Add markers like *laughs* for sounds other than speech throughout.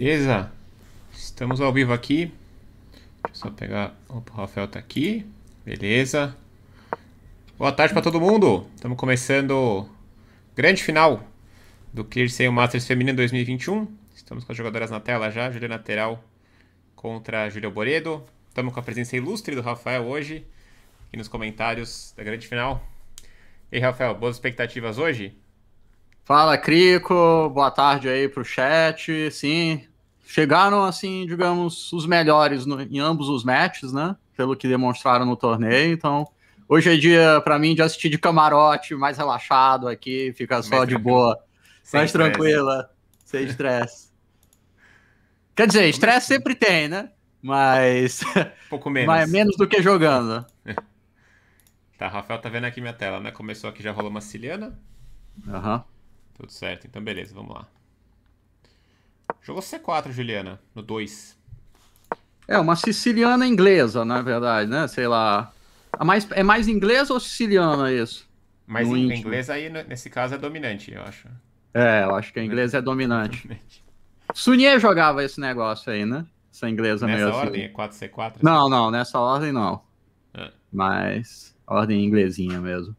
Beleza? Estamos ao vivo aqui. Deixa eu só pegar. Opa, o Rafael tá aqui. Beleza. Boa tarde para todo mundo. Estamos começando grande final do Clearsey Masters Feminino 2021. Estamos com as jogadoras na tela já, Juliana Lateral contra Júlia Boredo. Estamos com a presença ilustre do Rafael hoje aqui nos comentários da grande final. E aí, Rafael, boas expectativas hoje? Fala, Crico. Boa tarde aí pro chat. Sim, Chegaram, assim, digamos, os melhores no, em ambos os matches, né? Pelo que demonstraram no torneio. Então, hoje é dia, para mim, de assistir de camarote, mais relaxado aqui, fica só mais de boa, mais tranquila, sem estresse. Quer dizer, estresse sempre tem, né? Mas. Pouco menos. Mas menos do que jogando. *laughs* Tá, Rafael tá vendo aqui minha tela, né? Começou aqui, já rolou uma siciliana. Aham. Uhum. Tudo certo, então beleza, vamos lá. Jogou C4, Juliana, no 2. É, uma siciliana inglesa, na verdade, né? Sei lá. A mais, é mais inglesa ou siciliana isso? Mas no em inglês aí, nesse caso, é dominante, eu acho. É, eu acho que a inglesa é dominante. Sunier jogava esse negócio aí, né? Essa inglesa nessa mesmo. Nessa assim. ordem, é 4C4? Assim. Não, não, nessa ordem não. Ah. Mas ordem inglesinha mesmo.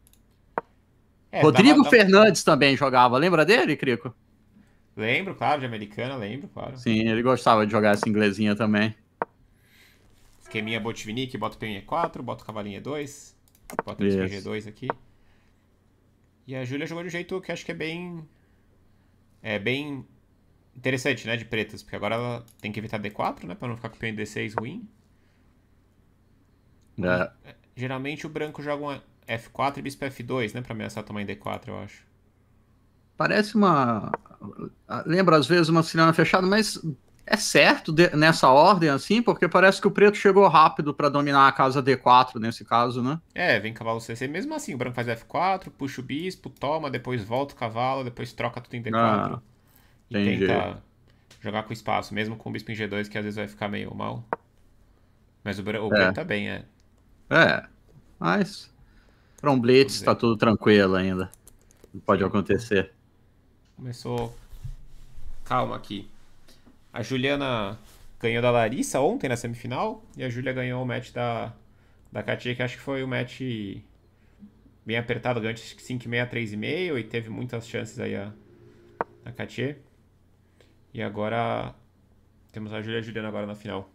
É, Rodrigo dava, dava... Fernandes também jogava, lembra dele, Crico? Lembro, claro, de americana, lembro, claro. Sim, ele gostava de jogar essa inglesinha também. Esqueminha Botvinnik, bota o peão em E4, bota o cavalinho E2, bota o G2 aqui. E a Júlia jogou de um jeito que acho que é bem... É bem interessante, né, de pretas, porque agora ela tem que evitar D4, né, pra não ficar com o peão em D6 ruim. É. é. Geralmente o branco joga um F4 e bispo F2, né, pra ameaçar tomar em D4, eu acho. Parece uma ah, lembra às vezes uma ciliana fechada, mas é certo de, nessa ordem assim, porque parece que o preto chegou rápido para dominar a casa D4 nesse caso, né? É, vem cavalo C6, mesmo assim, o branco faz F4, puxa o bispo, toma, depois volta o cavalo, depois troca tudo em D4. Ah, e tenta jogar com espaço, mesmo com o bispo em G2, que às vezes vai ficar meio mal. Mas o, o é. tá bem, é. É, mas para um blitz tá tudo tranquilo ainda. Não pode Sim. acontecer. Começou. Calma aqui. A Juliana ganhou da Larissa ontem na semifinal. E a Júlia ganhou o match da, da Katia, que acho que foi o match bem apertado, ganhou de 5,6 a 3,5 e teve muitas chances aí a, a Katia. E agora temos a Júlia e a Juliana agora na final.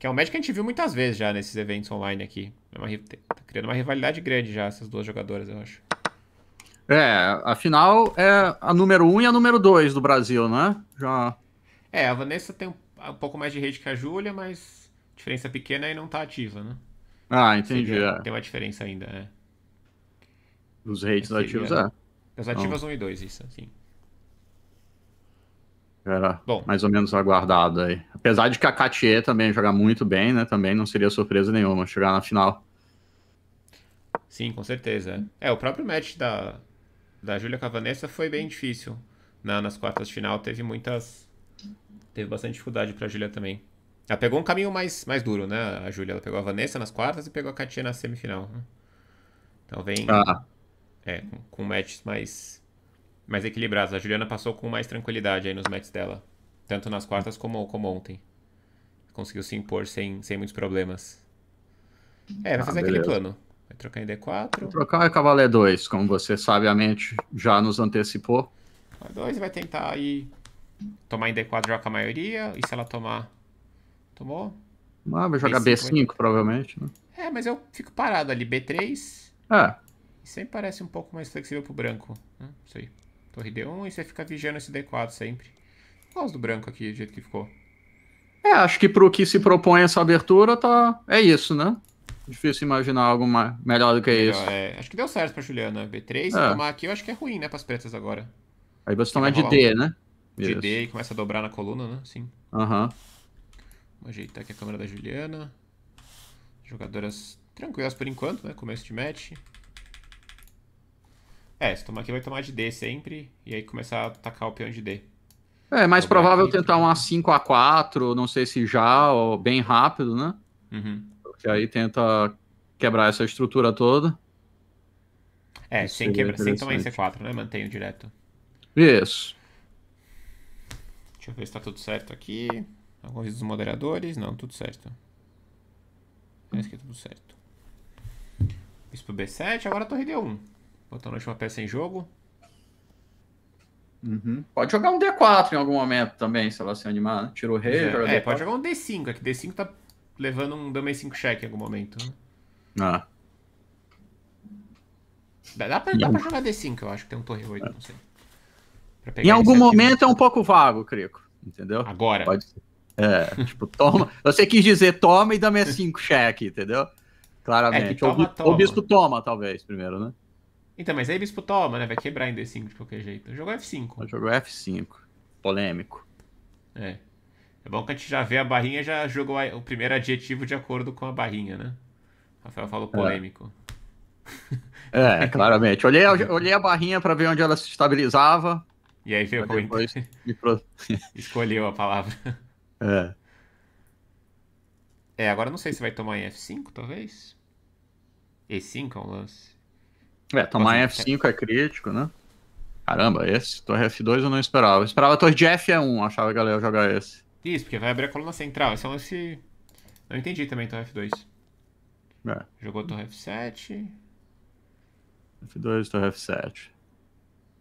Que é um match que a gente viu muitas vezes já nesses eventos online aqui. É uma, tá criando uma rivalidade grande já, essas duas jogadoras, eu acho. É, afinal é a número 1 um e a número 2 do Brasil, né? Já... É, a Vanessa tem um, pouco mais de rede que a Júlia, mas diferença pequena e não tá ativa, né? Ah, entendi. é. Tem uma diferença ainda, né? Dos rates seria... ativos, é. Das ativas então... 1 e 2, isso, sim. Era Bom. mais ou menos aguardado aí. Apesar de que a Katie também jogar muito bem, né? Também não seria surpresa nenhuma chegar na final. Sim, com certeza. É, o próprio match da, da Júlia com a Vanessa foi bem difícil. Na, nas quartas de final teve muitas. Teve bastante dificuldade pra Júlia também. Ela pegou um caminho mais, mais duro, né? A Júlia. Ela pegou a Vanessa nas quartas e pegou a Katia na semifinal. Né? Então vem. Ah. É, com, matches mais. Mais equilibrados. A Juliana passou com mais tranquilidade aí nos matches dela. Tanto nas quartas como, como ontem. Conseguiu se impor sem, sem muitos problemas. É, vai ah, fazer aquele plano. Vai trocar em D4. Vou trocar é cavalo E2, como você sabiamente já nos antecipou. A2 vai tentar aí tomar em D4 jogar a maioria. E se ela tomar. Tomou? Ah, vai jogar B5, B5 provavelmente, né? É, mas eu fico parado ali. B3. É. Sempre parece um pouco mais flexível pro branco. Né? Isso aí. Torre D1 e você fica vigiando esse D4 sempre. Eu gosto do branco aqui, do jeito que ficou. É, acho que pro que se propõe essa abertura tá... é isso, né? difícil imaginar algo mais, melhor do que melhor, isso. É. Acho que deu certo pra Juliana. B3 é. e tomar aqui, eu acho que é ruim, né, pras pretas agora. Aí você toma de D, um... né? De isso. D e começa a dobrar na coluna, né? Sim. Aham. Uhum. Vamos ajeitar aqui a câmera da Juliana. Jogadoras tranquilas por enquanto, né? Começo de match. É, se tomar aqui vai tomar de D sempre, e aí começar a atacar o peão de D. É, mais Dobrar provável aqui, tentar um A5, A4, não sei se já, ou bem rápido, né? Uhum que aí tenta quebrar essa estrutura toda. É, sem, quebra, sem tomar C4, né? Mantenho direto. Isso. Deixa eu ver se tá tudo certo aqui. Algum dos moderadores? Não, tudo certo. Parece que é tudo certo. Bispo B7, agora a torre D1. Botando a última peça em jogo. Uhum. Pode jogar um D4 em algum momento também, se ela se animar. tirou né? Tira o rei, é, joga é, D4. pode jogar um D5, é que D5 tá levando um Dama 5 check em algum momento. Ah. Dá, dá, pra, dá pra jogar D5, eu acho que tem um torre 8, não sei. Em algum momento é um pouco vago, Crico. Entendeu? Agora. Pode ser. É, *laughs* tipo, toma. Você quis dizer toma e dá 5 cheque, entendeu? Claramente. É que toma, o, toma. o bispo toma, talvez, primeiro, né? Então, mas aí bispo toma, né? Vai quebrar em D5 de qualquer jeito. Jogou F5. Jogou F5. Polêmico. É. É bom que a gente já vê a barrinha já jogou o primeiro adjetivo de acordo com a barrinha, né? O Rafael falou é. polêmico. É, *laughs* é claramente. Olhei, olhei a barrinha para ver onde ela se estabilizava. E aí veio depois... *laughs* Pro... *laughs* Escolheu a palavra. É. É, agora não sei se vai tomar em F5, talvez. E5 é um lance. É, tomar em F5 é. é crítico, né? Caramba, esse, torre F2 eu não esperava. Eu esperava torre de F1, é achava que a galera ia jogar esse. Isso, porque vai abrir a coluna central. Esse é um lance... Não entendi também, então, F2. É. Jogou torre F7. F2, torre F7.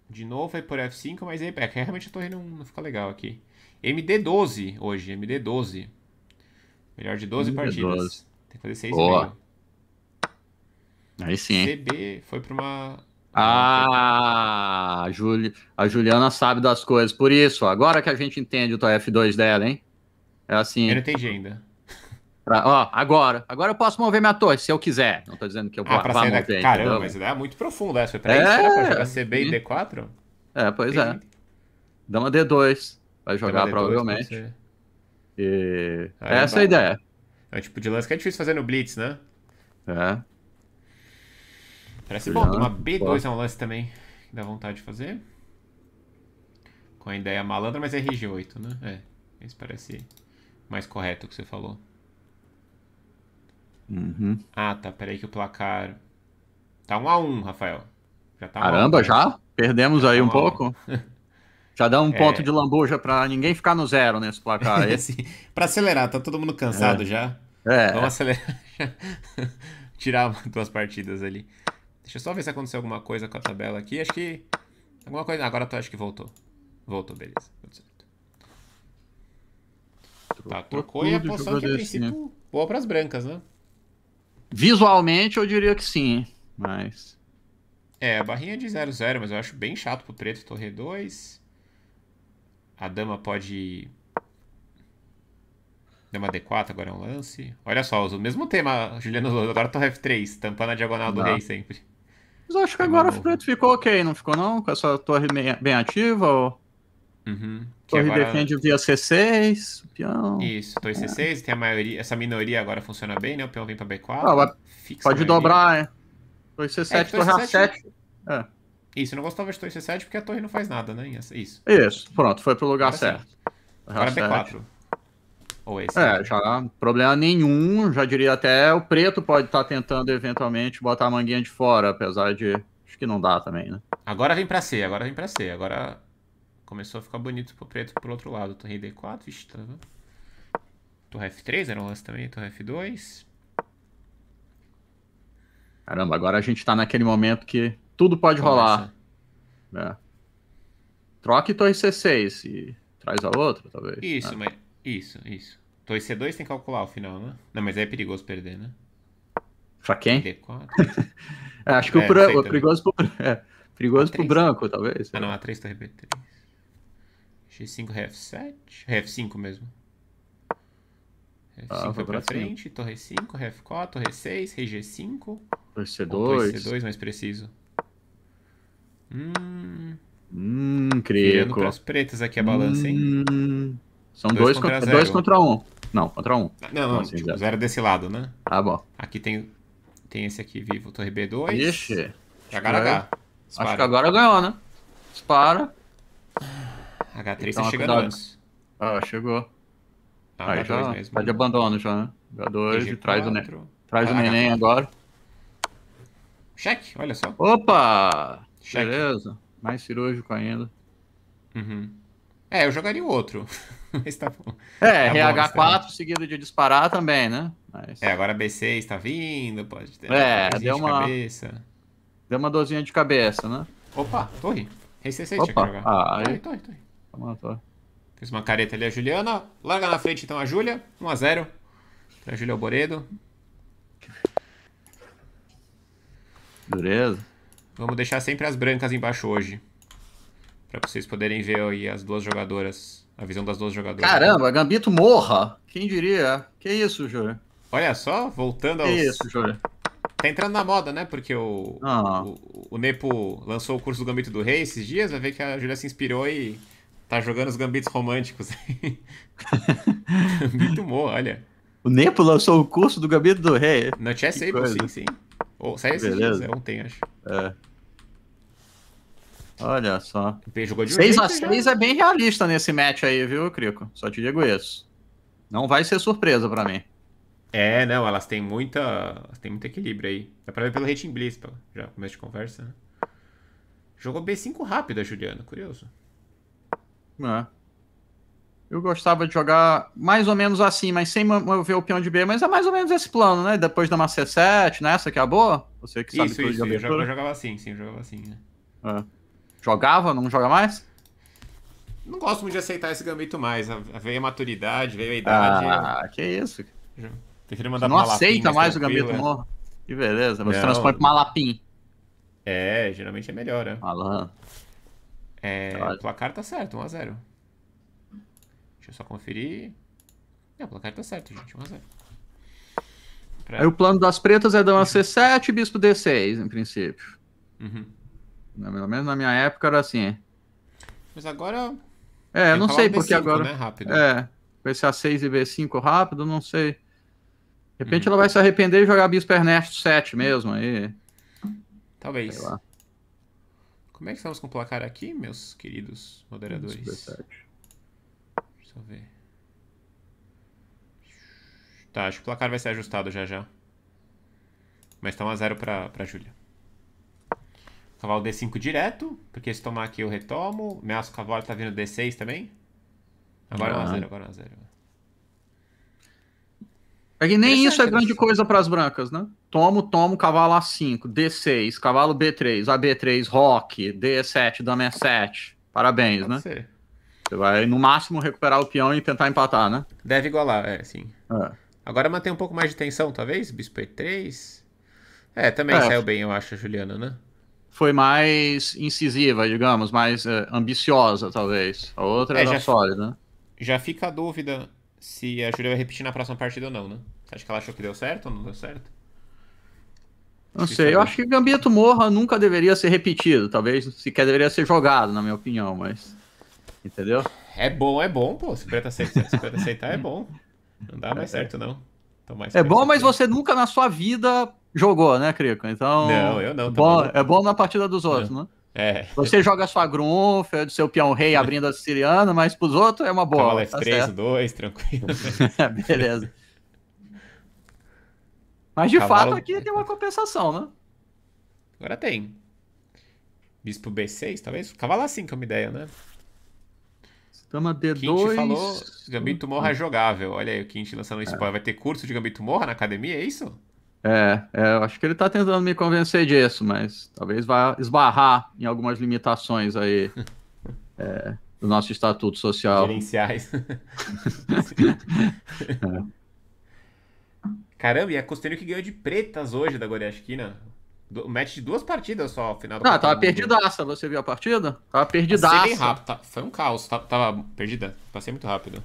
De novo vai por F5, mas aí, é que realmente a torre não, não fica legal aqui. MD12 hoje, MD12. Melhor de 12 MD12. partidas. Tem que fazer 6 Boa. Aí sim. CB foi pra uma ah, tá. a, ah, Juli... a Juliana sabe das coisas. Por isso, agora que a gente entende o F2 dela, hein? É assim. Eu não entendi ainda. Pra, ó, agora. Agora eu posso mover minha torre, se eu quiser. Não tô dizendo que eu vou, ah, pra vá mover. Da... Caramba, entendeu? mas é muito profunda essa. Foi pra é... isso? Era pra jogar CB e D4? É, pois é. entendi. é. Dama D2. Vai jogar D2, provavelmente. E... Aí, essa é a ideia. É o tipo de lance que é difícil fazer no Blitz, né? É. Parece Já, uhum. bom. Uma B2 pode. é um lance também que dá vontade de fazer. Com a ideia malandra, mas é RG8, né? É. Esse parece mais correto o que você falou. Uhum. Ah, tá. Peraí que o placar. Tá 1x1, Rafael. Já tá Caramba, um. já? Perdemos já aí tá um, pouco? *laughs* Já dá um é... ponto de lambuja pra ninguém ficar no zero nesse placar aí. *laughs* pra acelerar, tá todo mundo cansado é. já. É. Vamos acelerar. *laughs* Tirar duas partidas ali. Deixa eu só ver se aconteceu alguma coisa com a tabela aqui. Acho que. Alguma coisa. Agora tu acho que voltou. Voltou, beleza. Tudo certo. tá, trocou e a poção que, a princípio, né? boa pras brancas, né? Visualmente eu diria que sim, mas. É, a barrinha é de 0-0, mas eu acho bem chato pro preto torre 2. A dama pode. Dama D4, agora é um lance. Olha só, o mesmo tema, Juliano Agora torre F3, tampando a diagonal do Não. rei sempre. Mas eu acho que é agora o preto ficou ok, não ficou não? Com essa torre bem, ativa? Ou... Uhum. Torre agora... defende via C6, o peão. Isso, torre é. C6, tem a maioria. Essa minoria agora funciona bem, né? O peão vem pra B4. Ah, pode dobrar, é. Torre C7, é, torre, A7. É. Isso, eu não gostava de torre C7 porque a torre não faz nada, né? Isso. Isso, pronto, foi pro lugar agora certo. Agora B4. Ou É, já problema nenhum. Já diria até o preto pode estar tá tentando eventualmente botar a manguinha de fora, apesar de. Acho que não dá também, né? Agora vem pra C, agora vem pra C. Agora começou a ficar bonito pro preto pro outro lado. Torre D4, estranho tá... Torre F3 era um lance também, Torre F2. Caramba, agora a gente tá naquele momento que tudo pode Começa. rolar. É. Troque torre C6 e traz a outra, talvez. Isso, né? mas isso, isso. 2C2 tem que calcular o final, né? Não, mas aí é perigoso perder, né? Pra quem? D4. *laughs* é, acho que é, o branco. É perigoso pro, é, perigoso pro branco, talvez. Ah, não, né? A3 tá ah, é torre B3. G5, Rf7. Rf5 mesmo. Rf5 ah, foi pra frente, sim. torre 5, Rf4, torre 6, Rg5. Torre C2. torre C2, mais preciso. Hum. Hum, creio. Virando pras pretas aqui a balança, hein? Hum. São dois, dois contra, contra dois contra um. Não, contra um. Não, não, assim, tipo, zero. desse lado, né? Tá bom. Aqui tem, tem esse aqui vivo, torre B2. Ixi. H. Acho que agora ganhou, né? Dispara. H3 tá então, tá chegando antes. Ah, chegou. Ah, Aí já mesmo. tá de abandono já, né? H2 e traz o, ne traz ah, o neném H4. agora. Cheque, olha só. Opa! Check. Beleza. Mais cirúrgico ainda. Uhum. É, eu jogaria o outro. *laughs* Mas tá bom. É, tá RH4 seguido de disparar também, né? Mas... É, agora B6 está vindo, pode ter. É, deu uma. Cabeça. Deu uma dorzinha de cabeça, né? Opa, torre. Rei C6 Opa. tinha que jogar. Ah, aí... Torre, torre, torre. Toma, torre. Fez uma careta ali a Juliana. Larga na frente então a Júlia. 1x0. Pra Júlia Alboredo. Dureza. Vamos deixar sempre as brancas embaixo hoje para vocês poderem ver aí as duas jogadoras, a visão das duas jogadoras. Caramba, Gambito morra! Quem diria? Que isso, Júlio? Olha só, voltando aos... Que isso, Júlio? Tá entrando na moda, né? Porque o, ah. o, o, Nepo lançou o curso do Gambito do Rei esses dias, vai ver que a Júlia se inspirou e tá jogando os gambitos românticos. *laughs* Gambito morra, olha. O Nepo lançou o curso do Gambito do Rei? Não tinha sim, sim. Ou, oh, saiu esses dias, é ontem, acho. É. Olha só. O jogou de 6x6 é bem realista nesse match aí, viu, Crico? Só te digo isso. Não vai ser surpresa para mim. É, não, elas têm muita. Elas têm muito equilíbrio aí. Dá pra ver pelo rating Bliss, já começo de conversa, né? Jogou B5 rápido Juliana, curioso. É. Eu gostava de jogar mais ou menos assim, mas sem mover o peão de B, mas é mais ou menos esse plano, né? Depois da uma C7, né? Essa que é a boa? Você que sabe isso, tudo isso, de eu jogava assim, sim, eu jogava assim, né? É. Jogava, não joga mais? Não gosto muito de aceitar esse gambito mais. Veio a maturidade, veio a idade. Ah, eu... que isso. Prefiro mandar Você não malapim, aceita mais o gambito morro. É. Que beleza, você não. transpõe pra malapim. É, geralmente é melhor, né? Malan. É, claro. o placar tá certo, 1x0. Deixa eu só conferir. É, o placar tá certo, gente, 1x0. Pra... Aí o plano das pretas é dama C7 bispo D6, em princípio. Uhum. Pelo menos na minha época era assim. Mas agora. É, eu não sei porque B5, agora. Né? Rápido. É, com esse A6 e B5 rápido, não sei. De repente uhum. ela vai se arrepender e jogar Bispo Ernesto 7 mesmo aí. Talvez. Como é que estamos com o placar aqui, meus queridos moderadores? Deixa eu ver. Tá, acho que o placar vai ser ajustado já já. Mas tá 1x0 pra, pra Júlia. Cavalo D5 direto, porque se tomar aqui eu retomo. Meaço cavalo tá vindo D6 também. Agora é ah. 1x0, agora 1x0. É, é que nem isso é grande né? coisa para as brancas, né? Tomo, tomo, cavalo A5, D6, cavalo B3, AB3, roque, D7, dama E7. Parabéns, Pode né? Ser. Você vai, no máximo, recuperar o peão e tentar empatar, né? Deve igualar, é, sim. É. Agora mantém um pouco mais de tensão, talvez? Bispo E3. É, também é. saiu bem, eu acho, a Juliana, né? foi mais incisiva, digamos, mais eh, ambiciosa, talvez. A outra é, era já sólida. Já fica a dúvida se a Júlia vai repetir na próxima partida ou não, né? Você acha que ela achou que deu certo ou não deu certo? Não sei, eu acho que Gambito Morra nunca deveria ser repetido, talvez sequer deveria ser jogado, na minha opinião, mas. Entendeu? É bom, é bom, pô. 50 aceitar, aceitar é bom. Não dá mais é, certo, não. Então, mais é bom, mas você nunca na sua vida jogou, né, Crico? Então. Não, eu não. Tá bom, é bom na partida dos outros, não. É. né? É. Você joga sua grunfa, é do seu peão rei abrindo a siriana, mas pros outros é uma boa. Cavalo F3, 2, tranquilo. *laughs* É, beleza. Mas de Cavalo... fato aqui tem uma compensação, né? Agora tem. Bispo B6, talvez? Cavalo A5 é uma ideia, né? a D2. Quinte falou Gambito Morra é jogável. Olha aí, o Quinte lançando um spoiler. É. Vai ter curso de Gambito Morra na academia, é isso? É, é, eu acho que ele está tentando me convencer disso, mas talvez vá esbarrar em algumas limitações aí *laughs* é, do nosso estatuto social. Gerenciais. *laughs* é. Caramba, e é Costeiro que ganhou de pretas hoje da Goreashkina. Do, né? match de duas partidas só, final ah, do Ah, tava perdidaça. Você viu a partida? Tava perdidaça. Passei bem rápido, tá, foi um caos. Tava, tá, tava perdida. Passei muito rápido.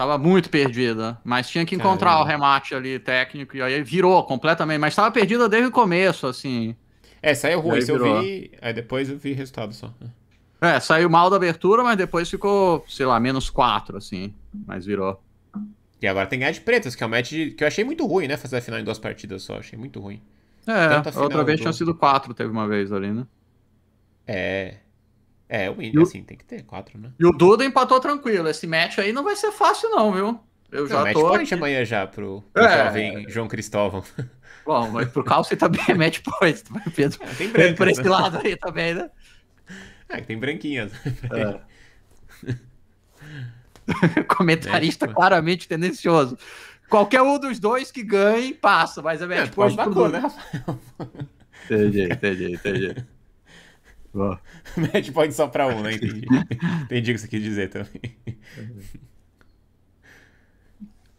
Tava muito perdida, mas tinha que encontrar Caramba. o remate ali técnico, e aí virou completamente, mas tava perdida desde o começo, assim. É, saiu ruim, isso eu vi, aí depois eu vi resultado só. É, saiu mal da abertura, mas depois ficou, sei lá, menos 4, assim, mas virou. E agora tem ganhar de pretas, que é um match que eu achei muito ruim, né, fazer a final em duas partidas só, achei muito ruim. É, outra vez do... tinha sido 4, teve uma vez ali, né? É, é, o Willian, assim, tem que ter quatro, né? E o Duda empatou tranquilo. Esse match aí não vai ser fácil, não, viu? Eu não, já match tô. Match point amanhã já pro, pro é... jovem João Cristóvão. *laughs* Bom, mas pro Calci também é match point, Pedro. É, tem branco. Por né? esse lado aí também, né? É, tem branquinhas. É. *laughs* Comentarista match claramente point. tendencioso. Qualquer um dos dois que ganhe, passa, mas é, é match é, point. né, Rafael? Entendi, entendi, entendi. Match point só pra um, né? Entendi. *laughs* Entendi o que você quis dizer também.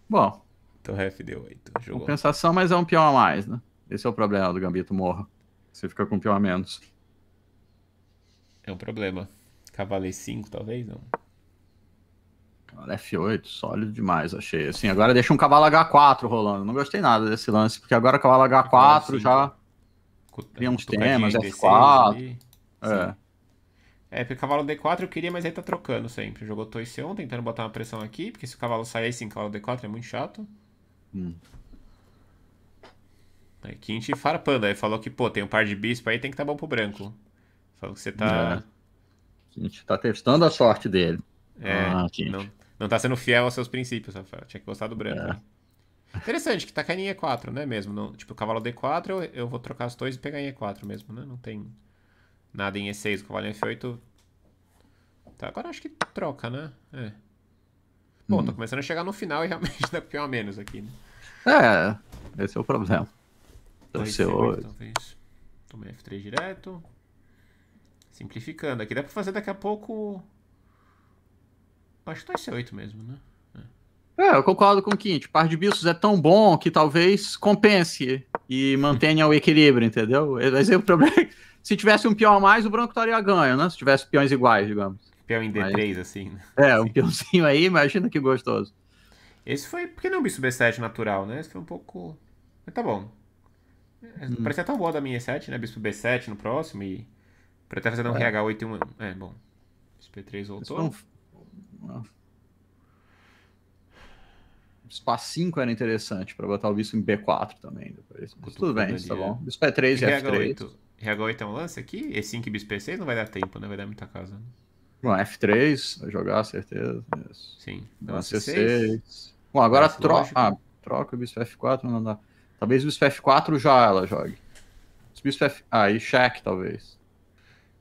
Bom. Então ref deu 8. Então, jogou. Compensação, mas é um peão a mais, né? Esse é o problema do Gambito Morra. Você fica com um peão a menos. É um problema. Cavaleiro 5, talvez, não? Cavalo F8, sólido demais, achei. Assim, agora deixa um cavalo H4 rolando. Não gostei nada desse lance, porque agora o cavalo H4 cavalo já cria uns temas, F4. É. É, porque cavalo D4 eu queria, mas aí tá trocando sempre. Jogou Toy c tentando botar uma pressão aqui, porque se o cavalo sair sem cavalo D4 é muito chato. Hum. É, aí farpando, aí falou que, pô, tem um par de bispo aí, tem que tá bom pro branco. Falou que você tá... É. tá testando a sorte dele. É, ah, não, não tá sendo fiel aos seus princípios, Rafael. Tinha que gostar do branco. É. Interessante, que tá caindo em E4, né, mesmo? Não, tipo, cavalo D4 eu, eu vou trocar os dois e pegar em E4 mesmo, né? Não tem... Nada em E6, cavalo em F8. Tá, agora acho que troca, né? É. Bom, hum. tô começando a chegar no final e realmente *laughs* dá pior a menos aqui, né? É, esse é o problema. Então, se eu... Tomei F3 direto. Simplificando aqui. Dá pra fazer daqui a pouco... Acho que tá C8 mesmo, né? É, eu concordo com o Kint. Par de bichos é tão bom que talvez compense e mantenha o equilíbrio, entendeu? Mas é o problema é se tivesse um peão a mais, o branco estaria ganho, né? Se tivesse peões iguais, digamos. Peão em D3, mas... assim. Né? É, um Sim. peãozinho aí, imagina que gostoso. Esse foi. Por que não bicho B7 natural, né? Esse foi um pouco. Mas tá bom. É, hum. Parecia tão boa da minha E7, né? Bispo B7 no próximo e. Pra até fazer um é. RH8 e 1. É, bom. Bispo B3 voltou. Não... Ah. Spa5 era interessante pra botar o bispo em B4 também. Depois. Mas tudo bem, tá bom. Bispo é. E3 e F3. RH8 é um lance aqui? E5 bis P6 não vai dar tempo, né? Vai dar muita casa. Né? Bom, F3, vai jogar, certeza. Isso. Né? Sim. Então, C6. Bom, agora troca. Ah, troca o bispo F4, não dá. Talvez o bispo F4 já ela jogue. bispo F... Ah, e cheque, talvez.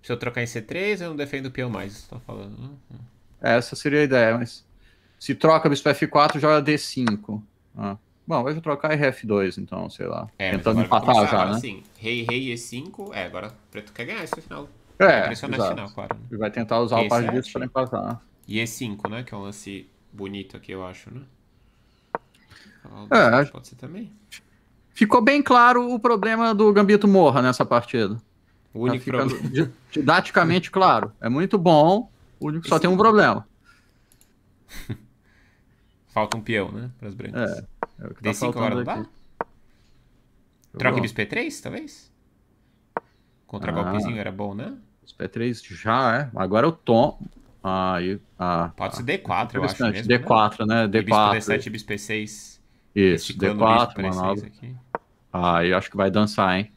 Se eu trocar em C3, eu não defendo o peão mais, estou tá falando. Né? É, essa seria a ideia, mas. Se troca o bispo F4, joga D5. Ah. Bom, deixa trocar RF2, então, sei lá. É, Tentando empatar já, né? Sim, rei, rei E5. É, agora o preto quer ganhar esse final. É, final, claro. Né? E vai tentar usar o par é disso pra empatar. E E5, né? Que é um lance bonito aqui, eu acho, né? É, pode ser também. Ficou bem claro o problema do Gambito Morra nessa partida. O único tá problema. Didaticamente *laughs* claro. É muito bom, o único só tem um problema. *laughs* Falta um peão, né? Para as brancas. É. É que tá D5 agora não dá? Troca dos P3, talvez? Contra ah, golpezinho era bom, né? Os P3 já é. Agora o Tom. Aí, ah, ah, Pode ser D4, eu acho mesmo. D4, né? D4. Né? Bispo D7, Bispo 6 Isso, D4, Manobra. Ah, eu acho que vai dançar, hein?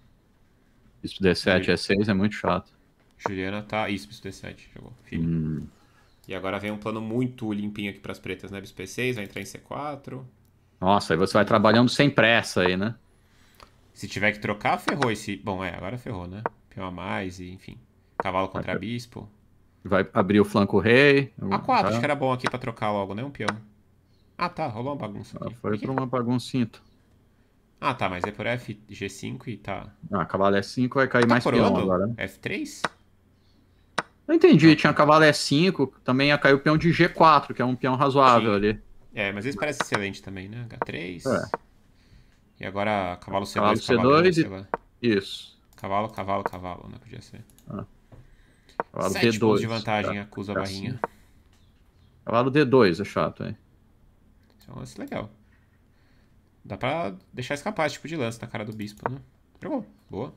Bispo D7, E6 é muito chato. Juliana tá. Isso, Bispo D7, jogou. Filho. Hum. E agora vem um plano muito limpinho aqui pras pretas, né? Bispo P6, vai entrar em C4. Nossa, aí você vai trabalhando sem pressa aí, né? Se tiver que trocar, ferrou esse. Bom, é, agora ferrou, né? Peão a mais, e, enfim. Cavalo contra vai, bispo. Vai abrir o flanco rei. A4, tá. acho que era bom aqui pra trocar logo, né? Um peão. Ah, tá, rolou uma bagunça ah, aqui. Ah, foi pra uma baguncinha. Ah, tá, mas é por F, G5 e tá. Ah, cavalo F5 vai cair tá mais coroando? peão agora. Né? F3? Não entendi, tinha cavalo E5, também ia cair o peão de G4, que é um peão razoável Sim. ali. É, mas esse parece excelente também, né? H3. É. E agora cavalo C2. Cavalo C2 cavalo, e... Isso. Cavalo, cavalo, cavalo, né? Podia ser. Ah. Cavalo Sete D2. de vantagem, tá, acusa a é barrinha. Assim. Cavalo D2 é chato, hein? Isso então, é um lance legal. Dá pra deixar escapar esse tipo de lance na cara do bispo, né? Jogou. Boa.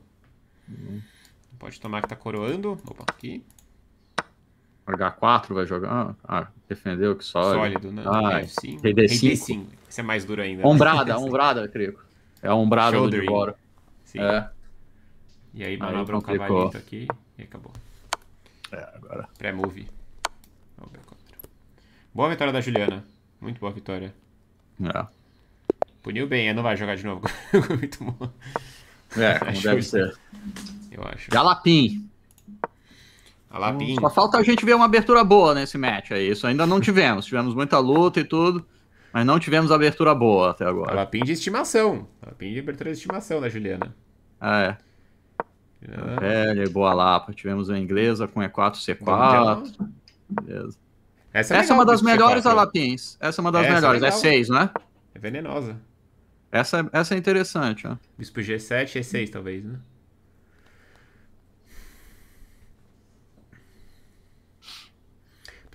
Uhum. Pode tomar que tá coroando. Opa, aqui. H4 vai jogar. Ah, ah, defendeu que só. Sólido, né? Ah, F5. rd Isso é mais duro ainda. Né? Ombrada, *laughs* é ombrada, creio. É a ombrada do Sim. É. E aí manobra aí um cavalito aqui e acabou. É, agora. Pré-move. Boa vitória da Juliana. Muito boa vitória. É. Puniu bem, não vai jogar de novo. *laughs* Muito bom. É, *laughs* como deve ser. Eu acho. Galapim. Tá então, só falta a gente ver uma abertura boa nesse match aí. Isso ainda não tivemos. tivemos muita luta e tudo, mas não tivemos abertura boa até agora. Alapim tá de estimação. Alapim tá de abertura de estimação da Juliana. Ah, é. Ah. Velha e boa Lapa. Tivemos a inglesa com E4-C4. Beleza. Essa é, Essa é uma das melhores alapins. Essa é uma das Essa é melhores. É, é 6, né? É venenosa. Essa, é, essa é interessante, ó. Bispo G7 E6, talvez, né?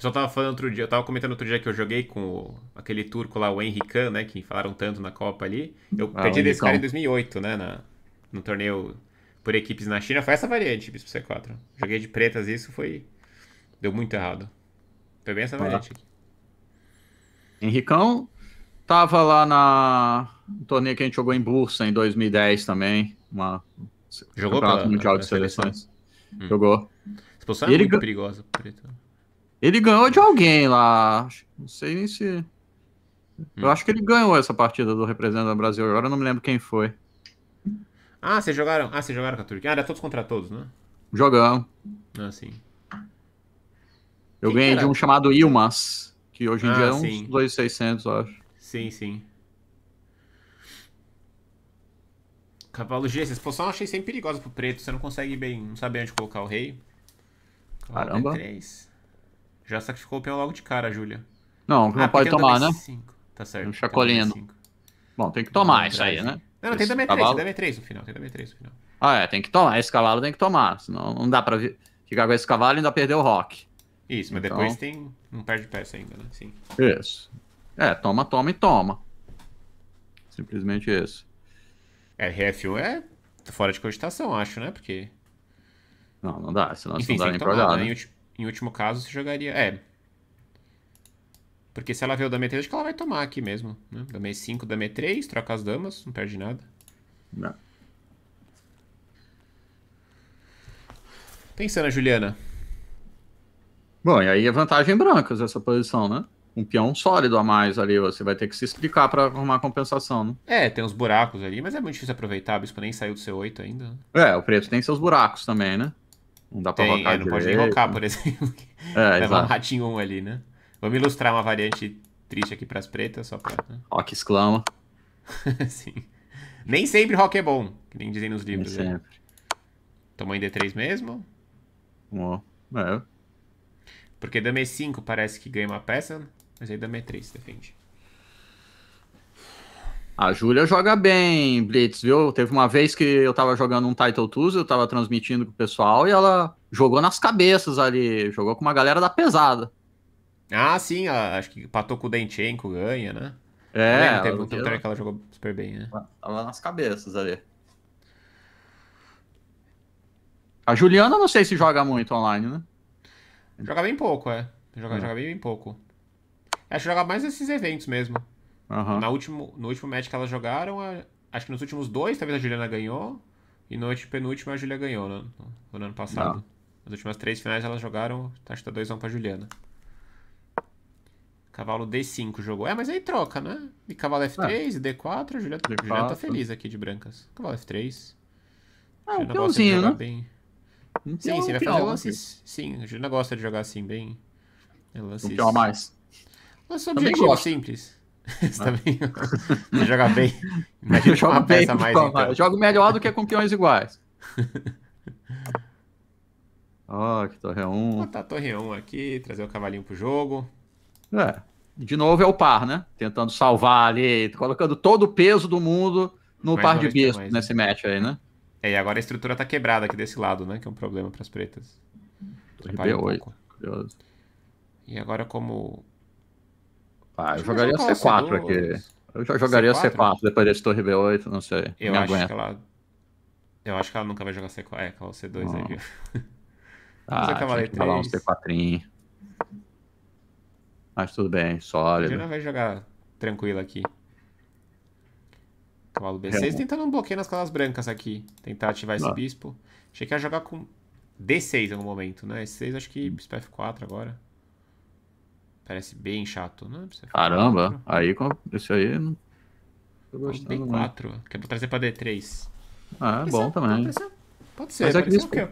pessoal tava falando outro dia, eu tava comentando outro dia que eu joguei com o, aquele turco lá, o Henrican, né? Que falaram tanto na Copa ali. Eu ah, perdi desse cara em 2008, né? Na, no torneio por equipes na China. Foi essa variante, Bispo C4. Joguei de pretas e isso foi. Deu muito errado. Foi bem essa tá. variante Henricão tava lá na torneio que a gente jogou em Bursa em 2010 também. Uma... Jogou pela, Mundial de Seleções. Seleção. Hum. Jogou. Expulsão é ele... muito perigosa, preto. Ele ganhou de alguém lá. Não sei nem se. Eu hum. acho que ele ganhou essa partida do representante do Brasil. Agora eu não me lembro quem foi. Ah, vocês jogaram. Ah, vocês jogaram com a Turquia. Ah, era todos contra todos, né? Jogamos. Ah, sim. Eu quem ganhei era? de um chamado Ilmas, que hoje em ah, dia é sim. uns 2,600, eu acho. Sim, sim. Cavalo G, essa exposição eu achei sempre perigosa pro preto. Você não consegue bem, não sabe onde colocar o rei. Cavalo Caramba. D3. Já sacrificou o peão logo de cara, Júlia. Não, ah, não ah, pode tomar, né? Tá certo. Um chacolino. Bom, tem que tomar isso aí, né? Não, não tem dame 3, cavalo... dame 3 no final, tem dame 3 no final. Ah, é, tem que tomar. Esse cavalo tem que tomar, senão não dá pra ficar com esse cavalo e ainda perder o rock. Isso, mas então... depois tem um par de peça ainda, né? Sim. Isso. É, toma, toma e toma. Simplesmente isso. RF1 é, é fora de cogitação, acho, né? Porque. Não, não dá, senão Enfim, não dá nem pra olhar. Né? né? Em último caso, você jogaria... É. Porque se ela veio o dama E3, acho que ela vai tomar aqui mesmo. Né? Dama E5, dama E3, troca as damas, não perde nada. Não. Pensando, Juliana. Bom, e aí é vantagem brancas essa posição, né? Um peão sólido a mais ali, você vai ter que se explicar para arrumar compensação, né? É, tem uns buracos ali, mas é muito difícil aproveitar, o bispo nem saiu do C8 ainda. Né? É, o preto tem seus buracos também, né? Não dá pra Tem, invocar. É, não pode nem rocar, por exemplo. *laughs* É, *laughs* Leva um ratinho 1 ali, né? Vamos ilustrar uma variante triste aqui pras pretas, só pra. Né? Rock exclama. *laughs* Sim. Nem sempre rock é bom, que nem dizem nos livros. Nem né? Tomou em D3 mesmo? Oh, é. Porque Dame 5 parece que ganha uma peça, mas aí Dame 3 defende. A Júlia joga bem, Blitz, viu? Teve uma vez que eu tava jogando um Title Tuesday, eu tava transmitindo pro pessoal e ela jogou nas cabeças ali, jogou com uma galera da pesada. Ah, sim, acho que patou com o Denchenko, ganha, né? É. Lembro, teve um que ela jogou super bem, né? Tava nas cabeças ali. A Juliana não sei se joga muito online, né? Joga bem pouco, é. Joga, é. joga bem, bem pouco. Acho que joga mais nesses eventos mesmo. Uhum. Na último, no último match que elas jogaram, a, acho que nos últimos dois, talvez a Juliana ganhou. E no penúltimo a Juliana ganhou né? no, no ano passado. Não. Tá. Nas últimas três finais elas jogaram, tá, acho que tá 2x1 pra Juliana. Cavalo D5 jogou. É, mas aí troca, né? E cavalo F3, é. D4, Juliana, D4. Juliana tá feliz aqui de brancas. Cavalo F3. Ah, Juliana gosta de jogar né? bem. sim, vai fazer Sim, a Juliana gosta de jogar assim, bem. É lances. Um mais. Lance objetivo simples. *laughs* Você, bem, tá ah. Você joga bem. *laughs* Imagina eu jogo uma bem peça mais. Então. Eu então. jogo melhor do que com peões iguais. *laughs* Ó, oh, que torre 1. Um. tá botar a torre 1 um aqui, trazer o cavalinho pro jogo. É. De novo é o par, né? Tentando salvar ali, colocando todo o peso do mundo no mais par de bispo mais... nesse match aí, né? É, e agora a estrutura tá quebrada aqui desse lado, né? Que é um problema pras pretas. Torre B8. Um e agora, como ah, eu jogaria C4 aqui. Eu já jogaria C4, C4 depois desse Torre B8, não sei. Eu acho que ela. Eu acho que ela nunca vai jogar C4. É, C2 não. aí, viu? *laughs* Ah, tinha que falar um C4. Mas tudo bem, sólido. A Diana vai jogar tranquilo aqui. Cavalo B6, é. tentando um bloqueio nas casas brancas aqui. Tentar ativar esse bispo. Achei que ia jogar com D6 em algum momento, né? S6 acho que bispo hum. F4 agora. Parece bem chato. Não né? precisa Caramba, aí com esse aí. Não... Tô gostando. D4. quer trazer pra D3. Ah, é bom também. Pode ser. Pode ser. Mas é que ser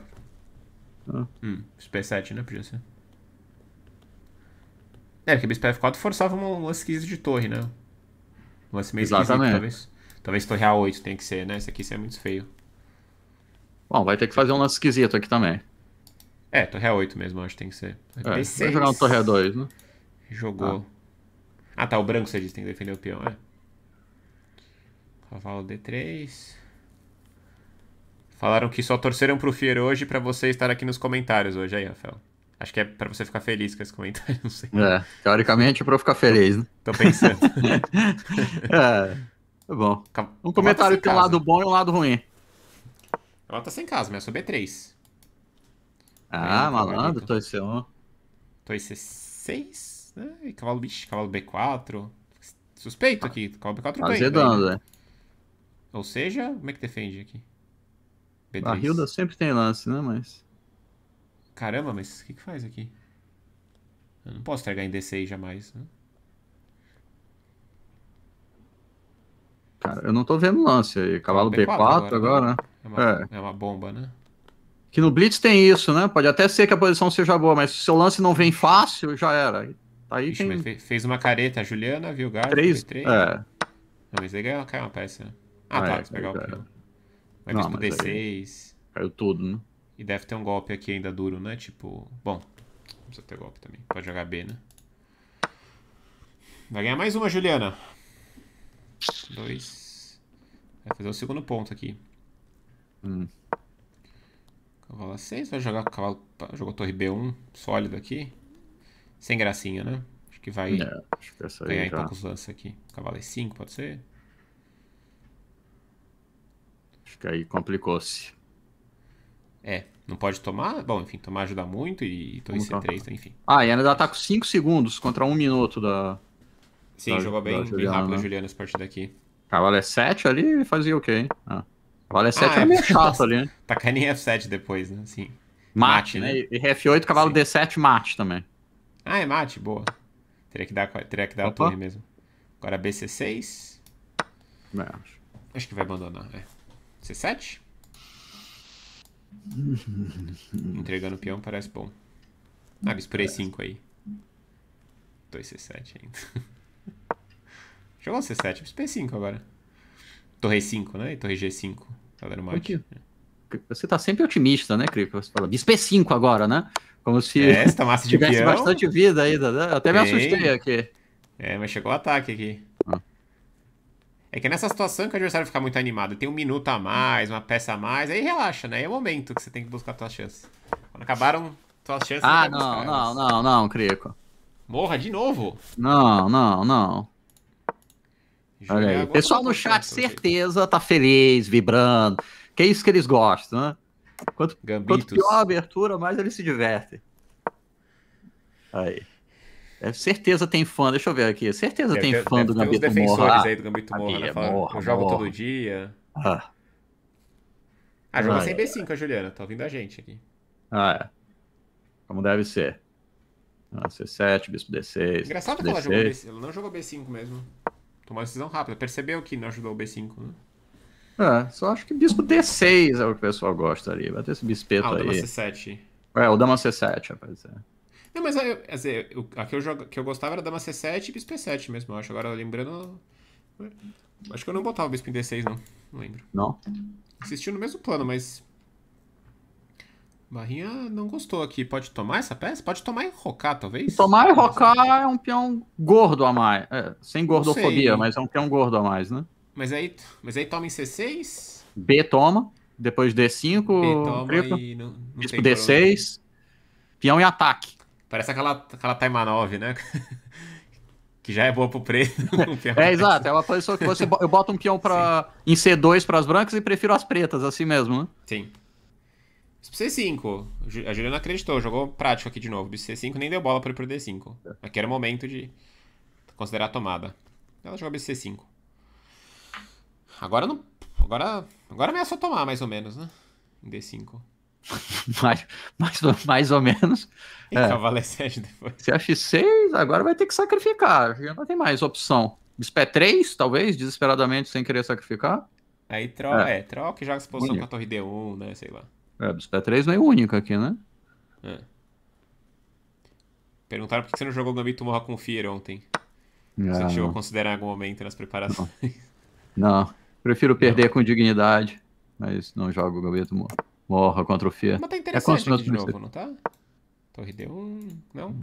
ah. hum, p 7, né? Podia ser. É, porque Bispo F4 forçava um, um de torre, né? Um lance meio Exatamente. talvez. Talvez torre A8 tem que ser, né? Esse aqui isso é muito feio. Bom, vai ter que fazer um lance esquisito aqui também. É, torre A8 mesmo, acho que tem que ser. É, vai jogar um torre A2, né? Jogou. Ah. ah, tá. O branco você diz tem que defender o peão, é? Cavalo D3. Falaram que só torceram pro Fier hoje para você estar aqui nos comentários hoje aí, Rafael. Acho que é para você ficar feliz com esse comentário, *laughs* não sei. É, teoricamente é pra eu ficar feliz, né? Tô pensando. *laughs* é, tá bom. Um comentário tem um lado bom e um lado ruim. Ela tá sem casa, mas é sou B3. Ah, tá malandro, tô IC1. Tô IC6? É, cavalo, bicho, cavalo B4. Suspeito aqui, cavalo B4 Azedando, né? Ou seja, como é que defende aqui? B3. sempre tem lance, né? Mas. Caramba, mas o que, que faz aqui? Eu não posso entregar em D6 jamais, né? Cara, eu não tô vendo lance aí. Cavalo B4, B4 agora, agora, né? É uma, é. é uma bomba, né? Que no Blitz tem isso, né? Pode até ser que a posição seja boa, mas se o seu lance não vem fácil, já era. Tá aí Ixi, fez uma careta, a Juliana, viu Gato? Três? três. É. Talvez ele ganhou, caiu uma peça. Né? Ah, ah, tá, é, pegar o é. Vai não, D6. Aí... Caiu tudo, né? E deve ter um golpe aqui ainda duro, né? Tipo, bom, precisa ter golpe também. Pode jogar B, né? Vai ganhar mais uma, Juliana. Dois. Vai fazer o segundo ponto aqui. Hum. Cavalo 6, vai jogar cavalo. Jogou torre B1 sólido aqui. Sem gracinha, né? Acho que vai é, acho que é ganhar em já... poucos lances aqui. Cavalo E5, pode ser? Acho que aí complicou-se. É, não pode tomar. Bom, enfim, tomar ajuda muito e em c 3 tá, enfim. Ah, e ainda tá com 5 segundos contra 1 um minuto da. Sim, da, jogou bem, da Juliana, bem rápido né? a Juliana essa partida aqui. Cavalo é E7 ali fazia o okay, quê, hein? Ah. Cavalo é E7 ah, é, meio *laughs* chato ali, né? Tá caindo em F7 depois, né? Sim. Mate, mate né? né? E F8, cavalo Sim. D7, mate também. Ah, é mate, boa. Teria que dar, teria que dar a torre mesmo. Agora BC6. Não, acho. acho que vai abandonar, é. C7? *laughs* Entregando o peão parece bom. Ah, eles E5 aí. 2C7 ainda. *laughs* Jogou um C7, P5 agora. Torre 5, né? E torre G5. Tá dando mate. Você tá sempre otimista, né, Crico? Você fala, Bisp 5 agora, né? Como se é, tá massa de tivesse peão. bastante vida ainda, né? até me assustei aqui. É, mas chegou o ataque aqui. Ah. É que nessa situação que o adversário fica muito animado, tem um minuto a mais, uma peça a mais, aí relaxa, né? É o momento que você tem que buscar suas chances. Quando acabaram suas chances... Ah, não, buscar, não, não, não, não, Crico. Morra de novo? Não, não, não. Olha aí. Pessoal no chat, certeza, tá feliz, vibrando. Que é isso que eles gostam, né? Quanto, quanto pior a abertura, mais ele se diverte. Aí. É, certeza tem fã, deixa eu ver aqui. Certeza deve, tem fã deve do Gambito Morra. Tem os defensores aí do Gambito Morra, né? Fala, morra, eu jogo morra. todo dia. Ah, ah joga sem B5 assim a Juliana, tá ouvindo a gente aqui. Ah, é. Como deve ser. Ah, C7, bispo D6. Engraçado bispo que D6. Ela, jogou B5, ela não jogou B5 mesmo. Tomou uma decisão rápida. Percebeu que não ajudou o B5, né? É, só acho que bispo D6 é o que o pessoal gosta ali. Vai ter esse bispeto ah, aí. Ah, o dama C7. É, o dama C7, rapaz. É. Não, mas eu, é, quer dizer, eu, a que eu, jogo, que eu gostava era dama C7 e bispo E7 mesmo, eu acho. Agora, lembrando... Acho que eu não botava o bispo em D6, não. Não lembro. Não? Insistiu no mesmo plano, mas... Barrinha não gostou aqui. Pode tomar essa peça? Pode tomar e rocar, talvez? Tomar e rocar é um peão gordo a mais. É, sem gordofobia, mas é um peão gordo a mais, né? Mas aí, mas aí toma em C6? B toma, depois D5, B toma cripto, e não, não bispo D6, problema. peão e ataque. Parece aquela, aquela Taima 9, né? *laughs* que já é boa pro preto. *laughs* é, exato. É uma posição que você, eu boto um peão pra, em C2 para as brancas e prefiro as pretas, assim mesmo, né? Sim. Bispo C5. A Juliana acreditou, jogou prático aqui de novo. Bispo C5 nem deu bola pra ir pro D5. É. Aqui era o momento de considerar a tomada. Ela joga Bispo C5. Agora não. Agora, agora ameaçou tomar, mais ou menos, né? Em D5. *laughs* mais, mais, mais ou menos. E é. 7 *laughs* depois. Se é F6, agora vai ter que sacrificar. Já não tem mais opção. Bispé 3, talvez, desesperadamente, sem querer sacrificar. Aí troca, é, é troll que joga essa posição com a torre D1, né? Sei lá. É, Bispé 3 não é única aqui, né? É. Perguntaram por que você não jogou Gambito Morra com o Fear ontem. Não. Você ah, chegou a considerar em algum momento nas preparações. Não. não. Prefiro perder não. com dignidade, mas não jogo o Gambito Morra, morra contra o Fia. Mas tá é interessante é aqui de novo, não tá? Torre deu um... Não?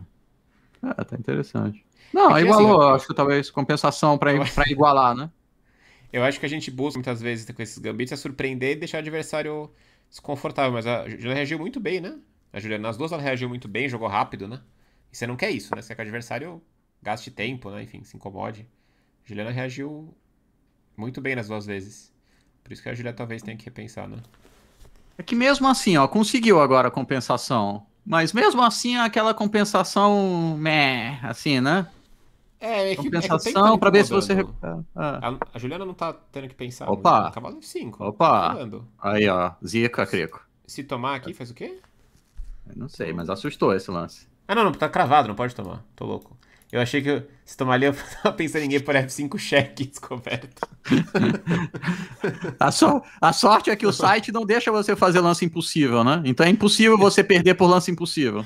Ah, tá interessante. Não, é igualou. Assim, eu... Acho que talvez compensação pra, pra igualar, né? Eu acho que a gente busca muitas vezes com esses gambitos é surpreender e deixar o adversário desconfortável. Mas a Juliana reagiu muito bem, né? A Juliana, nas duas ela reagiu muito bem, jogou rápido, né? E você não quer isso, né? Você quer que o adversário gaste tempo, né? Enfim, se incomode. A Juliana reagiu muito bem nas duas vezes. Por isso que a Julia talvez tenha que repensar, né? É que mesmo assim, ó, conseguiu agora a compensação. Mas mesmo assim, aquela compensação, meh, assim, né? É, é que, compensação é que tá pra ver se você recupera. Ah. É, é. A, a, Juliana não tá tendo que pensar. Opa! Muito. Cavalo né? tá 5. Opa! Tá Aí, ó. Zica, creco. Se tomar aqui, faz o quê? Eu não sei, mas assustou esse lance. Ah, não, não. Tá cravado, não pode tomar. Tô louco. Eu achei que se tomar ali, eu *laughs* tava pensando em por F5 cheque descoberto. *laughs* a, so, a sorte é que o site não deixa você fazer lance impossível, né? Então é impossível você perder por lance impossível.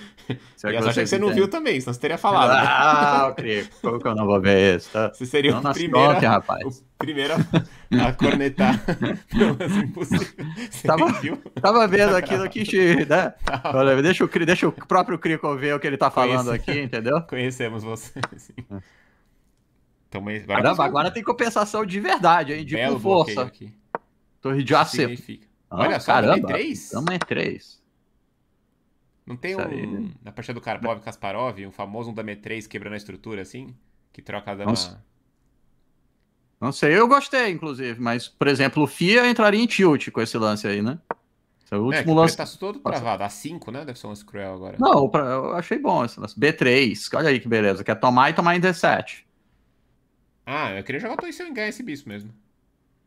Se e a sorte é que você não viu também, senão você teria falado. Né? Ah, né? eu Como que eu não vou ver isso? Você seria não o primeiro. rapaz. O Primeiro a, a cornetar. *laughs* pelo mas impossível. Você tava, viu? tava vendo aquilo aqui, né? Olha, deixa, o, deixa o próprio Crico ver o que ele tá falando Conhece... aqui, entendeu? *laughs* Conhecemos você, sim. É. Então, mas agora, Caramba, agora tem compensação de verdade, hein? De Belo força. Aqui. Torre de AC. Ah, Olha só, caramba, é 3? Dama é 3. Não tem Isso um. Aí, né? Na partida do Karpov Kasparov, um famoso um m 3 quebrando a estrutura assim? Que troca a dama. Nossa. Não sei, eu gostei, inclusive, mas, por exemplo, o FIA entraria em tilt com esse lance aí, né? Esse é o é, último é, lance. Tá todo travado, A5, né? Deve ser um lance agora. Não, eu achei bom esse lance. B3, olha aí que beleza. Quer tomar e tomar em D7. Ah, eu queria jogar Toicel em ganhar esse bicho mesmo.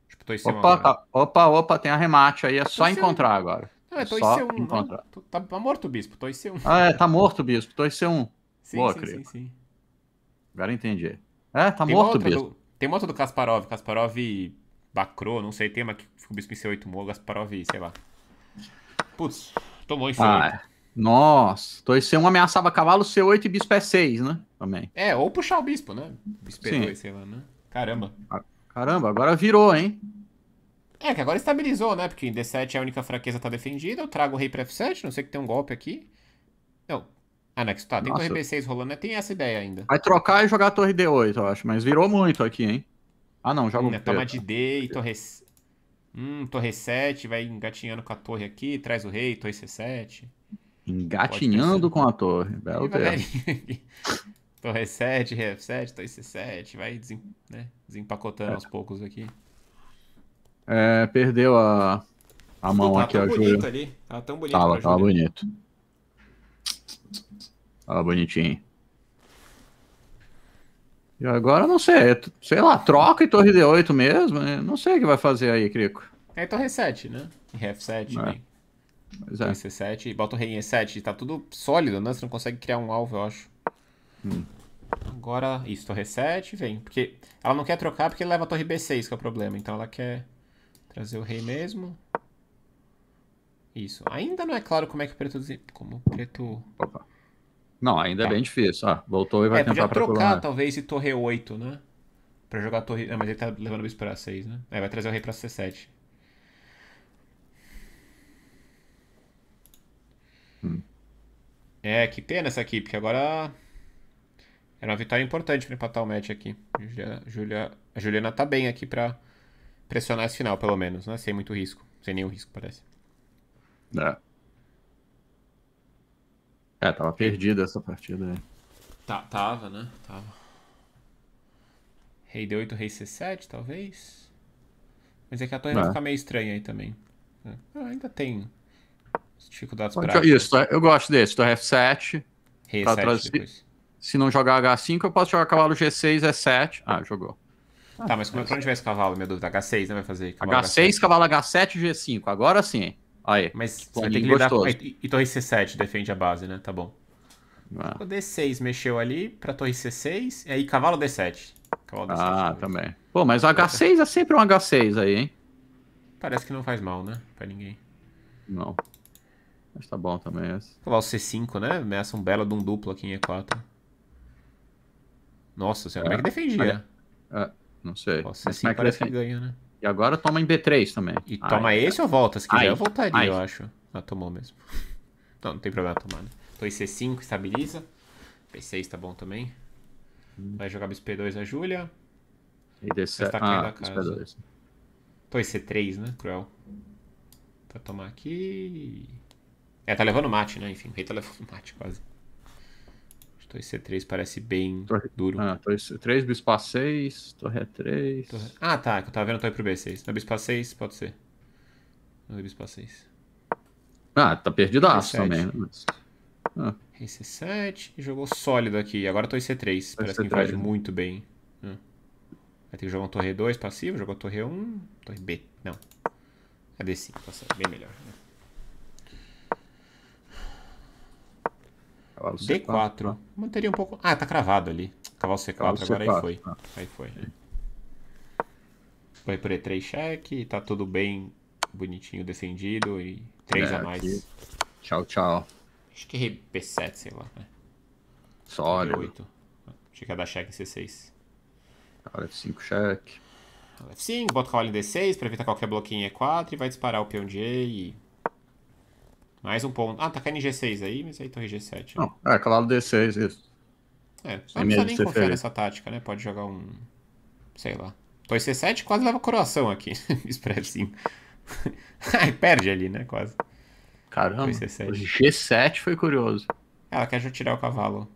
Tipo, Toy opa, tá, opa, opa, tem arremate aí, é só encontrar agora. Não, é, é c 1. tá, tá morto o bispo, Toy c 1. Ah, é, tá morto o bispo, Toy c 1. Sim, Boa, sim, sim, sim, Agora entendi. É, tá tem morto o bispo. Do... Tem uma outra do Kasparov, Kasparov Bacro, não sei, tem uma que o bispo em C8 morro, Kasparov, sei lá. Putz, tomou em ah, Nossa, então esse C1 ameaçava cavalo, C8 e bispo é E6, né? Também. É, ou puxar o bispo, né? Bispo E2, é Sim. sei lá, né? Caramba. Ah, caramba, agora virou, hein? É, que agora estabilizou, né? Porque em D7 a única fraqueza tá defendida, eu trago o rei pra F7, não sei que tem um golpe aqui. Não, ah, Anexo, tá. Tem Nossa. torre B6 rolando, né? Tem essa ideia ainda. Vai trocar e jogar a torre D8, eu acho. Mas virou muito aqui, hein? Ah, não. Joga hum, o Toma de D e torre... Hum, torre 7. Vai engatinhando com a torre aqui. Traz o rei, torre C7. Engatinhando com a torre. Belo termo. *laughs* torre 7, rei 7 torre C7. Vai desem... né? desempacotando é. aos poucos aqui. É, perdeu a, a mão Pô, tá aqui, ó, bonito Ali. Tá tão bonito. Tava, tava bonito. Olha lá, bonitinho. E agora não sei, sei lá, troca em torre D8 mesmo, né? não sei o que vai fazer aí, Crico. É torre 7, né? Em F7, é. né? Pois é. C7, bota o rei em E7, tá tudo sólido, né? Você não consegue criar um alvo, eu acho. Hum. Agora, isso, torre 7, vem. Porque ela não quer trocar porque leva a torre B6, que é o problema. Então ela quer trazer o rei mesmo. Isso. Ainda não é claro como é que o preto... Como o preto... Opa. Não, ainda é, é bem difícil. Ah, voltou e vai é, tentar trocar, talvez, e torre 8, né? Pra jogar a torre... Não, é, mas ele tá levando o bispo pra 6, né? É, vai trazer o rei pra C7. Hum. É, que pena essa aqui, porque agora... Era uma vitória importante pra empatar o match aqui. Julia, a Juliana tá bem aqui pra pressionar esse final, pelo menos, né? Sem muito risco. Sem nenhum risco, parece. É. É, tava perdida essa partida aí. Né? Tá, tava, né? Tava. Rei D8, Rei C7, talvez. Mas é que a torre é. vai ficar meio estranha aí também. É. Ah, ainda tem dificuldades Pode, práticas. Isso, eu gosto desse. Torre F7. Rei F7 trazer... depois. Se não jogar H5, eu posso jogar cavalo G6, E7. É ah, jogou. Tá, mas como é pra onde vai esse cavalo, minha dúvida? H6, né? Vai fazer cavalo H6, H6, cavalo H7, G5. Agora sim. hein? Aí, Mas você tem que lidar com... E torre C7 defende a base, né? Tá bom. Ah. O D6 mexeu ali pra torre C6, e aí cavalo D7. Cavalo D7 ah, d também. Pô, mas o H6 é sempre um H6 aí, hein? Parece que não faz mal, né? Pra ninguém. Não. Mas tá bom também esse. Cavalo C5, né? Ameaça um belo de um duplo aqui em E4. Nossa senhora, é. como é que é. defendia? É. É. Não sei. Nossa, C5 mas é parece que, que ganha, né? E agora toma em B3 também. E Ai. toma esse ou volta? Se quiser, Ai. eu voltaria, Ai. eu acho. Ah, tomou mesmo. *laughs* Não, não tem problema tomar, né? C5 estabiliza. b 6 tá bom também. Hum. Vai jogar bisp 2 a Júlia. E D7. ah, 2 C3, né? Cruel. Pra tomar aqui. É, tá levando mate, né? Enfim, o rei tá levando *laughs* mate quase. Torre C3 parece bem torre... duro. Ah, torre C3, bispo A6, torre A3. Torre... Ah, tá, eu tava vendo torre pro B6. Então bispo A6 pode ser. Não bispo A6. Ah, tá perdidaço também. Né? Mas... Ah. Rei C7 jogou sólido aqui. Agora torre C3, parece C3, que invade né? muito bem. Ah. Vai ter que jogar um torre 2 passivo, jogou torre 1, torre B. Não. É D5, tá certo. bem melhor. Né? Cavalo 4 D4. Né? Manteria um pouco. Ah, tá cravado ali. Cavalo C4 Cavalo agora C4. Tá. aí foi. Ah. Aí foi. Vai por E3 cheque, tá tudo bem bonitinho defendido e 3 é, a mais. Aqui. Tchau, tchau. Acho que errei B7, sei lá. Né? Sólido. B8. Tinha que dar cheque em C6. Cavalo F5 cheque. F5, bota o cavalo em D6 pra evitar qualquer bloquinho em E4 e vai disparar o peão de E e mais um ponto. Ah, tá caindo em G6 aí, mas aí torre G7. Né? Não, é, claro D6, isso. É, não precisa nem confiar nessa tática, né? Pode jogar um. Sei lá. Torre C7 quase leva coroação aqui. *laughs* sim. Spreadzinho. *laughs* Perde ali, né? Quase. Caramba. Torre 7 G7 foi curioso. Ela quer já tirar o cavalo.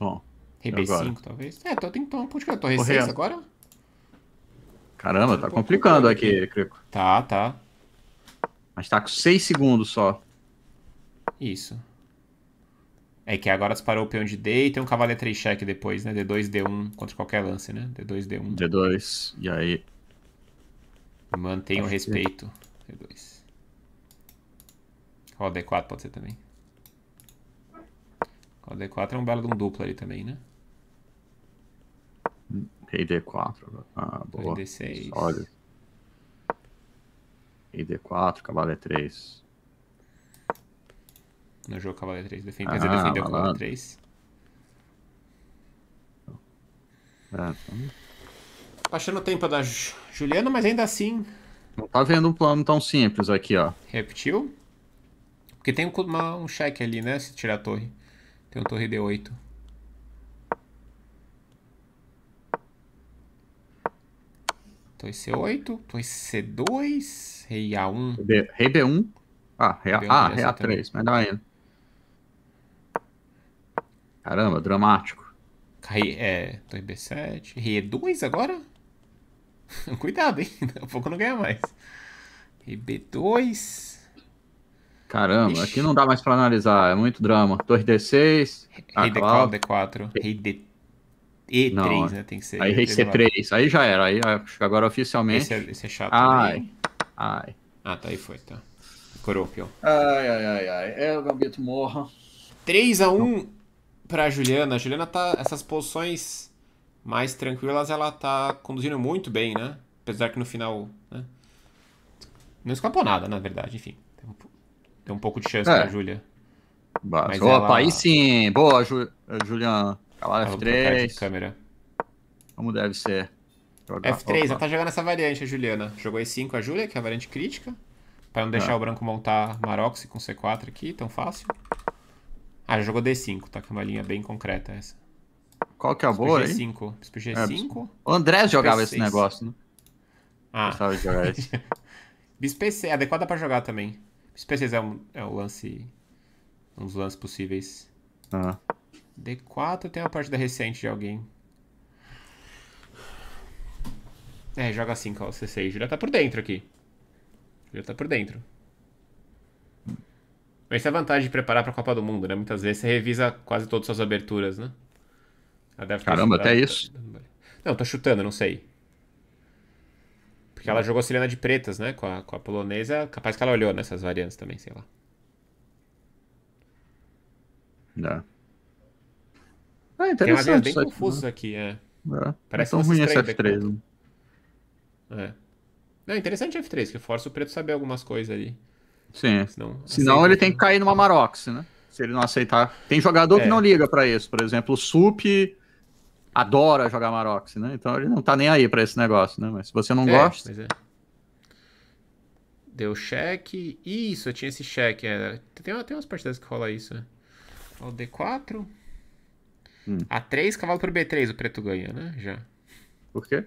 Bom. Rei B5, talvez. É, então tem que tomar um Torre Correia. 6 agora? Caramba, tá complicando aqui, Crico. Tá, tá. Mas tá com 6 segundos só. Isso. É que agora disparou o peão de D e tem um cavaleiro 3 check depois, né? D2, D1 contra qualquer lance, né? D2, D1. D2, e aí? Mantenha o respeito. D2. Rola D4 pode ser também. Rola D4 é um belo de um duplo ali também, né? Rei D4. Ah, boa. 2D6. Olha. E D4, cavalo E3. No jogo cavalo E3 defende. Ah, Quer dizer, defendeu cavalo E3. É, então. Baixando o tempo da Juliana, mas ainda assim. Não tá vendo um plano tão simples aqui, ó. Repetiu? Porque tem uma, um cheque ali, né? Se tirar a torre. Tem um torre D8. Torre C8, torre C2 rei A1. rei B1. Ah, rei, A3, ah, mas dá ainda. Caramba, dramático. Rei, é, torre B7. Rei E2 agora? *laughs* Cuidado, hein? Daqui a pouco não ganha mais. Rei B2. Caramba, Ixi. aqui não dá mais pra analisar, é muito drama. Torre d 6 Rei D4, D4. Rei D3. né? Tem que ser. Aí rei C3. Aí já era. Aí, agora oficialmente. Esse é, esse é chato. Ai. Também. Ai. Ah, tá, aí foi, tá. Coropio. Ai, ai, ai, ai. É, o Gambito morra. 3x1 pra Juliana. A Juliana tá. Essas posições mais tranquilas, ela tá conduzindo muito bem, né? Apesar que no final. Né? Não escapou nada, na verdade, enfim. Tem um, tem um pouco de chance é. pra Júlia. Mas Opa, ela... aí sim. Boa, Ju... Eh, Juliana. Calar F3. câmera. Como deve ser. F3, ela tá jogando essa variante, a Juliana. Jogou E5 a Júlia, que é a variante crítica. Pra não deixar é. o branco montar Marox com C4 aqui, tão fácil. Ah, jogou D5, tá? Que é uma linha bem concreta essa. Qual que é a é, bispo boa, G5. Bispo G5. É, o André jogava esse negócio, né? Ah. Gostava jogar *laughs* esse. bispo p é, adequada pra jogar também. Bispo c 6 é um, é um lance... Um dos lances possíveis. Ah. D4 tem uma partida recente de alguém. É, joga 5, ó, C6. Já tá por dentro aqui. já tá por dentro. Mas essa é a vantagem de preparar pra Copa do Mundo, né? Muitas vezes você revisa quase todas as suas aberturas, né? Caramba, até tá isso. Não, tô chutando, não sei. Porque ela jogou Silena de pretas, né? Com a, com a polonesa. Capaz que ela olhou nessas variantes também, sei lá. dá é. Ah, interessante. Tem uma bem confusa né? aqui, é. é. é Parece é tão ruim essa F3. É. Não, é interessante F3, que força o preto a saber algumas coisas ali. Sim. Senão, Senão ele tem que cair numa Marox, né? Se ele não aceitar. Tem jogador é. que não liga para isso. Por exemplo, o Sup adora jogar Marox, né? Então ele não tá nem aí para esse negócio, né? Mas se você não é, gosta. É. Deu cheque. Isso, eu tinha esse cheque. É. Tem, tem umas partidas que rola isso, né? O D4. Hum. A3, cavalo pro B3, o preto ganha, né? Já. Por quê?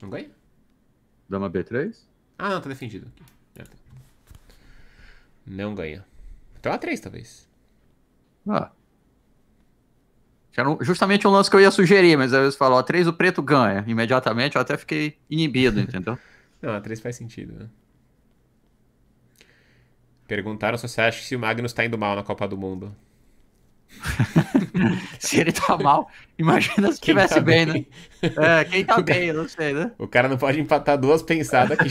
Não ganha? Dama B3? Ah, não, tá defendido. Tá. Não ganha. Então A3, é talvez. Ah. não justamente um lance que eu ia sugerir, mas às vezes falou A3 o preto ganha. Imediatamente eu até fiquei inibido, entendeu? *laughs* não, A3 faz sentido, né? Perguntaram se você acha que o Magnus tá indo mal na Copa do Mundo. *laughs* se ele tá mal, imagina se tá tivesse tá bem, bem, né? É, quem tá bem, eu não sei, né? O cara não pode empatar duas pensadas aqui.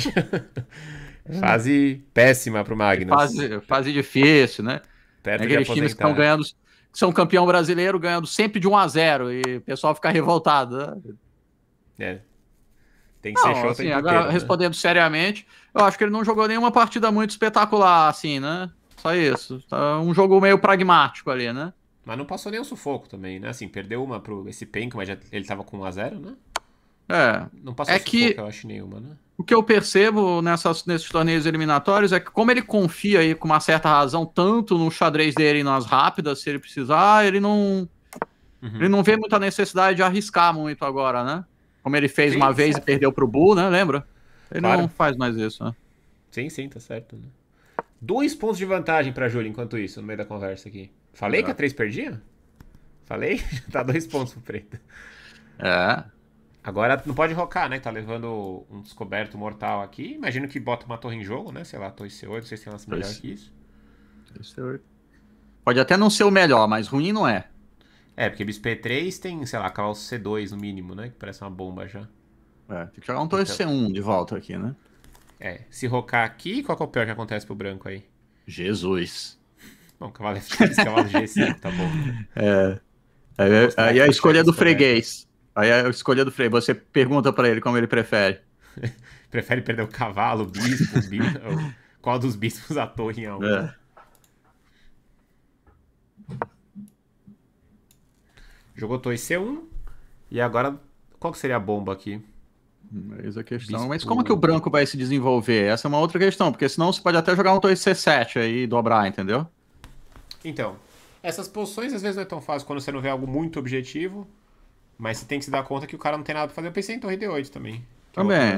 *laughs* fase péssima pro Magnus. Fase, fase difícil, né? Perto é aqueles times que estão ganhando, que são campeão brasileiro, ganhando sempre de 1 a 0 e o pessoal fica revoltado. Né? É. Tem que não, ser show assim, agora, né? respondendo seriamente, eu acho que ele não jogou nenhuma partida muito espetacular, assim, né? Só isso. Tá um jogo meio pragmático ali, né? Mas não passou nenhum sufoco também, né? Assim, perdeu uma pro esse Penco, mas já, ele tava com 1x0, né? É. Não passou é sufoco, que... eu acho, nenhuma, né? O que eu percebo nessas, nesses torneios eliminatórios é que, como ele confia aí, com uma certa razão, tanto no xadrez dele e nas rápidas, se ele precisar, ele não. Uhum. Ele não vê muita necessidade de arriscar muito agora, né? Como ele fez sim, uma vez e perdeu pro Bull, né? Lembra? Ele claro. não faz mais isso, né? Sim, sim, tá certo. Né? Dois pontos de vantagem para Júlio enquanto isso, no meio da conversa aqui. Falei é. que a 3 perdia? Falei? *laughs* tá dois pontos pro preto. É. Agora não pode rocar, né? Tá levando um descoberto mortal aqui. Imagino que bota uma torre em jogo, né? Sei lá, torre C8, não sei se tem umas melhores que isso. Torre C8. Pode até não ser o melhor, mas ruim não é. É, porque bispo E3 tem, sei lá, cavalo C2 no mínimo, né? Que parece uma bomba já. É, tem que jogar um torre então... C1 de volta aqui, né? É, se rocar aqui, qual que é o pior que acontece pro branco aí? Jesus. Não, cavaleiro G3, cavalo G5, *laughs* é né? tá bom. É. Aí, é, aí é a escolha do né? freguês. Aí a escolha do freguês. Você pergunta pra ele como ele prefere. *laughs* prefere perder o cavalo, o bispo, o bispo qual dos bispos a torre em algum. É. Jogou torre C1. E agora, qual que seria a bomba aqui? Mas hum, a questão. Mas como é que o branco vai se desenvolver? Essa é uma outra questão, porque senão você pode até jogar um torre C7 aí e dobrar, entendeu? Então, essas posições às vezes não é tão fácil quando você não vê algo muito objetivo, mas você tem que se dar conta que o cara não tem nada pra fazer. Eu pensei em torre D8 também. É também. É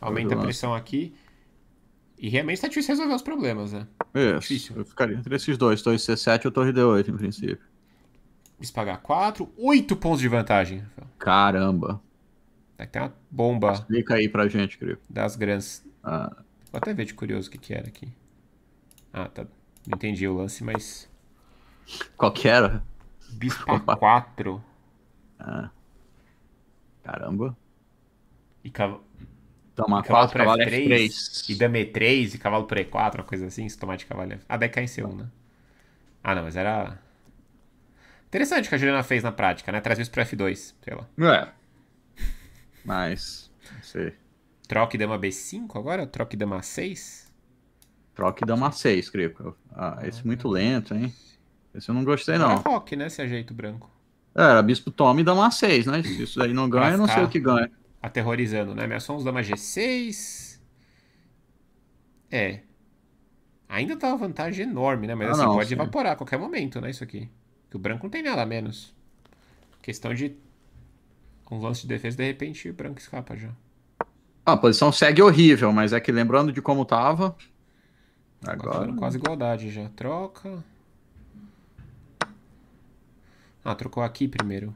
Aumenta a pressão aqui. E realmente tá difícil resolver os problemas, né? Isso. Difícil. Eu ficaria entre esses dois, torre C7 ou torre D8, em princípio. Espagar 4, 8 pontos de vantagem. Caramba. ter uma bomba. Explica aí pra gente, Crivo. Das grandes. Ah. Vou até ver de curioso o que, que era aqui. Ah, tá. Não entendi o lance, mas. Qual que era? Bispo Bispa 4. Ah. Caramba. E cavalo. Tomar 4, cavalo F3, E dama E 3 e cavalo por E4, uma coisa assim, se tomar de cavalo F. Ah, daí cai em C1, né? Ah, não, mas era. Interessante o que a Juliana fez na prática, né? Traz isso pro F2, sei lá. Não é. Mas. Não sei. Troque dama B5 agora? Troque dama 6? Troque dama 6, creio. Ah, esse é muito lento, hein? Esse eu não gostei, não. Era é rock, né? Esse ajeito branco. É, era Bispo e dá uma 6, né? Se isso aí não ganha, eu não sei o que ganha. Aterrorizando, né? Minha Sons dá uma G6. É. Ainda tá uma vantagem enorme, né? Mas ah, assim, não, pode sim. evaporar a qualquer momento, né? Isso aqui. Que o branco não tem nada a menos. Questão de. Um lance de defesa, de repente, o branco escapa já. Ah, a posição segue horrível, mas é que lembrando de como tava. Tá agora. agora quase igualdade já. Troca. Ah, trocou aqui primeiro.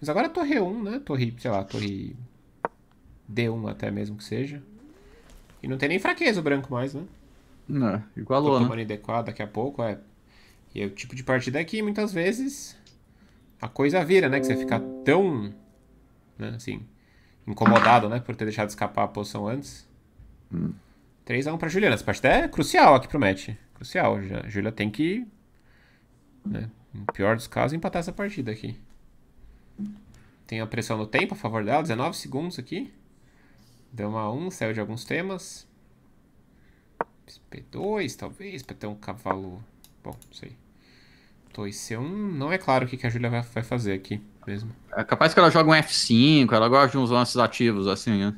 Mas agora é torre 1, né? Torre, sei lá, torre D1 até mesmo que seja. E não tem nem fraqueza o branco mais, né? Não, igualou, né? Tomando D4 daqui a pouco, é. E é o tipo de partida aqui, muitas vezes, a coisa vira, né? Que você fica tão, né, assim, incomodado, né? Por ter deixado escapar a poção antes. Hum. 3x1 pra Juliana. Essa parte até é crucial aqui pro match. Crucial. A Julia tem que né, no pior dos casos, é empatar essa partida aqui. Tem a pressão no tempo a favor dela, 19 segundos aqui. Deu uma 1, saiu de alguns temas. P2, talvez, pra ter um cavalo... Bom, não sei. 2 C1, não é claro o que, a Júlia vai, vai, fazer aqui mesmo. É capaz que ela joga um F5, ela gosta de uns lances ativos assim, né?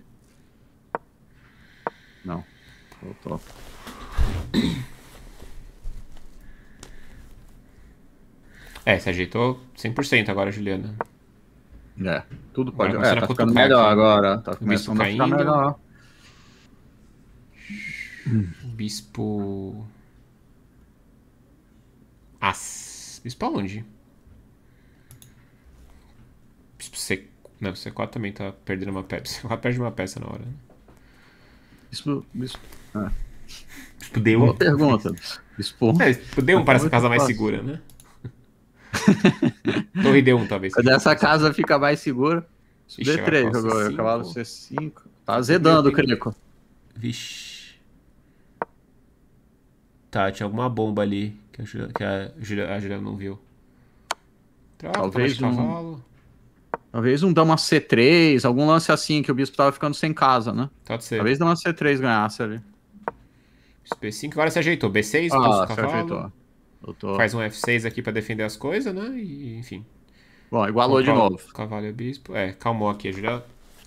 Não. Voltou. É, se ajeitou 100% agora, Juliana. É, tudo pode. Agora, é, tá, tá ficando melhor aqui. agora. Tá começando caindo. a ficar melhor. Bispo. As. Bispo aonde? Bispo C. Não, C4 também tá perdendo uma peça. *laughs* C4 perde uma peça na hora. Bispo. Bispo. Ah. Bispo D1. Boa pergunta. Bispo. É, bispo D1 parece a casa mais segura, né? *laughs* Torre D1, talvez. Mas essa casa fica mais segura. b D3 agora, cavalo C5. Tá azedando crico. Vixe. Tá, tinha alguma bomba ali que a Juliana, não viu. Talvez um... Talvez um dama C3, algum lance assim, que o bispo tava ficando sem casa, né? Pode ser. Talvez dama C3 ganhasse ali. Bispo B5, agora se ajeitou. B6, ah, se ajeitou. Tô... Faz um F6 aqui para defender as coisas, né? E, enfim. Bom, igualou de novo. Cavalo e bispo. É, calmou aqui, Julião.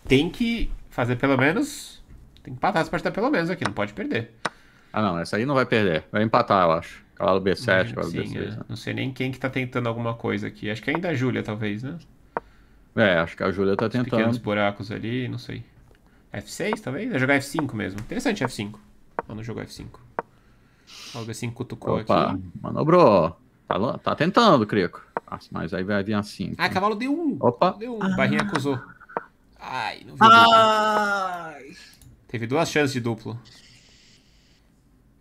Tem que fazer pelo menos. Tem que empatar essa partida pelo menos aqui, não pode perder. Ah, não, essa aí não vai perder. Vai empatar, eu acho. Cavalo B7, é, cavalo Sim, B6. É. Né? Não sei nem quem que tá tentando alguma coisa aqui. Acho que ainda a Júlia, talvez, né? É, acho que a Júlia tá tentando. Pequenos buracos ali, não sei. F6, talvez? Vai é jogar F5 mesmo. Interessante F5. Vamos jogar F5. Algo assim cutucou Opa, aqui. Manobrou. Tá, tá tentando, Crico. Mas aí vai vir assim. Ah, então. cavalo deu um. Opa. Deu um. Ah. Barrinha acusou. Ai, não vi. Ai. Teve duas chances de duplo.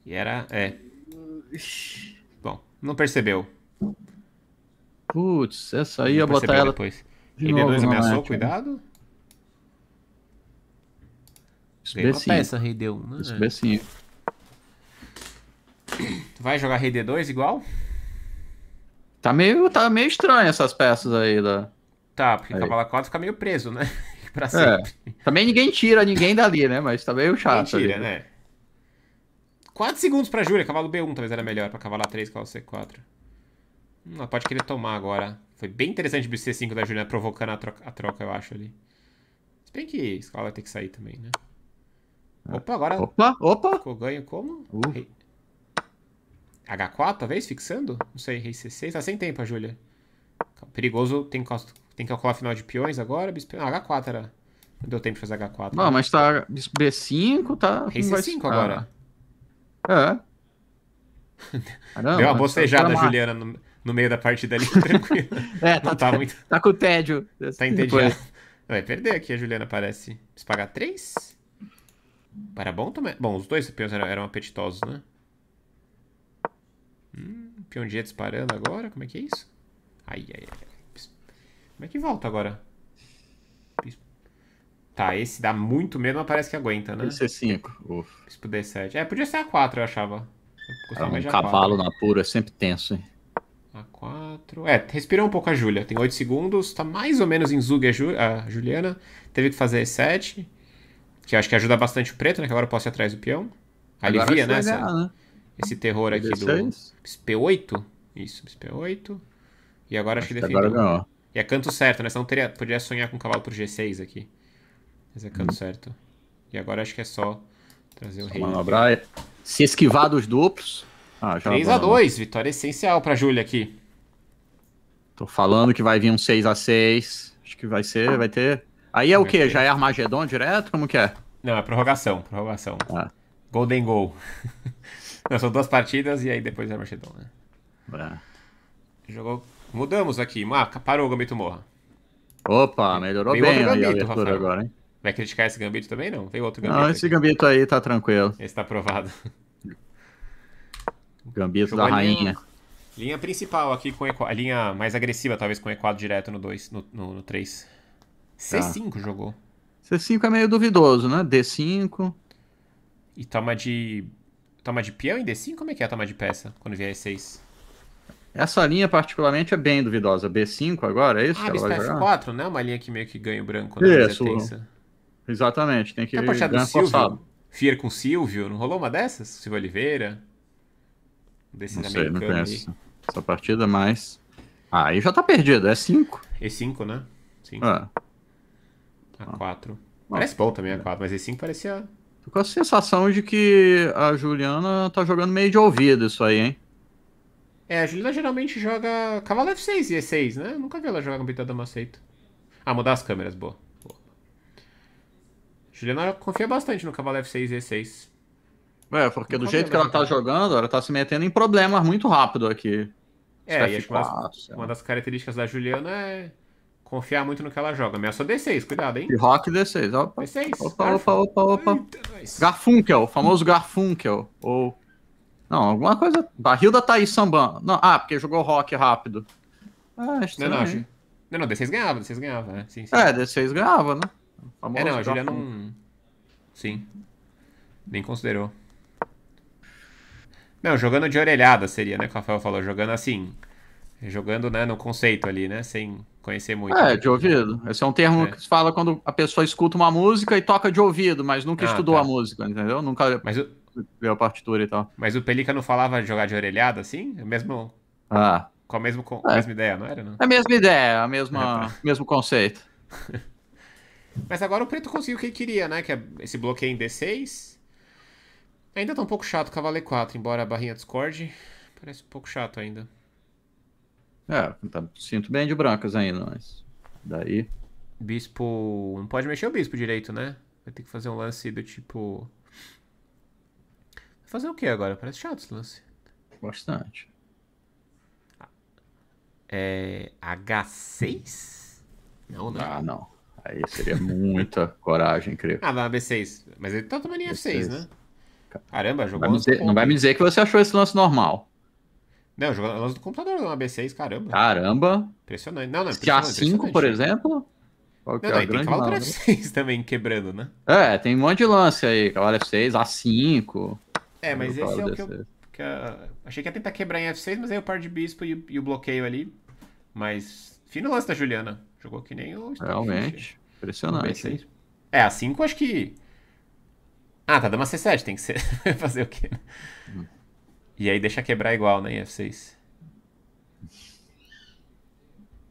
E era. É. Bom, não percebeu. Putz, essa aí ia botar ela. Depois. De novo, D2 ameaçou, é, cuidado. Isso B5. Peça, rei D1, né? B5. Tu vai jogar Rei D2 igual? Tá meio, tá meio estranho essas peças aí da. Tá, porque aí. 4 fica meio preso, né? *laughs* pra é. sempre. É. Também ninguém tira ninguém dali, né? Mas tá meio chato. Ninguém tira, ali. né? 4 né? segundos pra Júlia. Cavalo B1 talvez era melhor pra cavalar 3, cavalo C4. Hum, ela pode querer tomar agora. Foi bem interessante o BC5 da Júlia provocando a troca, a troca, eu acho ali. Se bem que a escola vai ter que sair também, né? Ah. Opa, agora. Opa, opa! Ficou ganho como? Uh. H4, talvez, fixando? Não sei, rei C6. Tá sem tempo a Júlia. Perigoso, tem, tem que calcular final de peões agora. Bispo... Não, H4 era. Não deu tempo de fazer H4. Não, né? mas tá B5, tá... Rei C5 agora. Ah. É. *laughs* Caramba, deu uma tá bocejada, Juliana, no, no, meio da partida ali, *laughs* tranquilo. *laughs* é, tá, tá, muito... tá com tédio. Tá assim, entediado. Vai perder aqui, a Juliana parece. Preciso pagar 3? Para bom também. Bom, os dois peões eram, eram apetitosos, né? Hum, Pyongyang disparando agora? Como é que é isso? Ai, ai, ai. Como é que volta agora? Tá, esse dá muito medo, mas parece que aguenta, né? Esse é 5. Uf. pro D7. É, podia ser A4, eu achava. Eu é um cavalo na pura é sempre tenso, hein? A4. É, respirou um pouco a Júlia. Tem 8 segundos. Tá mais ou menos em Zug a, Ju... a Juliana. Teve que fazer E7. Que acho que ajuda bastante o preto, né? Que agora eu posso ir atrás do peão. Alivia, né? Ganhar, né? esse terror aqui 6 do P8. Isso, P8. E agora acho, acho que defendeu. Agora ganhou. E é canto certo, né? Senão teria, poderia sonhar com um cavalo por G6 aqui. Mas é canto hum. certo. E agora acho que é só trazer só o rei. Manobrar, se esquivar dos duplos. Ah, 3x2, vitória essencial pra Júlia aqui. Tô falando que vai vir um 6x6. Acho que vai ser, vai ter. Aí é vai o quê? Ter. Já é Armagedon direto? Como que é? Não, é prorrogação, prorrogação. Ah. Golden Goal. Não, são duas partidas e aí depois é Machedon, né? É. Jogou. Mudamos aqui. Marca, parou o Gambito Morra. Opa, melhorou bem outro gambito, Rafael. agora, hein? Vai criticar esse gambito também, não? Tem outro gambito. Não, esse aqui. gambito aí tá tranquilo. Esse tá aprovado. *laughs* Gambito Jogou da rainha. Linha, linha, principal aqui com a linha mais agressiva, talvez com equado direto no 2, no, no, no 3. C5 tá. jogou. C5 é meio duvidoso, né? D5. E toma de Toma de peão em D5? Como é que é a toma de peça quando vier E6? Essa linha, particularmente, é bem duvidosa. B5 agora, é isso? Ah, bispo F4, é né? Uma linha que meio que ganha o branco, né? É isso, Exatamente, tem que Tem puxado do Silvio. Fier com Silvio, não rolou uma dessas? Silvio Oliveira? Desse não sei, não conheço essa partida, mas... Ah, aí já tá perdido, é 5. E5, né? 5. É. Tá A4. Ah. Parece bom também a 4, mas E5 parecia Tô com a sensação de que a Juliana tá jogando meio de ouvido isso aí, hein? É, a Juliana geralmente joga cavalo F6 e E6, né? Eu nunca vi ela jogar com pintada aceito. Ah, mudar as câmeras, boa. boa. Juliana confia bastante no cavalo F6 e E6. É, porque do jeito que ela tá jogando, ela tá se metendo em problemas muito rápido aqui. É, F4, uma, das, uma das características da Juliana é confiar muito no que ela joga. é só D6, cuidado, hein? E rock D6, opa. D6. Opa, opa, opa, opa, Eita, Garfunkel, famoso Garfunkel. Ou. Não, alguma coisa. Barril da Thaís Samban. Não, ah, porque jogou rock rápido. Ah, é estranho. Não, não, não, não, D6 ganhava, D6 ganhava, né? Sim, sim. É, D6 ganhava, né? Famoso é, não, a Julia não. Sim. Nem considerou. Não, jogando de orelhada seria, né? Que o Rafael falou, jogando assim, Jogando né, no conceito ali, né? Sem conhecer muito. É, né. de ouvido. Esse é um termo é. que se fala quando a pessoa escuta uma música e toca de ouvido, mas nunca ah, estudou tá. a música, entendeu? Nunca mas o... viu a partitura e tal. Mas o Pelica não falava de jogar de orelhada assim? É mesmo. Ah. Com a, com a é. mesma ideia, não era? Não? É a mesma ideia, a mesma, *laughs* é, tá. mesmo conceito. *laughs* mas agora o preto conseguiu o que ele queria, né? Que é esse bloqueio em D6. Ainda tá um pouco chato o cavaleiro 4, embora a barrinha Discord. Parece um pouco chato ainda. É, tá, sinto bem de brancas ainda, mas. Daí. Bispo. Não pode mexer o bispo direito, né? Vai ter que fazer um lance do tipo. Fazer o que agora? Parece chato esse lance. Bastante. É. H6? Não, não né? Ah, não. Aí seria muita *laughs* coragem, creio. Ah, vai B6. Mas ele tá tomando em F6, né? Caramba, jogou. Vai dizer, não vai me dizer que você achou esse lance normal. Não, jogando lança do computador não, ab 6 caramba. Caramba. Impressionante. Não, não, é impressionante, A5, por exemplo. Qual não, é não, é tem Cavalo lance. F6 também quebrando, né? É, tem um monte de lance aí. Cavalo F6, A5. É, mas esse é o que eu, que eu. achei que ia tentar quebrar em F6, mas aí o par de bispo e, e o bloqueio ali. Mas. Fino lance da Juliana. Jogou que nem o. Realmente. Impressionante. É, A5 acho que. Ah, tá dando uma C7, tem que ser. *laughs* Fazer o quê? Né? E aí deixa quebrar igual, né, if F6.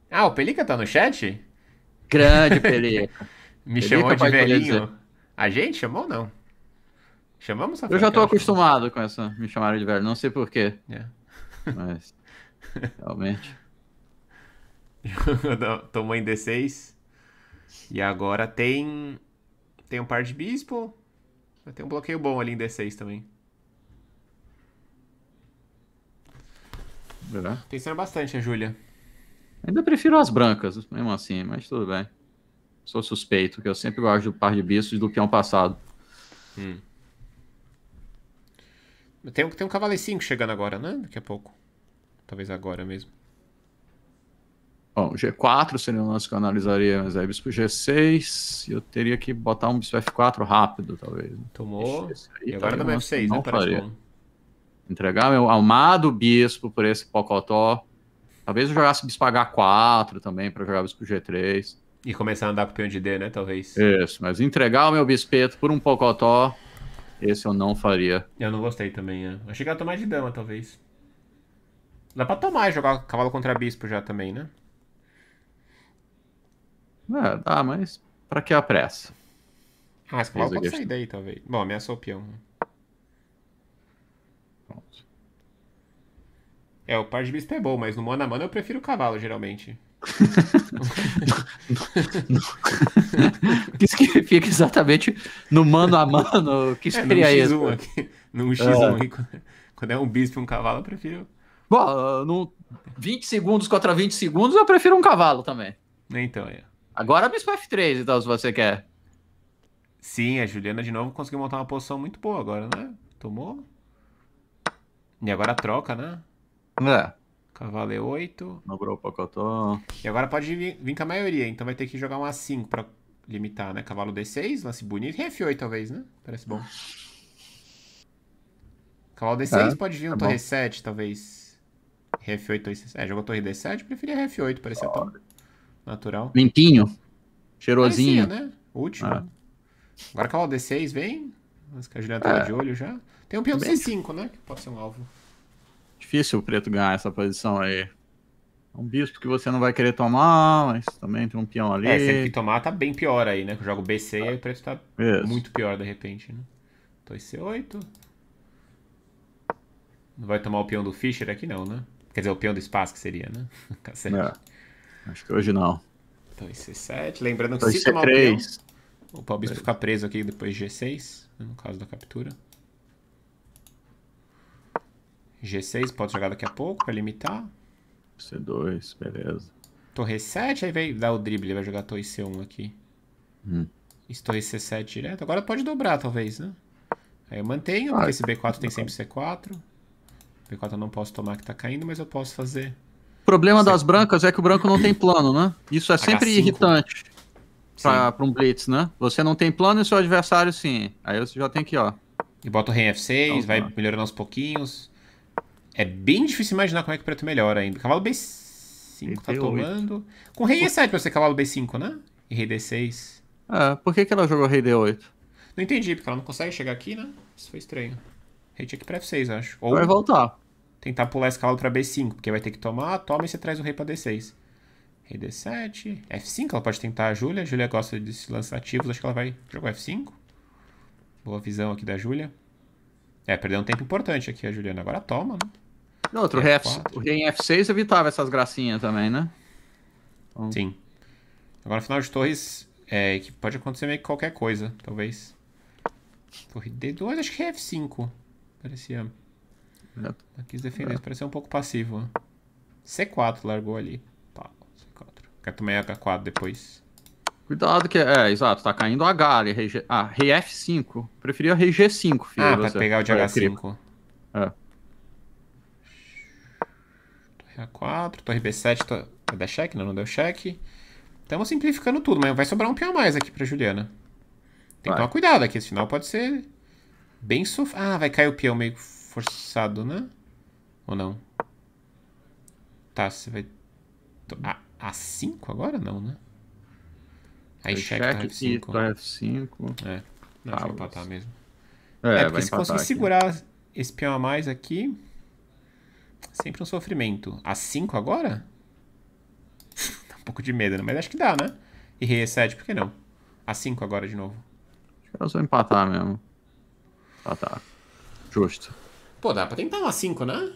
Ah, o Pelica tá no chat? Grande *laughs* Pelica. Me Pelica chamou de velhinho. A gente chamou ou não? Chamamos a Eu já tô acostumado com essa. Me chamaram de velho, não sei porquê. Yeah. É. Mas. *laughs* Realmente. *laughs* Tomou em D6. E agora tem. Tem um par de bispo. Tem um bloqueio bom ali em D6 também. Né? Pensando bastante, a Júlia. Ainda prefiro as brancas, mesmo assim, mas tudo bem. Sou suspeito, que eu sempre gosto do par de bichos do peão passado. Hum. Tem, tem um cavaleiro 5 chegando agora, né? Daqui a pouco. Talvez agora mesmo. Bom, G4 seria o lance que eu analisaria, mas aí é bispo G6, eu teria que botar um bispo F4 rápido, talvez. Tomou. e agora também tá tá F6, né? não né? Parece bom. Entregar meu amado bispo por esse Pocotó. Talvez eu jogasse bispo H4 também, para jogar bispo G3. E começar a andar com o peão de D, né? Talvez. Isso, mas entregar o meu bispeto por um Pocotó, esse eu não faria. Eu não gostei também, né? Achei que ia tomar de dama, talvez. Dá pra tomar e jogar cavalo contra bispo já também, né? É, dá, mas pra que a pressa? Ah, esse cavalo pode sair daí, talvez. Bom, ameaçou o peão. Né? Pronto. É, o par de mista é bom, mas no mano a mano eu prefiro o cavalo, geralmente. *laughs* O que significa exatamente no mano a mano? Que é, seria *laughs* é, isso? Aqui, num X1 é. quando é um bispo e um cavalo, eu prefiro. Bom, no 20 segundos contra 20 segundos, eu prefiro um cavalo também. É, então, é. Agora bispo F3, então, se você quer. Sim, a Juliana de novo conseguiu montar uma posição muito boa agora, né? Tomou e agora troca, né? É. Cavalo E8. Dobrou o Pocotó. E agora pode vir, vir, com a maioria, então vai ter que jogar um A5 pra limitar, né? Cavalo D6, lance bonito. E F8 talvez, né? Parece bom. Cavalo D6 é, pode vir tá um é Torre 7, talvez. F8, É, jogou Torre D7, preferia F8, parecia tão natural. Limpinho. Cheirosinho. Parecia, né? Último. Ah. É. Agora cavalo D6, vem. As cajilhadoras é. de olho já. Tem um peão Bem... C5, né? Que pode ser um alvo. Difícil o preto ganhar essa posição aí é um bispo que você não vai querer tomar, mas também tem um peão ali. É, se ele tomar, tá bem pior aí, né? Que eu jogo BC e o preço tá Isso. muito pior de repente, né? 2C8. Não vai tomar o peão do Fischer aqui, não, né? Quer dizer, o peão do espaço que seria, né? *laughs* É. Acho que hoje não. 2C7. Lembrando que 2C3. se tomar o peão. O pau bispo fica preso aqui depois de G6, né, no caso da captura. G6 pode jogar daqui a pouco pra limitar. C2, beleza. Torre 7, aí vai dar o drible, vai jogar torre C1 aqui. Hum. Isso, torre C7 direto. Agora pode dobrar, talvez, né? Aí eu mantenho, ah, porque esse B4 tá tem sempre C4. B4 eu não posso tomar que tá caindo, mas eu posso fazer... O problema C4. das brancas é que o branco não tem plano, né? Isso é sempre H5. irritante pra, um blitz, né? Você não tem plano e seu adversário sim. Aí você já tem aqui, ó. E bota o rei F6, então, tá. vai melhorando aos pouquinhos. É bem difícil imaginar como é que o preto melhora ainda. Cavalo B5 B8. tá tomando. Com rei E7 pra ser cavalo B5, né? E rei D6. Ah, por que, que ela jogou rei D8? Não entendi, porque ela não consegue chegar aqui, né? Isso foi estranho. Rei tinha que pra F6, acho. Ou vai voltar. Tentar pular esse cavalo pra B5, porque vai ter que tomar, toma e você traz o rei pra D6. Rei D7. F5, ela pode tentar a Júlia. A Júlia gosta desses lances ativos. Acho que ela vai jogar F5. Boa visão aqui da Júlia. É, perdeu um tempo importante aqui a Juliana. Agora toma, né? No outro, F4. o rei em F6 evitava essas gracinhas também, né? Então, Sim. Agora, final de torres, é, que pode acontecer meio que qualquer coisa, talvez. Torre D2, acho que é F5. Parecia. Não. É. quis defender, Não. parecia um pouco passivo. C4 largou ali. Quer tomar H4 depois. Cuidado que... É, é, exato. Tá caindo H ali. Rei, ah, rei F5. Preferia rei G5, filho. Ah, pra pegar o de H5. É, é. Torre A4, torre B7, Vai dar check? Não, não deu check. Estamos simplificando tudo, mas vai sobrar um peão a mais aqui pra Juliana. Tem vai. que tomar cuidado aqui, esse final pode ser bem sof... Ah, vai cair o peão meio forçado, né? Ou não? Tá, você vai... Ah, a 5 agora? Não, né? Aí cheque tá F5. Tá F5. É. Não, ah, tá, empatar mesmo. É, é porque se conseguir aqui. segurar esse peão a mais aqui, sempre um sofrimento. A 5 agora? tá *laughs* um pouco de medo, né? Mas acho que dá, né? E rei E7, por que não? A 5 agora de novo. Acho que é só empatar mesmo. Empatar. Tá, tá. Justo. Pô, dá pra tentar um a 5, né?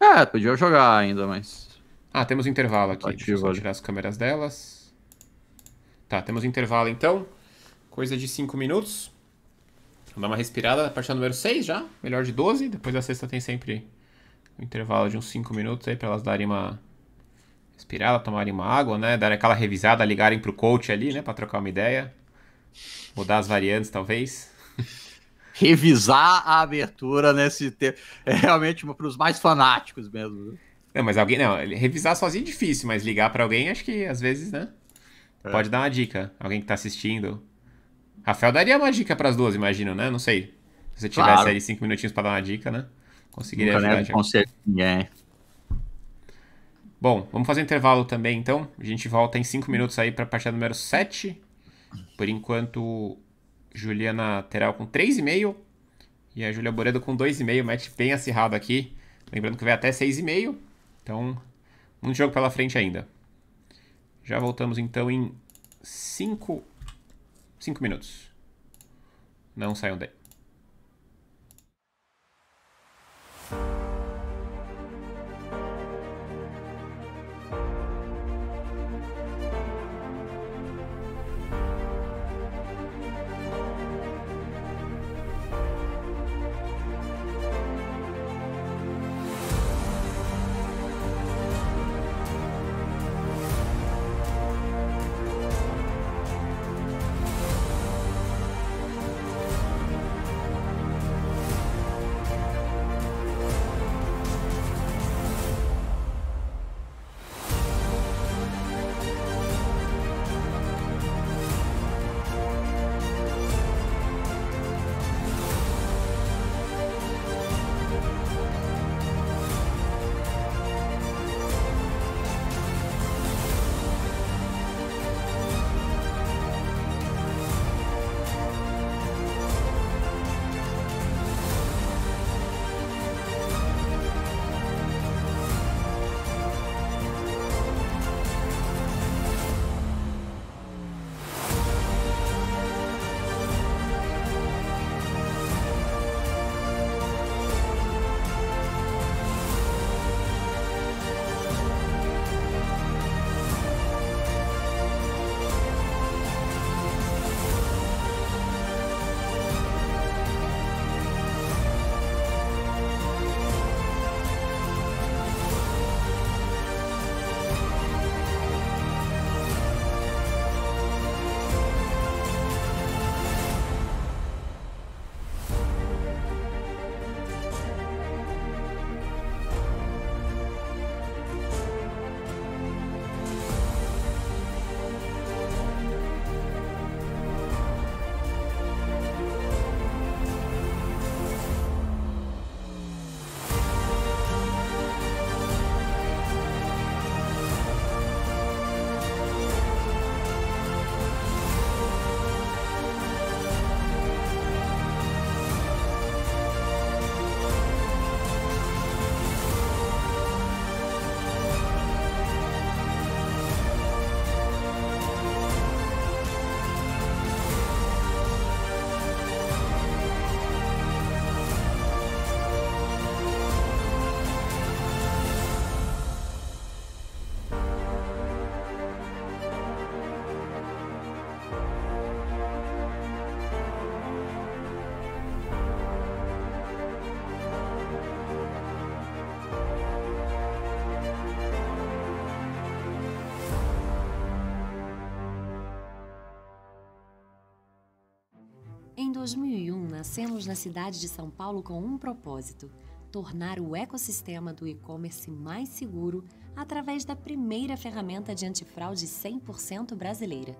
É, podia jogar ainda, mas... Ah, temos intervalo aqui. Ativa. Deixa tirar as câmeras delas. Tá, temos intervalo então. Coisa de 5 minutos. Vamos dar uma respirada na partida número 6 já. Melhor de 12. Depois da sexta tem sempre um intervalo de uns 5 minutos aí para elas darem uma respirada, tomarem uma água, né? Darem aquela revisada, ligarem pro coach ali, né? Pra trocar uma ideia. Mudar as variantes, talvez. *laughs* Revisar a abertura nesse tempo. É realmente para os mais fanáticos mesmo. Não, mas alguém. Não, revisar sozinho é difícil, mas ligar para alguém acho que às vezes, né? É. Pode dar uma dica. Alguém que tá assistindo. Rafael daria uma dica para as duas, imagino, né? Não sei. Se você tivesse claro. aí cinco minutinhos para dar uma dica, né? Conseguiria Nunca ajudar. é. Bom, vamos fazer um intervalo também, então. A gente volta em cinco minutos aí para a partida número 7. Por enquanto, Juliana Teral com 3,5 e a Júlia Boredo com 2,5. Match bem acirrado aqui. Lembrando que vai até 6,5. Então, muito jogo pela frente ainda. Já voltamos então em 5 5 minutos. Não saiam daí. 2001, nascemos na cidade de São Paulo com um propósito: tornar o ecossistema do e-commerce mais seguro através da primeira ferramenta de antifraude 100% brasileira.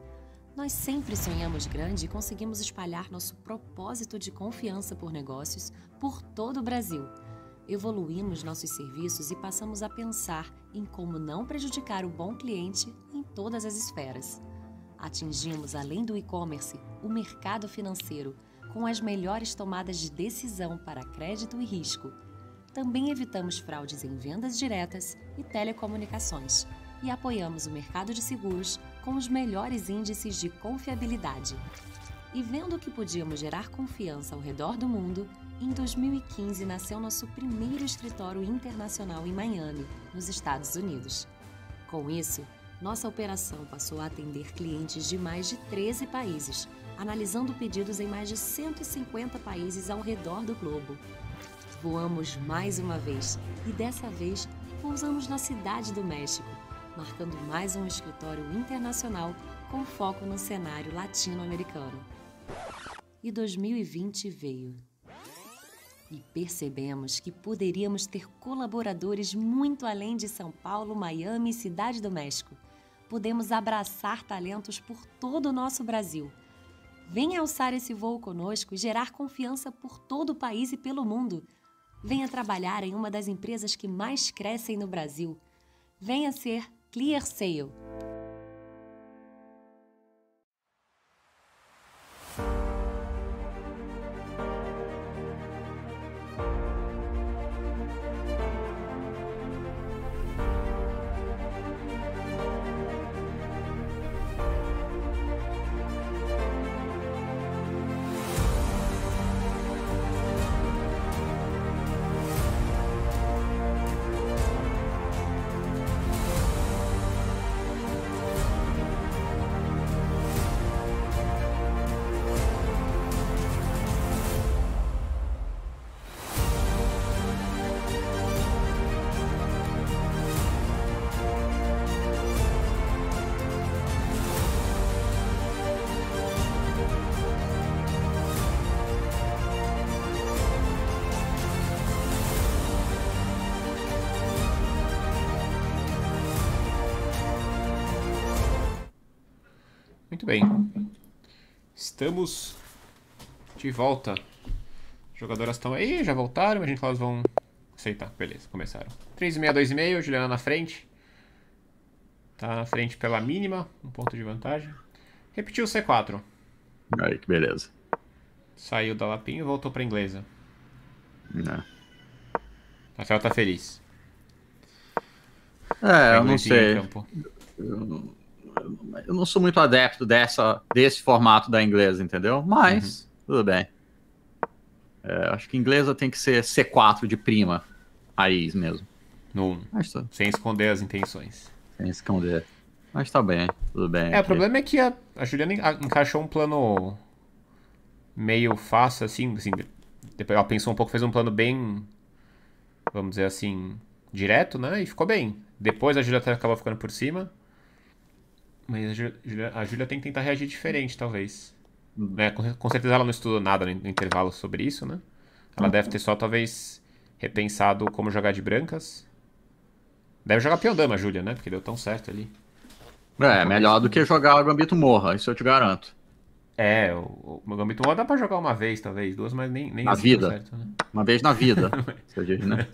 Nós sempre sonhamos grande e conseguimos espalhar nosso propósito de confiança por negócios por todo o Brasil. Evoluímos nossos serviços e passamos a pensar em como não prejudicar o bom cliente em todas as esferas atingimos, além do e-commerce, o mercado financeiro, com as melhores tomadas de decisão para crédito e risco. Também evitamos fraudes em vendas diretas e telecomunicações e apoiamos o mercado de seguros com os melhores índices de confiabilidade. E vendo que podíamos gerar confiança ao redor do mundo, em 2015 nasceu nosso primeiro escritório internacional em Miami, nos Estados Unidos. Com isso, nossa operação passou a atender clientes de mais de 13 países, analisando pedidos em mais de 150 países ao redor do globo. Voamos mais uma vez e dessa vez pousamos na Cidade do México, marcando mais um escritório internacional com foco no cenário latino-americano. E 2020 veio. E percebemos que poderíamos ter colaboradores muito além de São Paulo, Miami e Cidade do México. Podemos abraçar talentos por todo o nosso Brasil Venha alçar esse voo conosco e gerar confiança por todo o país e pelo mundo. Venha trabalhar em uma das empresas que mais crescem no Brasil. Venha ser ClearSale. Muito bem. Estamos de volta. As jogadoras estão aí, já voltaram, a gente elas vão aceitar. Beleza, começaram. 3,5, 2,5, Juliana na frente. Tá na frente pela mínima, um ponto de vantagem. Repetiu o C4. Aí, que beleza. Saiu da Lapinha e voltou pra inglesa. Não. Né. Rafael tá feliz. É, eu não sei. Eu, eu não sou muito adepto dessa, desse formato da inglesa, entendeu? Mas, uhum. tudo bem. É, acho que inglesa tem que ser C4 de prima, raiz mesmo. No, Mas, tá. Sem esconder as intenções. Sem esconder. Mas tá bem, tudo bem. É, aqui. o problema é que a, a Juliana encaixou um plano meio fácil, assim, assim. Depois ela pensou um pouco, fez um plano bem, vamos dizer assim, direto, né? E ficou bem. Depois a Juliana acabou ficando por cima. Mas a Júlia tem que tentar reagir diferente, talvez. Uhum. Né? Com, com, certeza ela não estudou nada no intervalo sobre isso, né? Ela uhum. deve ter só, talvez, repensado como jogar de brancas. Deve jogar peão dama, Júlia, né? Porque deu tão certo ali. É, melhor do que jogar o Gambito Morra, isso eu te garanto. É, o, o Gambito War dá pra jogar uma vez, talvez, duas, mas nem. nem na vida. Certo, né? Uma vez na vida, você *laughs* diz, né?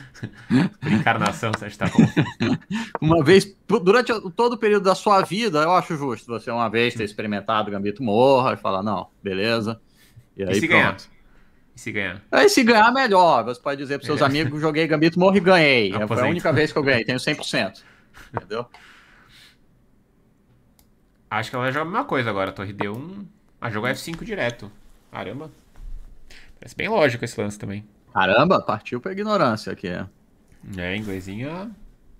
*laughs* Reencarnação, você está com. *laughs* uma vez, durante todo o período da sua vida, eu acho justo você uma vez ter experimentado o Gambito Morra e falar, não, beleza. E, aí, e se pronto. ganhar? E se ganhar? Aí se ganhar, melhor. Você pode dizer pros seus é. amigos, joguei Gambito Morra e ganhei. É, foi a única vez que eu ganhei, tenho 100%. Entendeu? Acho que ela vai jogar a mesma coisa agora. A torre D1. Ah, jogou F5 direto. Caramba. Parece bem lógico esse lance também. Caramba, partiu pra ignorância aqui. É, é inglesinha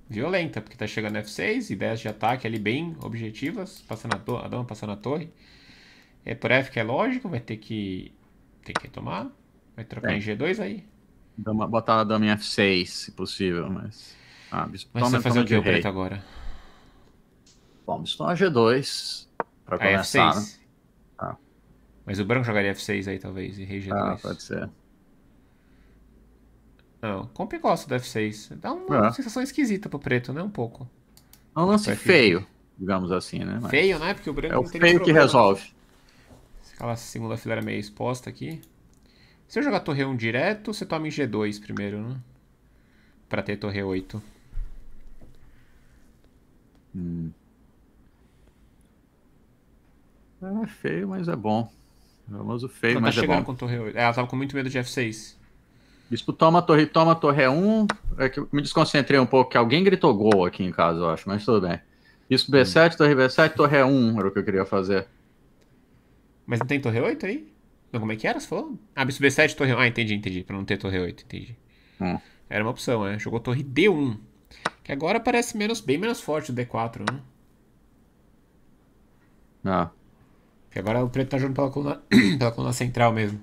violenta, porque tá chegando F6, ideias de ataque ali bem objetivas, passando a, do... a dama passando a torre. É por F que é lógico, vai ter que. Tem que tomar. Vai trocar é. em G2 aí. Dama, botar a dama em F6, se possível, mas. Ah, mas toma, você vai fazer o que o preto agora? Bom, estou G2 para começar. F6. Né? Ah. Ah. Mas o branco jogaria F6 aí, talvez, e rei G2. Ah, pode ser. Não, e gosta do F6. Dá uma é. sensação esquisita pro preto, né? Um pouco. É um lance feio, digamos assim, né? Mas... Feio, né? Porque o branco é o feio que resolve. Aquela segunda fileira meio exposta aqui. Se eu jogar torre 1 direto, você toma em G2 primeiro, né? Pra ter torre 8. Hum. É feio, mas é bom. É o famoso feio, ela tá mas tá é bom. Com torre... Ela tava com muito medo de F6. Bispo toma torre, toma torre E1. É que me desconcentrei um pouco, que alguém gritou gol aqui em casa, eu acho, mas tudo bem. Bispo B7, hum. torre B7, torre E1 era o que eu queria fazer. Mas não tem torre 8 aí? Não, como é que era? Você falou? Ah, bispo B7, torre 1. Ah, entendi, entendi. Pra não ter torre 8, entendi. Hum. Era uma opção, né? Jogou torre D1. Que agora parece menos, bem menos forte o D4, né? Ah. Porque agora o preto tá jogando pela coluna, *clears throat* pela coluna central mesmo.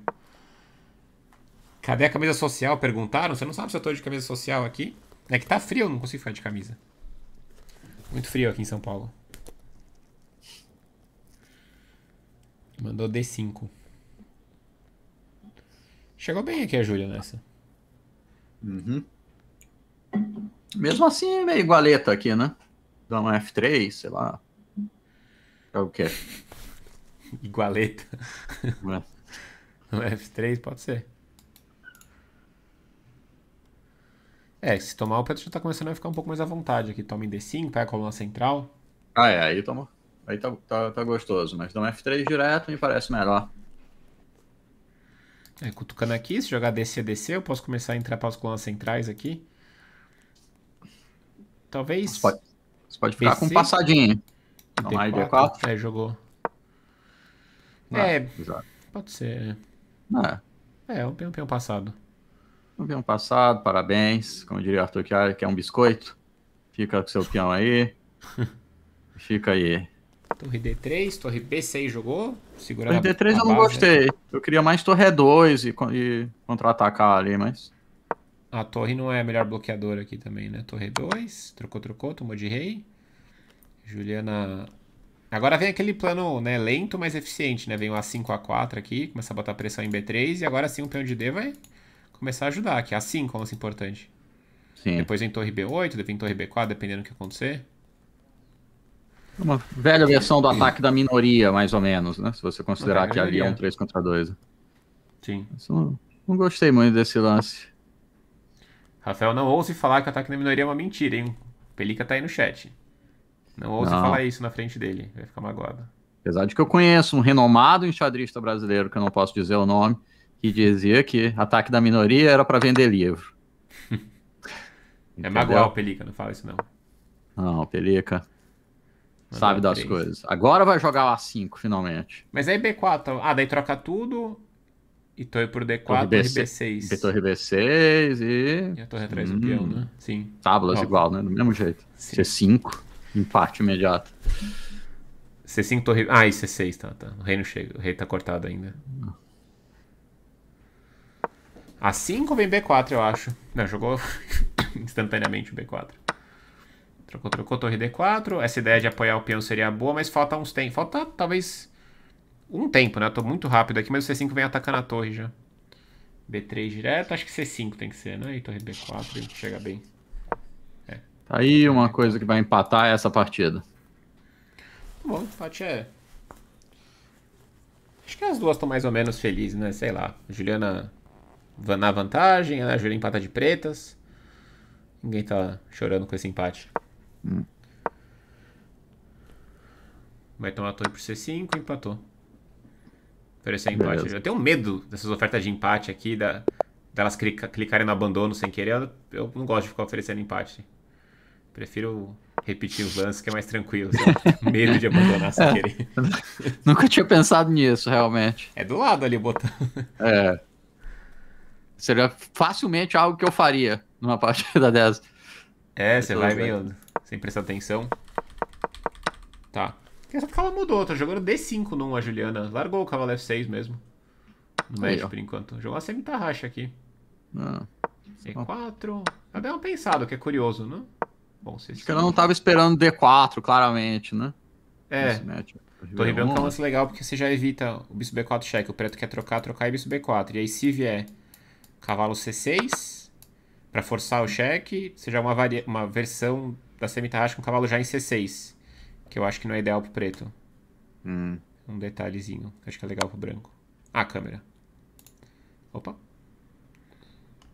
Cadê a camisa social? Perguntaram. Você não sabe se eu tô de camisa social aqui? É que tá frio, eu não consigo ficar de camisa. Muito frio aqui em São Paulo. Mandou D5. Chegou bem aqui a Júlia nessa. Uhum. Mesmo assim, é meio igualeta aqui, né? Dá um F3, sei lá. É o que? *laughs* Igualeta. No F3 pode ser. É, se tomar o Petro já tá começando a ficar um pouco mais à vontade aqui. Toma em D5, pega a coluna central. Ah, é, aí toma. Aí tá, tá, tá gostoso, mas toma F3 direto me parece melhor. É, cutucando aqui, se jogar DC, DC, eu posso começar a entrar para as colunas centrais aqui. Talvez. Você pode, você pode ficar BC? com um passadinho. Então, d D4. É, jogou. É, é. pode ser. Né? É. É, é o campeão passado. Campeão passado, parabéns. Como diria o Arthur que é um biscoito. Fica com seu peão aí. *laughs* Fica aí. Torre D3, Torre B6 jogou? Segura torre D3 eu não base. Né? gostei. Eu queria mais Torre E2 e, e contra-atacar ali, mas. A torre não é a melhor bloqueadora aqui também, né? Torre 2, trocou, trocou, tomou de rei. Juliana Agora vem aquele plano né, lento, mas eficiente, né? Vem o A5, A4 aqui, começa a botar pressão em B3, e agora sim o peão de D vai começar a ajudar aqui. A5 é um lance importante. Sim. Depois vem torre B8, depois vem torre B4, dependendo do que acontecer. Uma velha versão do ataque da minoria, mais ou menos, né? Se você considerar que ali é um 3 contra 2. Sim. Não, não, gostei muito desse lance. Rafael, não ouse falar que o ataque da minoria é uma mentira, hein? Pelica tá aí no chat. Não ouse não. falar isso na frente dele, vai ficar magoado. Apesar de que eu conheço um renomado enxadrista brasileiro, que eu não posso dizer o nome, que dizia que ataque da minoria era para vender livro. *laughs* é magoar o Pelica, não fala isso não. Não, Pelica Mas sabe é das coisas. Agora vai jogar o A5, finalmente. Mas aí é B4, então. ah, daí troca tudo e tô aí por D4 e B6. B torre B6 e... E a torre atrás hum, do peão, hum. né? Sim. Tábulas igual, né? Do mesmo jeito. Sim. C5 empate imediato. C5, torre. Ah, é e C6, tá, tá. O rei não chega. O rei tá cortado ainda. A5 vem B4, eu acho. Não, jogou *coughs* instantaneamente o B4. Trocou, trocou torre D4. Essa ideia de apoiar o peão seria boa, mas falta uns tempos. Falta talvez um tempo, né? Eu tô muito rápido aqui, mas o C5 vem atacando a torre já. B3 direto, acho que C5 tem que ser, né? E torre B4 chega bem. Aí uma coisa que vai empatar é essa partida. Tá bom, empate é. Acho que as duas estão mais ou menos felizes, né? Sei lá. Juliana na vantagem, a Juliana empata de pretas. Ninguém tá chorando com esse empate. Hum. Vai tomar a torre por C5 empatou. Oferecer empate. Beleza. Eu tenho medo dessas ofertas de empate aqui, da, delas clicarem no abandono sem querer. Eu, eu não gosto de ficar oferecendo empate. Prefiro repetir o lances que é mais tranquilo. *laughs* medo de abandonar sem é. querer. *laughs* Nunca tinha pensado nisso, realmente. É do lado ali o botão. É. Seria facilmente algo que eu faria numa partida *laughs* dessa. É, você vai meio né? sem prestar atenção. Tá. Engraçado que mudou, tá jogando D5 não a Juliana. Largou o cavalo F6 mesmo. No médio, por enquanto. Jogou a semi-tarraxa aqui. Não. Ah. C4. É bem uma pensada, que é curioso, não? Bom, se Acho que ela não estava esperando D4, claramente, né? É. Torre Branca é um lance legal porque você já evita o bispo B4 cheque. O preto quer trocar, trocar e bispo B4. E aí se vier cavalo C6, para forçar o cheque, você já é uma, varia... uma versão da semitarraxa com cavalo já em C6. Que eu acho que não é ideal pro preto. Hum. Um detalhezinho. Que acho que é legal pro branco. Ah, câmera. Opa.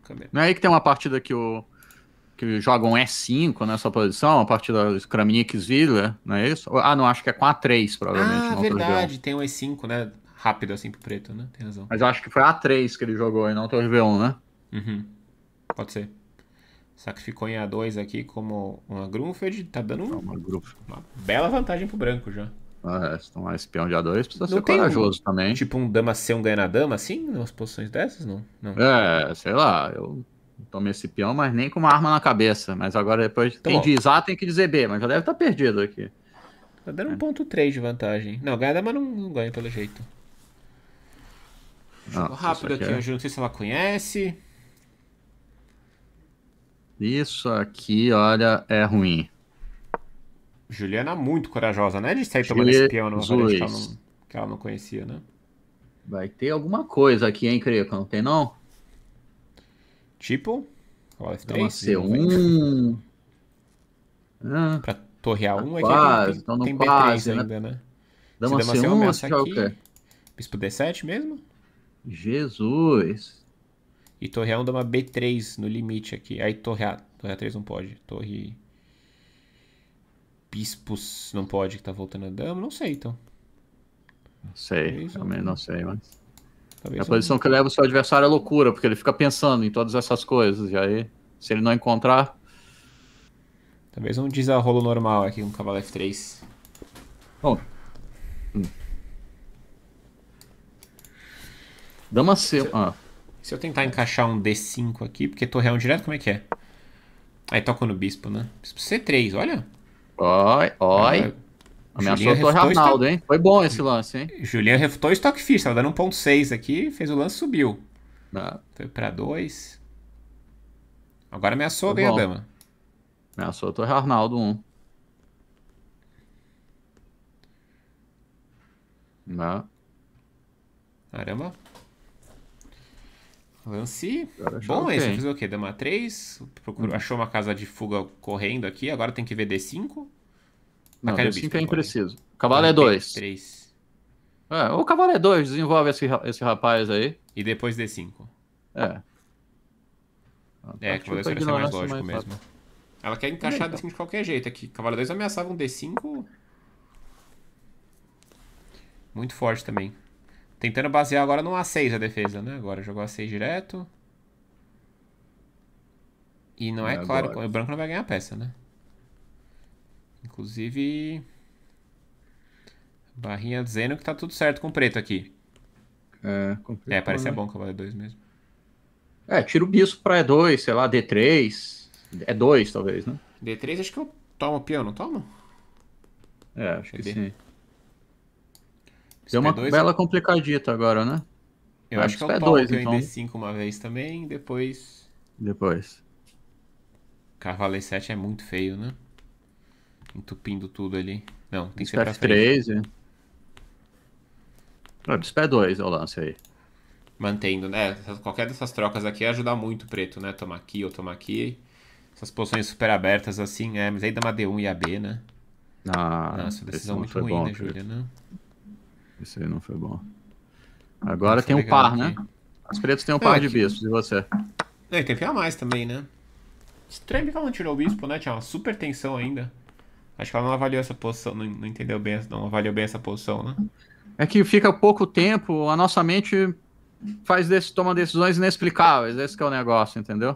Câmera. Não é aí que tem uma partida que o que jogam e 5 nessa né, posição, a partir da Skramnix Villa, não é isso? Ah, não, acho que é com A3, provavelmente. Ah, verdade, tem um E5, né? Rápido assim pro preto, né? Tem razão. Mas eu acho que foi A3 que ele jogou aí, não Torre V1, né? Uhum. Pode ser. Sacrificou em A2 aqui como uma Grunfeld, tá dando um... uma, uma bela vantagem pro branco já. Ah, é, se tomar esse peão de A2 precisa não ser corajoso um, também. Tipo um dama C, um ganha na dama, assim? Nas posições dessas, não? não? É, sei lá, eu toma esse peão, mas nem com uma arma na cabeça. Mas agora depois, tá quem bom. diz A tem que dizer B, mas já deve estar tá perdido aqui. Tá dando é. 1.3 de vantagem. Não, ganha, mas não, não ganha pelo jeito. Não, ah, rápido aqui, é... não sei se ela conhece. Isso aqui, olha, é ruim. Juliana muito corajosa, né? De sair tomando esse peão numa que ela, não, que ela não conhecia, né? Vai ter alguma coisa aqui, hein, Creio? Não tem não? Tipo? Ó, F3, então, C1. pra torre a 1 quase, é que tem, então tem B3 né? ainda, né? Dama, C1, C1 essa aqui. Bispo D7 mesmo? Jesus! E torre a 1 dá uma B3 no limite aqui. Aí torre a 3 não pode. Torre... Bispos não pode, que tá voltando a dama. Não sei, então. Não sei, também não sei, mas... Talvez é a posição que leva o seu adversário à é loucura, porque ele fica pensando em todas essas coisas. E aí, se ele não encontrar. Talvez um desarrolo normal aqui com um o cavalo F3. Bom. Hum. Dama C. Se eu, ah. se eu tentar encaixar um D5 aqui, porque torreão direto, como é que é? Aí toca no bispo, né? Bispo C3, olha. Oi, oi. Ah, Ameaçou Julinho o Ronaldo, hein? Foi bom esse lance, hein? Julian refutou o Stockfish, tava dando um ponto 6 aqui, fez o lance, e subiu. Ah. Foi pra 2. Agora ameaçou Foi bem bom. a dama. Ameaçou o Torre Arnaldo 1. Um. Né? Caramba. Lance bom okay. esse. Fazer o quê? Dama 3. Uhum. Achou uma casa de fuga correndo aqui. Agora tem que ver D5. Na Caribe 5 é impreciso. Cavalo é 2. 3. É, o cavalo é 2, desenvolve esse, esse rapaz aí. E depois D5. É. é. Ah, é, tá, que vai ser mais lógico mais mesmo. Rápido. Ela quer encaixar então? D5 de qualquer jeito aqui. Cavalo 2 ameaçava um D5. Muito forte também. Tentando basear agora no A6 a defesa, né? Agora jogou A6 direto. E não é, é claro, agora. o branco não vai ganhar a peça, né? Inclusive, barrinha dizendo que tá tudo certo com o preto aqui. É, complicado. É, parece é né? bom o E2 mesmo. É, tira o bispo pra E2, é sei lá, D3. e 2, talvez, né? D3 acho que eu tomo o piano, tomo? É, acho Cadê? que sim. Deu é uma P2, bela eu... complicadita agora, né? Eu acho, acho que eu tomo dois, peão então. em D5 uma vez também, depois... Depois. Cavalo E7 é muito feio, né? entupindo tudo ali. Não, tem que ser pra F3, frente. É. 2 é o lance aí. Mantendo, né? Qualquer dessas trocas aqui ajuda muito o preto, né? Tomar aqui ou tomar aqui. Essas posições super abertas assim, é, mas aí dá uma D1 e a B, né? Ah, Nossa, decisão muito ruim, bom, né, Júlia? Né? Isso aí não foi bom. Agora Nossa, tem um tá par, né? aqui. né? Os pretos têm um é, par de que... bispos, e você? É, tem que a mais também, né? não tirou o bispo, né? Tinha uma super tensão ainda. Acho que ela não avaliou essa posição, não, não entendeu bem, não avaliou bem essa posição, né? É que fica pouco tempo, a nossa mente faz desse, toma decisões inexplicáveis, esse é o negócio, entendeu?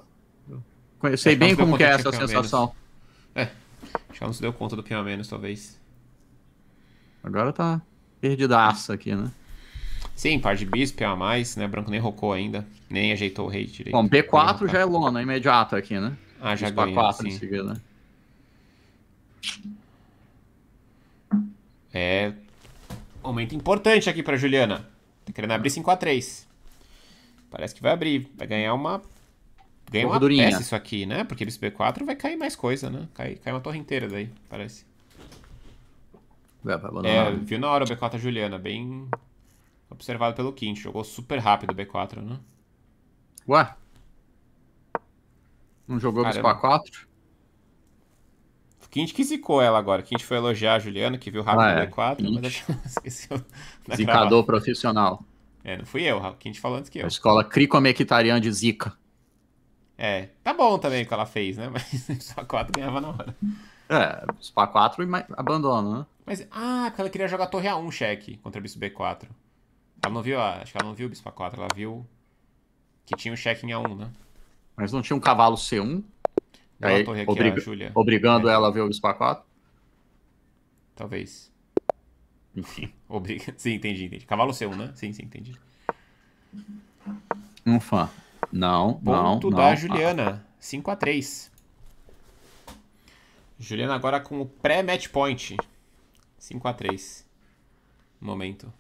Eu sei é, bem como que é essa sensação. É, acho que ela não se deu conta do pior menos, talvez. Agora tá perdidaça aqui, né? Sim, par de bispo, a mais, né? Branco nem rocou ainda, nem ajeitou o rei direito. Bom, B4 já é lona, imediato aqui, né? Ah, já ganhou, sim. Seguida, né? É. Momento importante aqui pra Juliana. Tá querendo abrir 5x3. Parece que vai abrir. Vai ganhar uma. Ganha uma durinha peça isso aqui, né? Porque ele B4 vai cair mais coisa, né? Cai, cai uma torre inteira daí, parece. É, viu na hora o B4 a Juliana, bem observado pelo Quinte. Jogou super rápido o B4, né? Ué? Não jogou Caramba. bispa 4? que a gente zicou ela agora, que a gente foi elogiar a Juliana, que viu rápido ah, é. no E4, mas *laughs* esqueceu. Zicador profissional. É, não fui eu, que a gente falou antes que eu. A escola cricomectariana de Zica. É, tá bom também o que ela fez, né? *laughs* Mas só 4 ganhava na hora. É, os 4 e abandona, né? Mas, ah, porque ela queria jogar torre A1 cheque contra o bispo B4. Ela não viu, acho que ela não viu o bispo A4, ela viu que tinha o um cheque em A1, né? Mas não tinha um cavalo C1? Aí, aqui, obriga a Júlia. Obrigando é. ela a ver o Spa 4? Talvez. Enfim. *laughs* Sim, entendi, entendi. Cavalo seu, né? Sim, sim, entendi. Um fã. Não, Ponto não, da não. Ah. Juliana. 5x3. Juliana agora com o pré-match point. 5x3. Momento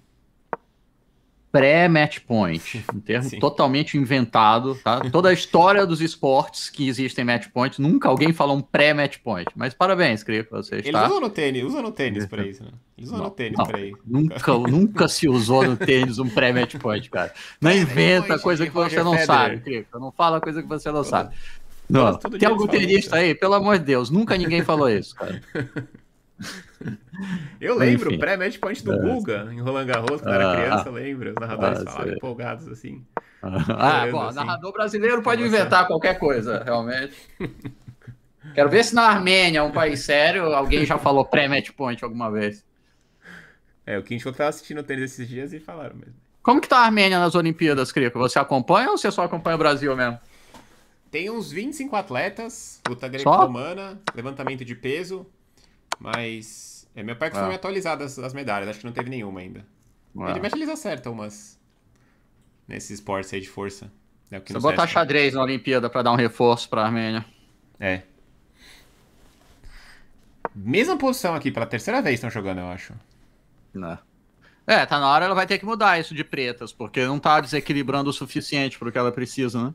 pré-match point, um termo Sim. totalmente inventado, tá? *laughs* Toda a história dos esportes que existem match point, nunca alguém falou um pré-match point. Mas parabéns, que você está... Eles usam no tênis, usam no tênis para isso, né? Eles usam não, no tênis para isso. Nunca, *laughs* nunca se usou no tênis um pré-match point, cara. Não inventa coisa que você não sabe, creio. Não fala coisa que você não sabe. Não. Tem algum tenista aí? Pelo amor de Deus, nunca ninguém falou isso, cara. *laughs* *laughs* Eu lembro, pré-matchpoint do é. Guga, em Roland Garros, quando ah, era criança, lembro. Os narradores ah, falavam empolgados assim. Ah, ah bom, assim. narrador brasileiro pode Nossa. inventar qualquer coisa, realmente. *laughs* Quero ver se na Armênia, um país sério, alguém já falou pré-match point alguma vez. É, o Kinchon estava assistindo o tênis esses dias e falaram mesmo. Como que tá a Armênia nas Olimpíadas, Crico? Você acompanha ou você só acompanha o Brasil mesmo? Tem uns 25 atletas, luta greco-romana, levantamento de peso, mas. É, meu pai costuma ah. me atualizar das, das, medalhas, acho que não teve nenhuma ainda. Ah. Ele mexe, eles acertam umas. Nesses esportes aí de força. É Você botar xadrez na Olimpíada para dar um reforço pra Armênia. É. Mesma posição aqui, pela terceira vez estão jogando, eu acho. Não. Né. É, tá na hora ela vai ter que mudar isso de pretas, porque não tá desequilibrando o suficiente pro que ela precisa, né?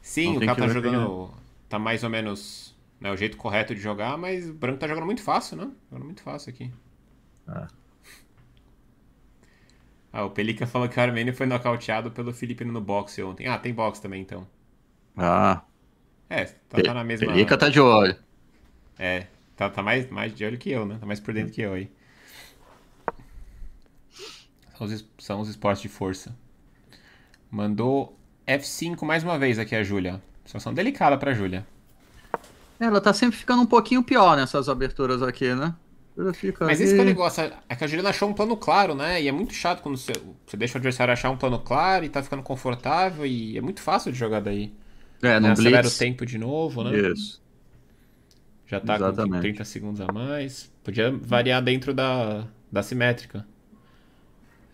Sim, não o cara tá jogando. Tá mais ou menos não é o jeito correto de jogar, mas o branco tá jogando muito fácil, né? Jogando muito fácil aqui. Ah. ah o Pelica falou que o Armênio foi nocauteado pelo Felipe no boxe ontem. Ah, tem boxe também então. Ah. É, tá, tá na mesma. Pelica tá de olho. É, tá, tá mais, mais de olho que eu, né? Tá mais por dentro que eu aí. São os, são os esportes de força. Mandou F5 mais uma vez aqui a Júlia. Situação delicada pra Júlia. É, ela tá sempre ficando um pouquinho pior nessas aberturas aqui, né? Mas esse que é o negócio, é, é que a Juliana achou um plano claro, né? E é muito chato quando você, você deixa o adversário achar um plano claro e tá ficando confortável e é muito fácil de jogar daí. É, não né? Acelera o tempo de novo, né? Isso. Já tá Exatamente. com 30 segundos a mais. Podia variar dentro da, da simétrica.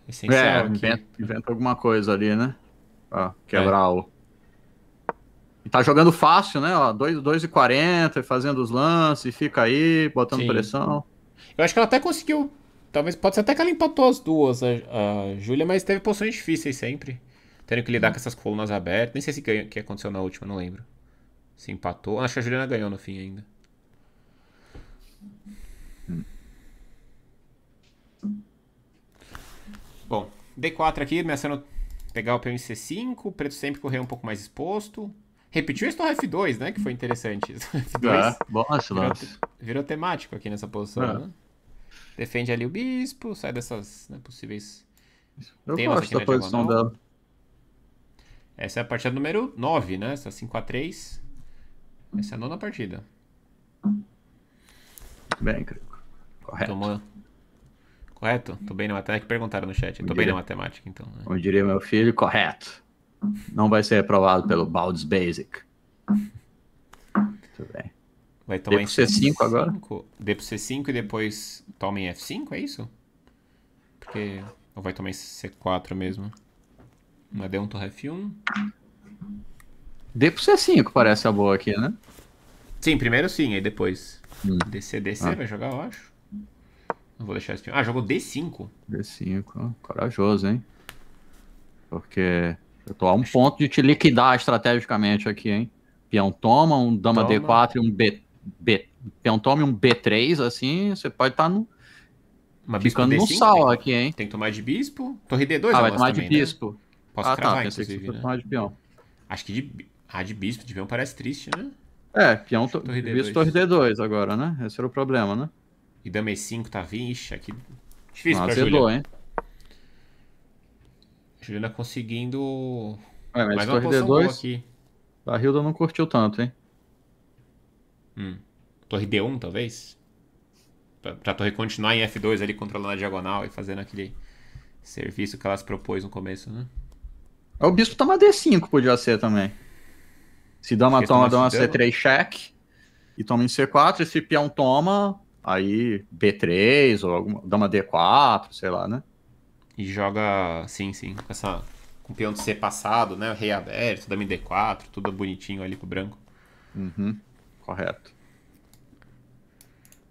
Essencial é, inventa, inventa, alguma coisa ali, né? Pra quebrar é. o tá jogando fácil, né? 2,40, fazendo os lances, fica aí, botando Sim. pressão. Eu acho que ela até conseguiu. Talvez pode ser até que ela empatou as duas, a, a Júlia, mas teve posições difíceis sempre. Tendo que lidar Sim. Hum. com essas colunas abertas. Nem sei se ganhou, que aconteceu na última, não lembro. Se empatou. Acho que a Juliana ganhou no fim ainda. Bom, D4 aqui, começando pegar o PMC5, o preto sempre correr um pouco mais exposto. Repetiu isso no F2, né? Que foi interessante. *laughs* F2. É, virou, virou temático aqui nessa posição, é. né? Defende ali o bispo, sai dessas né, possíveis. Eu temas gosto aqui da posição diagonal. dela. Essa é a partida número 9, né? Essa 5x3. Essa é a nona partida. Bem, Correto. Tomou... Correto? Tô bem na matemática. Perguntaram no chat. Tô bem na matemática, então. Né? Como diria meu filho, correto. Não vai ser aprovado pelo Baldes Basic. Muito bem. Vai tomar D pro C5 agora? D pro C5 e depois toma em F5, é isso? Porque. Ou vai tomar em C4 mesmo? Mas D1 torre F1. D pro C5 parece a boa aqui, né? Sim, primeiro sim, aí depois. Hum. DC, DC ah. vai jogar, eu acho. Não vou deixar esse time. Ah, jogou D5. D5, corajoso, hein? Porque eu tô a um ponto de te liquidar estrategicamente aqui, hein? Peão toma, um dama toma. D4 e um B, B. Peão toma e um B3, assim, você pode estar tá no. Uma ficando no sal tem, aqui, hein? Tem que tomar de bispo. Torre D2 Ah, vai tomar também, de né? bispo. Né? Posso ah, tá, cravar, tá, inclusive. Que né? tomar de peão. Acho que de. Ah, de bispo, de peão parece triste, né? É, peão to... torre D2. bispo torre D2 agora, né? Esse era o problema, né? E dama E5 tá vindo, ixi, aqui. Ah, difícil Não, pra azedou, hein? Juliana conseguindo. É, mas Mais uma Torre D2. aqui. Barrilda não curtiu tanto, hein? Hum. Torre D1, talvez? Pra, pra torre continuar em F2 ali, controlando a diagonal e fazendo aquele serviço que elas propôs no começo, né? Ah, o bispo toma tá D5, podia ser também. Se dama Porque toma, toma dama C3 né? check. E toma em C4, e se peão toma, aí B3 ou alguma, dama D4, sei lá, né? E joga, sim, sim, com essa com peão de C passado, né? Rei aberto, dame D4, tudo bonitinho ali pro branco. Uhum, correto.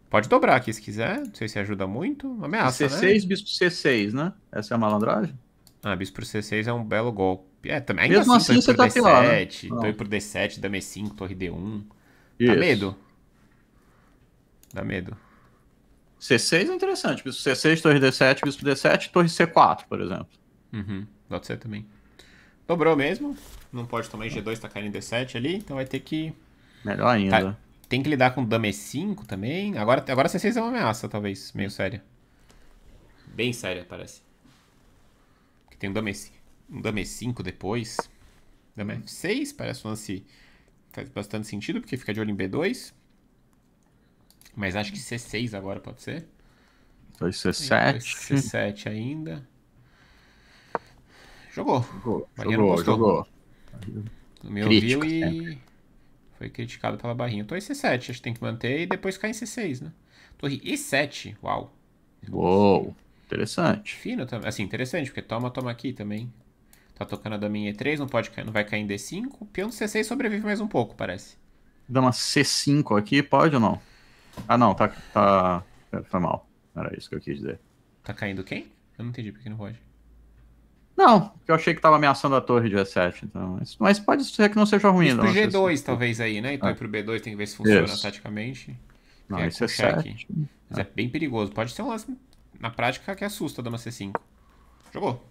Pode dobrar aqui se quiser, não sei se ajuda muito. Ameaça, C6, né? bispo C6, né? Essa é a malandragem? Ah, bispo C6 é um belo golpe. É, também. Mesmo assim, assim você tá D7, pilar, né? Tô indo pro D7, dame 5, torre D1. Isso. Dá medo. Dá medo. C6 é interessante. Bispo C6, torre D7, bispo D7, torre C4, por exemplo. Uhum, pode ser também. Dobrou mesmo. Não pode tomar em G2, tá caindo em D7 ali, então vai ter que... Melhor ainda. Tá. Tem que lidar com Dame 5 também. Agora, agora C6 é uma ameaça, talvez, meio séria. Bem séria, parece. Porque tem um Dame, um Dame 5 depois. Dame F6 parece um lance... Faz bastante sentido, porque fica de olho em B2. Mas acho que C6 agora pode ser? Vai c 7. C7 ainda. Jogou. Jogou, jogou. jogou. Me Crítico, ouviu e foi criticado pela barrinha. Torre C7, acho que tem que manter e depois cair em C6, né? Torre E7, uau. Uou, interessante. Fino também. Assim, interessante, porque toma, toma aqui também. Tá tocando a daminha E3, não, pode, não vai cair em D5. Peão C6 sobrevive mais um pouco, parece. Dama C5 aqui, pode ou não? Ah, não, tá, tá. Foi mal. Era isso que eu quis dizer. Tá caindo quem? Eu não entendi porque não pode. Não, eu achei que tava ameaçando a torre de reset, então. Mas, pode ser que não seja ruim, isso não. Pro G2, se... talvez aí, né? Então ah. ir pro B2 tem que ver se funciona isso. taticamente. Não, é isso é check. Mas é. é. bem perigoso. Pode ser um lance na prática que assusta dama C5. Jogou.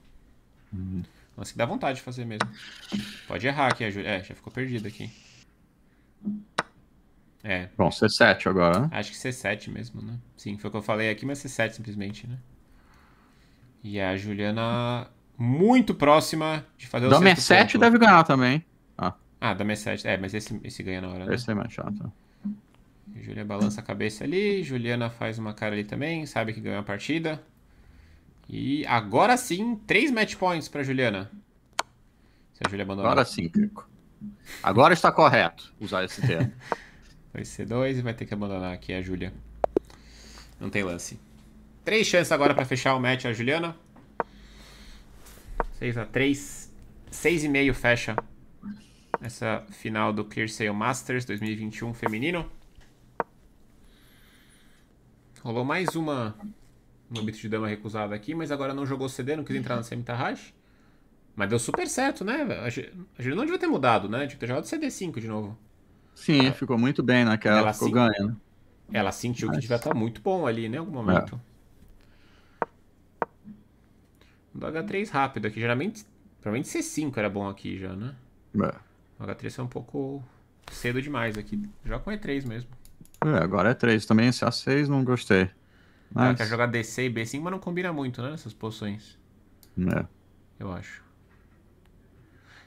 Hum. Lance que dá vontade de fazer mesmo. Pode errar aqui, a É, já ficou perdido aqui. É. Bom, C7 agora, né? Acho que C7 mesmo, né? Sim, foi o que eu falei aqui, mas C7 simplesmente, né? E a Juliana muito próxima de fazer o Dama sexto Dama 7 deve ganhar também. Ah, ah Dama 7. É, mas esse, esse ganha na hora, né? Esse é mais chato. Julia balança a cabeça ali, Juliana faz uma cara ali também, sabe que ganhou a partida. E agora sim, 3 match points pra Juliana. Se a Julia abandonar. Agora sim, Kiko. Agora está correto usar esse termo. *laughs* Vai ser 2 e vai ter que abandonar aqui a Júlia. Não tem lance. Três chances agora para fechar o match a Juliana. 6x3. 6,5 fecha essa final do Kirsale Masters 2021 feminino. Rolou mais uma no de dama recusada aqui, mas agora não jogou CD, não quis entrar na semi Mas deu super certo, né? A Juliana não devia ter mudado, né? que ter jogado CD5 de novo. Sim, ela, é. ficou muito bem naquela, ela ficou senti, ganha. Ela sentiu Mas... que devia estar tá muito bom ali, né, em algum é. momento. É. Do H3 rápido aqui, geralmente, provavelmente C5 era bom aqui já, né? É. O H3 é um pouco cedo demais aqui, já com E3 mesmo. É, agora é 3 também, esse A6 não gostei. Mas... Ah, quer jogar DC e B5, mas não combina muito, né, nessas posições. É. Eu acho.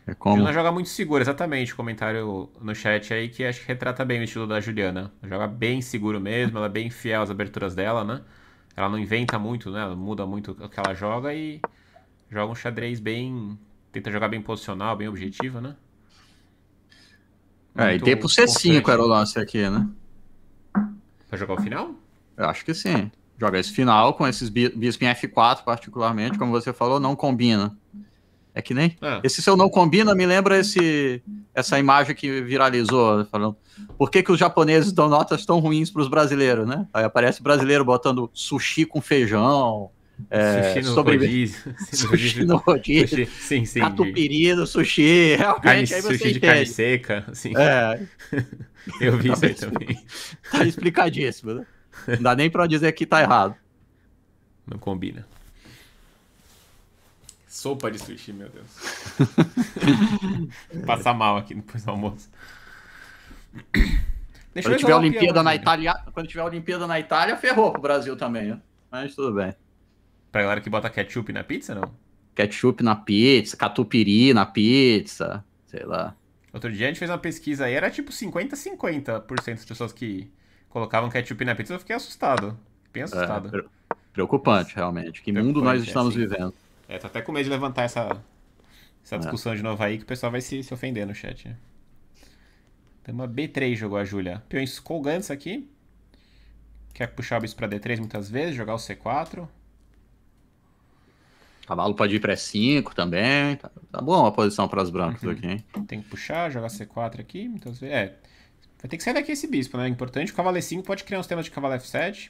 É como... Juliana joga muito seguro, exatamente. O comentário no chat aí que acho que retrata bem o estilo da Juliana. joga bem seguro mesmo, ela é bem fiel às aberturas dela, né? Ela não inventa muito, né? Ela muda muito o que ela joga e joga um xadrez bem. Tenta jogar bem posicional, bem objetivo, né? Muito é, e tem pro C5 era o lance aqui, né? Pra jogar o final? Eu acho que sim. Joga esse final com esses bispo em F4, particularmente, como você falou, não combina. É que nem. É. Esse seu não combina me lembra esse, essa imagem que viralizou, falando por que, que os japoneses dão notas tão ruins para os brasileiros, né? Aí aparece brasileiro botando sushi com feijão. É, sushi no sobre... rodízio. *laughs* Sushi no rodízio. Sushi, sim, sim. Catupiry no sushi. *laughs* Realmente, carne, aí você sushi entende. de carne seca. Sim. É. *laughs* Eu vi isso aí tá também. Tá explicadíssimo, né? Não dá nem para dizer que tá errado. Não combina. Sopa de sushi, meu Deus. *laughs* Passar mal aqui depois do almoço. Deixa quando tiver Olimpíada na né? Itália, quando tiver Olimpíada na Itália, ferrou pro Brasil também, né? Mas tudo bem. Pra galera que bota ketchup na pizza, não? Ketchup na pizza, catupiry na pizza, sei lá. Outro dia a gente fez uma pesquisa aí, era tipo 50-50% das pessoas que colocavam ketchup na pizza. Eu fiquei assustado. Bem é, assustado. É, preocupante, realmente. Que preocupante, mundo nós estamos é assim. vivendo. É, tô até com medo de levantar essa, essa é. discussão é. de novo aí, que o pessoal vai se, se ofender no chat. Né? Tem uma B3 jogou a Júlia. Peões colgantes aqui. Quer puxar o bicho pra D3 muitas vezes, jogar o C4. Cavalo pode ir pra E5 também. Tá, tá bom a posição para os brancos uhum. aqui, hein? Tem que puxar, jogar C4 aqui muitas vezes. É, vai ter que sair daqui esse bispo, né? É importante. O cavalo E5 pode criar uns temas de cavalo F7.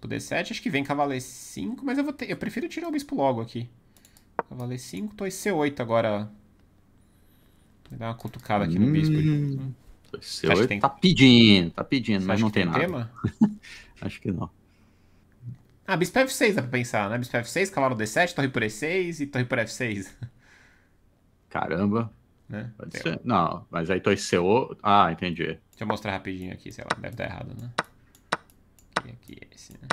Bispo D7. Acho que vem cavaleiro 5, mas eu, vou ter, eu prefiro tirar o bispo logo aqui. Cavaleiro 5, tô C8 agora. Vou dar uma cutucada aqui hum, no bispo. Hum. Né? C8 tem... tá pedindo, tá pedindo, Você mas não tem, tem, nada. Tema? *laughs* acho que não. Ah, bispo F6 dá pra pensar, né? Bispo F6, cavalo D7, torre por E6 e torre por F6. Caramba. Né? Pode ser. Não, mas aí torre c8 Ah, entendi. Deixa eu mostrar rapidinho aqui, sei lá, deve dar errado, né? E aqui esse, né?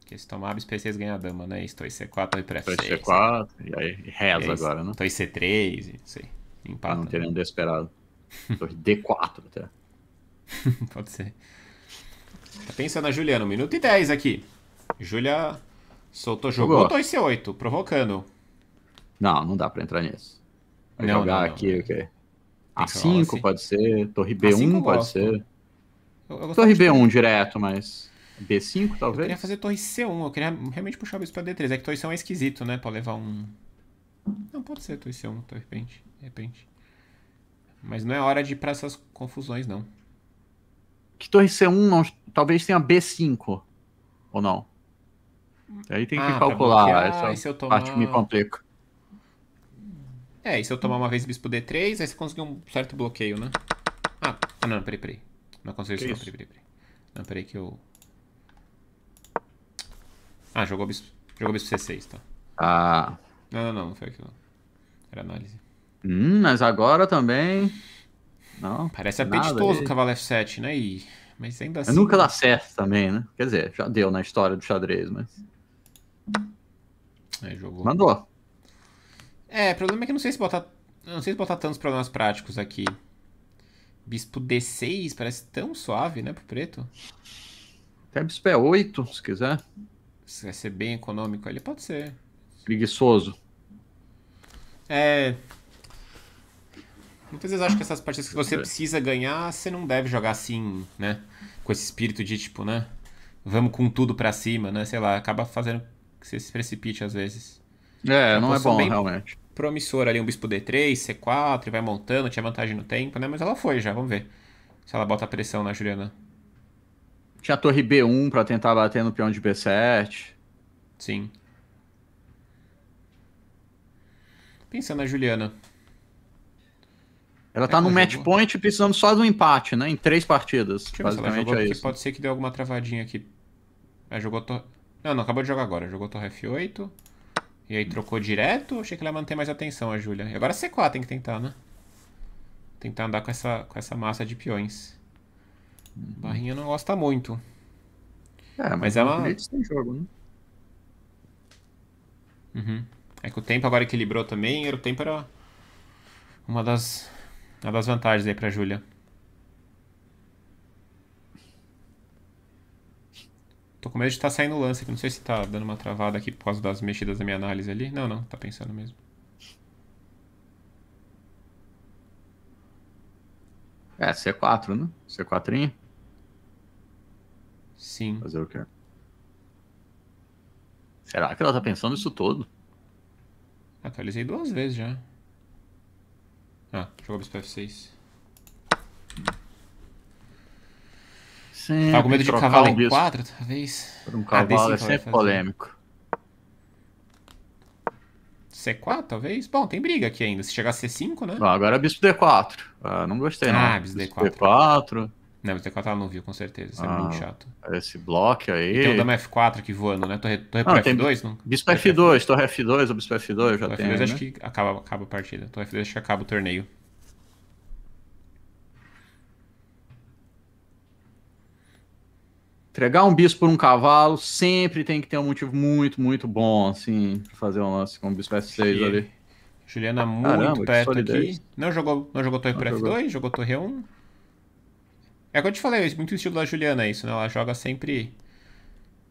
Porque se tomar B6 ganha a dama, né? Isso, 2C4 e pré 6 2C4, né? e aí reza e aí, agora, né? 2C3, não sei. Empata. Não teria né? um desesperado. 2D4 *laughs* até. Tá? *laughs* Pode ser. Tá pensando a Juliana, 1 minuto e 10 aqui. Júlia soltou, jogou 2C8, provocando. Não, não dá pra entrar nisso. Vai não, jogar não, não. aqui o okay. quê? A5 pode ser, Torre B1 pode ser. Eu, eu Torre B1 direto, mas b 5 talvez? Eu queria fazer torre C1, eu queria realmente puxar o bispo pra D3. É que torre C1 é esquisito, né? Pra levar um... Não, pode ser torre C1, de repente. De repente. Mas não é hora de ir pra essas confusões, não. Que torre C1 não... Talvez tenha B5, ou não? Aí tem que ah, tá calcular bloquear, essa ah, tomar... parte que me complica. É, e se eu tomar uma vez bispo D3, aí você conseguiu um certo bloqueio, né? Ah, ah não, peraí, peraí. Não conseguiu isso, não, peraí, peraí. Não, peraí que eu... Ah, jogou bispo, jogou bispo C6, tá. Ah. Não, não, não, não foi aquilo. Era análise. Hum, mas agora também. Não. Parece apetitoso o cavalo F7, né? E... Mas ainda assim. Eu nunca assim dá certo também, né? Quer dizer, já deu na história do xadrez, mas. É, jogou. Mandou. É, o problema é que eu não sei se botar. Eu não sei se botar tantos problemas práticos aqui. Bispo D6 parece tão suave, né, pro preto? Até bispo E8, é se quiser. Se é ser bem econômico, ele pode ser. Preguiçoso. É. Muitas vezes acho que essas partidas que você é. precisa ganhar, você não deve jogar assim, né? Com esse espírito de tipo, né? Vamos com tudo pra cima, né? Sei lá, acaba fazendo que você se precipite às vezes. É, não é bom, realmente. Promissora ali, um bispo D3, C4, vai montando, tinha vantagem no tempo, né? Mas ela foi já, vamos ver. Se ela bota pressão na Juliana. Tinha a torre B1 para tentar bater no peão de B7. Sim. Pensando na Juliana. Ela tá é, no match point precisando só de um empate, né? Em três partidas. Deixa basicamente é isso. Pode ser que deu alguma travadinha aqui. Ela é, jogou torre. Não, não, acabou de jogar agora. Jogou torre F8. E aí trocou direto. Achei que ela ia manter mais atenção, a Júlia. E agora C4 tem que tentar, né? Tentar andar com essa, com essa massa de peões. Barrinha não gosta muito. É, mas, mas ela. Tem jogo, né? Uhum. É que o tempo agora equilibrou também, era o tempo era uma das, uma das vantagens aí pra Júlia. Tô com medo de estar tá saindo lance aqui. Não sei se tá dando uma travada aqui por causa das mexidas da minha análise ali. Não, não, tá pensando mesmo. É, C4, né? C4. Sim. Fazer o quê? Será que ela tá pensando isso todo? Atualizei duas vezes já. Ah, jogou bispo F6. Sempre tá com medo de cavalo um em 4, talvez? Por um ah, cavalo ah, é sempre polêmico. C4, talvez? Bom, tem briga aqui ainda. Se chegar a C5, né? Não, agora é bispo D4. Ah, não gostei, ah, não. Ah, bispo D4. Bispo D4. Não, o 4 ela não viu, com certeza. Isso ah, é muito ah, chato. Esse bloco aí. E tem o Dama F4 aqui voando, né? Torre, torre não, tem F2, não? Bispo F2, Torre F2 ou Bispo F2 já tem. F2 né? acho que acaba, acaba a partida. Torre F2 acho que acaba o torneio. Entregar um bispo por um cavalo sempre tem que ter um motivo muito, muito bom, assim, pra fazer um lance com o bispo F6 ali. Juliana muito Caramba, perto aqui. Não jogou, não jogou torre não jogou. F2, jogou torre 1. É o que eu te falei, é muito estilo da Juliana isso, né? Ela joga sempre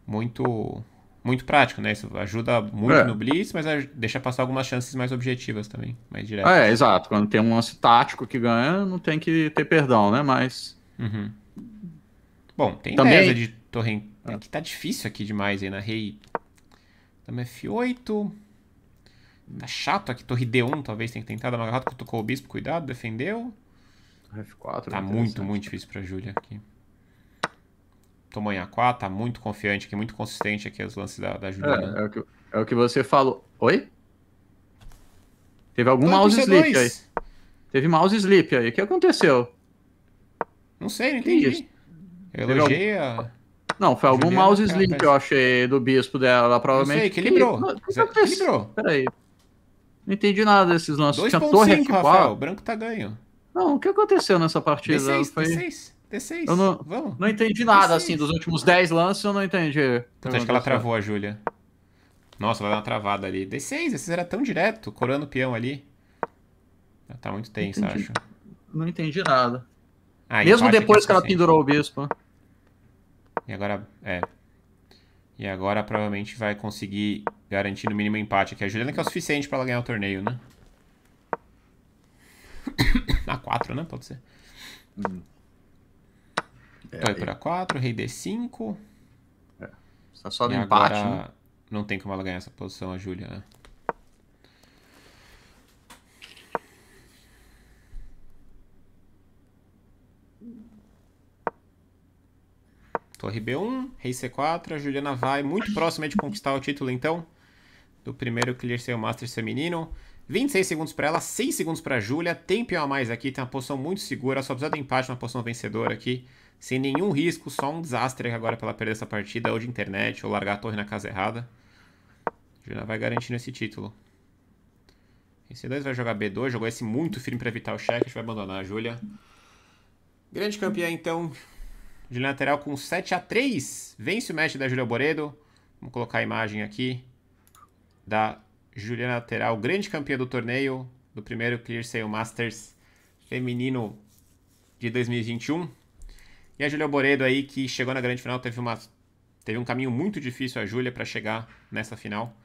muito muito prático, né? Isso ajuda muito é. no blitz, mas deixa passar algumas chances mais objetivas também, mais direto. É, exato. Quando tem um lance tático que ganha, não tem que ter perdão, né? Mas... Uhum. Bom, tem também... mesa de torre. É. que tá difícil aqui demais, aí na rei. Dama F8. Tá chato aqui, torre D1, talvez tem que tentar dar uma agarrada, tocou o bispo, cuidado, defendeu. F4. Tá né? muito, muito difícil pra Júlia aqui. Tomou em A4, tá muito confiante aqui, muito consistente aqui os lances da, da Juliana. É, né? é, o que, é o que você falou. Oi? Teve algum mouse sleep aí. Teve mouse sleep aí. O que aconteceu? Não sei, não entendi. Eu elogiei algum... a... Não, foi algum Juliana, mouse sleep que eu achei do bispo dela, provavelmente. Não sei, equilibrou. Que... O que aconteceu? Equilibrou. Peraí. Não entendi nada desses lances. 2.5, Rafael. O branco tá ganho. Não, o que aconteceu nessa partida? D6, Foi... D6, D6. Eu não, Vamos. não entendi nada, D6. assim, dos últimos 10 lances eu não entendi. Então, acho que ela travou a Júlia. Nossa, vai dar uma travada ali. D6, esses era tão direto, corando o peão ali. Tá muito tenso, acho. Não entendi nada. Ah, Mesmo depois tá que ela pendurou o bispo. E agora, é. E agora provavelmente vai conseguir garantir no mínimo empate aqui. A Juliana que é o suficiente para ela ganhar o torneio, né? *coughs* A4, né? Pode ser. Hum. É, então é por A4, rei D5. É. Tá só no empate. Agora... Né? Não tem como ela ganhar essa posição, a Júlia, né? Torre B1, rei C4, a Juliana vai muito próxima de conquistar o título, então, do primeiro Clear Sale Masters feminino. 26 segundos para ela, 6 segundos para a Júlia. Tempo a mais aqui, tem uma posição muito segura. Só precisa do empate, uma posição vencedora aqui. Sem nenhum risco, só um desastre agora pela ela perder essa partida. Ou de internet, ou largar a torre na casa errada. Júlia vai garantindo esse título. Esse 2 vai jogar B2, jogou esse muito firme para evitar o cheque. A gente vai abandonar a Júlia. Grande campeã, então, de lateral com 7 a 3 Vence o match da Júlia Boredo. Vamos colocar a imagem aqui da Juliana Lateral, grande campeã do torneio, do primeiro Clear Sail Masters feminino de 2021. E a Júlia Boredo aí, que chegou na grande final, teve, uma, teve um caminho muito difícil a Júlia para chegar nessa final.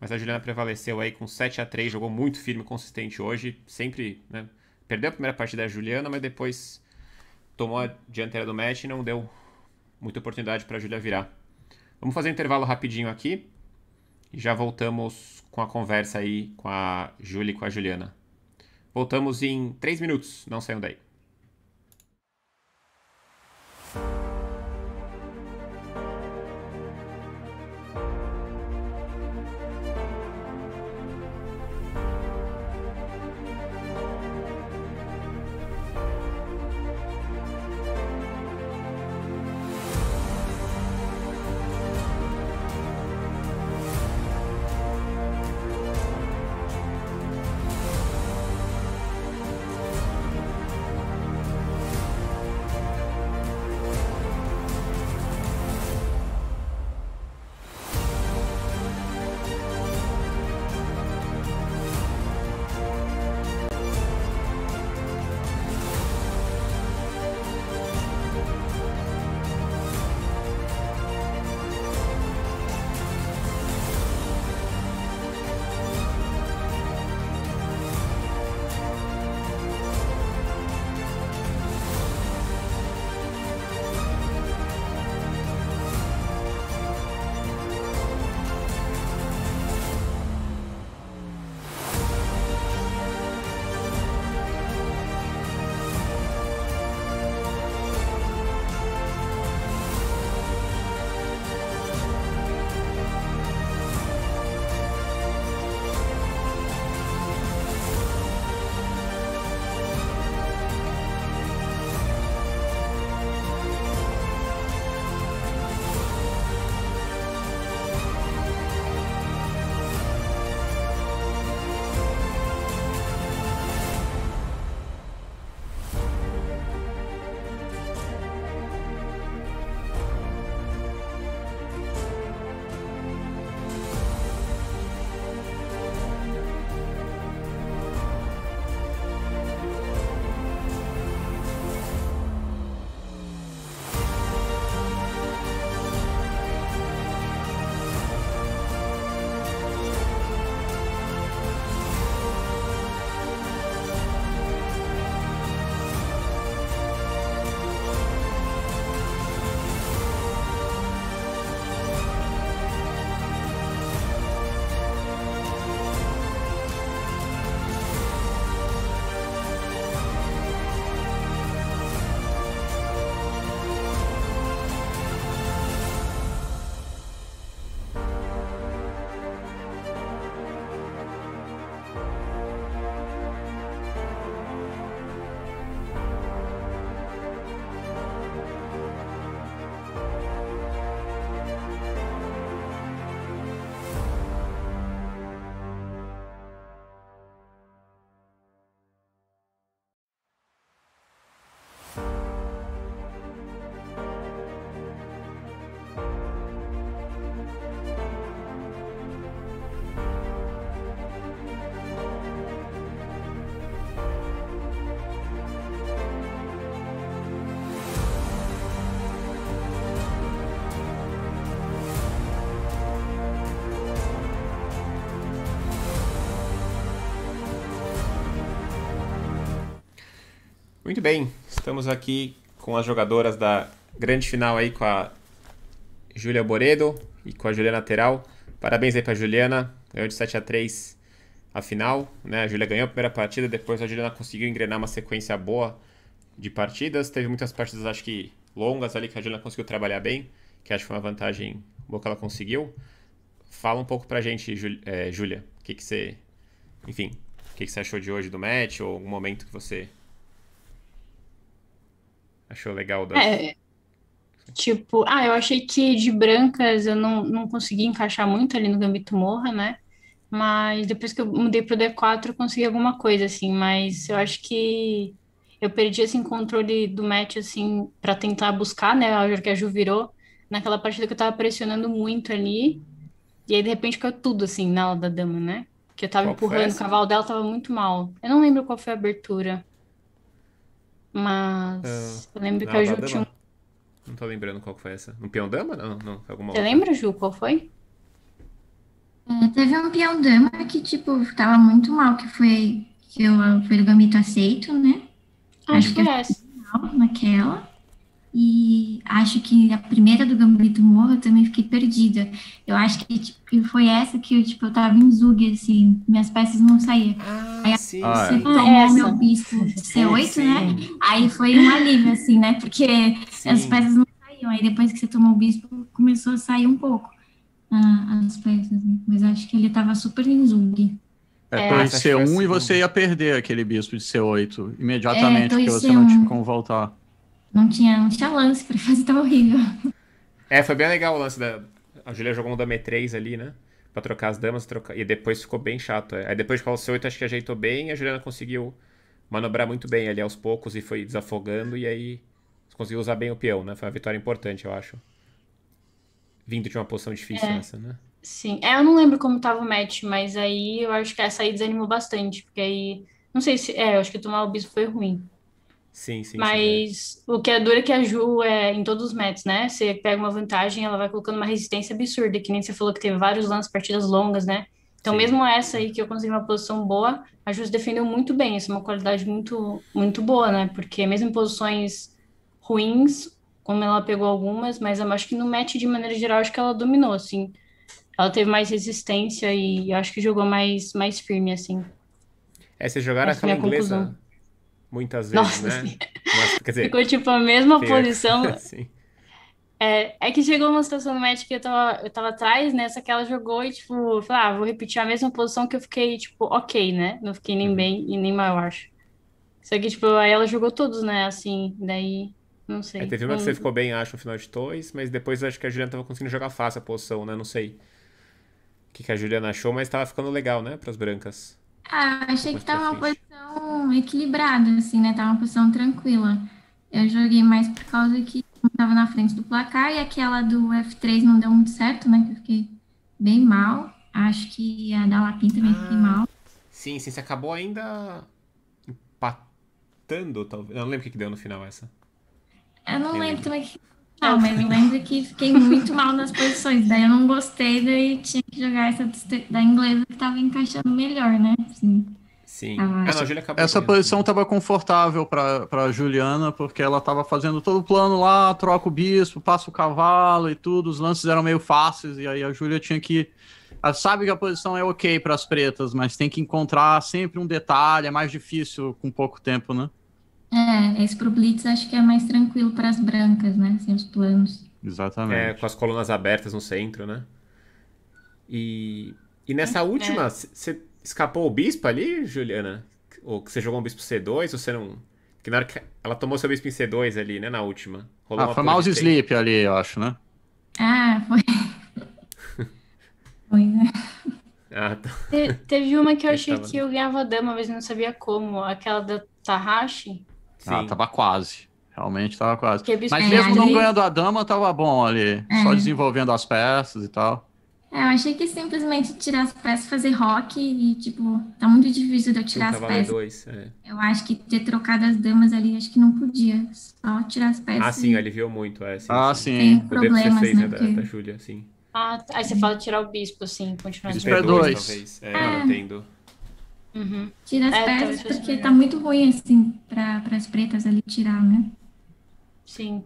Mas a Juliana prevaleceu aí com 7 a 3 jogou muito firme e consistente hoje. Sempre, né? Perdeu a primeira partida da Juliana, mas depois tomou a dianteira do match e não deu muita oportunidade para a Júlia virar. Vamos fazer um intervalo rapidinho aqui e já voltamos com a conversa aí com a Júlia e com a Juliana. Voltamos em 3 minutos, não saiam daí. Muito bem, estamos aqui com as jogadoras da grande final aí com a Júlia Boredo e com a Juliana lateral Parabéns aí para Juliana, ganhou de 7 a 3 a final, né? A Júlia ganhou a primeira partida, depois a Juliana conseguiu engrenar uma sequência boa de partidas. Teve muitas partidas, acho que longas ali que a Juliana conseguiu trabalhar bem, que acho que foi uma vantagem boa que ela conseguiu. Fala um pouco pra gente, eh, Júlia, o que, que você. Enfim, o que, que você achou de hoje do match ou algum momento que você achou legal da É. Tipo, ah, eu achei que de brancas eu não, não consegui encaixar muito ali no Gambito Morra, né? Mas depois que eu mudei pro D4 eu consegui alguma coisa, assim, mas eu acho que eu perdi esse assim, controle do match, assim, para tentar buscar, né? A hora que a Ju virou, naquela partida que eu tava pressionando muito ali. E aí, de repente, caiu tudo, assim, na aula da dama, né? Que eu tava qual empurrando, o cavalo dela tava muito mal. Eu não lembro qual foi a abertura. Mas ah, eu lembro que a é Ju tinha um... Não tô lembrando qual foi essa. Um peão dama? Não, não. Alguma Você outra. lembra, Ju, qual foi? Hum, teve um peão dama que, tipo, tava muito mal, que foi que o pergaminho aceito, né? Acho, Acho que, que é essa. Mal naquela. E acho que a primeira do Gambito Morro eu também fiquei perdida. Eu acho que tipo, foi essa que eu, tipo, eu tava em Zug, assim, minhas peças não saíam. Ah, Aí sim, você ah, sim. tomou o então, é é meu bispo C8, sim. né? Aí foi um alívio, assim, né? Porque sim. as peças não saíam. Aí depois que você tomou o bispo, começou a sair um pouco ah, as peças, né? Mas acho que ele tava super em Zug. É, 2 é, C1 e você ia perder aquele bispo de C8 imediatamente, é, porque você não tinha como voltar não tinha, não tinha lance pra fazer, tava horrível. É, foi bem legal o lance da. A Julia jogou um Dame 3 ali, né? Pra trocar as damas trocar... e depois ficou bem chato. É. Aí depois de C8 acho que ajeitou bem e a Juliana conseguiu manobrar muito bem ali aos poucos e foi desafogando e aí conseguiu usar bem o peão, né? Foi uma vitória importante, eu acho. Vindo de uma posição difícil é. essa, né? Sim, é, eu não lembro como tava o match, mas aí eu acho que essa aí desanimou bastante, porque aí, não sei se, é, eu acho que tomar o bispo foi ruim. Sim, sim. Mas sim, é. o que é duro é que a Ju é em todos os metros, né? Você pega uma vantagem, ela vai colocando uma resistência absurda, que nem você falou que teve vários lances, partidas longas, né? Então, sim. mesmo essa aí que eu consegui uma posição boa, a Ju se defendeu muito bem. Isso é uma qualidade muito, muito boa, né? Porque mesmo em posições ruins, como ela pegou algumas, mas eu acho que no match, de maneira geral, acho que ela dominou, assim. Ela teve mais resistência e acho que jogou mais, mais firme, assim. É, vocês jogaram Essa é aquela inglesa? Conclusão muitas *laughs* vezes, Nossa, né? Mas, quer dizer, Ficou tipo a mesma ter... posição. *laughs* sim. É, é, que chegou uma situação no match que eu tava, eu tava atrás, né? Só que ela jogou e, tipo, falou, ah, vou repetir a mesma posição que eu fiquei, tipo, ok, né? Não fiquei nem uhum. bem e nem mal, eu acho. Só que, tipo, aí ela jogou todos, né? Assim, daí. Não sei. É, teve uma que você ficou bem, acho, no final de dois, mas depois acho que a Juliana tava conseguindo jogar fácil a posição, né? Não sei o que, que a Juliana achou, mas tava ficando legal, né? as brancas. Ah, achei que tá uma posição equilibrada, assim, né? Tá uma posição tranquila. Eu joguei mais por causa que eu tava na frente do placar e aquela do F3 não deu muito certo, né? Que eu fiquei bem mal. Acho que a da Lapim também ah, fiquei mal. Sim, sim, você acabou ainda empatando, talvez. Eu não lembro o que deu no final essa. Eu não lembro também que ah, não, mas eu lembro que fiquei muito mal nas posições. Daí eu não gostei, daí tinha que jogar essa da inglesa que tava encaixando melhor, né? Sim. Sim. Ah, é, essa, não, essa posição estava confortável para Juliana, porque ela estava fazendo todo o plano lá, troca o bispo, passa o cavalo e tudo. Os lances eram meio fáceis, e aí a Júlia tinha que. Ela sabe que a posição é ok para as pretas, mas tem que encontrar sempre um detalhe, é mais difícil com pouco tempo, né? É, esse pro Blitz acho que é mais tranquilo para as brancas, né? Sem os planos. Exatamente. É, com as colunas abertas no centro, né? E, e nessa é, última, você é. escapou o bispo ali, Juliana? Ou você jogou um bispo C2, ou você não. Que na hora que ela tomou seu bispo em C2 ali, né? Na última. Rolou ah, foi mouse sleep ali, eu acho, né? Ah, foi. *laughs* foi, né? Ah, tá. Te, teve uma que eu achei tava... que eu ganhava dama, mas não sabia como. Aquela da Tahashi. Sim. Ah, tava quase. Realmente tava quase. Mas mesmo não ganhando a dama, tava bom ali. É. Só desenvolvendo as peças e tal. É, eu achei que simplesmente tirar as peças, fazer rock e, tipo, tá muito difícil de eu tirar eu as peças. Dois, é. Eu acho que ter trocado as damas ali, acho que não podia. Só tirar as peças. Ah, sim, e... aliviou muito, é. Sim, ah, sim. Tem problemas, né, né, da, da Júlia, sim. Ah, aí você fala tirar o bispo, assim continuar. Bispo é dois, É, é. entendo. Uhum. Tira as é, tá, porque tá muito ruim, assim, para as pretas ali tirar, né? Sim.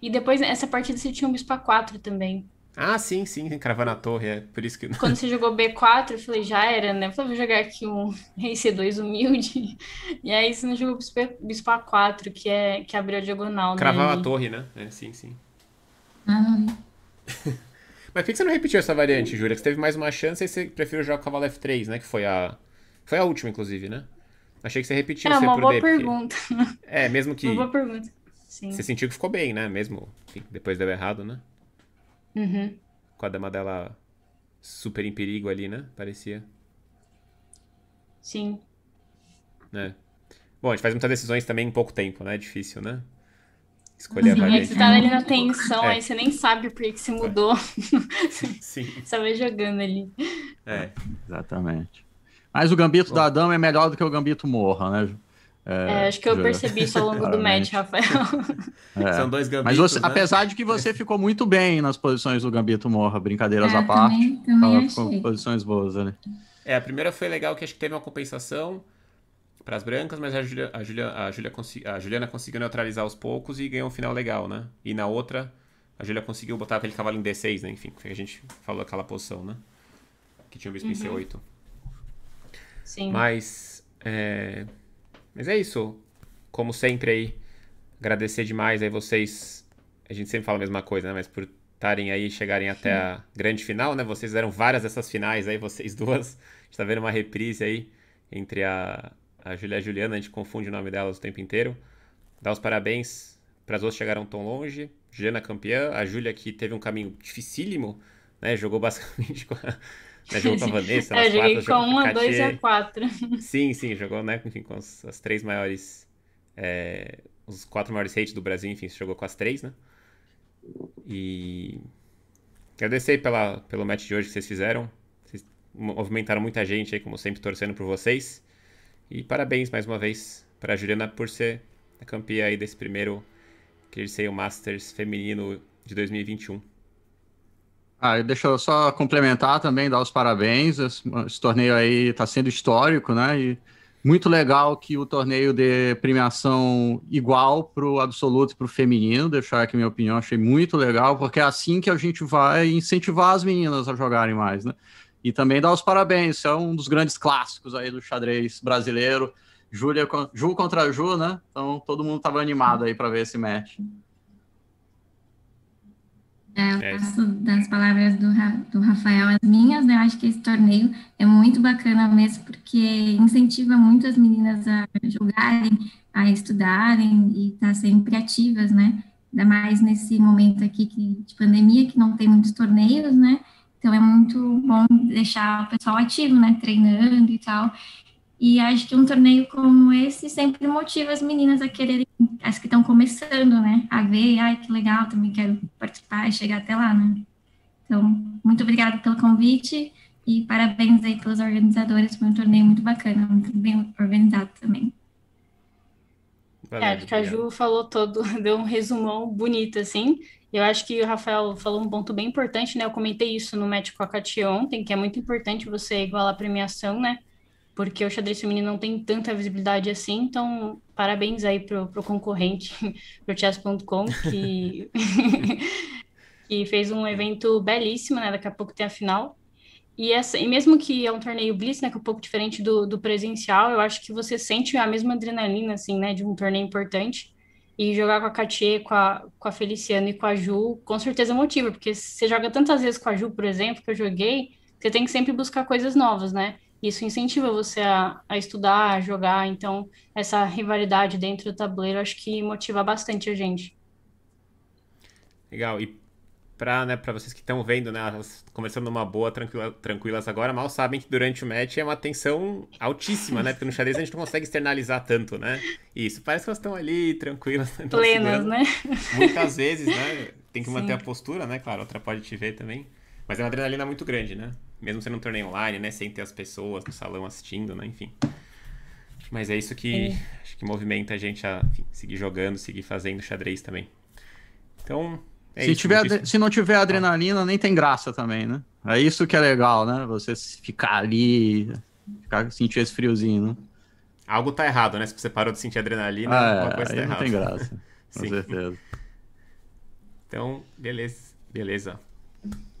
E depois, essa partida você tinha um bispo A4 também. Ah, sim, sim, cravar na torre, é por isso que... Quando você jogou B4, eu falei, já era, né? Eu falei, vou jogar aqui um *laughs* rei C2 humilde. E aí você não jogou bispo, bispo A4, que, é, que abriu a diagonal. cravar a torre, né? É, sim, sim. Ah. *laughs* Mas por que você não repetiu essa variante, Júlia? Que você teve mais uma chance e você preferiu jogar o cavalo F3, né? Que foi a foi a última, inclusive, né? Achei que você repetiu é, É uma boa pergunta. É, mesmo que... Uma boa pergunta, sim. Você sentiu que ficou bem, né? Mesmo que depois deu errado, né? Uhum. Com a dama dela super em perigo ali, né? Parecia. Sim. Né? Bom, a gente faz muitas decisões também em pouco tempo, né? É difícil, né? Escolher uhum. a variante. É você tá ali na tensão, é. aí você nem sabe por que se mudou. *laughs* Sim. Você vai jogando ali. É, exatamente. Mas o gambito da dama é melhor do que o gambito morra, né? É, é, acho que eu percebi isso ao longo do match, Rafael. *laughs* É. São dois gambitos. Mas você, né? apesar de que você ficou muito bem nas posições do Gambito Morra, brincadeiras é, à parte. Também, também achei. posições boas né? É, a primeira foi legal que acho que teve uma compensação para as brancas, mas a, Julia, a, Julia, a, Julia, a, Juliana conseguiu neutralizar aos poucos e ganhou um final legal, né? E na outra, a Julia conseguiu botar aquele cavalo em D6, né? Enfim, que a gente falou aquela posição, né? Que tinha o bispo uhum. em C8. Sim. Mas é, mas é isso. Como sempre aí, agradecer demais aí vocês. A gente sempre fala a mesma coisa, né? Mas por estarem aí chegarem até a grande final, né? Vocês fizeram várias dessas finais aí, vocês *laughs* duas. A gente tá vendo uma reprise aí entre a, a Julia e a Juliana, a gente confunde o nome delas o tempo inteiro. Dá os parabéns para as duas que chegaram tão longe. Juliana campeã, a Júlia que teve um caminho dificílimo, né? Jogou basicamente *laughs* com a, né? Jogou com a *laughs* é, Vanessa, nas é, joguei com uma, com dois e a quatro. Sim, sim, jogou, né? Enfim, com as, as três maiores. É, os quatro maiores hates do Brasil, enfim, você jogou com as três, né? E. Agradecer pela, pelo match de hoje que vocês fizeram. Vocês movimentaram muita gente aí, como sempre, torcendo por vocês. E parabéns mais uma vez para a Juliana por ser a campeã aí desse primeiro Clear o Masters feminino de 2021. Ah, deixa eu só complementar também, dar os parabéns. Esse torneio aí está sendo histórico, né? E muito legal que o torneio dê premiação igual para o absoluto e para o feminino. Deixar aqui minha opinião, achei muito legal, porque é assim que a gente vai incentivar as meninas a jogarem mais, né? E também dar os parabéns, é um dos grandes clássicos aí do xadrez brasileiro. Júlia, Ju contra Ju, né? Então todo mundo estava animado aí para ver esse match. É, eu faço é das palavras do, do Rafael as minhas, né? Eu acho que esse torneio é muito bacana mesmo, porque incentiva muito as meninas a jogarem, a estudarem e estar tá sempre ativas, né? Ainda mais nesse momento aqui que, de pandemia, que não tem muitos torneios, né? Então é muito bom deixar o pessoal ativo, né? Treinando e tal. E acho que um torneio como esse sempre motiva as meninas a quererem, as que estão começando, né? A ver, ai, que legal, também quero participar e chegar até lá, né? Então, muito obrigada pelo convite e parabéns aí pelos organizadores, foi um torneio muito bacana, muito bem organizado também. Valeu, é, que a Ju falou todo, *laughs* deu um resumão bonito, assim. Eu acho que o Rafael falou um ponto bem importante, né? Eu comentei isso no Match com ontem, que é muito importante você igualar a premiação, né? porque o xadrez feminino não tem tanta visibilidade assim, então parabéns aí pro, pro concorrente, *laughs* pro chess.com, que, *laughs* que fez um evento belíssimo, né? Daqui a pouco tem a final. E, essa, e mesmo que é um torneio blitz, né, que é um pouco diferente do, do presencial, eu acho que você sente a mesma adrenalina, assim, né, de um torneio importante. E jogar com a Katia, com a, com a Feliciana e com a Ju, com certeza é motiva, porque você joga tantas vezes com a Ju, por exemplo, que eu joguei, você tem que sempre buscar coisas novas, né? isso incentiva você a, a estudar, a jogar. Então, essa rivalidade dentro do tabuleiro acho que motiva bastante a gente. Legal. E para né, vocês que estão vendo, né, elas conversando numa boa, tranquila, tranquilas agora, mal sabem que durante o match é uma tensão altíssima, né? Porque no xadrez a gente não consegue externalizar tanto, né? Isso, parece que elas estão ali tranquilas. Plenas, né? Muitas vezes, né? Tem que Sim. manter a postura, né? Claro, outra pode te ver também. Mas é uma adrenalina muito grande, né? mesmo sendo um torneio online, né? Sem ter as pessoas no salão assistindo, né? Enfim. Mas é isso que, é. Acho que movimenta a gente a enfim, seguir jogando, seguir fazendo xadrez também. Então, é se, isso, tiver, se não tiver adrenalina, nem tem graça também, né? É isso que é legal, né? Você ficar ali, ficar, sentir esse friozinho, né? Algo tá errado, né? Se você parou de sentir adrenalina, ah, alguma coisa tá errada. Não tem graça, *laughs* com certeza. Então, beleza, beleza.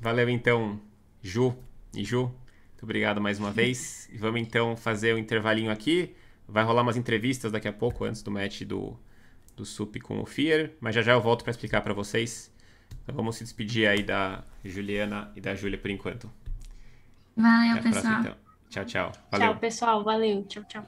Valeu então, Ju, e Ju, muito obrigado mais uma vez. E vamos então fazer o um intervalinho aqui. Vai rolar umas entrevistas daqui a pouco, antes do match do, do SUP com o FIER. mas já já eu volto para explicar para vocês. Então vamos se despedir aí da Juliana e da Júlia por enquanto. Valeu, pessoal. Próxima, então. Tchau, tchau. Valeu. Tchau, pessoal. Valeu. Tchau, tchau.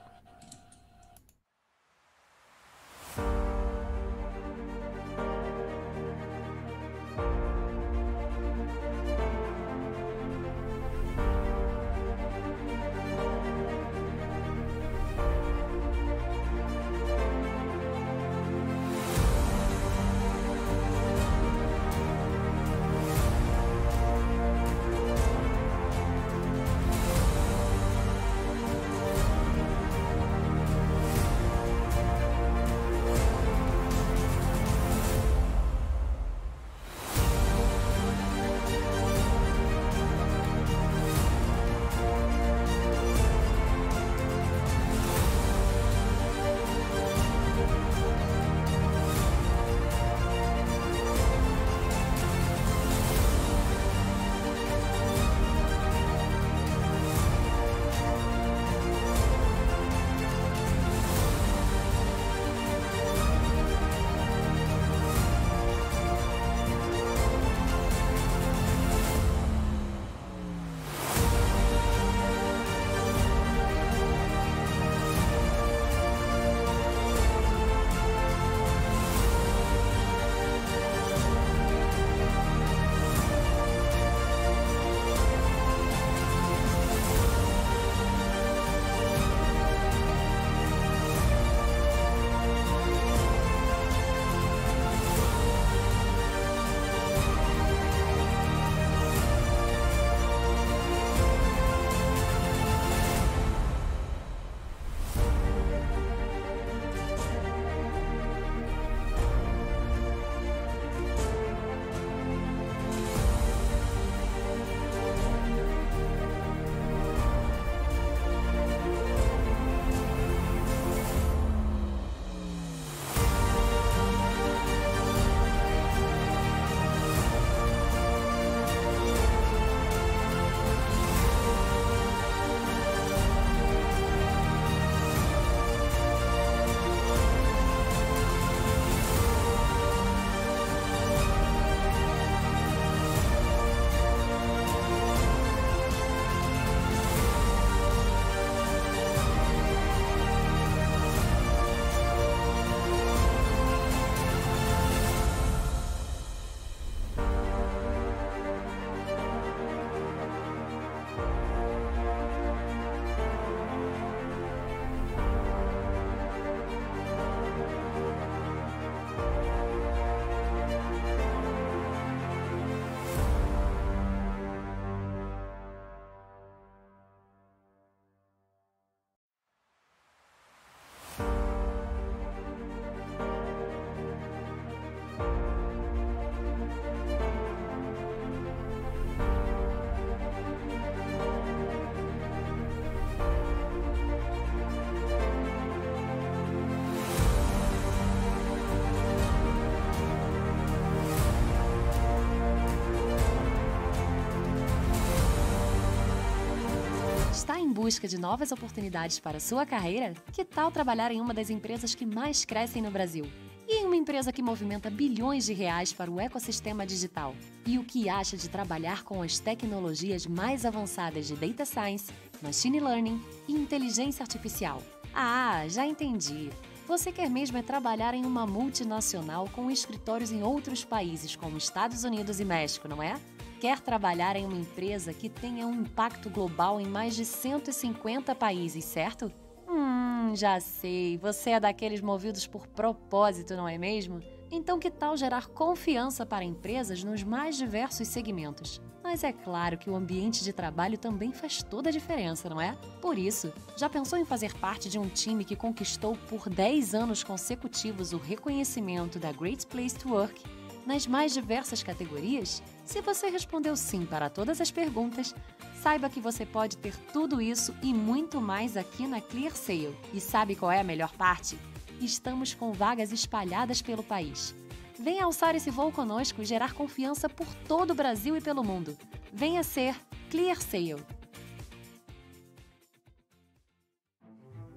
busca de novas oportunidades para sua carreira? Que tal trabalhar em uma das empresas que mais crescem no Brasil? E em uma empresa que movimenta bilhões de reais para o ecossistema digital? E o que acha de trabalhar com as tecnologias mais avançadas de data science, machine learning e inteligência artificial? Ah, já entendi. Você quer mesmo é trabalhar em uma multinacional com escritórios em outros países como Estados Unidos e México, não é? quer trabalhar em uma empresa que tenha um impacto global em mais de 150 países, certo? Hum, já sei, você é daqueles movidos por propósito, não é mesmo? Então, que tal gerar confiança para empresas nos mais diversos segmentos? Mas é claro que o ambiente de trabalho também faz toda a diferença, não é? Por isso, já pensou em fazer parte de um time que conquistou por 10 anos consecutivos o reconhecimento da Great Place to Work nas mais diversas categorias? Se você respondeu sim para todas as perguntas, saiba que você pode ter tudo isso e muito mais aqui na Clear Sale. E sabe qual é a melhor parte? Estamos com vagas espalhadas pelo país. Venha alçar esse voo conosco e gerar confiança por todo o Brasil e pelo mundo. Venha ser Clear Sale.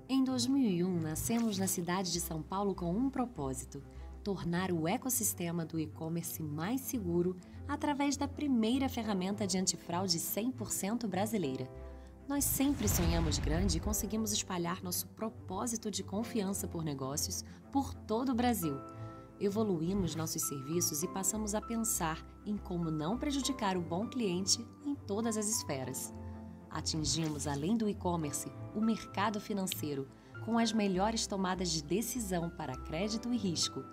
Em 2001, nascemos na cidade de São Paulo com um propósito: tornar o ecossistema do e-commerce mais seguro através da primeira ferramenta de antifraude 100% brasileira. Nós sempre sonhamos grande e conseguimos espalhar nosso propósito de confiança por negócios por todo o Brasil. Evoluímos nossos serviços e passamos a pensar em como não prejudicar o bom cliente em todas as esferas. Atingimos, além do e-commerce, o mercado financeiro com as melhores tomadas de decisão para crédito e risco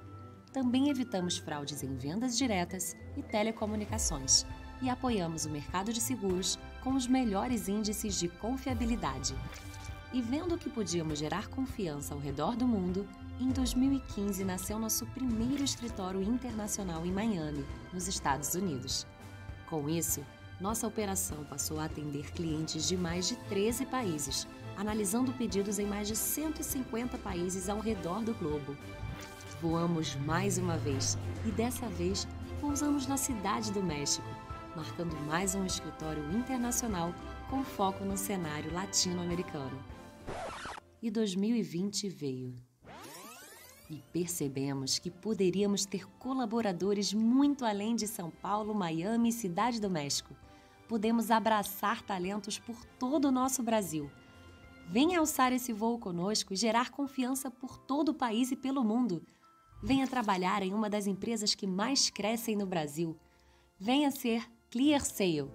também evitamos fraudes em vendas diretas e telecomunicações e apoiamos o mercado de seguros com os melhores índices de confiabilidade. E vendo que podíamos gerar confiança ao redor do mundo, em 2015 nasceu nosso primeiro escritório internacional em Miami, nos Estados Unidos. Com isso, nossa operação passou a atender clientes de mais de 13 países, analisando pedidos em mais de 150 países ao redor do globo Voamos mais uma vez e dessa vez pousamos na Cidade do México, marcando mais um escritório internacional com foco no cenário latino-americano. E 2020 veio. E percebemos que poderíamos ter colaboradores muito além de São Paulo, Miami e Cidade do México. Podemos abraçar talentos por todo o nosso Brasil. Venha alçar esse voo conosco e gerar confiança por todo o país e pelo mundo. Venha trabalhar em uma das empresas que mais crescem no Brasil. Venha ser ClearSale.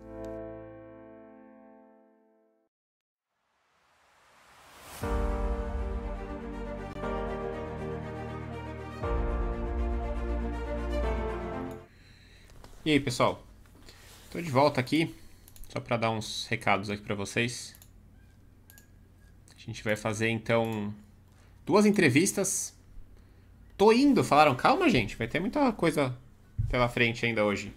E aí, pessoal? Estou de volta aqui, só para dar uns recados aqui para vocês. A gente vai fazer então duas entrevistas tô indo. Falaram, calma, gente, vai ter muita coisa pela frente ainda hoje.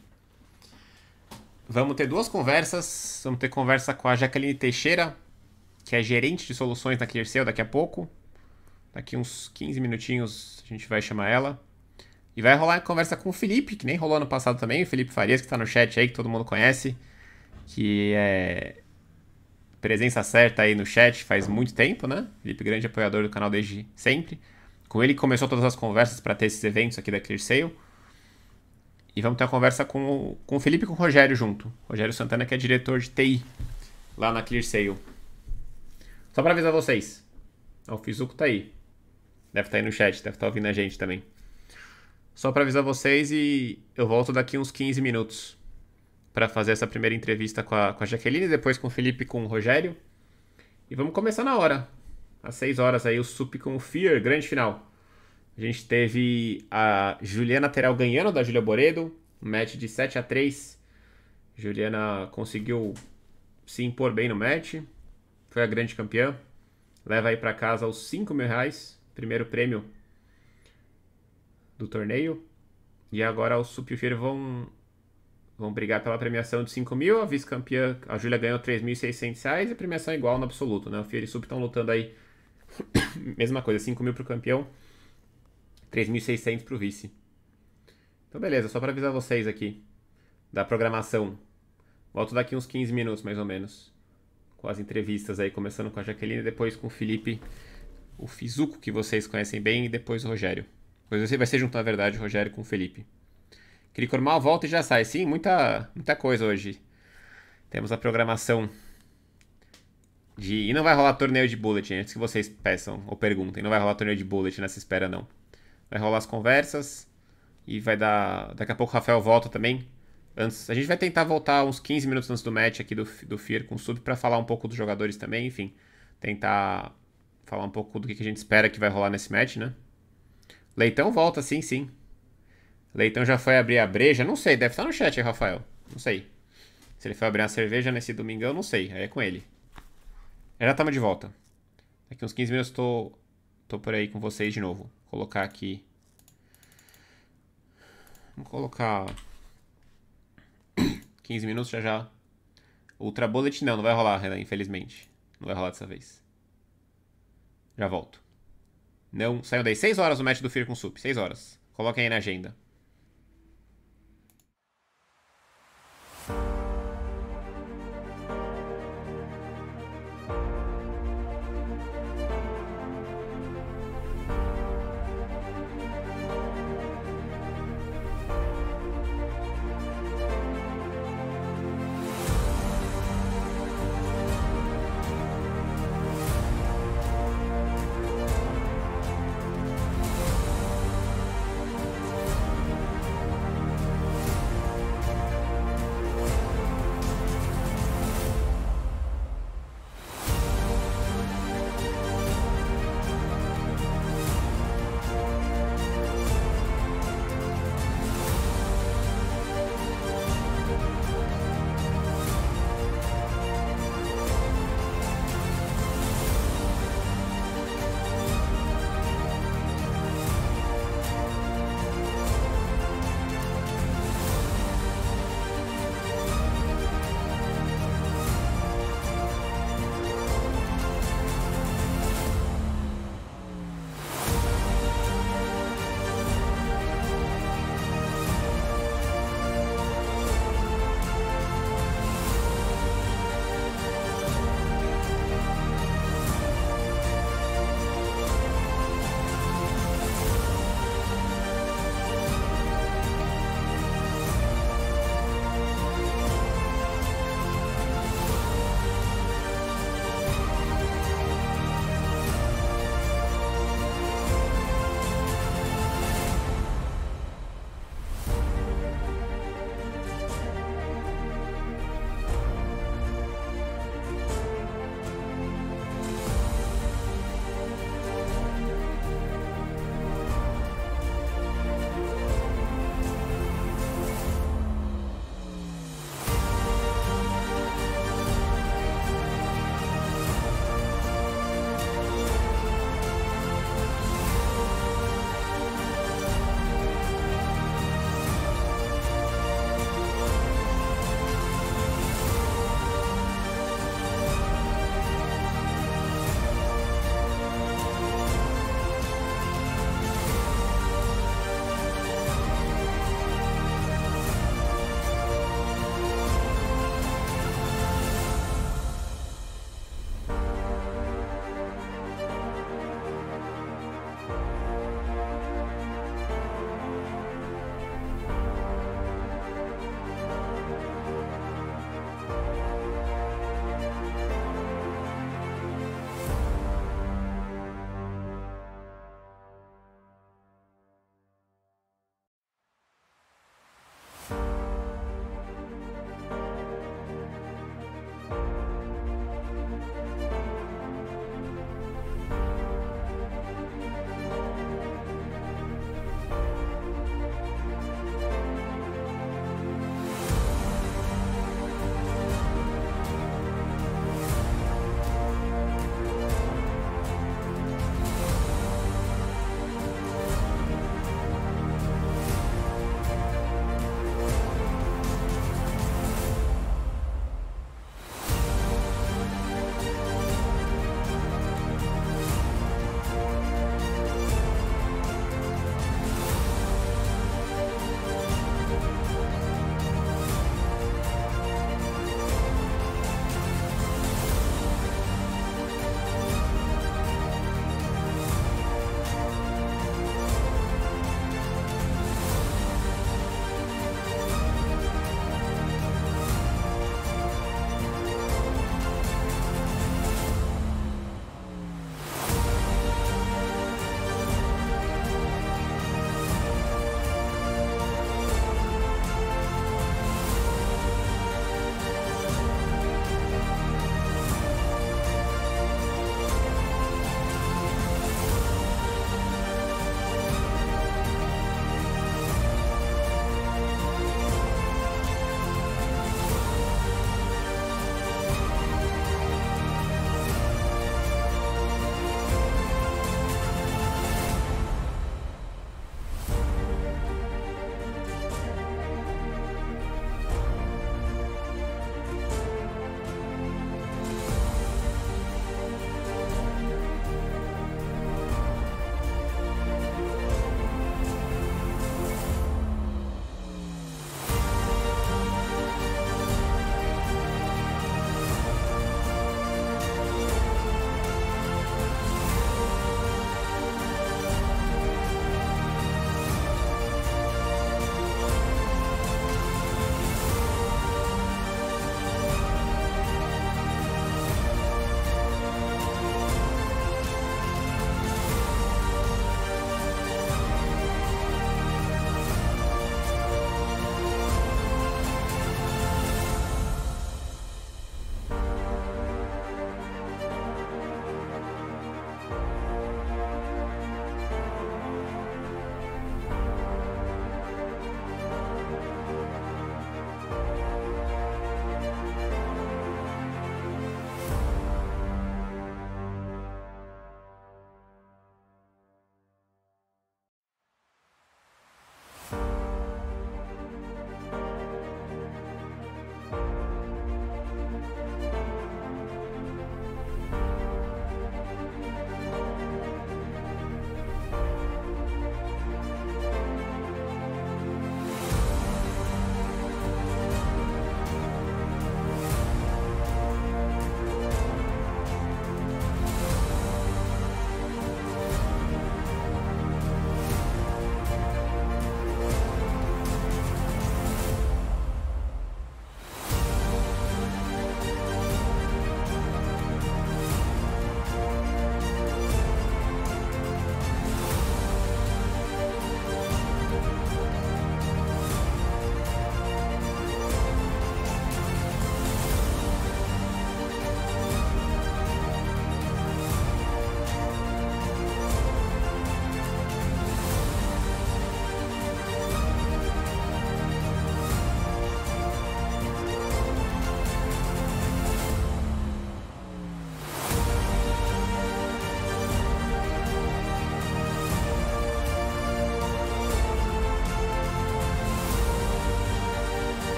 Vamos ter duas conversas. Vamos ter conversa com a Jaqueline Teixeira, que é gerente de soluções na Clearcell daqui a pouco. Daqui uns 15 minutinhos a gente vai chamar ela. E vai rolar conversa com o Felipe, que nem rolou ano passado também, o Felipe Farias, que está no chat aí, que todo mundo conhece, que é presença certa aí no chat faz muito tempo, né? Felipe, grande apoiador do canal desde sempre. Com ele começou todas as conversas para ter esses eventos aqui da ClearSale. E vamos ter uma conversa com o, com o Felipe e com o Rogério junto. Rogério Santana, que é diretor de TI lá na ClearSale. Só para avisar vocês, o Fizuco tá aí. Deve estar tá aí no chat, deve estar tá ouvindo a gente também. Só para avisar vocês e eu volto daqui uns 15 minutos para fazer essa primeira entrevista com a, com a Jaqueline, depois com o Felipe e com o Rogério. E vamos começar na hora às 6 horas aí o Sup com o Fear, grande final. A gente teve a Juliana Terel ganhando da Julia Boredo, um match de 7 a 3. Juliana conseguiu se impor bem no match, foi a grande campeã. Leva aí para casa os 5 mil reais, primeiro prêmio do torneio. E agora o Sup e o Fear vão, vão brigar pela premiação de 5 mil. A vice-campeã, a Júlia, ganhou 3.600 reais e a premiação é igual no absoluto, né? O Fear e o Sup estão lutando aí *coughs* Mesma coisa, 5 mil pro campeão, 3.600 pro vice. Então beleza, só para avisar vocês aqui da programação. Volto daqui uns 15 minutos, mais ou menos. Com as entrevistas aí, começando com a Jaqueline, depois com o Felipe, o Fizuco, que vocês conhecem bem, e depois o Rogério. Pois você vai ser junto, na verdade, o Rogério com o Felipe. Clique normal, volta e já sai. Sim, muita, muita coisa hoje. Temos a programação de... E não vai rolar torneio de bullet, antes que vocês peçam ou perguntem. Não vai rolar torneio de bullet nessa espera, não. Vai rolar as conversas e vai dar. Daqui a pouco o Rafael volta também. Antes, a gente vai tentar voltar uns 15 minutos antes do match aqui do, do Fear com o Sub para falar um pouco dos jogadores também, enfim. Tentar falar um pouco do que, que a gente espera que vai rolar nesse match, né? Leitão volta, sim, sim. Leitão já foi abrir a breja, não sei, deve estar no chat aí, Rafael. Não sei. Se ele foi abrir uma cerveja nesse domingão, não sei, aí é com ele. Já estamos de volta. Daqui uns 15 minutos eu tô, tô por aí com vocês de novo. Vou colocar aqui. Vamos colocar 15 *coughs* minutos já já. Ultra Bullet não, não vai rolar, Renan, infelizmente. Não vai rolar dessa vez. Já volto. Não, saiam daí. 6 horas o match do Fear com Sup. 6 horas. Coloquem aí na agenda.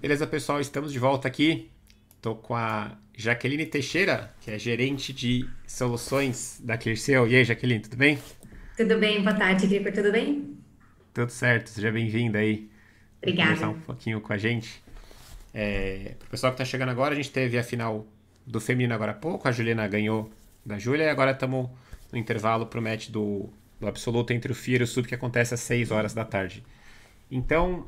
Beleza, pessoal, estamos de volta aqui. Estou com a Jaqueline Teixeira, que é gerente de soluções da Clearcell. E aí, Jaqueline, tudo bem? Tudo bem, boa tarde, Clipper, tudo bem? Tudo certo, seja bem-vinda aí. Obrigada. Vamos conversar um pouquinho com a gente. É, Para o pessoal que está chegando agora, a gente teve a final do feminino agora há pouco, a Juliana ganhou da Júlia, e agora estamos no intervalo para o match do, do absoluto entre o FIA e o SUB, que acontece às 6 horas da tarde. Então,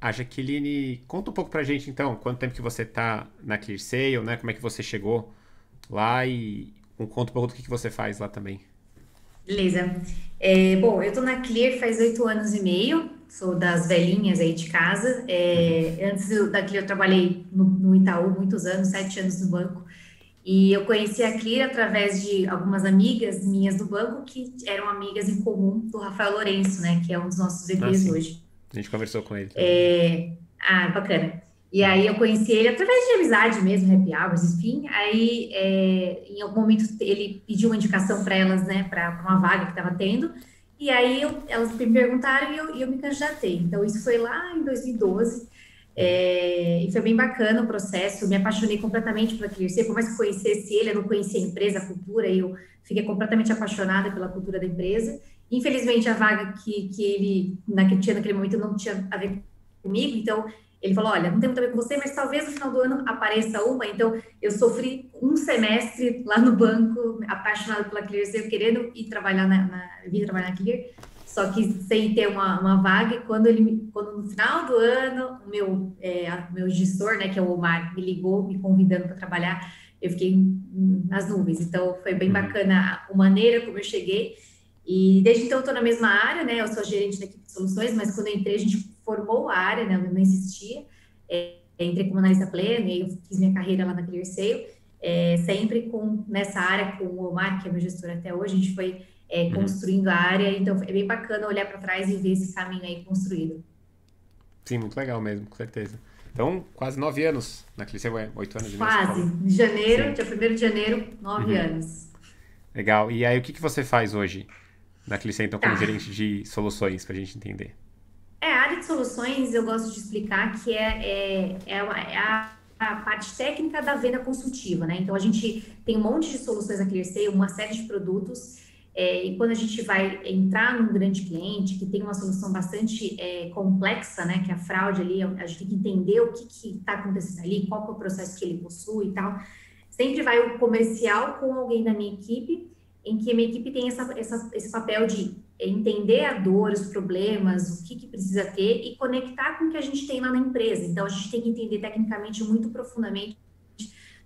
a Jaqueline, conta um pouco pra gente então, quanto tempo que você tá na Clear Sale, né? Como é que você chegou lá e conta um pouco do que, que você faz lá também. Beleza. É, bom, eu tô na Clear faz oito anos e meio, sou das velhinhas aí de casa. É, uhum. antes da Clear eu trabalhei no, no Itaú muitos anos, sete anos no banco. E eu conheci a Clear através de algumas amigas minhas do banco que eram amigas em comum do Rafael Lourenço, né, que é um dos nossos EPs ah, hoje. A gente conversou com ele. É... Ah, bacana. E aí eu conheci ele através de amizade mesmo, happy hours, enfim. Aí, é, em algum momento, ele pediu uma indicação para elas, né, para uma vaga que estava tendo. E aí eu, elas me perguntaram e eu, eu me candidatei. Então, isso foi lá em 2012. É, e foi bem bacana o processo, me apaixonei completamente pela Clearseer, por mais que conhecesse ele, eu não conhecia a empresa, a cultura, e eu fiquei completamente apaixonada pela cultura da empresa. Infelizmente, a vaga que, que ele na, que tinha naquele momento não tinha a ver comigo, então ele falou: Olha, não tem muito a ver com você, mas talvez no final do ano apareça uma. Então, eu sofri um semestre lá no banco, apaixonado pela Clear, querendo ir trabalhar na, na, vir trabalhar na Clear, só que sem ter uma, uma vaga. E quando, ele, quando no final do ano, o meu, é, meu gestor, né, que é o Omar, me ligou, me convidando para trabalhar, eu fiquei nas nuvens. Então, foi bem uhum. bacana a maneira como eu cheguei. E desde então eu estou na mesma área, né? Eu sou gerente da equipe de soluções, mas quando entrei a gente formou a área, né? Eu não existia. É, entrei como analista pleno e eu fiz minha carreira lá na ClearSale, é, sempre com nessa área com o Omar, que é meu gestor até hoje, a gente foi é, uhum. construindo a área, então é bem bacana olhar para trás e ver esse caminho aí construído. Sim, muito legal mesmo, com certeza. Então, quase nove anos na ClearSale, oito anos de Quase, em janeiro, Sim. dia 1 de janeiro, nove uhum. anos. Legal. E aí, o que, que você faz hoje? na Clicê, então, como tá. gerente de soluções, para a gente entender? É, a área de soluções eu gosto de explicar que é, é, é, é, a, a parte técnica da venda consultiva, né? Então, a gente tem um monte de soluções na Clearsay, uma série de produtos, é, e quando a gente vai entrar num grande cliente que tem uma solução bastante é, complexa, né, que a fraude ali, a gente tem que entender o que está acontecendo ali, qual é o processo que ele possui e tal. Sempre vai o comercial com alguém da minha equipe em que a minha equipe tem essa, essa, esse papel de entender a dor, os problemas, o que, que precisa ter e conectar com o que a gente tem lá na empresa. Então, a gente tem que entender tecnicamente muito profundamente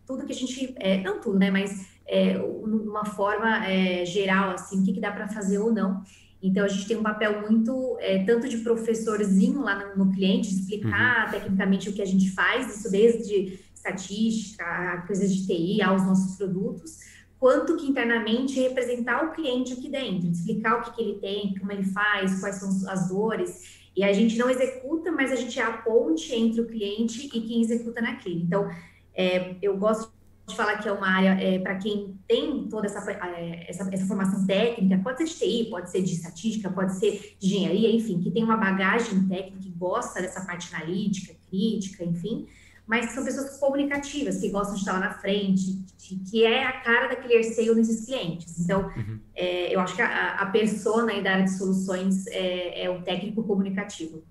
tudo que a gente, é, não tudo, né, mas é, uma forma é, geral, assim, o que, que dá para fazer ou não. Então, a gente tem um papel muito, é, tanto de professorzinho lá no, no cliente, explicar uhum. tecnicamente o que a gente faz, isso desde estatística, coisas de TI, aos nossos produtos, quanto que internamente representar o cliente aqui dentro, explicar o que, que ele tem, como ele faz, quais são as dores. E a gente não executa, mas a gente é a ponte entre o cliente e quem executa naquele. Então, é, eu gosto de falar que é uma área é, para quem tem toda essa, é, essa, essa, formação técnica, pode ser de TI, pode ser de estatística, pode ser de engenharia, enfim, que tem uma bagagem técnica, que gosta dessa parte analítica, crítica, enfim mas são pessoas comunicativas, que gostam de estar lá na frente, que, que é a cara daquele Airseio nesses clientes. Então, uhum. é, eu acho que a, a persona aí da área de soluções é, é o técnico comunicativo.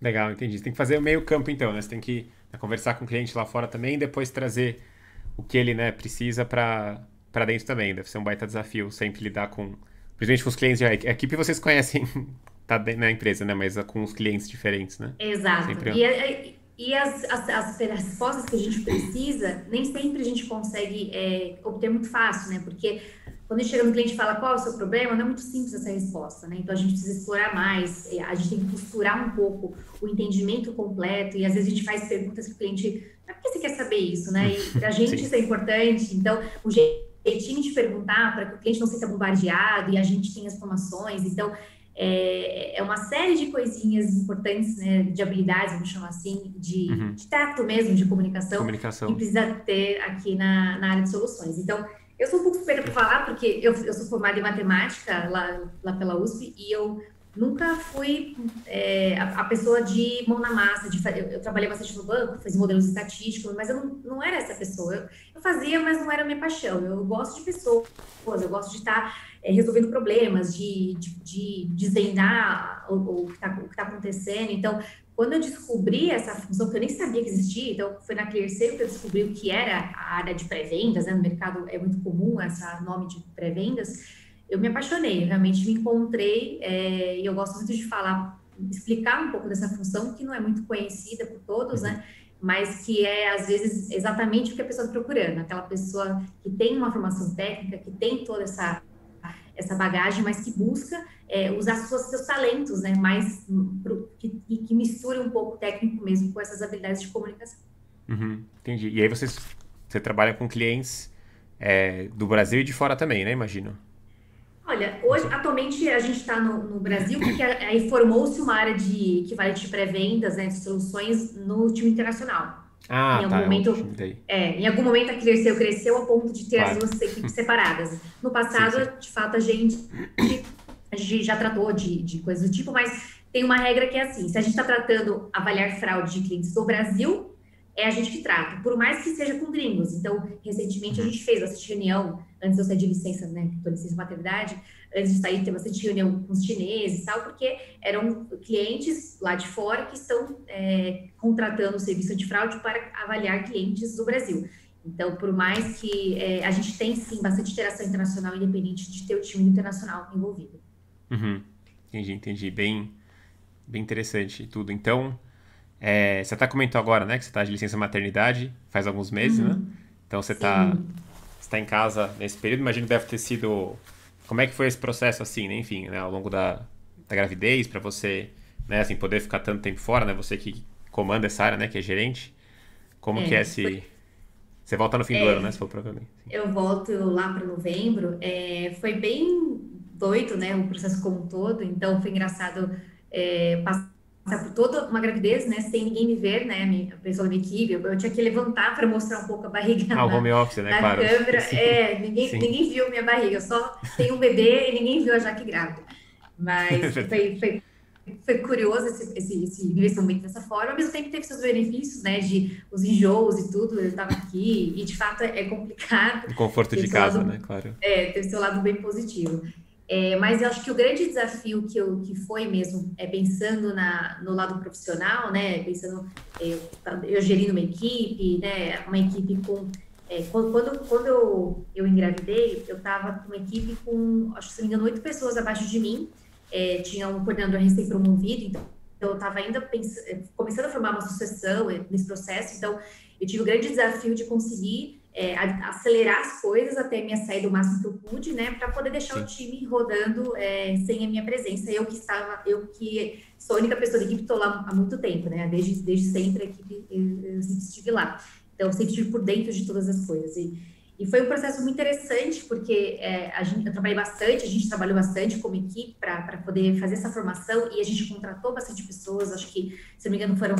Legal, entendi. Você tem que fazer o meio campo então, né? Você tem que né, conversar com o cliente lá fora também e depois trazer o que ele né, precisa para dentro também. Deve ser um baita desafio sempre lidar com, principalmente com os clientes. A equipe vocês conhecem *laughs* tá na empresa, né? Mas com os clientes diferentes, né? Exato. Sempre... É e, é, é, e as, as, as, respostas que a gente precisa, nem sempre a gente consegue é, obter muito fácil, né? Porque quando a gente chega no cliente e fala qual é o seu problema, não é muito simples essa resposta, né? Então a gente precisa explorar mais, é, a gente tem que costurar um pouco o entendimento completo, e às vezes a gente faz perguntas que o cliente, para que você quer saber isso, né? E a *laughs* gente isso é importante, então o jeitinho de perguntar para que o cliente não seja bombardeado e a gente tenha as informações, então é, é uma série de coisinhas importantes, né, de habilidades, vamos chamar assim, de, uhum. de tato mesmo, de comunicação, comunicação, que precisa ter aqui na, na área de soluções. Então, eu sou um pouco suspeita para falar, porque eu, eu sou formada em matemática lá, lá pela USP e eu nunca fui é, a, a, pessoa de mão na massa, de, eu, eu, trabalhei bastante no banco, fiz modelos estatísticos, mas eu não, não era essa pessoa. Eu, eu, fazia, mas não era minha paixão. Eu gosto de pessoas, eu gosto de estar tá, é, resolvendo problemas, de, de, de desvendar o, o que está tá acontecendo. Então, quando eu descobri essa função, que eu nem sabia que existia, então foi na Clearseio que eu descobri o que era a área de pré-vendas, né? no mercado é muito comum esse nome de pré-vendas, eu me apaixonei, realmente me encontrei, é, e eu gosto muito de falar, explicar um pouco dessa função, que não é muito conhecida por todos, né? Mas que é, às vezes, exatamente o que a pessoa está procurando, aquela pessoa que tem uma formação técnica, que tem toda essa, essa bagagem, mas que busca é, usar seus, seus talentos, né? Mais pro, que, que misture um pouco o técnico mesmo com essas habilidades de comunicação. Uhum, entendi. E aí vocês, você trabalha com clientes é, do Brasil e de fora também, né? Imagino. Olha, hoje, atualmente a gente está no, no, Brasil, porque aí formou-se uma área de equivalente de pré-vendas, né, de soluções no time internacional. Ah, em algum tá, é momento, é, em algum momento a Clearceu cresceu a ponto de ter claro. as duas equipes separadas. No passado, sim, sim. de fato, a gente, a gente já tratou de, de coisas do tipo, mas tem uma regra que é assim: se a gente está tratando avaliar fraude de clientes do Brasil, é a gente que trata, por mais que seja com gringos. Então, recentemente a uhum. gente fez bastante reunião, antes de eu sair de licença, né, estou licença maternidade, antes de sair, tem bastante reunião com os chineses e tal, porque eram clientes lá de fora que estão é, contratando o serviço antifraude para avaliar clientes do Brasil. Então, por mais que é, a gente tem, sim, bastante interação internacional, independente de ter o time internacional envolvido. Uhum. Entendi, entendi. Bem, bem interessante tudo. Então, é, você até tá comentou agora, né, que você está de licença maternidade faz alguns meses, né? uhum. né? Então você está tá em casa nesse período. Imagino que deve ter sido. Como é que foi esse processo assim, né? Enfim, né, ao longo da, da gravidez, para você, né, assim, poder ficar tanto tempo fora, né? Você que comanda essa área, né, que é gerente. Como é, que é esse. Foi... Você volta no fim é, do ano, né? Se for provavelmente. Eu volto lá para novembro. É, foi bem doido, né? O processo como um todo. Então foi engraçado é, passar por toda uma gravidez, né, sem ninguém me ver, né, a pessoa da minha equipe, eu, eu tinha que levantar para mostrar um pouco a barriga ah, na, home office, né, na claro. câmera, Sim. é, ninguém, Sim. ninguém viu minha barriga, eu só tenho um bebê e ninguém viu a Jaque grávida, mas *laughs* é foi, foi, foi curioso esse, esse, esse investimento dessa forma, ao mesmo tempo teve seus benefícios, né, de os enjoos e tudo, eu estava aqui, e de fato é complicado. O conforto de casa, lado, né, claro. É, teve seu lado bem positivo. É, mas eu acho que o grande desafio que, eu, que foi mesmo, é pensando na, no lado profissional, né, pensando, é, eu, tá, eu gerindo uma equipe, né, uma equipe com, é, quando, quando eu, eu engravidei, eu estava com uma equipe com, acho que se não me engano, oito pessoas abaixo de mim, é, tinha um coordenador recém-promovido, então, então eu estava ainda pensando, é, começando a formar uma sucessão é, nesse processo, então eu tive o grande desafio de conseguir é, acelerar as coisas até minha saída o máximo que eu pude, né, para poder deixar Sim. o time rodando é, sem a minha presença. Eu que estava, eu que sou a única pessoa da equipe, estou lá há muito tempo, né, desde, desde sempre a equipe eu, eu sempre estive lá. Então, sempre estive por dentro de todas as coisas. E, e foi um processo muito interessante, porque é, a gente, eu trabalhei bastante, a gente trabalhou bastante como equipe para poder fazer essa formação e a gente contratou bastante pessoas, acho que, se não me engano, foram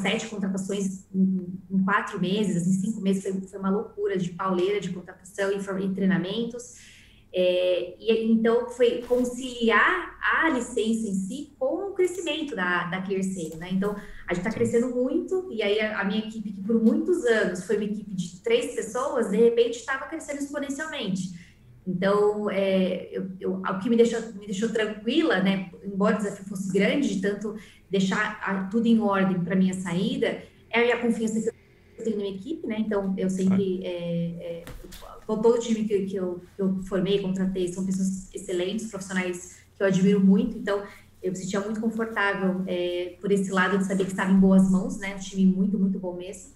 sete contratações em, em quatro meses, em assim, cinco meses, foi, foi, uma loucura de pauleira de contratação e, treinamentos. É, e então foi conciliar a licença em si com o crescimento da, da Clearseio, né? Então a gente está crescendo muito e aí a, a, minha equipe que por muitos anos foi uma equipe de três pessoas de repente estava crescendo exponencialmente. Então, é, eu, eu, o que me deixou, me deixou tranquila, né, embora o desafio fosse grande, de tanto deixar a, tudo em ordem para minha saída, é a confiança que eu tenho na minha equipe, né? Então, eu sempre. É, é, todo o time que, que, eu, que eu formei, contratei, são pessoas excelentes, profissionais que eu admiro muito. Então, eu me sentia muito confortável é, por esse lado de saber que estava em boas mãos, né? Um time muito, muito bom mesmo.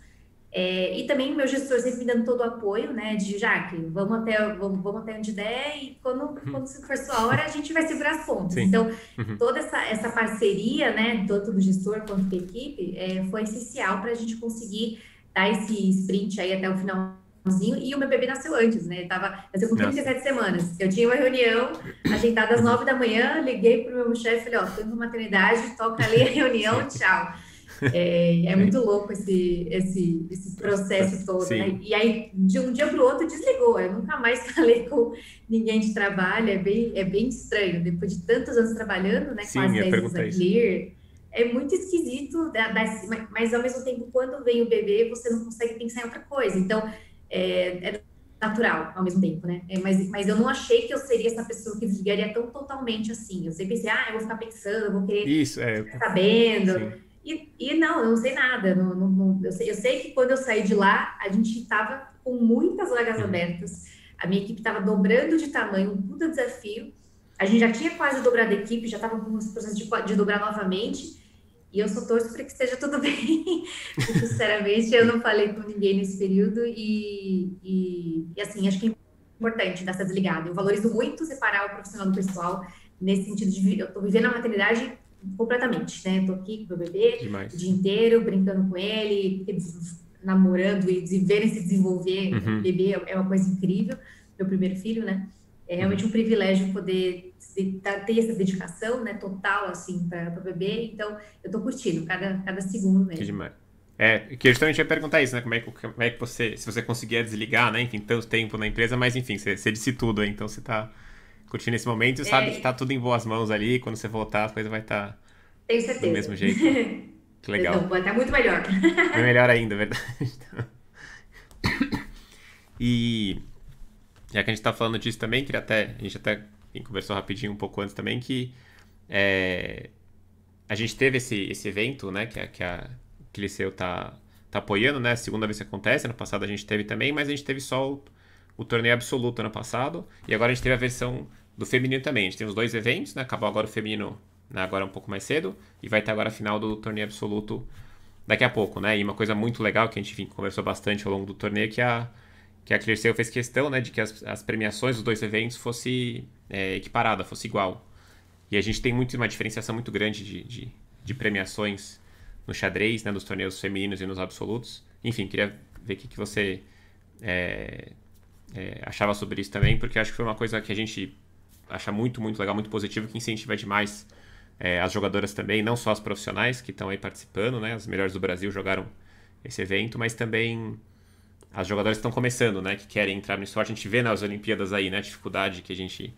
É, e também meu gestor sempre me dando todo o apoio, né? De Jaque, vamos até, vamos, vamos até onde der, e quando, uhum. quando for sua hora, a gente vai segurar as pontas. Sim. Então, uhum. toda essa, essa parceria, né, tanto do gestor quanto da equipe, é, foi essencial para a gente conseguir dar esse sprint aí até o finalzinho. E o meu bebê nasceu antes, né? Eu tava, nasceu com 37 Nossa. semanas. Eu tinha uma reunião ajeitada às 9 uhum. da manhã, liguei para o meu chefe, falei, ó, tô indo maternidade, toca ali a reunião, *laughs* tchau. É, é muito louco esse, esse, esse processo todo, né? E aí, de um dia para o outro, desligou. Eu nunca mais *laughs* falei com ninguém de trabalho, é bem, é bem estranho. Depois de tantos anos trabalhando, né? Sim, com as eu Clear, é muito esquisito, da, da, mas ao mesmo tempo, quando vem o bebê, você não consegue pensar em outra coisa. Então, é, é natural ao mesmo tempo, né? É, mas, mas eu não achei que eu seria essa pessoa que desligaria tão totalmente assim. Eu sempre pensei, ah, eu vou ficar pensando, eu vou querer Isso, é, ficar sabendo. Sim. E, e não, eu não sei nada. Não, não, não, eu, sei, eu, sei, que quando eu saí de lá, a gente estava com muitas vagas uhum. abertas. A minha equipe estava dobrando de tamanho, um puta desafio. A gente já tinha quase dobrado a equipe, já estava com os processos de, de dobrar novamente. E eu só torço para que esteja tudo *laughs* bem. sinceramente, eu não falei com ninguém nesse período. E, e, e, assim, acho que é importante dar essa desligada. Eu valorizo muito separar o profissional do pessoal, nesse sentido de eu estou vivendo a maternidade completamente, né? Tô aqui com meu bebê Demais. o dia inteiro, brincando com ele, namorando e verem se desenvolver. Uhum. Bebê é, é uma coisa incrível, meu primeiro filho, né? É uhum. realmente uhum. um privilégio poder tá, ter essa dedicação, né, total, assim, para o bebê. Então, eu tô curtindo cada, cada segundo mesmo. Que demais. É, que justamente eu ia perguntar isso, né? Como é, que, como é que você, se você conseguia desligar, né? Enfim, tanto tempo na empresa, mas enfim, você, você disse tudo, então você tá, curtindo esse momento e sabe é. que tá tudo em boas mãos ali. Quando você voltar, as coisas vai estar tá do mesmo jeito. *laughs* Que legal. Então, vai tá muito melhor. Bem *laughs* melhor ainda, verdade. *coughs* E já que a gente tá falando disso também, queria até. A gente até conversou rapidinho um pouco antes também que é, a gente teve esse, esse evento, né, que, a, que a que tá, tá apoiando, né, segunda vez que acontece, ano passado a gente teve também, mas a gente teve só o, o torneio absoluto ano passado, e agora a gente teve a versão do feminino também. A gente tem os dois eventos, né? Acabou agora o feminino né? agora um pouco mais cedo e vai ter agora a final do torneio absoluto daqui a pouco, né? E uma coisa muito legal que a gente enfim, conversou bastante ao longo do torneio que a que a Clearseal fez questão, né, de que as, as premiações dos dois eventos fosse é, equiparada, fosse igual. E a gente tem muito uma diferenciação muito grande de, de, de premiações no xadrez, né, nos torneios femininos e nos absolutos. Enfim, queria ver o que, que você é, é, achava sobre isso também, porque acho que foi uma coisa que a gente achar muito, muito legal, muito positivo, que incentiva demais é, as jogadoras também, não só as profissionais que estão aí participando, né? As melhores do Brasil jogaram esse evento, mas também as jogadoras que estão começando, né? Que querem entrar no esporte. A gente vê nas Olimpíadas aí, né? A dificuldade que a gente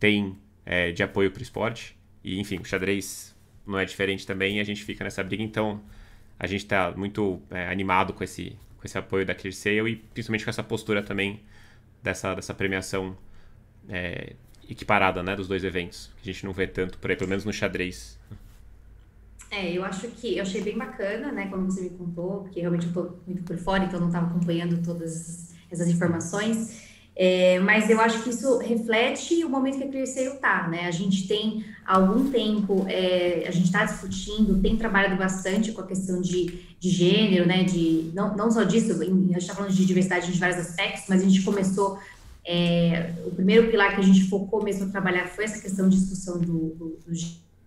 tem é, de apoio para o esporte. E, enfim, o xadrez não é diferente também e a gente fica nessa briga. Então, a gente está muito é, animado com esse, com esse apoio da Clear e principalmente com essa postura também dessa, dessa premiação é, equiparada, né, dos dois eventos. que A gente não vê tanto por aí, pelo menos no xadrez. É, eu acho que eu achei bem bacana, né, quando você me contou, porque realmente eu tô muito por fora, então não tava acompanhando todas essas informações. É, mas eu acho que isso reflete o momento que a Clearseio está, né? A gente tem algum tempo, é, a gente está discutindo, tem trabalhado bastante com a questão de, de gênero, né? De, não, não só disso, a gente está falando de diversidade em vários aspectos, mas a gente começou é, o primeiro pilar que a gente focou mesmo a trabalhar foi essa questão de discussão do, do, do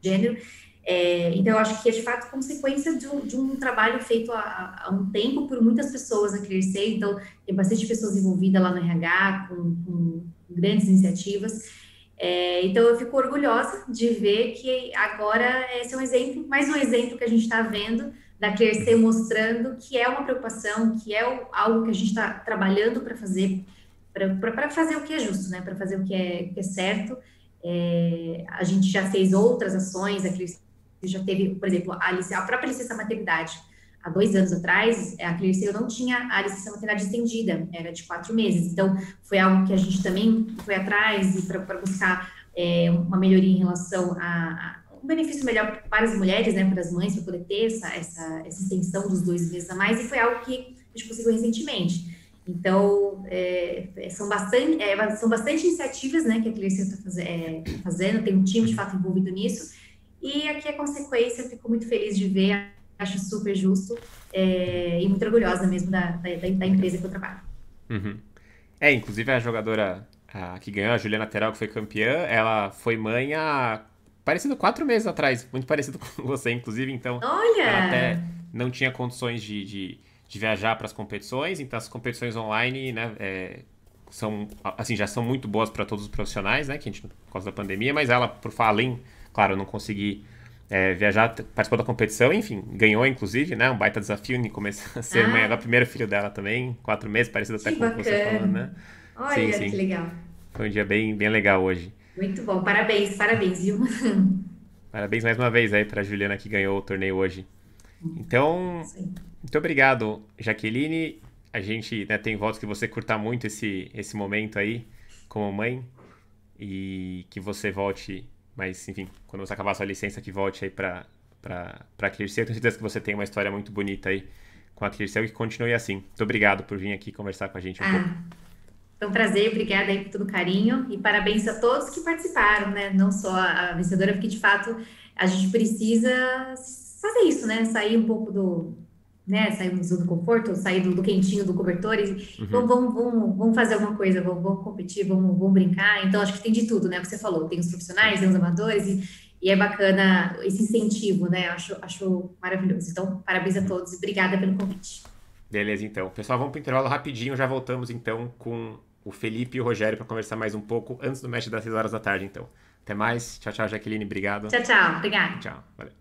gênero. É, então, eu acho que é de fato consequência de um, de um trabalho feito há, um tempo por muitas pessoas a crescer. Então, tem bastante pessoas envolvidas lá no RH, com, com grandes iniciativas. É, então, eu fico orgulhosa de ver que agora esse é um exemplo, mais um exemplo que a gente está vendo da Clearcer mostrando que é uma preocupação, que é algo que a gente está trabalhando para fazer para fazer o que é justo, né? Para fazer o que é, que é certo. É, a gente já fez outras ações, a Clearcy já teve, por exemplo, a, a própria licença maternidade. Há dois anos atrás, a Clearcy eu não tinha a licença maternidade estendida, era de quatro meses. Então, foi algo que a gente também foi atrás para buscar é, uma melhoria em relação a, a um benefício melhor para as mulheres, né, para as mães, para poder ter essa, essa, essa extensão dos dois meses a mais, e foi algo que a gente conseguiu recentemente. Então, é, é são, bastante, é, são bastante iniciativas né, que a Clearcell está faz, é, fazendo, tem um time de fato envolvido nisso, e aqui a consequência, fico muito feliz de ver, acho super justo é, e muito orgulhosa mesmo da, da, da, empresa que eu trabalho. Uhum. É, inclusive a jogadora a, que ganhou, a Juliana Teral, que foi campeã, ela foi mãe há parecido quatro meses atrás, muito parecido *laughs* com você, inclusive, então. Olha! Ela até não tinha condições de, de de viajar para as competições. Então, as competições online, né, é, são, assim, já são muito boas para todos os profissionais, né, que a gente, por causa da pandemia, mas ela, por falar além, claro, não consegui é, viajar, participou da competição, enfim, ganhou, inclusive, né, um baita desafio em começar *laughs* a ser é ah. mãe da primeira filho dela também, quatro meses, parecido até que com que você falando, né? Olha, sim, sim. que legal. Foi um dia bem, bem legal hoje. Muito bom, parabéns, parabéns, viu? *laughs* Parabéns mais uma vez aí para Juliana que ganhou o torneio hoje. Então, sim. Muito obrigado, Jaqueline. A gente né, tem votos que você curta muito esse, esse momento aí como mãe e que você volte, mas enfim, quando você acabar sua licença, que volte aí para para Clearcell. Tenho certeza que você tem uma história muito bonita aí com a Clearcell e é que continue assim. Muito obrigado por vir aqui conversar com a gente um ah, pouco. um prazer, obrigada aí por todo o carinho e parabéns a todos que participaram, né? Não só a vencedora, porque de fato a gente precisa fazer isso, né? Sair um pouco do, né, uhum. sair do conforto, sair do, quentinho do cobertor e uhum. vamos, então vamos, vamos, vamos, fazer alguma coisa, vamos, vamos competir, vamos, vamos brincar. Então, acho que tem de tudo, né? O que você falou, tem os profissionais, tem os amadores, e, e é bacana esse incentivo, né? Acho, acho maravilhoso. Então, parabéns a uhum. todos e obrigada pelo convite. Beleza, então. Pessoal, vamos para o intervalo rapidinho, já voltamos então com o Felipe e o Rogério para conversar mais um pouco antes do match das 6 horas da tarde, então. Até mais. Tchau, tchau, Jaqueline. Obrigado. Tchau, tchau. Obrigada. Tchau. Valeu.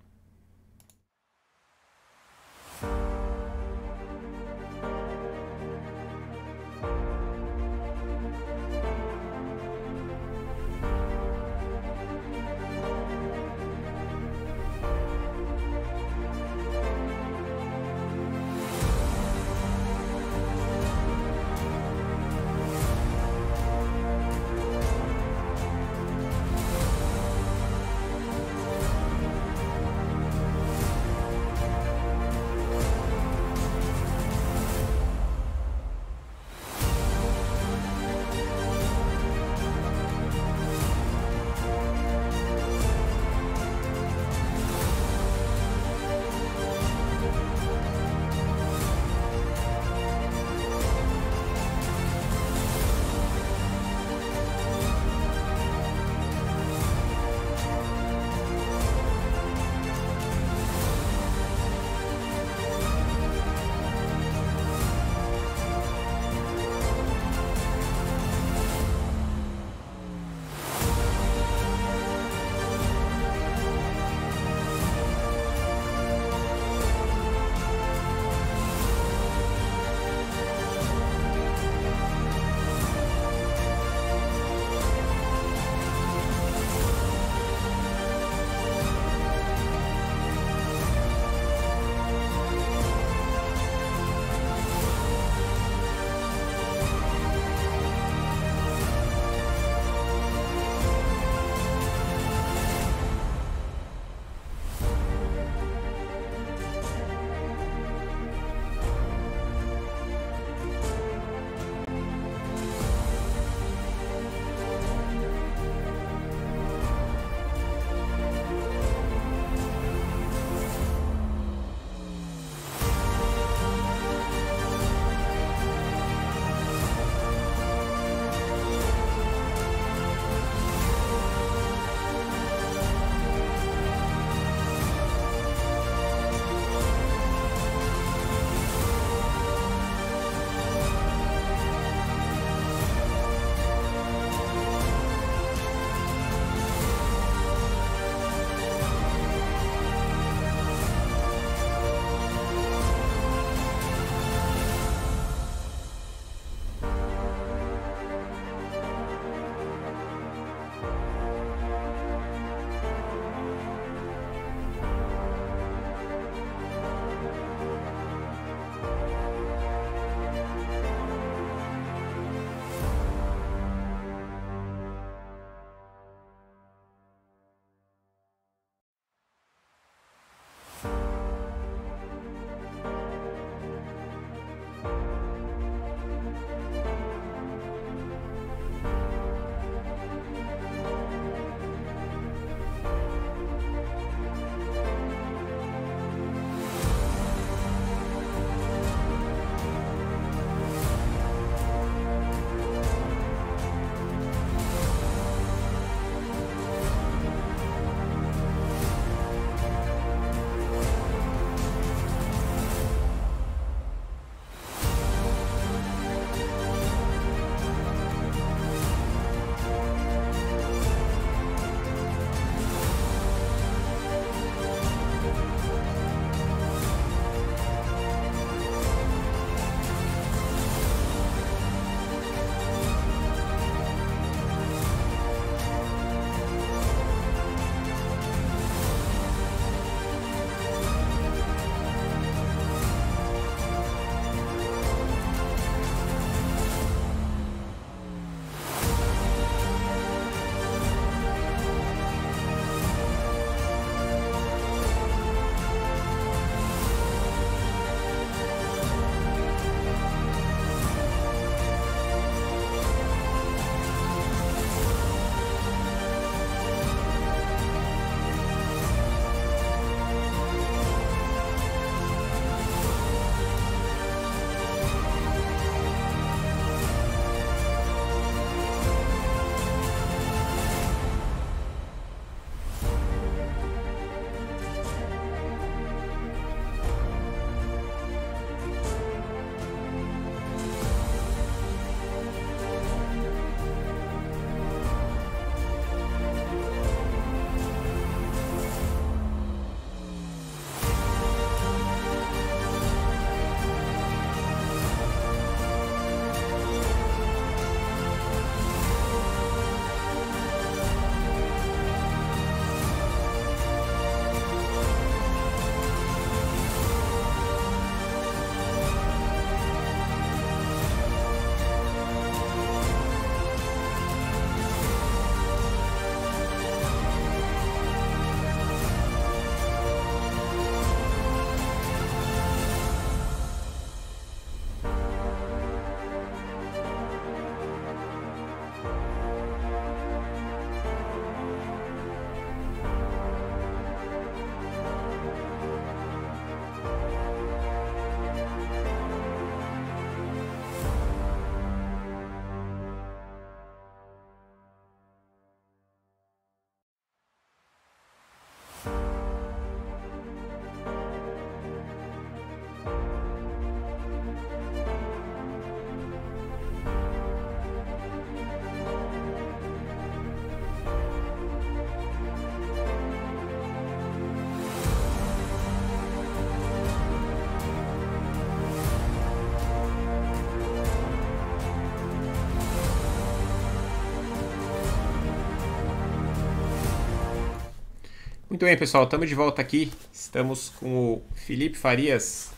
Muito bem, pessoal, estamos de volta aqui. Estamos com o Felipe Farias,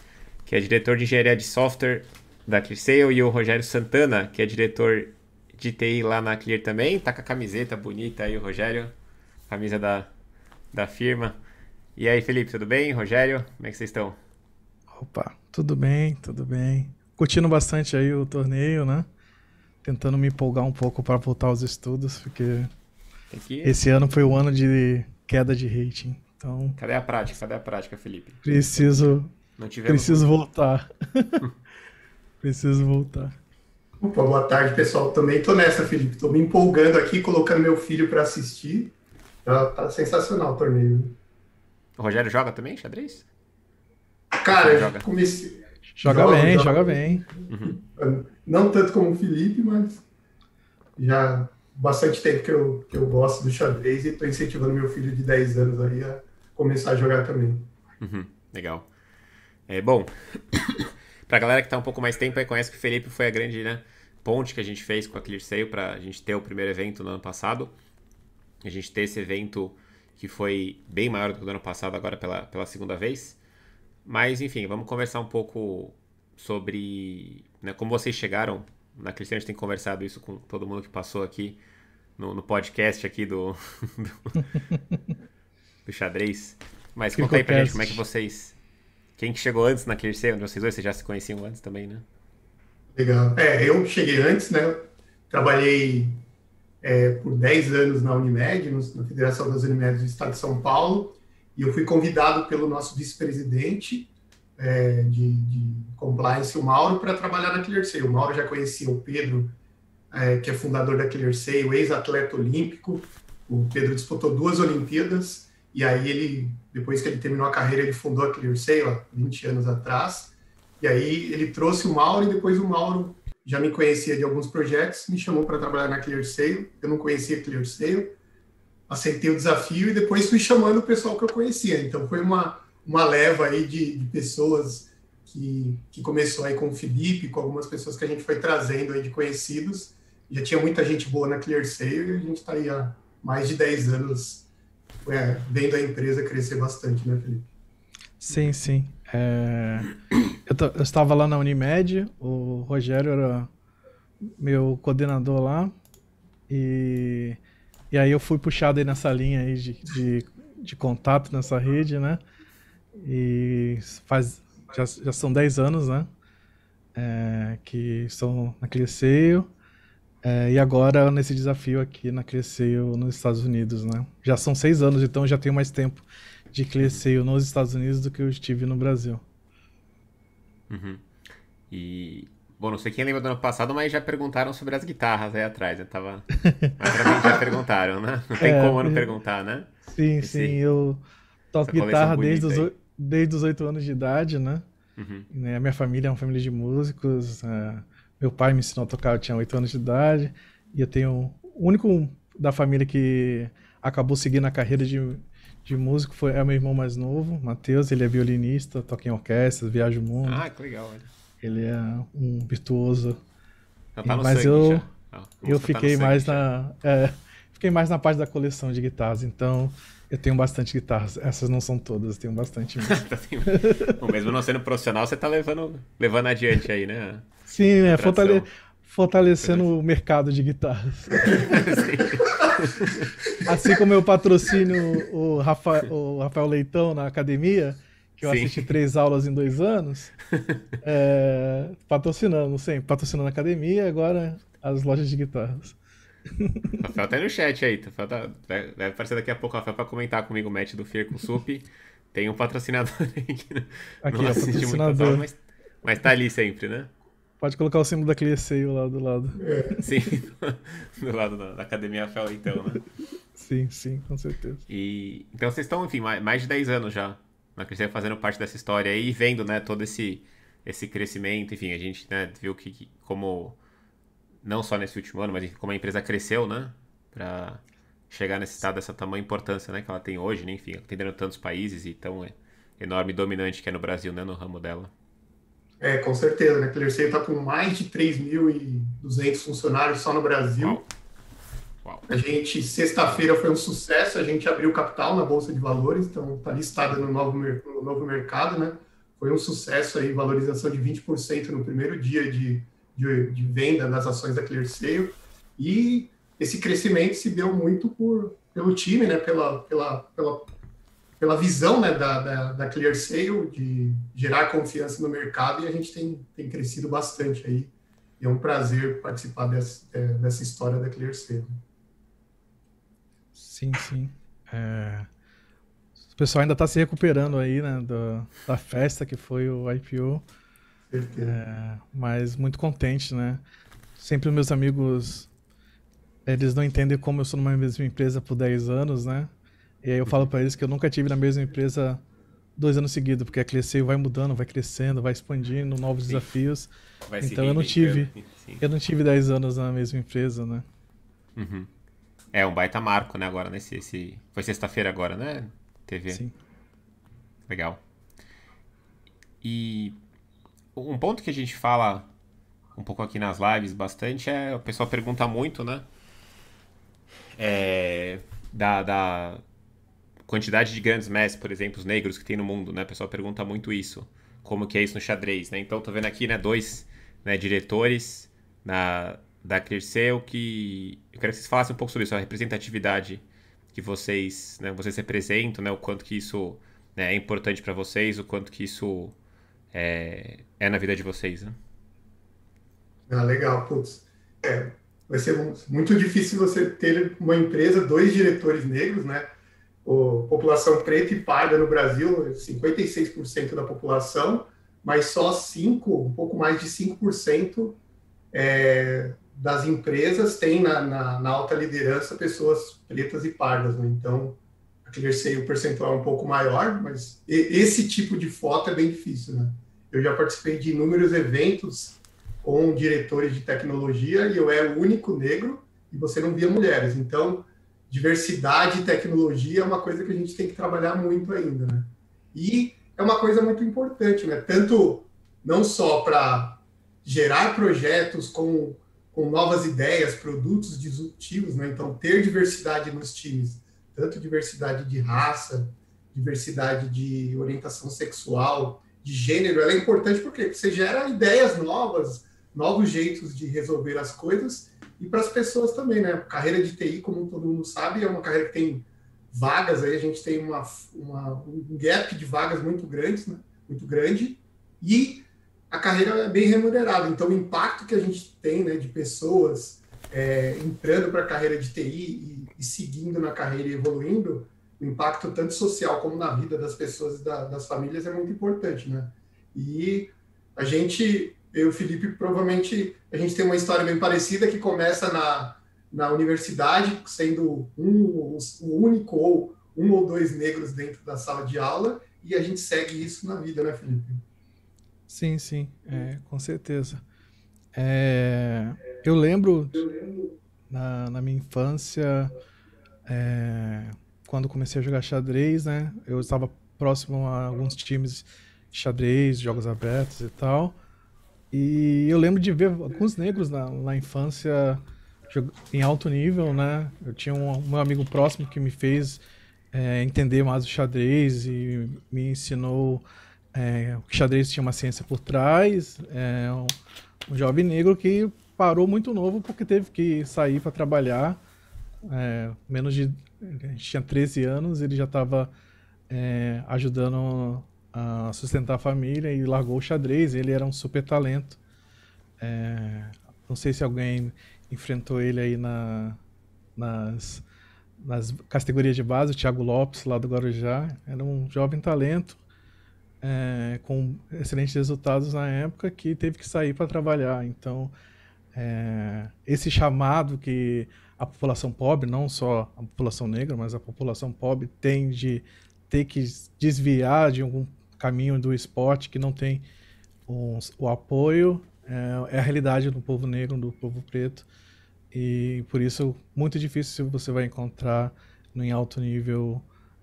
que é diretor de engenharia de software da ClearSale, e o Rogério Santana, que é diretor de TI lá na Clear também. Tá com a camiseta bonita aí, o Rogério, camisa da, da firma. E aí, Felipe, tudo bem? Rogério, como é que vocês estão? Opa, tudo bem, tudo bem. Curtindo bastante aí o torneio, né? Tentando me empolgar um pouco para voltar aos estudos, porque esse ano foi o ano de queda de rating. Então, cadê a prática? Cadê a prática, Felipe? Preciso, preciso voltar. *laughs* preciso voltar. Opa, boa tarde, pessoal. Também tô nessa, Felipe. Tô me empolgando aqui, colocando meu filho para assistir. Tá, tá, sensacional o torneio. Né? O Rogério joga também xadrez? Cara, eu joga? comecei. Joga, joga bem, joga, joga bem. Uhum. Não tanto como o Felipe, mas já bastante tempo que eu, que eu gosto do xadrez e estou incentivando meu filho de 10 anos aí a começar a jogar também. Uhum, legal. É bom. *coughs* pra galera que tá um pouco mais tempo aí, conhece que o Felipe foi a grande né, ponte que a gente fez com a ClearSale para a gente ter o primeiro evento no ano passado. A gente ter esse evento que foi bem maior do que o ano passado, agora pela, pela segunda vez. Mas, enfim, vamos conversar um pouco sobre né, como vocês chegaram na a gente tem conversado isso com todo mundo que passou aqui no, no podcast aqui do, *laughs* do, do xadrez. Mas conta aí pra gente como é que vocês. Quem que chegou antes na Clearcer? Onde vocês dois vocês já se conheciam antes também, né? Legal. É, eu cheguei antes, né? Trabalhei é, por 10 anos na Unimed, na Federação das Unimed do Estado de São Paulo, e eu fui convidado pelo nosso vice-presidente é, de, de, compliance, o Mauro, para trabalhar na ClearSale. O Mauro já conhecia o Pedro, é, que é fundador da ClearSale, ex-atleta olímpico. O Pedro disputou duas Olimpíadas e aí ele, depois que ele terminou a carreira, ele fundou a ClearSale há 20 anos atrás. E aí ele trouxe o Mauro e depois o Mauro já me conhecia de alguns projetos, me chamou para trabalhar na ClearSale. Eu não conhecia ClearSale, aceitei o desafio e depois fui chamando o pessoal que eu conhecia. Então foi uma uma leva aí de, de pessoas que, que, começou aí com o Felipe, com algumas pessoas que a gente foi trazendo aí de conhecidos. Já tinha muita gente boa na ClearSale e a gente está aí há mais de 10 anos é, vendo a empresa crescer bastante, né, Felipe? Sim, sim. É... Eu, eu, estava lá na Unimed, o Rogério era meu coordenador lá, e, e aí eu fui puxado aí nessa linha aí de, de, de contato nessa rede, né? E faz, já, já são 10 anos, né? É, que estou na Cresceio. É, e agora nesse desafio aqui na Cresceio nos Estados Unidos, né? Já são seis anos, então já tenho mais tempo de Cresceio nos Estados Unidos do que eu estive no Brasil. Uhum. E, bom, não sei quem lembra do ano passado, mas já perguntaram sobre as guitarras aí atrás, eu tava... *laughs* Mas pra mim já perguntaram, né? Não tem é, como não é. perguntar, né? Sim, Esse... sim, eu toco guitarra desde os... Aí desde os oito anos de idade, né? Uhum. né? A minha família é uma família de músicos. Uh, meu pai me ensinou a tocar, eu tinha oito anos de idade. E eu tenho. O único da família que acabou seguindo a carreira de, de músico foi é meu irmão mais novo, Matheus. Ele é violinista, toca em orquestra, viaja o mundo. Ah, que legal, olha. Ele é um virtuoso. tá no Mas eu, já. Ah, eu tá fiquei tá mais na. É, fiquei mais na parte da coleção de guitarras, então eu tenho bastante guitarras. Essas não são todas, eu tenho bastante mesmo. *laughs* Tá mesmo não sendo profissional, você tá levando, levando adiante aí, né? Sim, é, fortale fortalecendo o mercado de guitarras. *laughs* assim como eu patrocínio o, Rafa, o Rafael Leitão na academia, que eu Sim. assisti três aulas em dois anos, é, patrocinando, sempre, patrocinando a academia, agora as lojas de guitarras. *laughs* Rafael tá aí no chat aí. Rafael tá, vai, vai aparecer daqui a pouco o Rafael pra comentar comigo o match do Fear com o Sup. Tem um patrocinador *laughs* aí que não, aqui, não assisti muito tarde, mas, mas tá ali sempre, né? Pode colocar o símbolo da ClearSale lá do lado. É. Sim, *laughs* do lado da, da Academia Rafael, então, né? Sim, sim, com certeza. E, então vocês estão, enfim, mais, mais de 10 anos já na né, ClearSale fazendo parte dessa história aí e vendo, né, todo esse, esse crescimento, enfim, a gente né, viu que, que como não só nesse último ano, mas como a empresa cresceu, né? Para chegar nesse estado dessa tamanha importância né, que ela tem hoje, né? enfim, atendendo tantos países e tão enorme e dominante que é no Brasil, né, no ramo dela. É, com certeza, né? A está com mais de 3.200 funcionários só no Brasil. Uau. Uau. A gente, sexta-feira foi um sucesso, a gente abriu capital na Bolsa de Valores, então está listada no novo, no novo mercado, né? Foi um sucesso aí, valorização de 20% no primeiro dia de, de, de venda nas ações da ClearSale e esse crescimento se deu muito por, pelo time, né, pela, pela, pela, pela visão né, da, da, da ClearSale de gerar confiança no mercado e a gente tem, tem crescido bastante aí. E é um prazer participar dessa, é, dessa história da ClearSale. Sim, sim. É... O pessoal ainda está se recuperando aí né, da, da festa que foi o IPO. Certeza. É, mas muito contente, né? Sempre meus amigos, eles não entendem como eu sou numa mesma empresa por 10 anos, né? E aí eu falo para eles que eu nunca tive na mesma empresa dois anos seguidos, porque a Crescer vai mudando, vai crescendo, vai expandindo, novos Sim. desafios. Vai então eu não tive, Sim. eu não tive 10 anos na mesma empresa, né? Uhum. É um baita marco, né? Agora nesse, esse... foi sexta-feira agora, né? TV. Sim. Legal. E um ponto que a gente fala um pouco aqui nas lives bastante é. O pessoal pergunta muito, né? É, da, da quantidade de grandes mestres, por exemplo, os negros que tem no mundo, né? O pessoal pergunta muito isso. Como que é isso no xadrez, né? Então, tô vendo aqui, né, dois né, diretores na, da Clearcell que... Eu quero que vocês falassem um pouco sobre isso, a representatividade que vocês, né, vocês representam, né? O quanto que isso né, é importante para vocês, o quanto que isso é, é na vida de vocês. Né? Ah, legal, putz. É, vai ser muito difícil você ter uma empresa, dois diretores negros, né? O, população preta e parda no Brasil, 56% da população, mas só 5, um pouco mais de 5% é, das empresas tem na, na, na, alta liderança pessoas pretas e pardas, né? Então, clearsei o percentual é um pouco maior, mas esse tipo de foto é bem difícil, né? Eu já participei de inúmeros eventos com diretores de tecnologia e eu era o único negro e você não via mulheres. Então, diversidade e tecnologia é uma coisa que a gente tem que trabalhar muito ainda, né? E é uma coisa muito importante, né? Tanto não só para gerar projetos com, com novas ideias, produtos disruptivos, né? Então, ter diversidade nos times tanto diversidade de raça, diversidade de orientação sexual, de gênero, ela é importante porque você gera ideias novas, novos jeitos de resolver as coisas e para as pessoas também, né? Carreira de TI, como todo mundo sabe, é uma carreira que tem vagas aí, a gente tem uma, uma um gap de vagas muito grande, né? muito grande, e a carreira é bem remunerada. Então, o impacto que a gente tem né, de pessoas, é, entrando para a carreira de TI e, e, seguindo na carreira e evoluindo, o impacto tanto social como na vida das pessoas e da, das famílias é muito importante, né? E a gente, eu e o Felipe, provavelmente, a gente tem uma história bem parecida que começa na, na universidade, sendo um, o único ou um ou dois negros dentro da sala de aula, e a gente segue isso na vida, né, Felipe? Sim, sim, é, com certeza. É... Eu lembro na, na minha infância, é, quando comecei a jogar xadrez, né? Eu estava próximo a alguns times de xadrez, jogos abertos e tal. E eu lembro de ver alguns negros na, na infância em alto nível, né? Eu tinha um, um amigo próximo que me fez é, entender mais o xadrez e me ensinou é, que xadrez tinha uma ciência por trás. É, um, um jovem negro que parou muito novo porque teve que sair para trabalhar. É, menos de. A gente tinha 13 anos, ele já estava é, ajudando a sustentar a família e largou o xadrez. Ele era um super talento. É, não sei se alguém enfrentou ele aí na, nas, nas categorias de base, o Thiago Lopes, lá do Guarujá. Era um jovem talento, é, com excelentes resultados na época, que teve que sair para trabalhar. Então, é, esse chamado que a população pobre, não só a população negra, mas a população pobre tem de ter que desviar de algum caminho do esporte que não tem o apoio, é, é a realidade do povo negro, do povo preto, e por isso muito difícil você vai encontrar em alto nível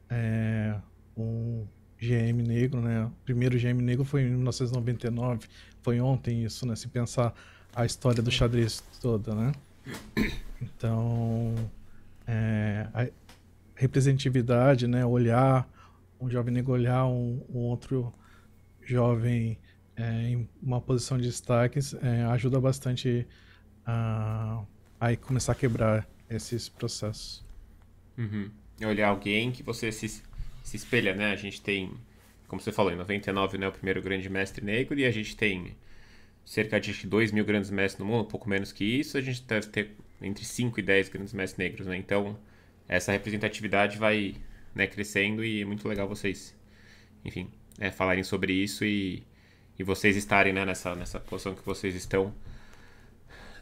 é, um GM negro, né? O primeiro GM negro foi em 1999, foi ontem isso, né? Se pensar a história do xadrez toda, né? Então, é, a representatividade, né? Olhar um jovem negro olhar um, um outro jovem é, em uma posição de destaque é, ajuda bastante a, a começar a quebrar esses processos. Uhum. É olhar alguém que você se, se espelha, né? A gente tem, como você falou, em 99 né, o primeiro grande mestre negro e a gente tem cerca de 2 mil grandes mestres no mundo, um pouco menos que isso, a gente deve ter entre 5 e 10 grandes mestres negros, né? Então, essa representatividade vai né, crescendo e é muito legal vocês, enfim, é, falarem sobre isso e, e vocês estarem né, nessa, nessa posição que vocês estão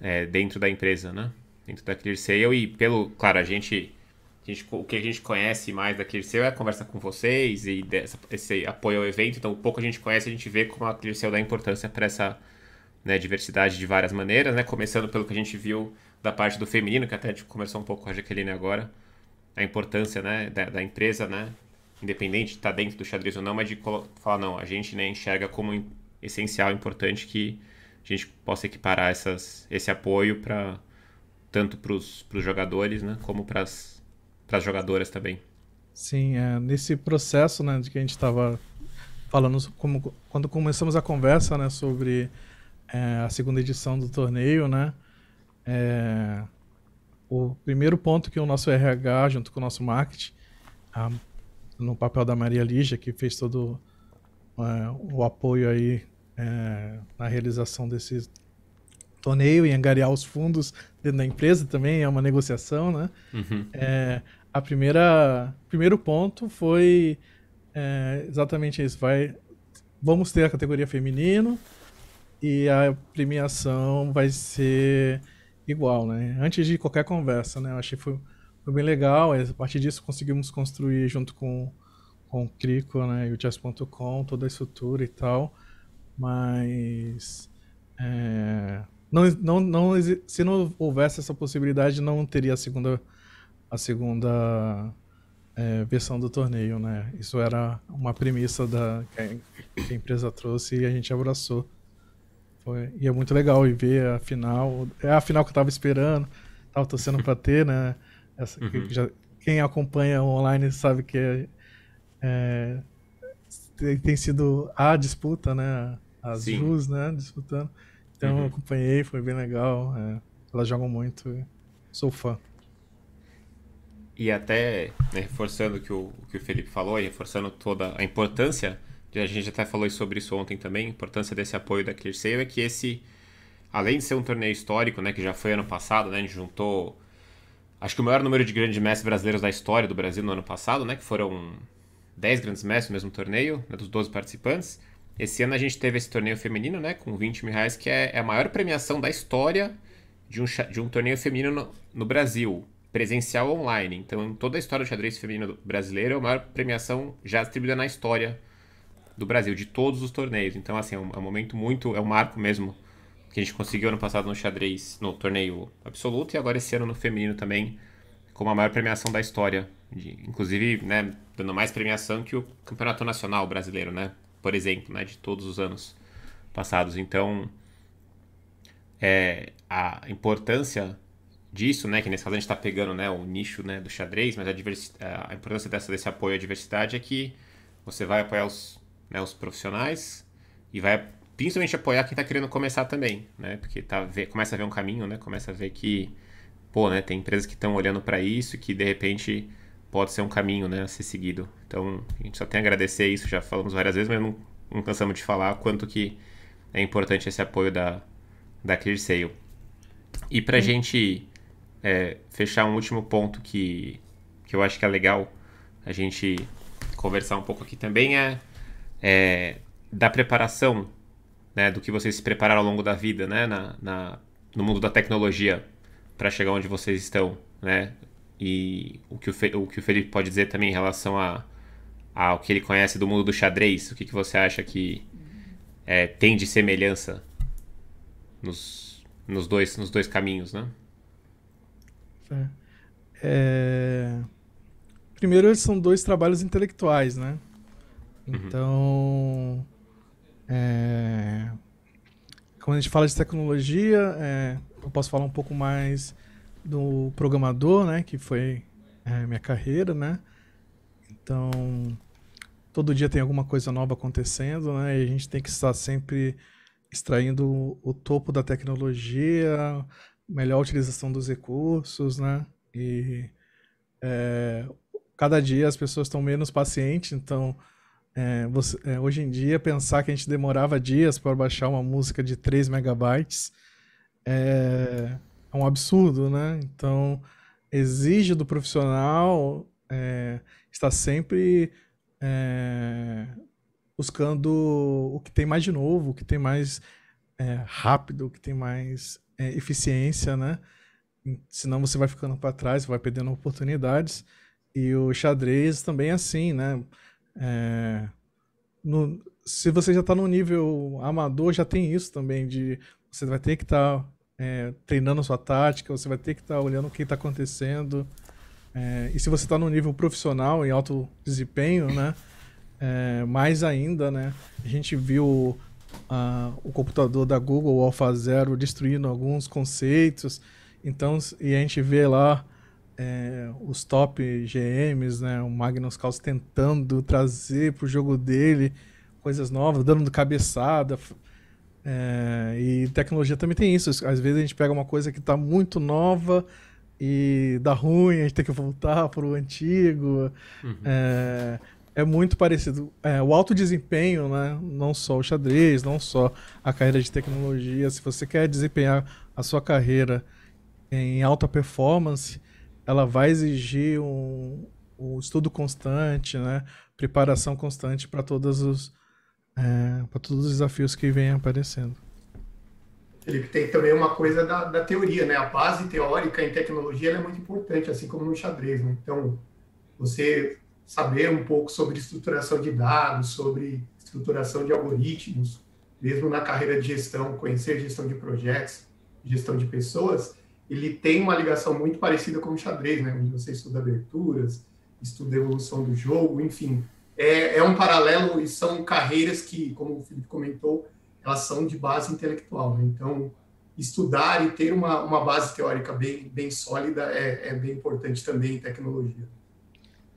é, dentro da empresa, né? Dentro da ClearSale e pelo, claro, a gente, a gente, o que a gente conhece mais da ClearSale é a conversa com vocês e dessa, esse apoio ao evento, então o pouco a gente conhece, a gente vê como a ClearSale dá importância para essa né, diversidade de várias maneiras, né? Começando pelo que a gente viu da parte do feminino, que até a tipo, gente conversou um pouco com a Jaqueline agora, a importância, né, da, da empresa, né, independente de estar tá dentro do xadrez ou não, mas de falar, não, a gente né, enxerga como essencial, importante que a gente possa equiparar essas, esse apoio para tanto para os jogadores, né, como para as jogadoras também. Sim, é, nesse processo, né, de que a gente estava falando como quando começamos a conversa, né, sobre é, a segunda edição do torneio, né? É, o primeiro ponto que o nosso RH, junto com o nosso marketing, a, no papel da Maria Lígia, que fez todo é, o apoio aí é, na realização desse torneio e angariar os fundos dentro da empresa também é uma negociação, né? Uhum. É, a primeira primeiro ponto foi é, exatamente isso, vai vamos ter a categoria feminino, e a premiação vai ser igual, né? Antes de qualquer conversa, né? Eu achei que foi, foi bem legal. É, a partir disso conseguimos construir junto com, com o Crico, né? E o Chess.com toda a estrutura e tal. Mas... É, não, não, não, se não houvesse essa possibilidade, não teria a segunda, a segunda é, versão do torneio, né? Isso era uma premissa da, que a empresa trouxe e a gente abraçou. Foi, e é muito legal e ver a final. É a final que eu tava esperando, tava torcendo pra ter, né? Essa uhum. que já, quem acompanha online sabe que é, é tem, tem sido a disputa, né? As Sim. né? Disputando. Então uhum. eu acompanhei, foi bem legal. É, elas jogam muito, sou fã. E até né, reforçando o que o que o Felipe falou e reforçando toda a importância a gente até falou sobre isso ontem também, a importância desse apoio da ClearSale é que esse, além de ser um torneio histórico, né, que já foi ano passado, né, a gente juntou, acho que o maior número de grandes mestres brasileiros da história do Brasil no ano passado, né, que foram 10 grandes mestres no mesmo torneio, né, dos 12 participantes. Esse ano a gente teve esse torneio feminino, né, com 20 mil reais, que é, é, a maior premiação da história de um, de um torneio feminino no, no Brasil presencial online. Então, em toda a história do xadrez feminino brasileiro é a maior premiação já distribuída na história do Brasil, de todos os torneios. Então, assim, é um, é um momento muito. É um marco mesmo que a gente conseguiu ano passado no xadrez, no torneio absoluto, e agora esse ano no feminino também, como a maior premiação da história. De, inclusive, né, dando mais premiação que o Campeonato Nacional Brasileiro, né? Por exemplo, né, de todos os anos passados. Então, é, a importância disso, né, que nesse caso a gente está pegando né, o nicho né, do xadrez, mas a, a importância dessa, desse apoio à diversidade é que você vai apoiar os né, os profissionais e vai principalmente apoiar quem está querendo começar também, né? Porque tá começa a ver um caminho, né? Começa a ver que, pô, né? Tem empresas que estão olhando para isso que de repente pode ser um caminho, né? A ser seguido. Então a gente só tem a agradecer isso. Já falamos várias vezes, mas não, não cansamos de falar quanto que é importante esse apoio da da ClearSale. E para a uhum. gente é, fechar um último ponto que que eu acho que é legal a gente conversar um pouco aqui também é é, da preparação, né, do que vocês se prepararam ao longo da vida, né, na, na no mundo da tecnologia, para chegar onde vocês estão, né? E o que o, Fe, o, que o Felipe pode dizer também em relação a, ao que ele conhece do mundo do xadrez, o que, que você acha que é, tem de semelhança nos, nos, dois, nos dois caminhos, né? É... Primeiro, são dois trabalhos intelectuais, né? Uhum. Então, é, quando a gente fala de tecnologia, é, eu posso falar um pouco mais do programador, né, que foi é, minha carreira, né? Então, todo dia tem alguma coisa nova acontecendo, né? E a gente tem que estar sempre extraindo o topo da tecnologia, melhor utilização dos recursos, né? E é, cada dia as pessoas estão menos pacientes, então é, você, é, hoje em dia, pensar que a gente demorava dias para baixar uma música de 3 megabytes é, é um absurdo, né? Então, exige do profissional é, estar sempre é, buscando o que tem mais de novo, o que tem mais é, rápido, o que tem mais eficiência, né? Senão você vai ficando para trás, vai perdendo oportunidades. E o xadrez também é assim, né? É, no, se você já está no nível amador, já tem isso também de você vai ter que estar tá, é, treinando a sua tática, você vai ter que estar tá olhando o que está acontecendo. É, e se você está no nível profissional em alto desempenho, né? É, mais ainda, né? A gente viu a, ah, o computador da Google, o AlphaZero, destruindo alguns conceitos. Então, e a gente vê lá é, os top GMs, né, o Magnus Carlsen tentando trazer para o jogo dele coisas novas, dando cabeçada. É, e tecnologia também tem isso. Às vezes a gente pega uma coisa que está muito nova e dá ruim, a gente tem que voltar para o antigo. Uhum. É, é, muito parecido. É, o alto desempenho, né, não só o xadrez, não só a carreira de tecnologia. Se você quer desempenhar a sua carreira em alta performance, ela vai exigir um, um estudo constante, né? Preparação constante para todos os é, para todos os desafios que vêm aparecendo. Felipe, tem também uma coisa da, da teoria, né? A base teórica em tecnologia é muito importante, assim como no xadrez, né? Então, você saber um pouco sobre estruturação de dados, sobre estruturação de algoritmos, mesmo na carreira de gestão, conhecer gestão de projetos, gestão de pessoas, ele tem uma ligação muito parecida com o xadrez, né? Onde você estuda aberturas, estuda evolução do jogo, enfim. É, é um paralelo e são carreiras que, como o Felipe comentou, elas são de base intelectual, né? Então, estudar e ter uma, uma base teórica bem, bem sólida é, é bem importante também em tecnologia.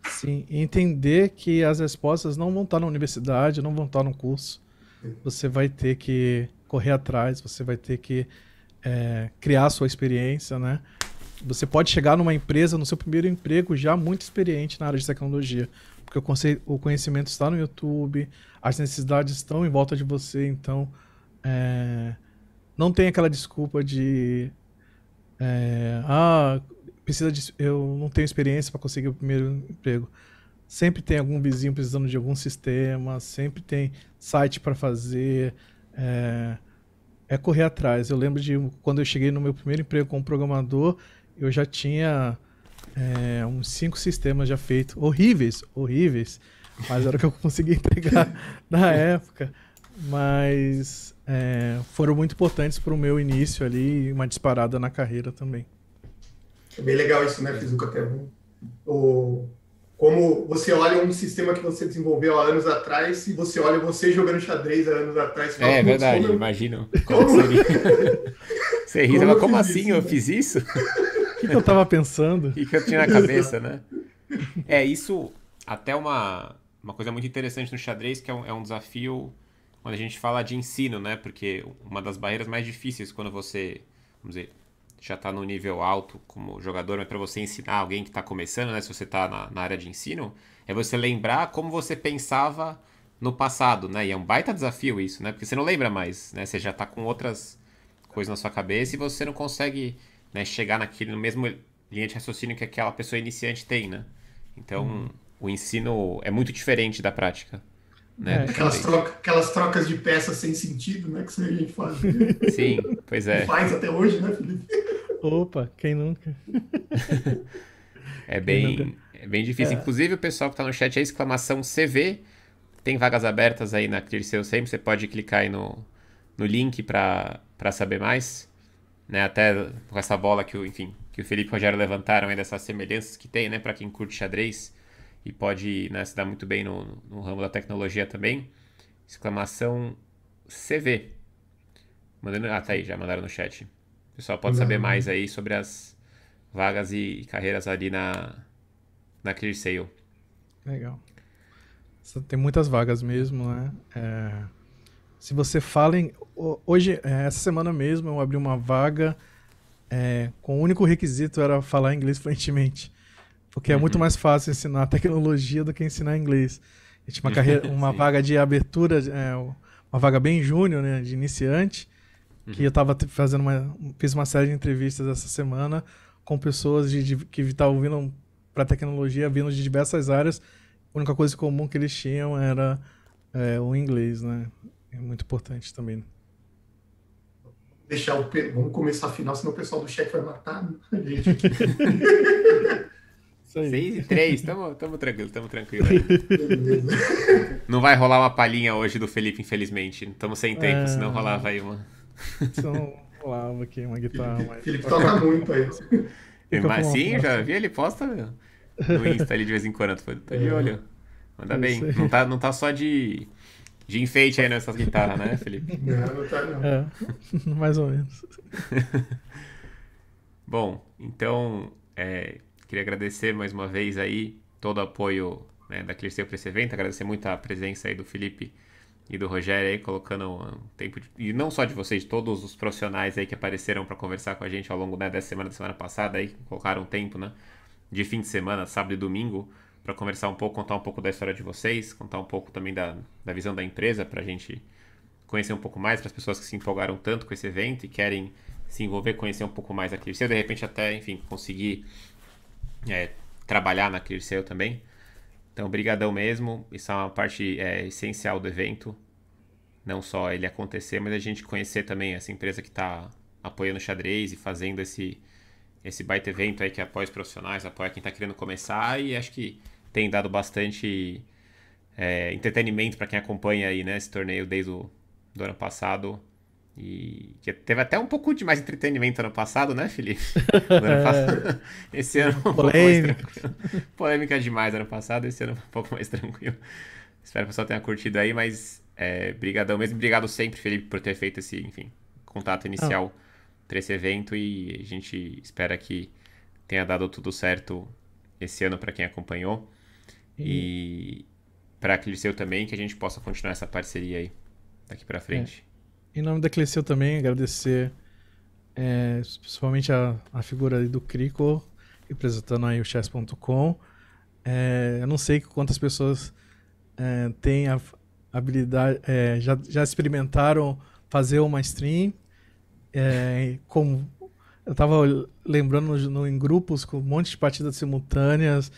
Sim, entender que as respostas não vão estar na universidade, não vão estar no curso. É. Você vai ter que correr atrás, você vai ter que é, criar a sua experiência, né? Você pode chegar numa empresa, no seu primeiro emprego, já muito experiente na área de tecnologia. Porque o, conhecimento está no YouTube, as necessidades estão em volta de você, então é, não tem aquela desculpa de é, ah, precisa de, eu não tenho experiência para conseguir o primeiro emprego. Sempre tem algum vizinho precisando de algum sistema, sempre tem site para fazer. É, é correr atrás. Eu lembro de quando eu cheguei no meu primeiro emprego como programador, eu já tinha é, uns cinco sistemas já feitos. Horríveis, horríveis. Mas era o que eu *laughs* consegui entregar *laughs* na época. Mas é, foram muito importantes para o meu início ali e uma disparada na carreira também. É bem legal isso, né? Fiz o como você olha um sistema que você desenvolveu há anos atrás e você olha você jogando xadrez há anos atrás. Fala, é verdade, como... imagino. *laughs* Como? como? *laughs* você ri, como, como assim isso, eu né? fiz isso? O que, que eu estava pensando? *laughs* O que, que eu tinha na cabeça, né? É, isso até uma, uma coisa muito interessante no xadrez, que é um, é um desafio quando a gente fala de ensino, né? Porque uma das barreiras mais difíceis quando você, vamos dizer, já está no nível alto como jogador, mas para você ensinar alguém que está começando, né, se você está na, na, área de ensino, é você lembrar como você pensava no passado, né? E é um baita desafio isso, né? Porque você não lembra mais, né? Você já está com outras coisas na sua cabeça e você não consegue né, chegar naquele no mesmo linha de raciocínio que aquela pessoa iniciante tem, né? Então, hum. o ensino é muito diferente da prática. Né? É, aquelas, troca, aquelas, trocas de peças sem sentido, né? Que a gente faz. Sim, pois é. Faz até hoje, né, Felipe? Opa, quem nunca? *laughs* é bem, nunca? É bem difícil. É. Inclusive, o pessoal que está no chat é exclamação CV. Tem vagas abertas aí na Clearseu sempre. Você pode clicar aí no, no link para saber mais. Né? Até com essa bola que o, enfim, que o Felipe e o Rogério levantaram aí dessas semelhanças que tem, né? Para quem curte xadrez e pode né, se dar muito bem no, no ramo da tecnologia também. Exclamação CV. Mandando... Ah, tá aí, já mandaram no chat. O pessoal pode saber mais aí sobre as vagas e carreiras ali na, na Clear Sale. Legal. Tem muitas vagas mesmo, né? É... se você fala em. Hoje, é, essa semana mesmo, eu abri uma vaga é... com o único requisito era falar inglês *laughs* fluentemente. Porque é uhum. muito mais fácil ensinar *laughs* tecnologia do que ensinar inglês. Eu tinha uma, carreira, *laughs* uma vaga de abertura, é... uma vaga bem júnior, né, de iniciante, que eu tava fazendo uma. Fiz uma série de entrevistas essa semana com pessoas de, de que estavam vindo para tecnologia, vindo de diversas áreas. A única coisa comum que eles tinham era é, o inglês, né? É muito importante também. Deixar o Vamos começar a final, senão o pessoal do chefe vai matar a gente aqui. *laughs* Seis e três, estamos tamo tranquilo, estamos tranquilo. Não vai rolar uma palhinha hoje do Felipe, infelizmente. estamos sem tempo, é... senão rolava aí uma. São então, lava aqui, uma guitarra mais. Felipe toca muito aí. Mas sim, já vi, ele posta no Insta ali de vez em quando. Tá de é. olho. Manda bem. Não tá, não tá só de, de enfeite aí nessas guitarras, né, Felipe? Não, não tá não. É, *laughs* mais ou menos. *laughs* Bom, então é, queria agradecer mais uma vez aí todo o apoio né, da Clearcell para esse evento, agradecer muito a presença aí do Felipe e do Rogério aí colocando um tempo de... e não só de vocês, todos os profissionais aí que apareceram para conversar com a gente ao longo né, dessa semana da semana passada aí colocaram tempo, né, de fim de semana, sábado e domingo para conversar um pouco, contar um pouco da história de vocês, contar um pouco também da, da visão da empresa para a gente conhecer um pouco mais para as pessoas que se empolgaram tanto com esse evento e querem se envolver, conhecer um pouco mais a ClearSale, de repente até, enfim, conseguir é, trabalhar na ClearSale também. Então, brigadão mesmo. Isso é uma parte é, essencial do evento. Não só ele acontecer, mas a gente conhecer também essa empresa que está apoiando o xadrez e fazendo esse, esse baita evento aí que é apoia os profissionais, apoia quem está querendo começar e acho que tem dado bastante é, entretenimento para quem acompanha aí, né, esse torneio desde o do ano passado. E que teve até um pouco de mais entretenimento ano passado, né, Felipe? *laughs* Ano é. passado. esse ano um Polêmica. Polêmica demais ano passado, esse ano um pouco mais tranquilo. Espero que o pessoal tenha curtido aí, mas é, brigadão mesmo. Obrigado sempre, Felipe, por ter feito esse, enfim, contato ah. inicial ah. para esse evento e a gente espera que tenha dado tudo certo esse ano para quem acompanhou. E, e para a seu também, que a gente possa continuar essa parceria aí daqui para frente. É. Em nome da Cleceu também, agradecer é, principalmente a, a figura ali do Crico, representando aí o chess.com. É, eu não sei quantas pessoas é, têm a habilidade, é, já, já experimentaram fazer uma stream. É, eu estava lembrando no, em grupos com um monte de partidas simultâneas,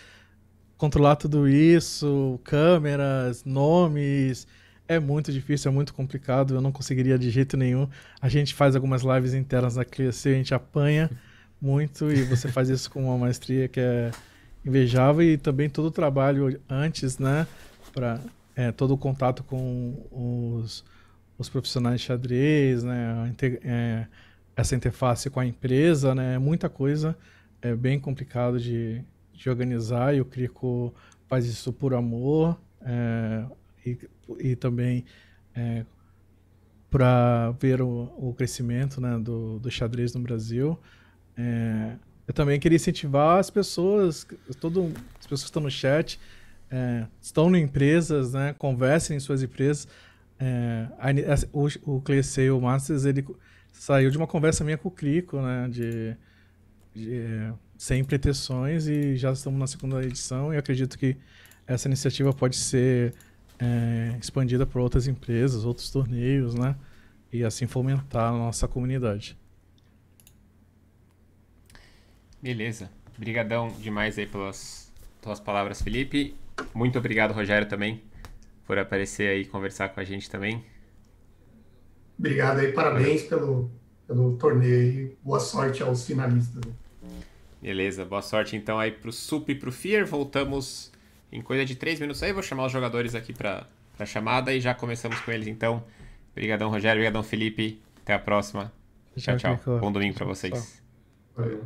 controlar tudo isso, câmeras, nomes, é muito difícil, é muito complicado, eu não conseguiria de jeito nenhum. A gente faz algumas lives internas na ClearSale, a gente apanha *laughs* muito e você faz isso com uma maestria que é invejável e também todo o trabalho antes, né? Para é, todo o contato com os, os profissionais de xadrez, né? É, essa interface com a empresa, né? É muita coisa, é bem complicado de, de organizar e o Crico faz isso por amor. É, e, e também é, para ver o, o crescimento né, do, do, xadrez no Brasil. É, eu também queria incentivar as pessoas, todo, as pessoas que estão no chat, é, estão em empresas, né, conversem em suas empresas. É, a, o, o Clay Masters ele saiu de uma conversa minha com o Crico, né, de, de é, sem pretensões e já estamos na segunda edição e acredito que essa iniciativa pode ser é, expandida para outras empresas, outros torneios, né? E assim fomentar a nossa comunidade. Beleza. Obrigadão demais aí pelas tuas palavras, Felipe. Muito obrigado, Rogério, também, por aparecer aí e conversar com a gente também. Obrigado aí, parabéns pelo, pelo torneio boa sorte aos finalistas. Beleza, boa sorte então aí pro SUP e pro FIR. Voltamos em coisa de 3 minutos aí, vou chamar os jogadores aqui para a chamada e já começamos com eles então. Obrigadão, Rogério. Obrigadão, Felipe. Até a próxima. Tchau, tchau. tchau. Bom domingo para vocês. Valeu.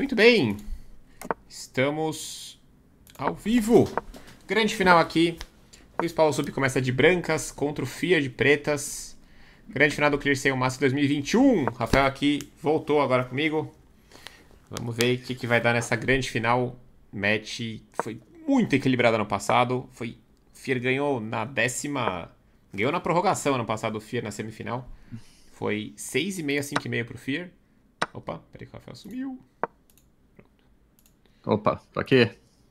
Muito bem. Estamos ao vivo. Grande final aqui. Luiz Paulo Sub começa de brancas contra o Fia de pretas. Grande final do Clear Sale Master 2021. Rafael aqui voltou agora comigo. Vamos ver o que, que vai dar nessa grande final. Match foi muito equilibrada no passado. Foi Fier ganhou na décima. Ganhou na prorrogação ano passado o Fier na semifinal. Foi 6,5 a 5,5 pro Fier. Opa, peraí que o Rafael sumiu. Opa, tô aqui.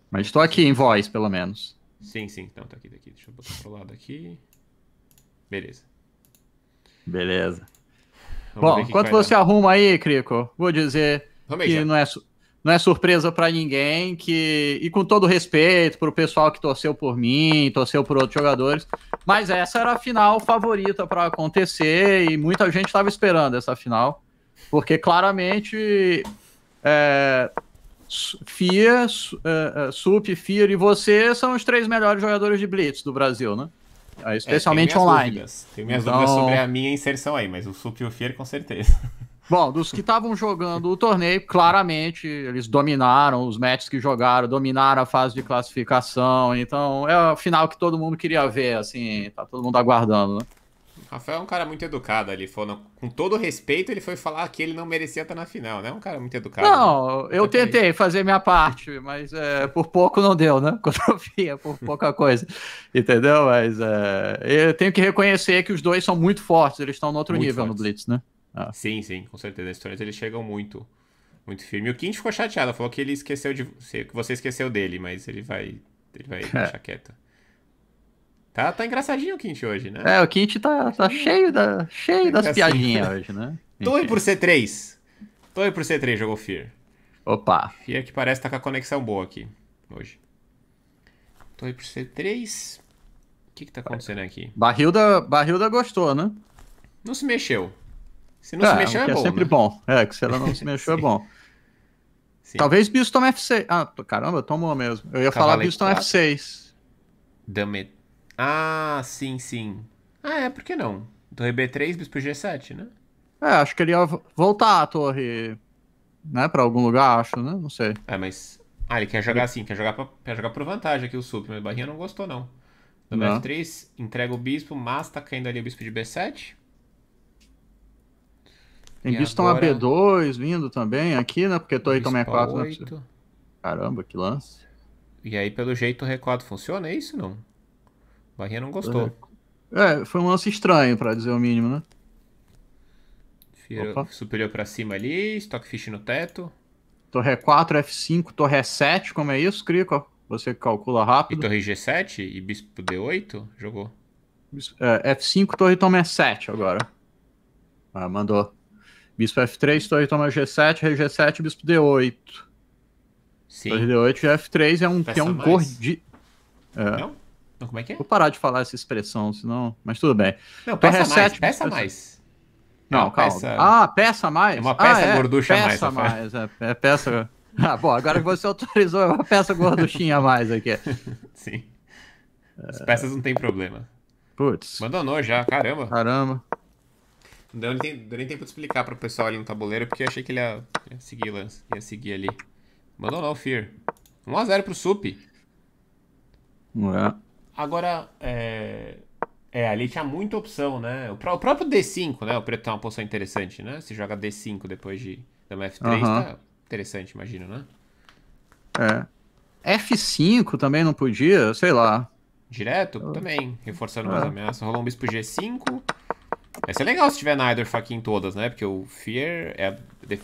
Mas estou aqui em voz, pelo menos. Sim, sim. Então tá aqui, daqui. Tá Deixa eu botar pro lado aqui. Beleza. Beleza. Vamos Bom, enquanto você dar. arruma aí, Crico, vou dizer que não é, não é surpresa para ninguém que e com todo respeito pro pessoal que torceu por mim, torceu por outros jogadores, mas essa era a final favorita para acontecer e muita gente estava esperando essa final, porque claramente é, FIA, eh, eh, SUP, FIA e você são os três melhores jogadores de Blitz do Brasil, né? Ah, é, especialmente é, tem online. Dúvidas. Tenho minhas então... dúvidas sobre a minha inserção aí, mas o SUP e o FIA com certeza. *laughs* Bom, dos que estavam jogando o torneio, claramente eles dominaram os matches que jogaram, dominaram a fase de classificação. Então é o final que todo mundo queria ver, assim, tá todo mundo aguardando, né? Rafael é um cara muito educado ali. Falou, com todo respeito, ele foi falar que ele não merecia estar na final, né? É um cara muito educado. Não, né? eu tentei aí. fazer minha parte, mas é, por pouco não deu, né? Cotrofia, *laughs* é por pouca coisa. Entendeu? Mas é, eu tenho que reconhecer que os dois são muito fortes, eles estão no outro muito nível fortes. no Blitz, né? Ah. Sim, sim, com certeza. As torres eles chegam muito, muito firme. E o Kint ficou chateado, falou que ele esqueceu de. que você esqueceu dele, mas ele vai. Ele vai é. deixar quieto. Tá, tá engraçadinho o Quinte hoje, né? É, o Quinte tá, tá cheio, da, cheio das assim. piadinhas hoje, né? *laughs* Toi por C3. Toi por C3 jogou Fear. Opa. Fear que parece tá com a conexão boa aqui hoje. Toi por C3. O que que tá acontecendo aqui? Barrilda, Barrilda gostou, né? Não se mexeu. Se não é, se mexeu é, é bom. É sempre né? bom. É, que se ela não se mexeu é *laughs* bom. Sim. Talvez Biston F6. Ah, caramba, tomou mesmo. Eu ia Cavaleiro falar Biston F6. Dame ah, sim, sim. Ah, é, por que não? Torre B3, bispo G7, né? É, acho que ele ia voltar a torre, né, pra algum lugar, acho, né? Não sei. É, mas... Ah, ele quer jogar assim, quer jogar, pra, quer jogar por vantagem aqui o sup, mas Barrinha não gostou, não. Do não. F3, entrega o bispo, mas tá caindo ali o bispo de B7. Tem bispo estão agora... B2 vindo também aqui, né? Porque torre bispo também é 4. Né? Caramba, que lance. E aí, pelo jeito, o r funciona, é isso não? Barrinha não gostou. É, é, foi um lance estranho, pra dizer o mínimo, né? Firo, superior pra cima ali, Stockfish no teto. Torre e 4, F5, Torre e 7, como é isso, Crico? Você calcula rápido. E Torre G7 e Bispo D8, jogou. É, F5, Torre toma E7 agora. Ah, mandou. Bispo F3, Torre toma G7, Rei G7, Bispo D8. Sim. Torre D8 e F3 é um, é um gordinho. É. Não? como é que é? Vou parar de falar essa expressão, senão. Mas tudo bem. Não, peça mais. Peça mais. Não, é calma. Peça... Ah, peça mais? É uma peça ah, é, gorducha peça mais. Peça mais, é, é peça. Ah, bom, agora que você *laughs* autorizou, é uma peça gorduchinha a mais aqui. *laughs* Sim. As peças não tem problema. Putz. Abandonou já, caramba. Caramba. Não deu nem, deu nem tempo de explicar para o pessoal ali no tabuleiro, porque eu achei que ele ia, ia seguir, Lance. Ia seguir ali. Abandonou o Fear. 1x0 pro Sup. Ué. Agora, é... é, ali tinha muita opção, né? O, próprio D5, né? O preto tem uma posição interessante, né? Se joga D5 depois de dama F3, uhum. tá interessante, imagino, né? É. F5 também não podia, sei lá. Direto? Eu... Também, reforçando é. as ameaças. Rolou um bispo G5. Vai ser legal se tiver na Idor em todas, né? Porque o Fear é a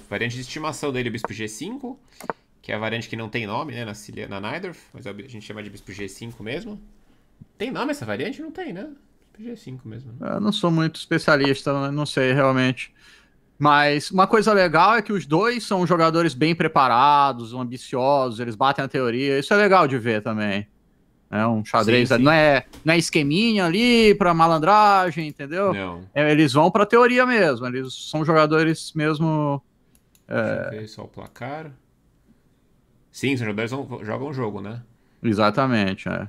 variante de estimação dele, o bispo G5, que é a variante que não tem nome, né, na, Cilia, na Nidorf, mas a gente chama de bispo G5 mesmo. Tem nome essa variante? Não tem, né? PG5 mesmo. Né? Eu não sou muito especialista, né? não sei realmente. Mas uma coisa legal é que os dois são jogadores bem preparados, ambiciosos, eles batem a teoria. Isso é legal de ver também. É um xadrez, sim, sim. Não, é, não é esqueminha ali para malandragem, entendeu? Não. É, eles vão para teoria mesmo, eles são jogadores mesmo. É... Ver só o placar. Sim, os jogadores jogam o jogo, né? Exatamente, é.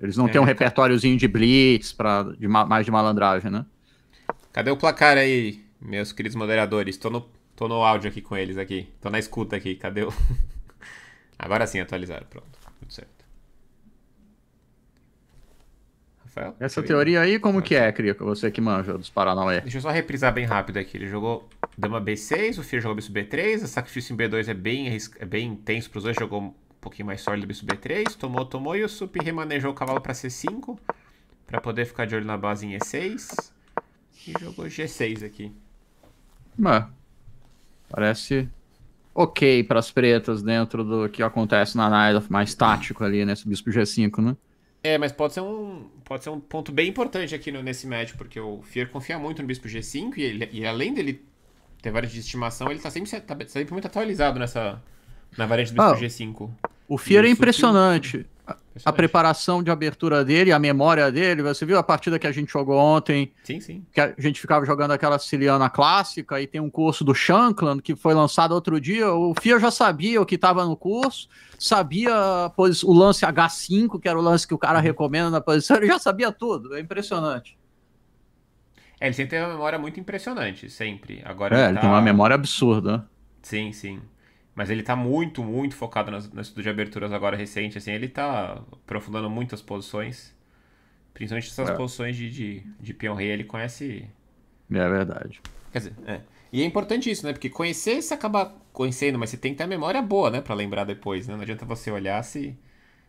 Eles não é, têm um repertóriozinho de blitz, para de mais de malandragem, né? Cadê o placar aí, meus queridos moderadores? Tô no, tô no áudio aqui com eles aqui. Tô na escuta aqui, cadê o... *laughs* Agora sim atualizaram, pronto. Tudo certo. Rafael? Essa teoria aí, como que é, Cria? Você que manja dos Paranauê. Deixa eu só reprisar bem rápido aqui. Ele jogou dama B6, o Fear jogou bispo B3, a sacrifício em B2 é bem, é bem intenso pros dois, jogou um pouquinho mais sólido, bispo B3, tomou, tomou, e o Sup remanejou o cavalo para C5, para poder ficar de olho na base em E6, e jogou G6 aqui. Mano, parece ok para as pretas dentro do que acontece na Nile, mais tático ali, né? bispo G5, né? É, mas pode ser um, pode ser um ponto bem importante aqui no, nesse match, porque o Fier confia muito no bispo G5 e, ele, e além dele ter várias de estimação, ele está sempre, tá sempre muito atualizado nessa, na variante do ah, G5. O Fia é impressionante. Hum, a, a preparação de abertura dele, a memória dele, você viu a partida que a gente jogou ontem? Sim, sim. Que a gente ficava jogando aquela siciliana clássica e tem um curso do Shankland que foi lançado outro dia. O Fia já sabia o que estava no curso, sabia pois, o lance H5, que era o lance que o cara uhum. recomenda na posição, ele já sabia tudo. É impressionante. É, ele sempre tem uma memória muito impressionante, sempre. Agora é, ele, tá... ele tem tá uma memória absurda. Né? Sim, sim. Mas ele tá muito, muito focado no, estudo de aberturas agora recente, assim, ele tá aprofundando muitas posições. Principalmente essas é. posições de, de, de peão rei, ele conhece. É verdade. Quer dizer, é. E é importante isso, né? Porque conhecer você acaba conhecendo, mas você tem que ter memória boa, né? Pra lembrar depois, né? Não adianta você olhar se.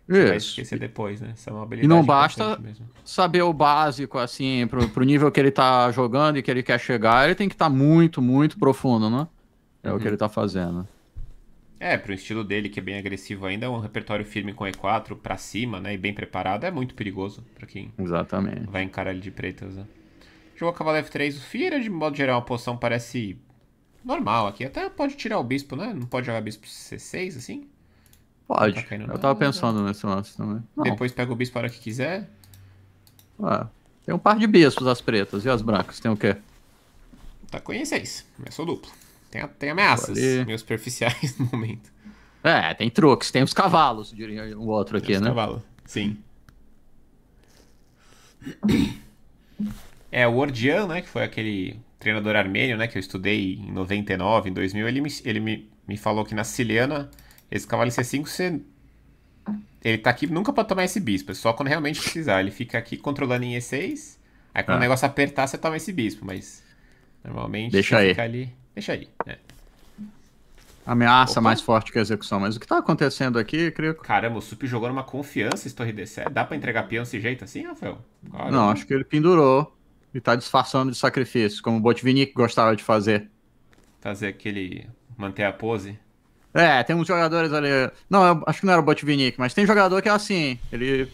Você vai esquecer depois, né? Essa é uma habilidade. E não basta saber o básico, assim, pro, pro nível que ele tá jogando e que ele quer chegar, ele tem que estar tá muito, muito profundo, né? É uhum. o que uhum. ele tá fazendo. É, pro estilo dele, que é bem agressivo ainda, um repertório firme com E4 para cima, né? E bem preparado, é muito perigoso para quem Exatamente. vai encarar ele de pretas, né? Jogou cavalo F3, o Fira, de modo geral, a posição parece normal aqui. Até pode tirar o bispo, né? Não pode jogar bispo C6, assim? Pode. Tá né? eu tava pensando nesse lance também. Não. Depois pega o bispo para o que quiser. tem um par de bispos, as pretas e as brancas. Tem o quê? Tá com E6. Começou é duplo. Tem, tem ameaças Valeu. meio superficiais *laughs* no momento. É, tem truques, tem os cavalos, diria o outro aqui, tem né? Cavalos, sim. É, o Ordian, né, que foi aquele treinador armênio, né, que eu estudei em 99, em 2000, ele me, ele me, me falou que na Siciliana, esse cavalo C5, você... ele tá aqui nunca pra tomar esse bispo, é só quando realmente precisar. Ele fica aqui controlando em E6, aí quando ah. o negócio apertar, você toma esse bispo, mas normalmente Deixa aí. fica ali... Deixa aí. É. Ameaça Opa. mais forte que a execução. Mas o que tá acontecendo aqui, que... Caramba, o Sup jogou numa confiança esse torre D7. Dá pra entregar peão desse jeito assim, Rafael? Não, acho que ele pendurou e tá disfarçando de sacrifício, como o Botvinnik gostava de fazer. Fazer aquele... manter a pose? É, tem uns jogadores ali... Não, acho que não era o Botvinnik, mas tem jogador que é assim, ele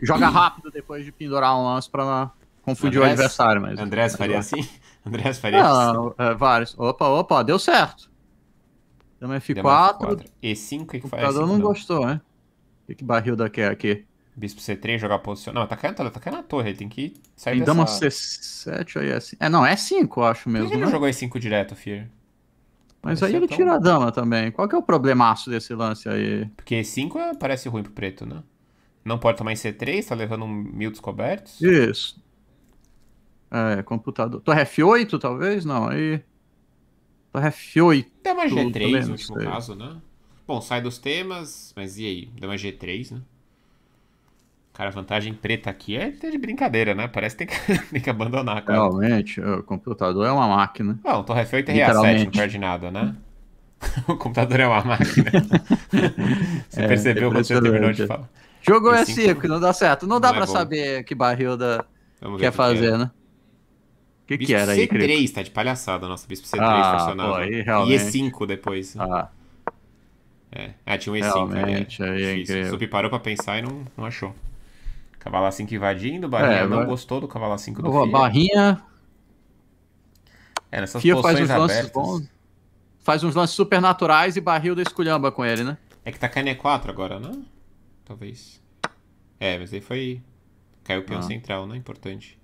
joga rápido depois de pendurar um lance pra confundir Andrés, o adversário. Mas... Andrés faria assim? Andreas Farias. É, vários. Opa, opa, deu certo. Deu F4. E5, o que, faz? O cara não, gostou, né? O que, barril daqui aqui? Bispo C3, jogar posição. Não, tá caindo, tá caindo na torre, ele tem que sair tem dessa... dama C7 aí, é 5. É, não, é 5, eu acho mesmo. Por que ele né? não jogou E5 direto, Fear? Mas é aí ele tão... tira a dama também. Qual que é o problemaço desse lance aí? Porque E5 é, parece ruim pro preto, né? Não pode tomar em C3, tá levando mil descobertos. Isso. É, computador. Torre F8, talvez? Não, aí. Torre F8. Dá uma G3 no último caso, né? Bom, sai dos temas, mas e aí? Dá uma G3, né? Cara, a vantagem preta aqui é de brincadeira, né? Parece que tem que, *laughs* tem que abandonar. Cara. Realmente, o computador é uma máquina. Não, o Torre F8 é RA7, não perde nada, né? *laughs* o computador é uma máquina. *laughs* você é, percebeu quando você terminou de falar. Jogo é seco, assim, não dá certo. Não, não dá é para saber que barril da quer fazer, que é. né? que, que era aí, Bispo C3, tá de palhaçada, nossa. Bispo C3 ah, funcionava. Pô, aí, realmente. E E5 depois. Ah. É. Ah, tinha um E5 é, realmente, ali. É. Aí é Sup parou pra pensar e não, não achou. Cavalar 5 invadindo, Barrinha é, não vai... gostou do Cavalar 5 do Fia. Barrinha. É, nessas Fia faz uns abertas. bons. Faz uns lances super naturais e barril da esculhamba com ele, né? É que tá caindo E4 agora, né? Talvez. É, mas aí foi. Caiu o peão ah. central, né? Importante.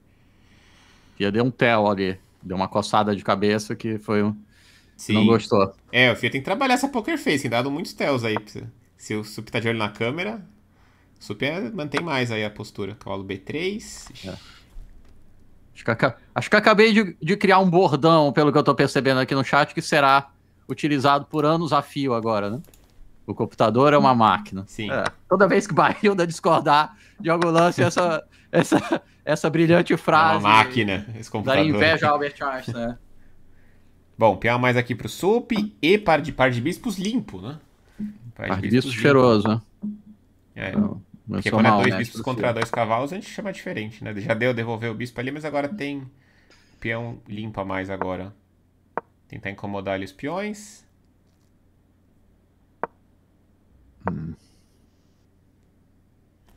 Fia deu um tel ali. Deu uma coçada de cabeça que foi um. Sim. Não gostou. É, o Fia tem que trabalhar essa poker face, tem dado muitos tells aí. Se o Sup tá de olho na câmera, o Sup é, mantém mais aí a postura. Cavalo B3. É. Acho, que, acho que acabei de, de, criar um bordão, pelo que eu tô percebendo aqui no chat, que será utilizado por anos a fio agora, né? O computador é uma hum. máquina. Sim. É. Toda vez que o Bahilda *laughs* discordar de algum lance, essa, essa, essa brilhante frase. É uma máquina, esse computador. inveja ao Albert Einstein, né? Bom, piar mais aqui pro Soap e par de, par de bispos limpo, né? Par de, par de bispos, bispos cheiroso, né? É. é porque quando é mal, é dois né, bispos tipo contra assim. dois cavalos, a gente chama diferente, né? Já deu devolver o bispo ali, mas agora tem peão limpa mais agora. Tentar incomodar ali os peões. Hum.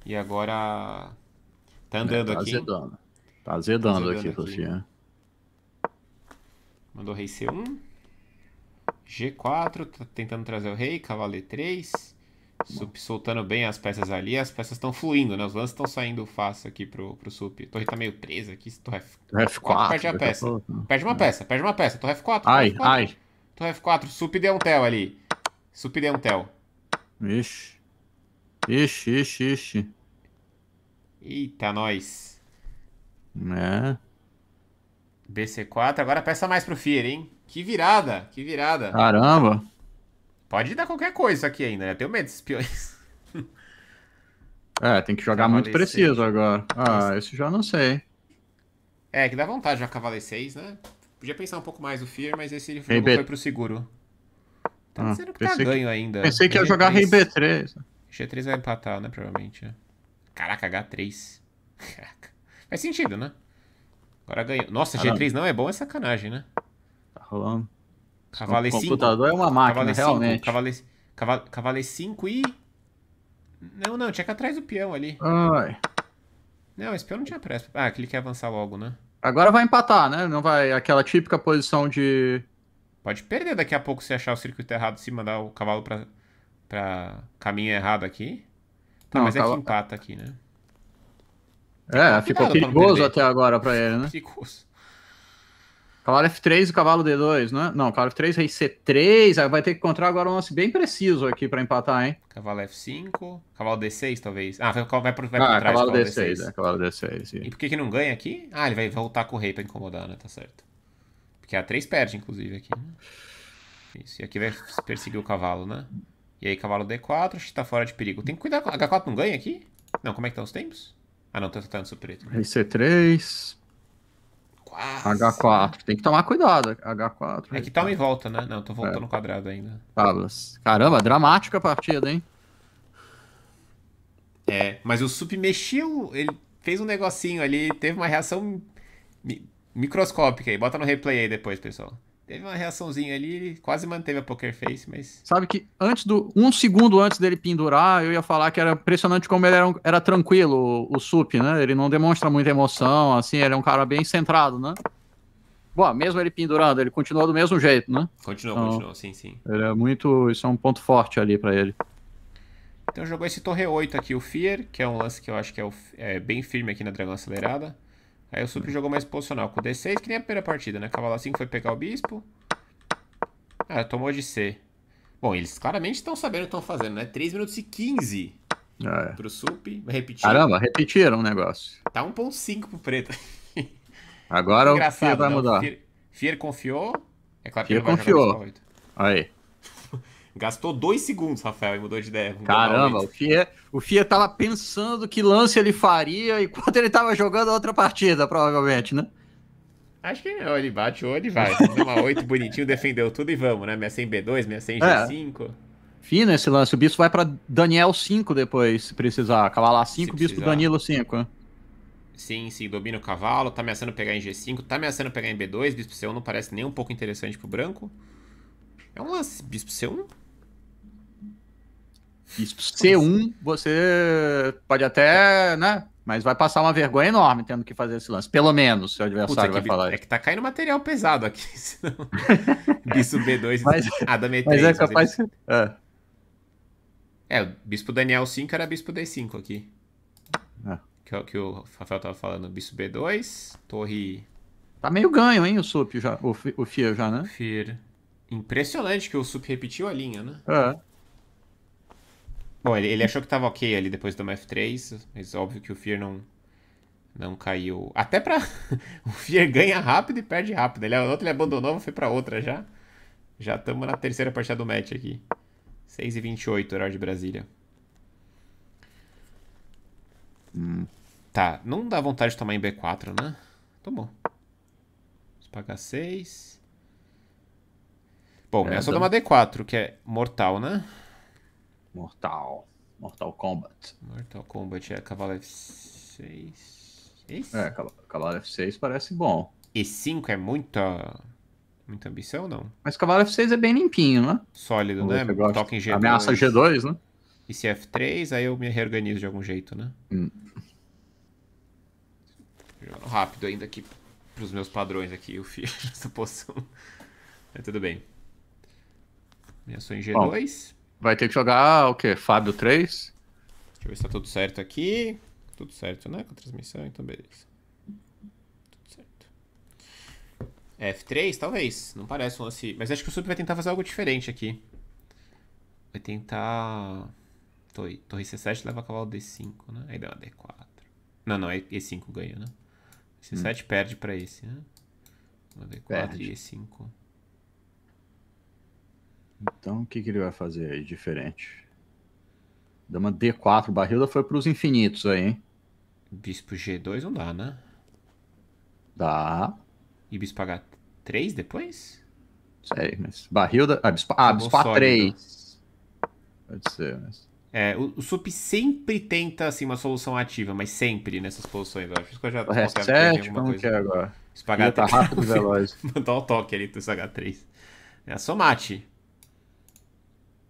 E agora Tá andando é, tá aqui. Azedando. Tá azedando, tá azedando aqui, Sofia. Mandou rei C1. G4, tá tentando trazer o rei, cavalo E3. Sup soltando bem as peças ali, as peças estão fluindo, né? Os lances estão saindo fácil aqui pro, pro Sup. Torre tá meio presa aqui, torre F4. F4 perde a peça. Perde uma é. peça, perde uma peça. Torre F4. Ai, F4. ai. Torre F4, Sup deu um tel ali. Sup deu um tel. Ixi. Ixi, ixi, ixi. Eita, nós. Né? BC4, agora peça mais pro Fier, hein? Que virada, que virada. Caramba. Pode dar qualquer coisa aqui ainda, né? Tenho medo desses peões. é, tem que jogar muito preciso 6. agora. Ah, esse já não sei. É, que dá vontade já cavaleiro 6, né? Podia pensar um pouco mais o Fear, mas esse ele B... foi pro seguro. Tá ah, dizendo que tá ganho que... ainda. Pensei que ia jogar rei B3. G3 vai empatar, né? Provavelmente, né? Caraca, H3. *laughs* Caraca. Faz sentido, né? Agora ganhou. Nossa, Caramba. Ah, G3 não é bom, é sacanagem, né? Tá rolando. Cavale o 5. computador é uma máquina, Cavale realmente. 5, Cavale, Cavale, 5 e... Não, não, tinha que atrás do peão ali. Ai. Não, esse peão não tinha pressa. Ah, que ele quer avançar logo, né? Agora vai empatar, né? Não vai aquela típica posição de... Pode perder daqui a pouco se achar o circuito errado, se mandar o cavalo pra, pra caminho errado aqui. Tá, não, mas é tava... é quintata aqui, né? É, ficou perigoso até agora pra ele, né? Cavalo F3 e cavalo D2, né? Não, cavalo F3, rei C3. Aí vai ter que encontrar agora um lance bem preciso aqui pra empatar, hein? Cavalo F5, cavalo D6, talvez. Ah, vai, vai, vai por, ah, trás cavalo, cavalo D6. D6. É, cavalo D6. E por que, que não ganha aqui? Ah, ele vai voltar com o rei pra incomodar, né? Tá certo. Porque a 3 perde, inclusive, aqui, né? Isso, e aqui vai perseguir o cavalo, né? E aí, cavalo D4, acho que tá fora de perigo. Tem que cuidar. H4 não ganha aqui? Não, como é que estão os tempos? Ah, não, tá no seu preto. RC3. Quase. H4. Tem que tomar cuidado. H4. É que toma tá e volta, né? Não, tô voltando é. quadrado ainda. Tablas. Caramba, dramática a partida, hein? É, mas o Sup mexeu. Ele fez um negocinho ali, teve uma reação mi microscópica aí. Bota no replay aí depois, pessoal. Teve uma reaçãozinha ali, ele quase manteve a poker face, mas. Sabe que antes do. Um segundo antes dele pendurar, eu ia falar que era impressionante como ele era, um, era tranquilo, o, o Sup, né? Ele não demonstra muita emoção, assim, ele é um cara bem centrado, né? Bom, mesmo ele pendurando, ele continua do mesmo jeito, né? Continua, então, continua, sim, sim. Ele é muito. Isso é um ponto forte ali para ele. Então jogou esse torre 8 aqui, o Fear, que é um lance que eu acho que é, o, é bem firme aqui na dragão acelerada. Aí o Sup jogou mais posicional com D6, que nem a primeira partida, né? Cavalo 5 assim foi pegar o bispo. Ah, tomou de C. Bom, eles claramente estão sabendo o que estão fazendo, né? 3 minutos e 15 é. pro Sup. Repetiram. Caramba, repetiram o negócio. Tá 1.5 pro preto. Agora o Fier vai não. mudar. Fier, confiou. É claro que Fier ele vai confiou. Aí. Gastou dois segundos, Rafael, e mudou de ideia. Caramba, o Fia, o Fia tava pensando que lance ele faria enquanto ele tava jogando outra partida, provavelmente, né? Acho que não, ele bate o olho e vai. Uma 8 *laughs* bonitinho, defendeu tudo e vamos, né? Minha 100 B2, minha 100 G5. Fino esse lance, o bispo vai pra Daniel 5 depois, se precisar. Cavalar 5, bispo Danilo 5, Sim, sim, domina o cavalo, tá ameaçando pegar em G5, tá ameaçando pegar em B2, bispo C1 não parece nem um pouco interessante pro branco. É um lance, bispo C1 isso, C1, você pode até, né? Mas vai passar uma vergonha enorme tendo que fazer esse lance. Pelo menos, seu adversário Puta, é vai falar. É que tá caindo material pesado aqui, *laughs* senão. *laughs* Bispo B2 mas, Adam E3. Mas é capaz. é. é, o Bispo Daniel 5 era Bispo D5 aqui. É. Que é o que o Rafael tava falando. Bispo B2, Torre. Tá meio ganho, hein, o Sup já. O, o Fier já, né? Fier. Impressionante que o Sup repetiu a linha, né? É. Bom, ele, ele achou que tava ok ali depois do F3, mas óbvio que o Fear não, não caiu. Até pra. *laughs* o Fear ganha rápido e perde rápido. Ele, é outro ele abandonou, foi pra outra já. Já estamos na terceira partida do match aqui. 6h28, horário de Brasília. Hum. Tá, não dá vontade de tomar em B4, né? Tomou. Vamos pagar 6. Bom, é, é só tomar D4, que é mortal, né? Mortal. Mortal Kombat. Mortal Kombat é Cavalo F6. Esse? É, é Cavalo F6 parece bom. E 5 é muita. Muita ambição, ou não? Mas Cavalo F6 é bem limpinho, né? Sólido, Vamos né? Toca em G2. Ameaça G2, né? E se é F3, aí eu me reorganizo de algum jeito, né? Hum. Jogando rápido ainda aqui pros meus padrões aqui, eu fiz essa poção. Mas tudo bem. Ameaçou em G2. Bom. Vai ter que jogar o quê? Fábio 3? Deixa eu ver se tá tudo certo aqui. Tudo certo, né? Com a transmissão, então beleza. Tudo certo. F3, talvez. Não parece um lance. Mas acho que o Sup vai tentar fazer algo diferente aqui. Vai tentar. Torre, torre C7 leva cavalo D5, né? Aí dá uma D4. Não, não, é E5 ganha, né? C7 hum. perde pra esse, né? Uma D4 perde. e E5. Então, o que, que ele vai fazer aí diferente? Dama D4, barrilda foi para os infinitos aí, hein? Bispo G2 não dá, né? Dá. E bispo H3 depois? Sei, mas barrilda... Ah, bispo, ah, bispo A3. Pode ser, mas... É, o, o, SUP sempre tenta assim, uma solução ativa, mas sempre nessas posições. Eu acho que eu já R7, é como coisa. que é agora? Espagar tá rápido e veloz. *laughs* Mandar o toque ali do SH3. É a somate.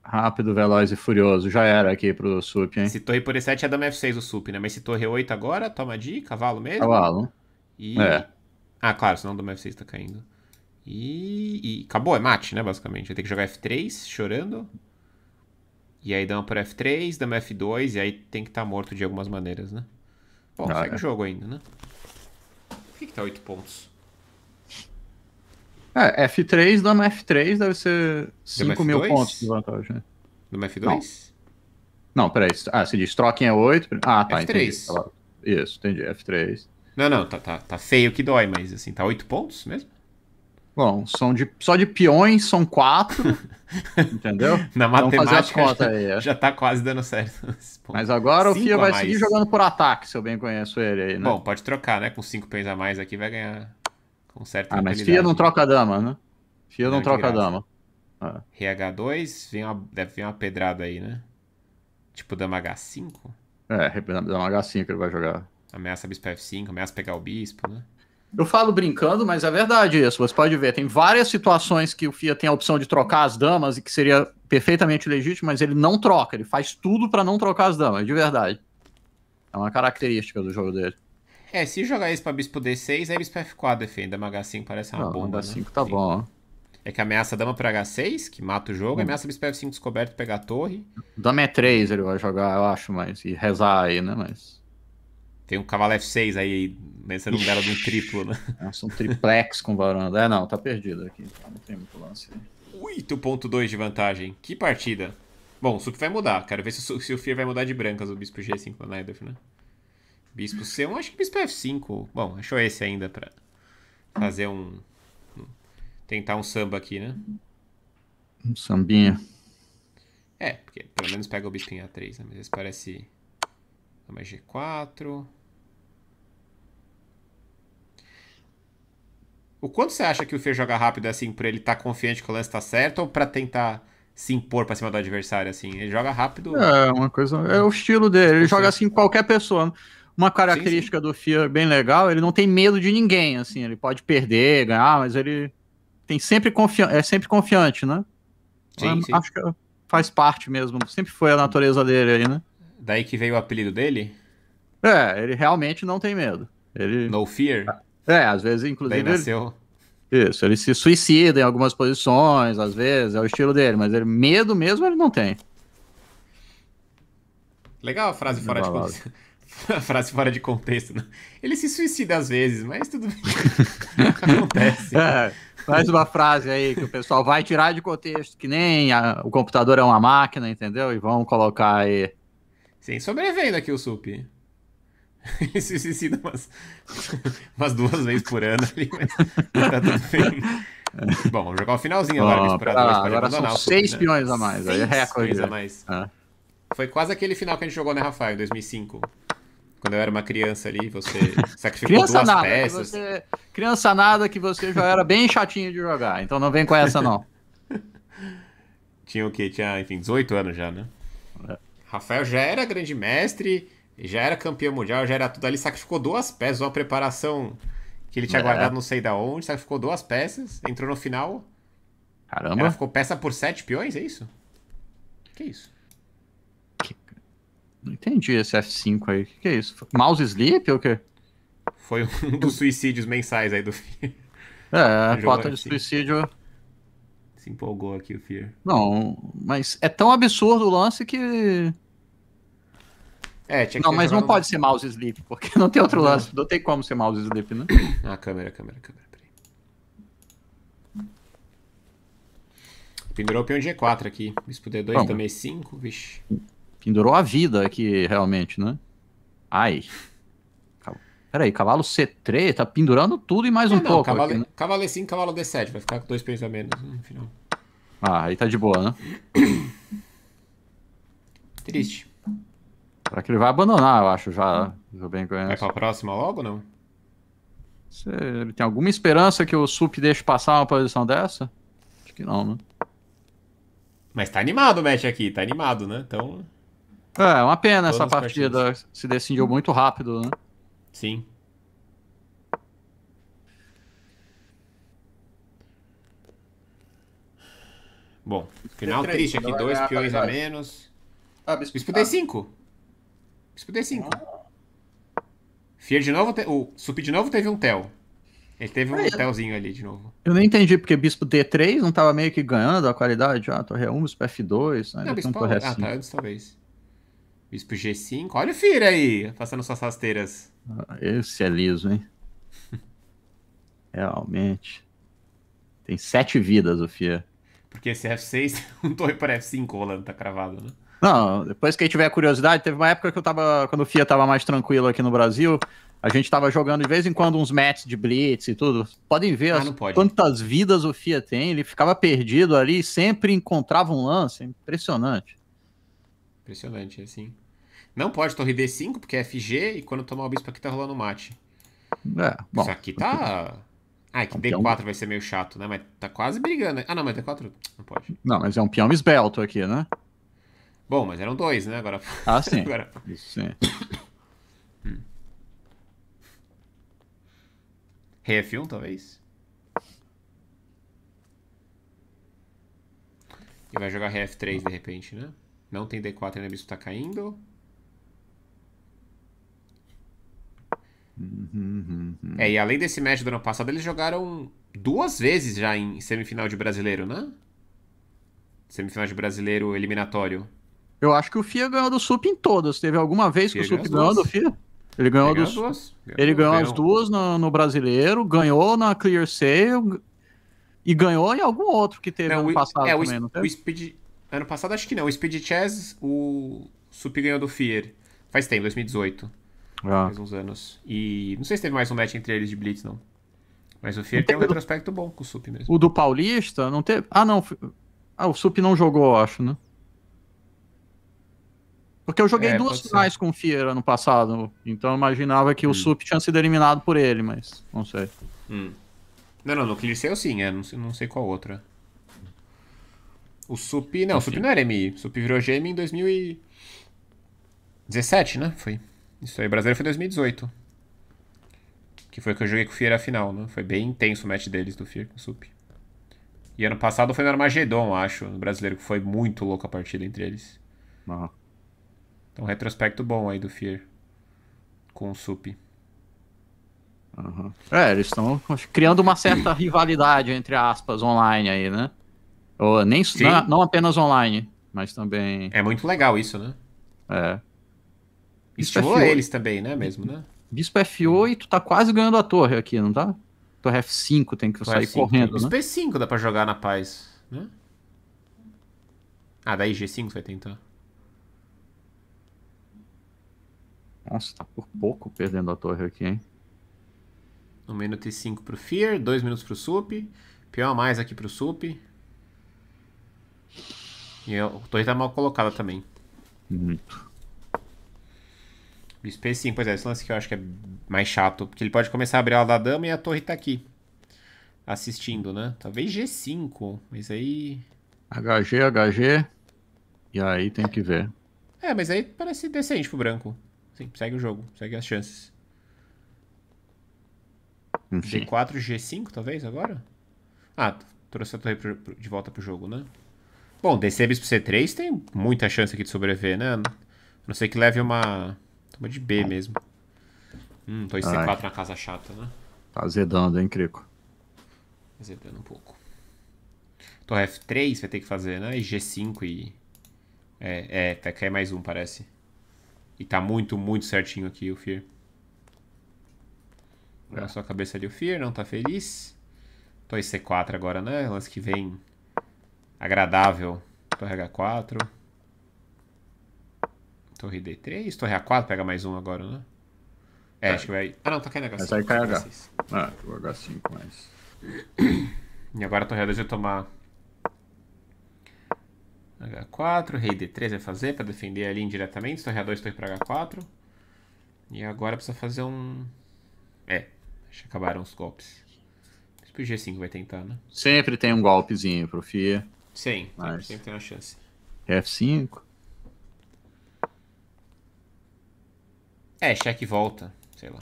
Rápido, veloz e furioso. Já era aqui pro SUP, hein? Se torre por E7 é dama F6 o SUP, né? Mas se torre 8 agora, toma de cavalo mesmo? Cavalo. E... É. Ah, claro, senão o dama F6 tá caindo. E... e... Acabou, é mate, né? Basicamente. Vai ter que jogar F3, chorando. E aí dama por F3, dama F2, e aí tem que estar tá morto de algumas maneiras, né? Bom, ah, segue é. o jogo ainda, né? Por que, que tá 8 pontos? É, F3 dando F3 deve ser 5 mil pontos de vantagem, né? No F2? Não. Não, peraí. Ah, se diz troquem é 8. Ah, tá. F3. Entendi. Isso, entendi. F3. Não, não, tá, tá, tá feio que dói, mas assim, tá 8 pontos mesmo? Bom, são de, só de peões são 4. *laughs* entendeu? Na então matemática contas, já, aí, é. já tá quase dando certo. Mas agora o Fia vai mais. seguir jogando por ataque, se eu bem conheço ele aí, né? Bom, pode trocar, né? Com 5 peões a mais aqui vai ganhar com certa Ah, mas Fia não né? troca dama, né? Fia não, não troca dama. Ah. É. RH2, vem uma, deve vir uma pedrada aí, né? Tipo dama H5? É, dama H5 ele vai jogar. Ameaça bispo F5, ameaça pegar o bispo, né? Eu falo brincando, mas é verdade isso. Você pode ver, tem várias situações que o FIA tem a opção de trocar as damas e que seria perfeitamente legítimo, mas ele não troca, ele faz tudo para não trocar as damas, de verdade. É uma característica do jogo dele. É, se jogar isso pra bispo D6, aí bispo F4 defende. Dama H5 parece uma não, bomba. H5 né? tá Sim. bom, ó. É que ameaça dama pra H6, que mata o jogo, hum. ameaça bispo F5 descoberto pegar a torre. Dama E3 é ele vai jogar, eu acho, mas. E rezar aí, né? Mas. Tem um cavalo F6 aí, pensando um dela de um triplo, né? *laughs* Nossa, um triplex com varanda. É, não, tá perdido aqui. Não tem muito lance. 8.2 de vantagem. Que partida. Bom, o Sup vai mudar. Quero ver se, se o Fear vai mudar de brancas o bispo G5 na Edith, né? Bispo C1, acho que Bispo F5. Bom, achou esse ainda pra fazer um. Tentar um samba aqui, né? Um sambinha. É, porque pelo menos pega o Bispo em A3, né? Mas esse parece. Dama G4. O quanto você acha que o Fer joga rápido assim pra ele estar tá confiante que o lance tá certo ou pra tentar se impor pra cima do adversário, assim? Ele joga rápido. É, uma coisa. É o estilo dele. Ele joga assim com qualquer pessoa uma característica sim, sim. do Fear bem legal, ele não tem medo de ninguém, assim, ele pode perder, ganhar, mas ele tem sempre confiante, é sempre confiante, né? Então, sim, Acho que faz parte mesmo, sempre foi a natureza dele aí, né? Daí que veio o apelido dele? É, ele realmente não tem medo. Ele... No Fear? É, às vezes, inclusive. Daí nasceu. Ele... Isso, ele se suicida em algumas posições, às vezes, é o estilo dele, mas ele... medo mesmo ele não tem. Legal a frase fora de contexto. *laughs* frase fora de contexto. Né? Ele se suicida às vezes, mas tudo bem. *laughs* Acontece. É, faz uma frase aí que o pessoal vai tirar de contexto, que nem a, o computador é uma máquina, entendeu? E vão colocar aí. Sim, sobrevivendo aqui o SUP. *laughs* Ele se suicida umas, umas duas vezes por ano ali, mas tá tudo bem. Bom, vamos jogar o finalzinho agora. Oh, pera, ah, agora são o seis né? peões a mais. É seis aí é recorde. peões a mais. Ah. Foi quase aquele final que a gente jogou, né, Rafael, em 2005. Quando eu era uma criança ali, você *laughs* sacrificou criança duas nada, peças. Você... Criança nada que você já era bem chatinho de jogar, então não vem com essa não. *laughs* Tinha o quê? Tinha, enfim, 18 anos já, né? É. Rafael já era grande mestre, já era campeão mundial, já era tudo ali, sacrificou duas peças, uma preparação que ele tinha é. guardado não sei da onde, sacrificou duas peças, entrou no final. Caramba. Ela ficou peça por sete peões, é isso? Que isso? Não entendi esse F5 aí. O que, que é isso? Mouse Sleep ou o quê? Foi um dos suicídios mensais aí do Fear. É, foto de suicídio. Se empolgou aqui o Fear. Não, mas é tão absurdo o lance que. É, tinha que Não, mas não no... pode ser mouse sleep, porque não tem outro lance. Não tem como ser mouse sleep, né? Ah, câmera, câmera, câmera. Peraí. Pendurou o peão G4 aqui. Bispo D2 Bom. também 5, é vixe. Pendurou a vida aqui, realmente, né? Ai. Peraí, cavalo C3 tá pendurando tudo e mais é, um não, pouco. Cavalo, aqui, né? cavalo E5, cavalo D7, vai ficar com dois peixes a menos né, no final. Ah, aí tá de boa, né? *coughs* Triste. Será que ele vai abandonar, eu acho, já. Eu hum. bem conheço. Vai pra próxima logo não? Você, ele tem alguma esperança que o Sup deixe passar uma posição dessa? Acho que não, né? Mas tá animado o match aqui, tá animado, né? Então. É, é, uma pena Todas essa partida se decidiu muito rápido, né? Sim. Bom, final D3, triste aqui, então, dois é, peões a menos. Ah, bispo, bispo D5. Ah. Bispo D5. Fear de novo, te... o Sup de novo teve um tel. Ele teve um é. telzinho ali de novo. Eu nem entendi, porque bispo D3 não tava meio que ganhando a qualidade? Ah, torre 1, bispo F2, né? Não, bispo... torre é ah, tá, antes talvez. Bispo G5. Olha o Fira aí, passando suas rasteiras. Ah, esse é liso, hein? *laughs* Realmente. Tem sete vidas o Fira. Porque esse F6 *laughs* é um torre para F5 rolando, tá cravado, né? Não, depois quem tiver curiosidade, teve uma época que eu tava. Quando o FIA tava mais tranquilo aqui no Brasil, a gente tava jogando de vez em quando uns matches de Blitz e tudo. Podem ver ah, as, pode. quantas vidas o FIA tem, ele ficava perdido ali, sempre encontrava um lance. Impressionante. Impressionante, assim. Não pode torre D5, porque é FG, e quando tomar o bispo aqui tá rolando mate. É, bom. Isso aqui tá. Ah, é que é um D4 vai ser meio chato, né? Mas tá quase brigando. Ah, não, mas D4 não pode. Não, mas é um peão esbelto aqui, né? Bom, mas eram dois, né? Agora. Ah, sim. *laughs* Agora... Isso, sim. Rf Rei F1, talvez? E vai jogar Rei F3 de repente, né? Não tem D4 e Nebisco tá caindo. Uhum, uhum, uhum. É, e além desse match do ano passado, eles jogaram duas vezes já em semifinal de brasileiro, né? Semifinal de brasileiro eliminatório. Eu acho que o FIA ganhou do SUP em todas. Teve alguma vez que o SUP ganhou do FIA? Ele ganhou, ganhou dos... duas. ele ganhou, ganhou as duas no, no, brasileiro, ganhou na Clear Sale e ganhou em algum outro que teve não, ano passado é, o, é, também, o, não teve? O Speed, Ano passado acho que não. O Speed Chess, o Sup ganhou do Fear. Faz tempo, 2018. Ah. Faz uns anos. E não sei se teve mais um match entre eles de Blitz, não. Mas o Fear tem, outro um do... bom com o Sup mesmo. O do Paulista? Não teve. Ah, não. Ah, o Sup não jogou, eu acho, né? Porque eu joguei é, duas finais ser. com o Fear ano passado. Então eu imaginava que hum. o Sup tinha sido eliminado por ele, mas não sei. Hum. Não, não, no Clear sim, é. Não, não sei qual outra. O SUP. Não, o SUP não era MI. O SUP virou GMI em 2017, né? Foi. Isso aí, o brasileiro foi 2018. Que foi que eu joguei com o Fier a final, né? Foi bem intenso o match deles do Fier com o SUP. E ano passado foi no Armagedon, acho, no brasileiro, que foi muito louco a partida entre eles. Uhum. Então, retrospecto bom aí do Fier com o SUP. Uhum. É, eles estão criando uma certa rivalidade, entre aspas, online aí, né? Ou nem, não, não, apenas online, mas também. É muito legal isso, né? É. Estimula é eles também, né? Mesmo, né? Bispo F8, tu tá quase ganhando a torre aqui, não tá? Torre F5 tem que sair F5, correndo. Bispo né? P5 dá pra jogar na paz, né? Ah, daí G5 vai tentar. Nossa, tá por pouco perdendo a torre aqui, hein? Um minuto e cinco pro Fear, dois minutos pro Sup. Pior a mais aqui pro Sup. E a torre tá mal colocada também. Muito. Bispo E5, pois é, esse lance que eu acho que é mais chato. Porque ele pode começar a abrir a da dama e a torre tá aqui. Assistindo, né? Talvez G5, mas aí. HG, HG. E aí tem que ver. É, mas aí parece decente pro branco. Sim, segue o jogo, segue as chances. Enfim. G4, G5, talvez, agora? Ah, trouxe a torre pro, pro, de volta pro jogo, né? Bom, descer bispo C3 tem muita chance aqui de sobreviver, né? A não ser que leve uma... Toma de B mesmo. Hum, em C4 Ai. na casa chata, né? Tá azedando, hein, Crico? Azedando um pouco. Torre F3 vai ter que fazer, né? E G5 e... É, é, tá mais um, parece. E tá muito, muito certinho aqui o Fear. Na é. sua cabeça ali o Fear, não tá feliz. em C4 agora, né? Lance que vem agradável. Torre H4. Torre D3, torre A4, pega mais um agora, né? É, acho que vai. Ah não, tá caindo H5. Vai cair H. Ah, o H5 mais. E agora a torre A2 vai tomar. H4, rei D3 vai fazer para defender ali indiretamente. Torre A2, torre para H4. E agora precisa fazer um. É, acho que acabaram os golpes. Acho que o G5 vai tentar, né? Sempre tem um golpezinho profia. FIA. Sim, Mas... sempre tem uma chance. F5. É, cheque volta, sei lá.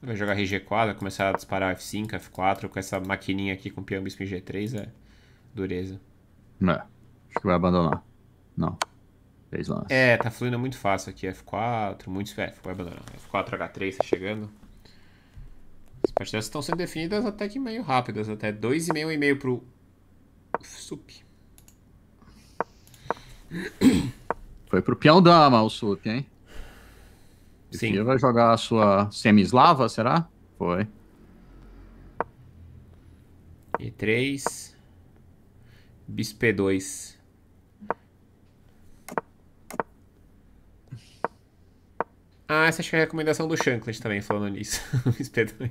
Vai jogar RG4, vai começar a disparar F5, F4, com essa maquininha aqui com peão bispo em G3, é dureza. Não, acho que vai abandonar. Não. Fez lance. É, tá fluindo muito fácil aqui, F4, muito F, é, vai abandonar. F4, H3 tá chegando. As partidas estão sendo definidas até que meio rápidas, até 2,5 e meio pro Sup. *coughs* Foi pro dama o Sup, hein? Sim. vai jogar a sua semi-eslava, será? Foi. E 3. Bispo 2 Ah, essa acho que é a recomendação do Shanklet também, falando nisso. *laughs* Bispo 2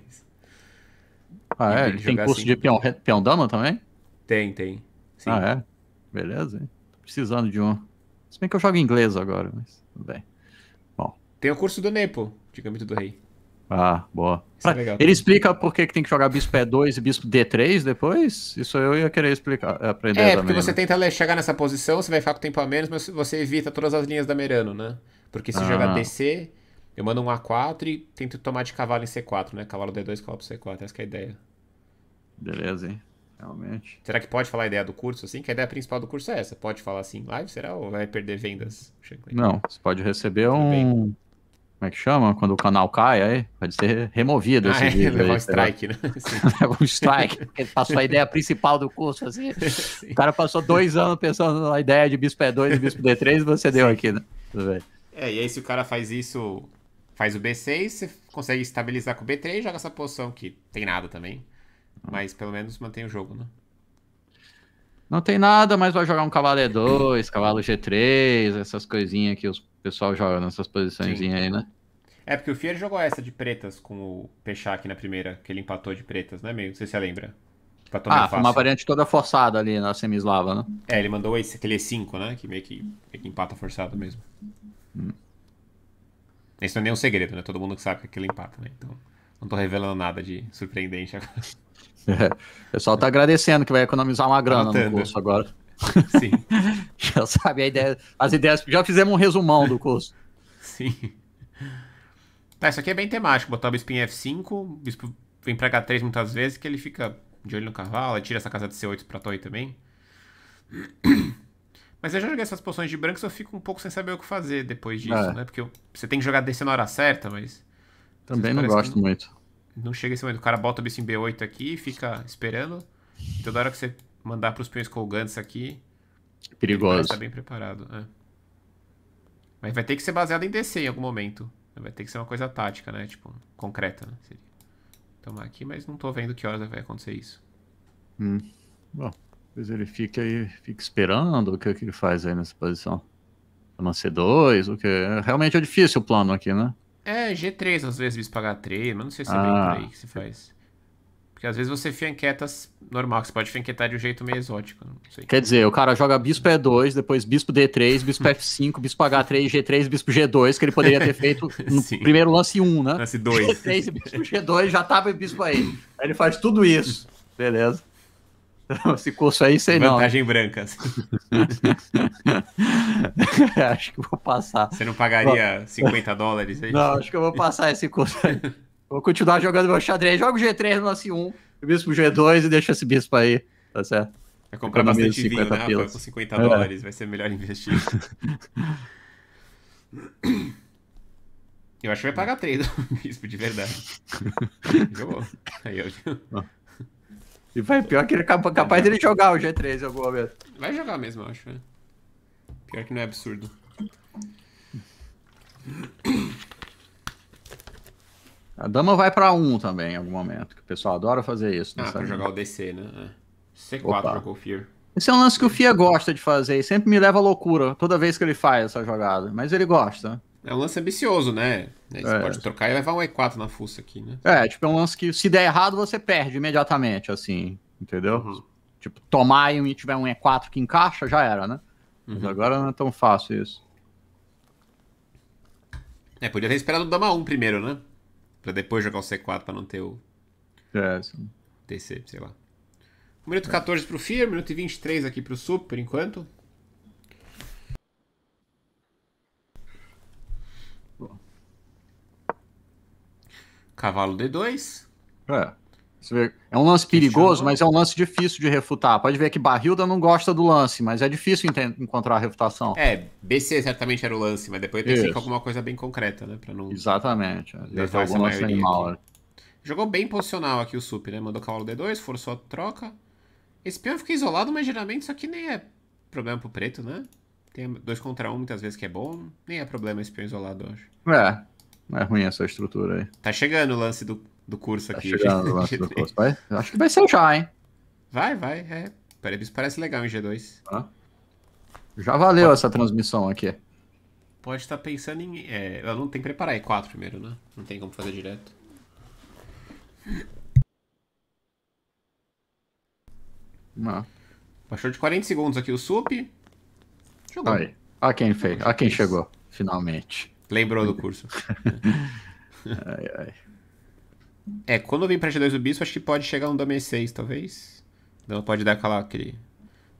Ah, é? Ele tem curso assim. de peão, peão dama também? Tem, tem. Sim. Ah, é? Beleza, hein? precisando de um. Se bem que eu jogo inglês agora, mas tudo bem. Bom. Tem o curso do Nepo, de Gambito do Rei. Ah, boa. Isso é legal, ele explica por que, tem que jogar bispo E2 e bispo D3 depois? Isso eu ia querer explicar, eh, aprender É, porque você né? tenta chegar nessa posição, você vai ficar com tempo a menos, mas você evita todas as linhas da Merano, né? Porque se ah. jogar DC, eu mando um A4 e tento tomar de cavalo em C4, né? Cavalo D2, cavalo C4, essa é a ideia. Beleza, hein? Realmente. Será que pode falar a ideia do curso, assim? Que a ideia principal do curso é essa. Pode falar assim live, será? Ou vai perder vendas? Não, você pode receber um. Como é que chama? Quando o canal cai, aí pode ser removido ah, esse é, vídeo. Levar aí, um strike, né? um *laughs* strike, porque passou a ideia principal do curso. Assim. *laughs* Sim. O cara passou dois anos pensando na ideia de bispo E2 e bispo D3 e você Sim. deu aqui, né? É, e aí se o cara faz isso, faz o B6, você consegue estabilizar com o B3 e joga essa poção que tem nada também. Mas pelo menos mantém o jogo, né? Não tem nada, mas vai jogar um cavalo E2, cavalo G3, essas coisinhas que o pessoal joga nessas posições aí, né? É, porque o Fier jogou essa de pretas com o Peixac na primeira, que ele empatou de pretas, né, meio? Não sei se você lembra. ah, foi uma variante toda forçada ali na semislava, né? É, ele mandou esse, aquele E5, né? Que meio que, meio que empata forçado mesmo. Hum. Isso não é nenhum segredo, né? Todo mundo sabe que aquele empata, né? Então, não tô revelando nada de surpreendente agora. *laughs* O pessoal tá agradecendo que vai economizar uma grana Entendo. no curso agora. Sim. *laughs* já sabe a ideia, as ideias. Já fizemos um resumão do curso. Sim. Tá, isso aqui é bem temático. Botar o bispo em F5, bispo vem pra H3 muitas vezes, que ele fica de olho no cavalo, tira essa casa de C8 pra Toy também. *clears throat* Mas eu já joguei essas poções de brancos, eu fico um pouco sem saber o que fazer depois disso, é. né? Porque você tem que jogar DC na hora certa, mas. Também não gosto muito não chega esse momento. o cara, bota o bicho em B8 aqui, e fica esperando. E toda hora que você mandar pros peões colgantes aqui. Tá Perigoso. Tá bem preparado. É. Mas vai ter que ser baseado em DC em algum momento. Vai ter que ser uma coisa tática, né? Tipo, concreta, né? Seria. Tomar aqui, mas não tô vendo que horas vai acontecer isso. Hum. Bom, depois ele fica aí, fica esperando o que, é que ele faz aí nessa posição. Toma C2, o que. É, realmente é difícil o plano aqui, né? É, G3 às vezes, bispo H3, mas não sei se é ah. bem por ah. aí que se faz. Porque às vezes você fianquetas normal, você pode fianquetar de um jeito meio exótico. Quer dizer, o cara joga bispo E2, depois bispo D3, bispo *laughs* F5, bispo H3, G3, bispo G2, que ele poderia ter feito no *laughs* Sim. primeiro lance 1, né? Lance 2. G3 e bispo G2 já tava em bispo aí. Aí ele faz tudo isso. Beleza. Esse curso aí, sei não. Vantagem branca. *laughs* acho que vou passar. Você não pagaria 50 dólares aí? É não, acho que eu vou passar esse curso aí. Vou continuar jogando meu xadrez. Joga o G3 no lance 1, bispo G2 e deixa esse bispo aí, tá certo? Vai comprar Economia bastante vinho, né, pilas. Com 50 é. dólares, vai ser melhor investir. *laughs* Eu acho que vai pagar 3 do *laughs* bispo, de verdade. Jogou. Aí, ó. E vai, pior que ele é capaz dele jogar o G3 em algum momento. Vai jogar mesmo, eu acho. Né? Pior que não é absurdo. A dama vai pra 1 um também em algum momento, que o pessoal adora fazer isso. Né, ah, pra jogar o DC, né? É. C4 Opa. o Fear. Esse é um lance que o Fia gosta de fazer e sempre me leva à loucura toda vez que ele faz essa jogada, mas ele gosta. É um lance ambicioso, né? Você é. pode trocar e levar um E4 na fuça aqui, né? É, tipo, é um lance que se der errado, você perde imediatamente, assim, entendeu? Uhum. Tipo, tomar e tiver um E4 que encaixa, já era, né? Uhum. Mas agora não é tão fácil isso. É, podia ter esperado o Dama 1 primeiro, né? Pra depois jogar o C4 pra não ter o. É, sim. TC, sei lá. Minuto é. 14 pro 1 minuto e 23 aqui pro Sup, por enquanto. Cavalo D2. É. É um lance perigoso, mas é um lance difícil de refutar. Pode ver que Barrilda não gosta do lance, mas é difícil encontrar a refutação. É, BC certamente era o lance, mas depois tem que alguma coisa bem concreta, né? Pra não Exatamente. algum lance animal. Né? Jogou bem posicional aqui o Sup, né? Mandou cavalo D2, forçou a troca. Esse peão fica isolado, mas geralmente isso aqui nem é problema pro preto, né? Tem dois contra um muitas vezes que é bom. Nem é problema esse peão isolado, eu acho. É, não é ruim essa estrutura aí. Tá chegando o lance do, do curso tá aqui. Tá chegando o lance do *laughs* curso. Vai, acho que vai ser já, hein? Vai, vai. É. Isso parece legal em G2. Ah. Já valeu Pode. essa transmissão aqui. Pode estar tá pensando em. É, eu não tem que preparar E4 primeiro, né? Não tem como fazer direto. Não. Baixou de 40 segundos aqui o sup. Jogou. Aí. A quem fez, a quem chegou, finalmente. Lembrou do curso. *laughs* ai, ai. É, quando vem pra G2 o Bispo, acho que pode chegar um Dama 6 talvez. Então pode dar aquela aquele,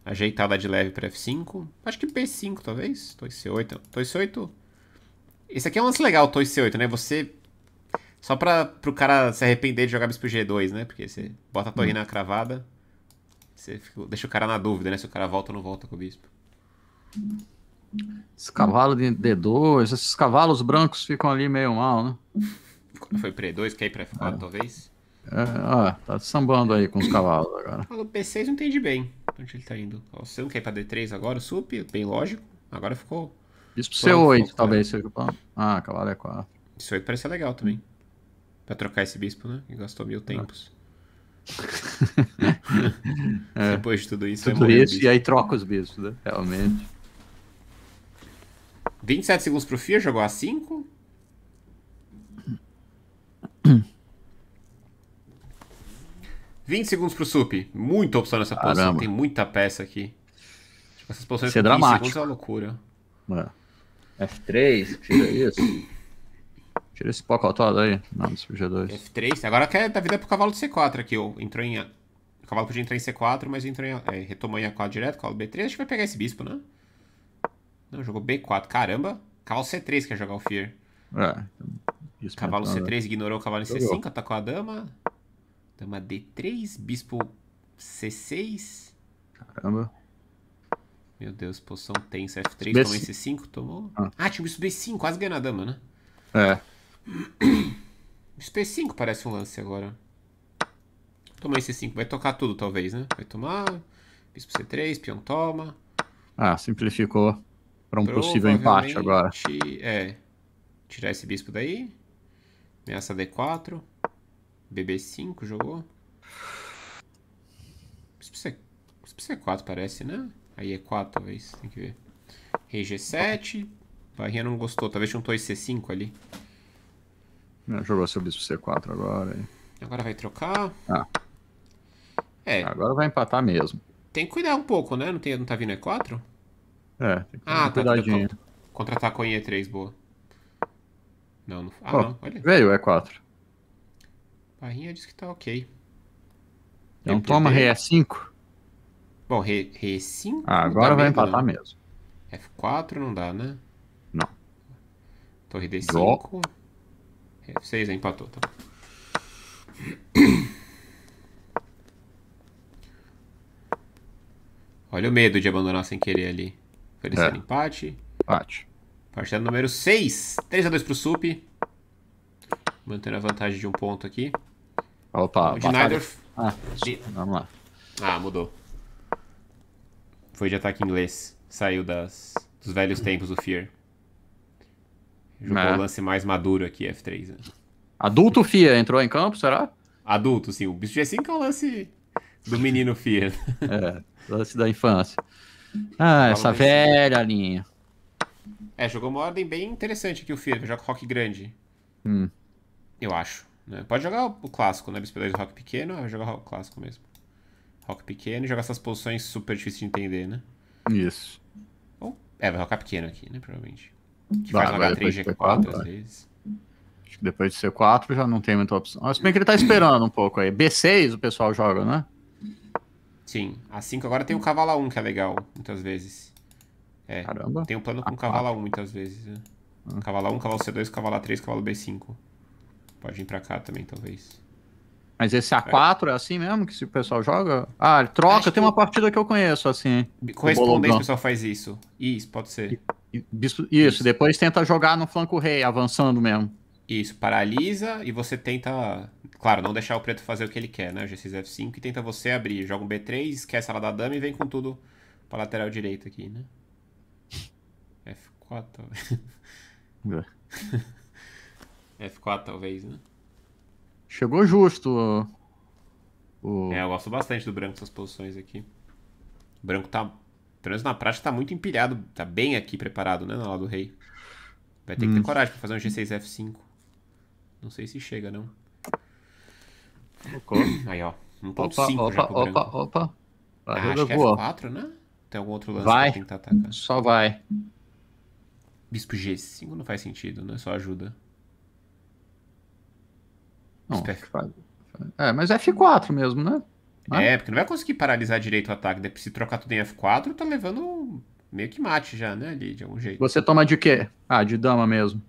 ajeitada de leve pra F5. Acho que B5, talvez. 2C8. 2C8. Esse aqui é um lance legal, 2C8, né? Você. Só pra, pro cara se arrepender de jogar Bispo G2, né? Porque você bota a torre na hum. cravada. Você fica, deixa o cara na dúvida, né? Se o cara volta ou não volta com o Bispo. Esse cavalo de D2, esses cavalos brancos ficam ali meio mal, né? foi pra E2, quer ir pra F4, é. talvez? É, ó, tá sambando aí com os cavalos agora. O P6 não entendi bem onde ele tá indo. Ó, você não quer ir pra D3 agora, sup, bem lógico. Agora ficou. Isso pro C8, ficou, talvez seja o Ah, cavalo é 4. Isso aí parece legal também. Pra trocar esse bispo, né? Que gastou mil tempos. *laughs* é. Depois de tudo isso, tudo isso e aí troca os bispos, né? Realmente. 27 segundos pro Fear, jogou a 5. 20 segundos pro Sup. Muita opção nessa Caramba. posição. Tem muita peça aqui. Tipo, essas posições Isso é dramático. segundos é uma loucura. Mano. É. F3, tira isso. Tira esse pocotó daí. Não, isso G2. F3. Agora quer é dar vida pro cavalo do C4 aqui. Ó. Entrou em. O cavalo podia entrar em C4, mas entrou em. É, retomou em A4 direto, cavalo B3. Acho que vai pegar esse bispo, né? Não, jogou B4. Caramba, cavalo C3 quer jogar o Fear. É. Isso cavalo C3 né? ignorou o cavalo em C5, atacou a dama. Dama D3, bispo C6. Caramba. Meu Deus, posição tensa. F3, B... tomou C5, tomou. Ah, ah tinha um bispo B5, quase ganhou a dama, né? É. *clears throat* Bispo B5 parece um lance agora. Tomou C5, vai tocar tudo talvez, né? Vai tomar. Bispo C3, peão toma. Ah, simplificou para um possível empate agora. É. Tirar esse bispo daí. Ameaça D4. BB5 jogou. Bispo, C... bispo C4 parece, né? Aí E4 é talvez, tem que ver. Rei G7. Bahia não gostou, talvez juntou c 5 ali. Não, é, jogou seu bispo C4 agora. Hein? Agora vai trocar. Ah. É. Agora vai empatar mesmo. Tem que cuidar um pouco, né? Não, tem, não tá vindo E4? É, tem que ah, um tá, cuidadinho. Tá, Contra-ataque com E3, boa. Não, não. Ah, oh, não, olha. Veio, e 4. Barrinha diz que tá ok. É então MPB. toma re E5? É bom, re rei 5 é Ah, agora vai empatar não. Né? mesmo. F4 não dá, né? Não. Torre D5. Bloco. F6 empatou, tá Olha o medo de abandonar sem querer ali. Oferecer é. empate. Empate. Partida número 6. 3x2 pro Sup. Mantendo a vantagem de um ponto aqui. Opa, o Schneider. Ah, de... vamos lá. Ah, mudou. Foi de ataque inglês. Saiu das, dos velhos tempos do Fear. Jogou é. o lance mais maduro aqui, F3. Né? Adulto Fia entrou em campo, será? Adulto, sim. O bicho G5 é assim o lance do menino Fia. é, lance da infância. Ah, essa velha linha. É, jogou uma ordem bem interessante aqui o que joga rock grande. Hum. Eu acho. Né? Pode jogar o clássico, né? Bispo 2 rock pequeno, vai jogar o clássico mesmo. Rock pequeno e jogar essas posições super difíceis de entender, né? Isso. Ou, é, vai rocar pequeno aqui, né? Provavelmente. Que vai, faz vai, H3, G4 4, às vai. vezes. Acho que depois de C4 já não tem muita opção. Mas bem que ele tá esperando um pouco aí. B6 o pessoal joga, né? Sim. A 5 agora tem o Cavala 1, que é legal, muitas vezes. É. Caramba. Tem o um plano com o ah, Cavala 1, muitas vezes. Né? Hum. Cavala 1, Cavalo C2, Cavala 3, Cavalo B5. Pode vir pra cá também, talvez. Mas esse A4 é, é assim mesmo que o pessoal joga? Ah, ele troca. Acho tem que... uma partida que eu conheço assim. Correspondente, o pessoal faz isso. Isso, pode ser. Isso, isso, isso, depois tenta jogar no flanco rei, avançando mesmo. Isso, paralisa e você tenta. Claro, não deixar o preto fazer o que ele quer, né? G6, F5 e tenta você abrir. Joga um B3, esquece ela da dama e vem com tudo pra lateral direito aqui, né? F4, talvez. É. F4, talvez, né? Chegou justo. O... É, eu gosto bastante do branco essas posições aqui. O branco tá. Pelo menos na prática tá muito empilhado, tá bem aqui preparado, né? Na lado do rei. Vai ter que ter hum. coragem pra fazer um G6F5. Não sei se chega, não. *coughs* Aí, ó. 1.5 opa, opa, opa, opa, opa. Ah, acho que é F4, né? Tem algum outro lance vai. tentar atacar. Só vai. Bispo G5 não faz sentido, né? Só ajuda. Não, F4. É, mas F4 mesmo, né? Ah. É, porque não vai conseguir paralisar direito o ataque. se trocar tudo em F4, tá levando meio que mate já, né? Ali, de algum jeito. Você toma de quê? Ah, de dama mesmo.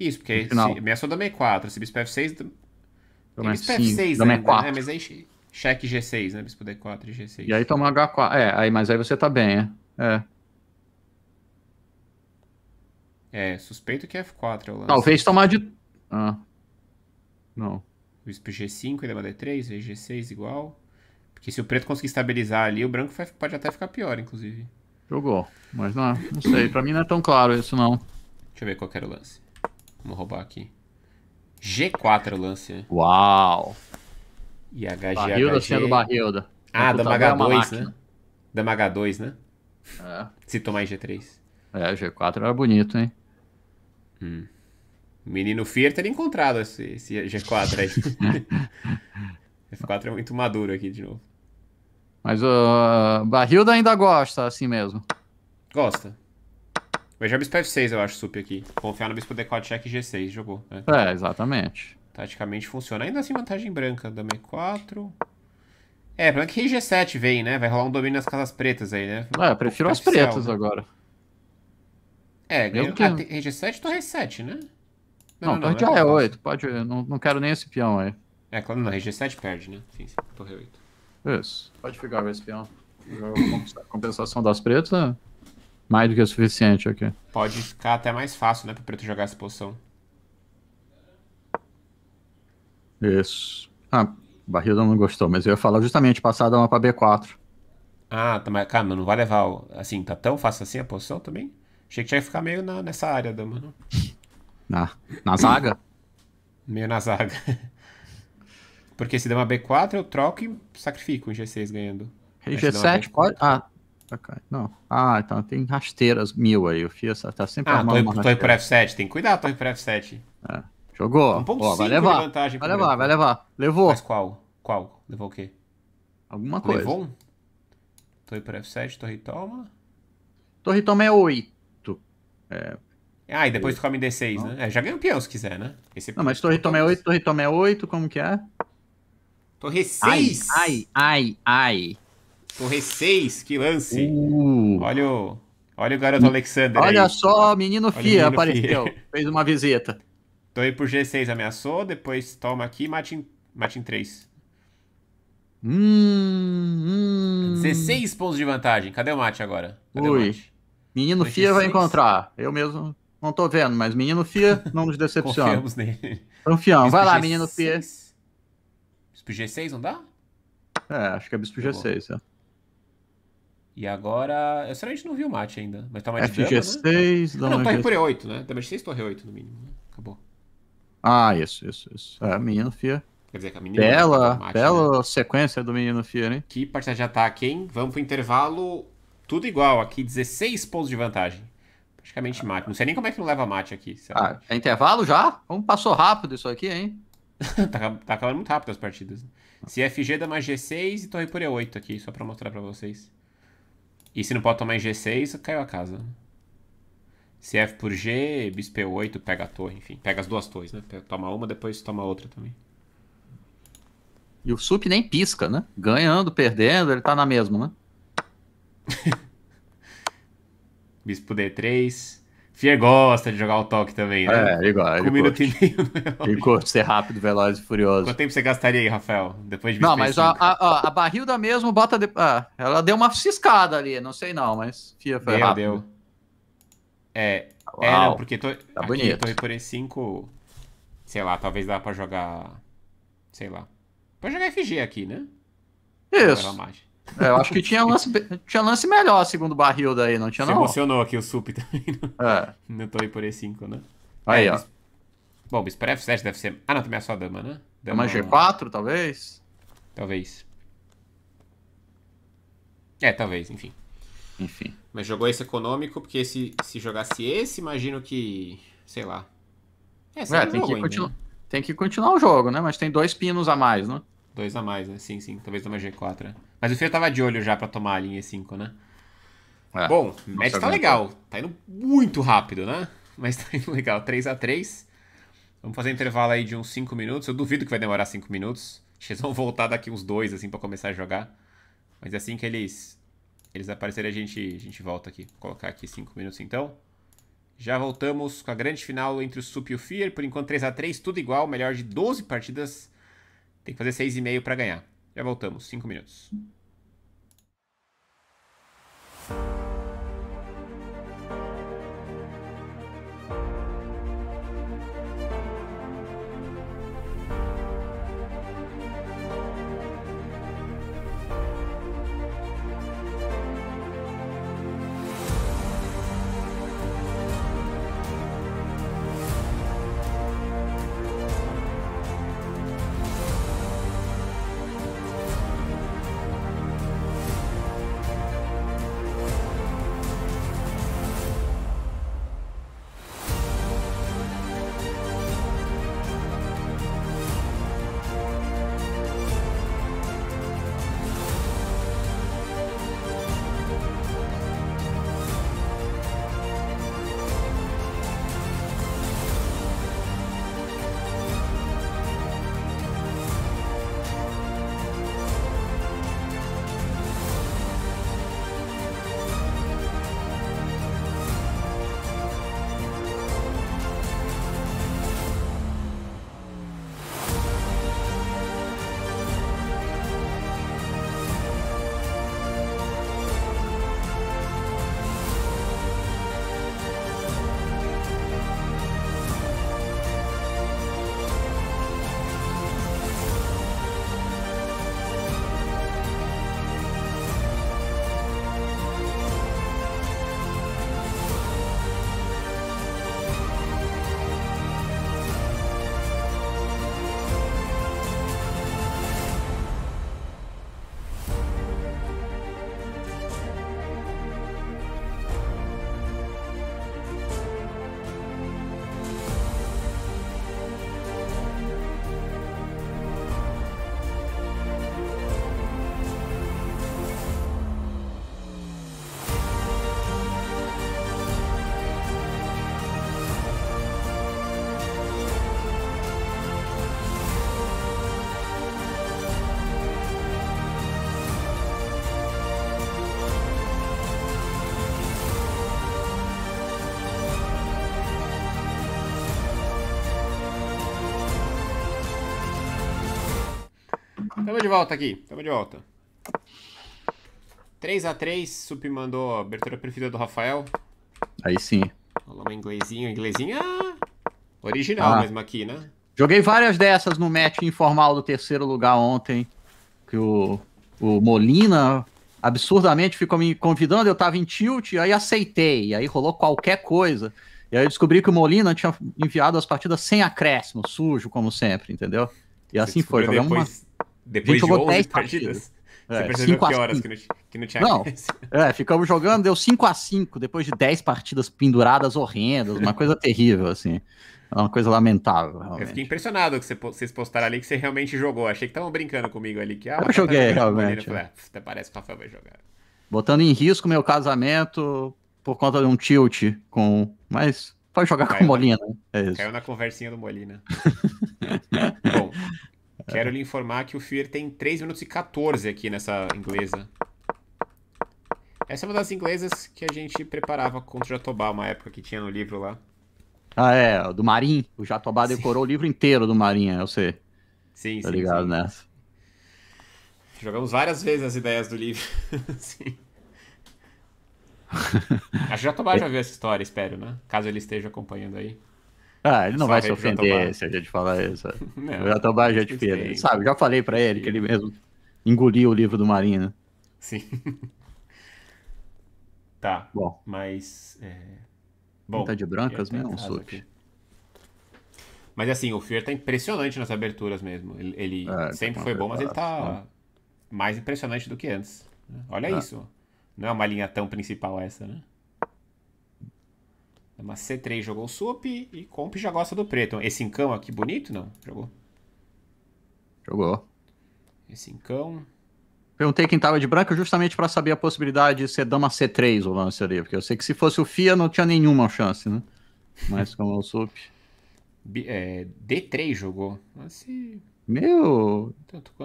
Isso, porque aí, se, minha só dama E4, se bispo F6. Dama bispo F6, 4 Né? Mas aí cheque G6, né? Bispo D4 e G6. E aí toma H4. É, aí, mas aí você tá bem, é. É. É, suspeito que é F4 é o lance. Talvez tomar de. Ah. Não. Bispo G5 e dama D3, G6 igual. Porque se o preto conseguir estabilizar ali, o branco pode até ficar pior, inclusive. Jogou. Mas não, é, não sei. Pra mim não é tão claro isso, não. Deixa eu ver qual era o lance. Vamos roubar aqui. G4 é lance, né? Uau! E HG, Barrilda HG... sendo é Barrilda. Ah, Dama é H2, né? Dama H2, né? É. Se tomar em G3. É, G4 era bonito, hein? Hum. Menino Fier teria encontrado esse, esse G4 aí. *laughs* F4 é muito maduro aqui de novo. Mas o uh, ah, Barrilda ainda gosta assim mesmo. Gosta. O já bispo F6, eu acho, sup aqui. Confiar no bispo D4, check G6, jogou. Né? É, exatamente. Taticamente funciona. Ainda assim, vantagem branca. Dama E4. É, problema que G7 vem, né? Vai rolar um domínio nas casas pretas aí, né? Ah, eu prefiro as pretas né? agora. É, ganhou. Que... Ah, rg 7 e torre 7, é né? Não, não, não torre não, é 8. Pode... Não, não quero nem esse peão aí. É, claro, não. rg 7 perde, né? Sim, sim. Torre 8. Isso. Pode ficar com esse peão. Compensação das pretas. Né? Mais do que o suficiente, ok. Pode ficar até mais fácil, né, pro preto jogar essa poção. Isso. Ah, Barrida não gostou, mas eu ia falar justamente passada uma pra B4. Ah, tá, mas calma, não vai levar. assim, tá tão fácil assim a poção também? Achei que tinha ia ficar meio na, nessa área, da mano. Na, na zaga? meio na zaga. *laughs* Porque se der uma B4, eu troco e sacrifico em G6 ganhando. Aí G7 pode. Ah, Tá não. Ah, então tem rasteiras mil aí. O Fia tá, tá sempre ah, armando tô, uma indo pro F7. Tem que cuidar, tô indo pro F7. É. Jogou. Ó, vai levar. Vantagem vai levar, vai levar. Levou. Mas qual? Qual? Levou o quê? Alguma coisa. Levou um? Tô indo pro F7, torre toma. Torre toma é 8. É... Ah, e depois tu come D6, não. né? É, já ganha um peão se quiser, né? Esse... Não, mas é é torre toma é 8, torre toma é 8, como que é? Torre 6! Ai, ai, ai, ai. Torre 6, que lance. Uh. Olha o, olha o garoto Alexander. Olha aí. só, menino olha Fia menino apareceu. Fia. Fez uma visita. Torre por G6 ameaçou, depois toma aqui e mate em, mate em 3. Hum, hum. 16 pontos de vantagem. Cadê o mate agora? Cadê Ui. Mate? Menino Torre Fia 6. vai encontrar. Eu mesmo não tô vendo, mas menino Fia não nos *laughs* decepciona. Confiamos nele. Confiamos. Vai lá, menino Fia. Bispo G6 não dá? É, acho que é Bispo G6, é. E agora. Eu sinceramente não vi o mate ainda. Mas tá mais FG6, dama, né? ah, não, tá né? Tá, torre por E8, né? Damage 6, torre 8 no mínimo. Né? Acabou. Ah, isso, isso, isso. É, menino Fia. Quer dizer, que a menina. Bela, tá mate, bela né? sequência do menino Fia, hein? Que partida de ataque, hein? Vamos pro intervalo. Tudo igual aqui, 16 pontos de vantagem. Praticamente mate. Não sei nem como é que não leva mate aqui. Ah, é intervalo já? Como passou rápido isso aqui, hein? *laughs* tá, tá acabando muito rápido as partidas. Né? fg CFG mais G6 e torre por E8 aqui, só pra mostrar pra vocês. E se não pode tomar em G6, caiu a casa. Se F por G, bispo P8, pega a torre, enfim. Pega as duas torres, né? Toma uma, depois toma outra também. E o Sup nem pisca, né? Ganhando, perdendo, ele tá na mesma, né? *laughs* bispo D3. Fia gosta de jogar o toque também, né? É, igual. Um minuto e meio. Né? *laughs* Ele curte ser rápido, veloz e furioso. Quanto tempo você gastaria aí, Rafael? Depois de Não, mas a, a, a da mesmo bota. De... Ah, ela deu uma ciscada ali, não sei não, mas Fia foi deu, rápido. Deu. É. Uau, era é, porque tô, tá aqui, bonito. Torre Porém 5. Sei lá, talvez dá pra jogar. Sei lá. Pode jogar FG aqui, né? Isso. É, eu acho que tinha lance, tinha lance melhor, segundo o barril daí, não tinha Você emocionou aqui o SUP também. Não, né? é. não tô aí por E5, né? Aí, é, ó. Bis... Bom, Bispo F7 deve ser... Ah, não, também é só dama, né? É dama, G4, talvez? Talvez. É, talvez, enfim. Enfim. Mas jogou esse econômico, porque se, se jogasse esse, imagino que... Sei lá. É, é tem, que ainda, né? tem que continuar o jogo, né? Mas tem dois pinos a mais, né? Dois a mais, né? Sim, sim. Talvez dama G4, né? Mas o Feio tava de olho já pra tomar a linha 5, né? É, Bom, o match tá legal. Tá indo muito rápido, né? *laughs* Mas tá indo legal. 3 x 3 Vamos fazer um intervalo aí de uns 5 minutos. Eu duvido que vai demorar 5 minutos. Acho que eles vão voltar daqui uns 2, assim, pra começar a jogar. Mas é assim que eles eles aparecerem, a gente, a gente volta aqui. Vou colocar aqui 5 minutos, então. Já voltamos com a grande final entre o Sup e o Fear. Por enquanto, 3 x 3 tudo igual. Melhor de 12 partidas. Tem que fazer 6,5 pra ganhar. Já voltamos, 5 minutos. Tamo de volta aqui, tamo de volta. 3x3, Sup mandou a abertura preferida do Rafael. Aí sim. Rolou uma inglesinha, inglesinha ah! original ah. mesmo aqui, né? Joguei várias dessas no match informal do terceiro lugar ontem, que o, o Molina absurdamente ficou me convidando, eu tava em tilt, aí aceitei, aí rolou qualquer coisa. E aí eu descobri que o Molina tinha enviado as partidas sem acréscimo, sujo, como sempre, entendeu? E assim foi. Jogamos depois... uma depois de 11 10 partidas. partidas. É, você percebeu que horas 5. que não, que tinha Não, é, ficamos jogando, deu 5 a 5 depois de 10 partidas penduradas horrendas, uma coisa terrível, assim. É uma coisa lamentável, realmente. Eu fiquei impressionado que vocês postaram ali que você realmente jogou. Achei que estavam brincando comigo ali. Que, ah, eu joguei, tá realmente. Falei, é. ah, até parece que o Rafael vai jogar. Botando em risco meu casamento por conta de um tilt com... Mas pode jogar caiu com o Molina. Na... Né? É isso. Caiu na conversinha do Molina. *laughs* Bom, Quero é. lhe informar que o Fear tem 3 minutos e 14 aqui nessa inglesa. Essa é uma das inglesas que a gente preparava contra o Jatobá, uma época que tinha no livro lá. Ah, é, do Marim. O Jatobá sim. decorou o livro inteiro do Marim, é, eu sei. Sim, tá sim. ligado sim. nessa. Jogamos várias vezes as ideias do livro. *laughs* sim. Acho que o Jatobá já é. viu essa história, espero, né? Caso ele esteja acompanhando aí. Ah, ele não Só vai se ofender se a gente falar isso. *laughs* Não, o Jatobá já te fez. Sabe, já falei para ele que ele mesmo engoliu o livro do Marina. Sim. *laughs* tá. Bom. Mas. É... Bom. Tá de brancas mesmo, Suti. Mas assim, o Fear tá impressionante nas aberturas mesmo. Ele, ele é, tá sempre foi bom, mas ele tá é. mais impressionante do que antes. Né? Olha é. isso. Não é uma linha tão principal essa, né? Dama é C3 jogou o sup e comp já gosta do preto. Esse encão aqui bonito, não? Jogou? Jogou. Esse encão... Perguntei quem tava de branco justamente para saber a possibilidade de ser dama C3 o lance ali, porque eu sei que se fosse o Fia não tinha nenhuma chance, né? Mas como é o sup... é, D3 jogou. Assim... Meu...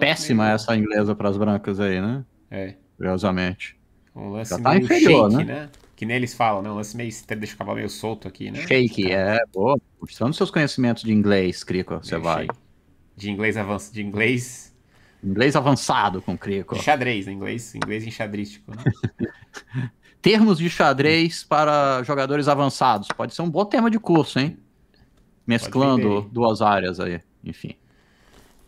Péssima meio... essa inglesa para as brancas aí, né? É. Curiosamente. Um lance Já tá inferior, shake, né? né? Que nem eles falam, né? Um lance meio estranho, deixa o cavalo meio solto aqui, né? Shake, é, boa. Mostrando seus conhecimentos de inglês, Crico, você vai. De inglês avançado, de inglês... Inglês avançado com Crico. Xadrez, né? inglês, inglês enxadrístico, né? *laughs* Termos de xadrez para jogadores avançados. Pode ser um bom tema de curso, hein? Mesclando duas áreas aí, enfim.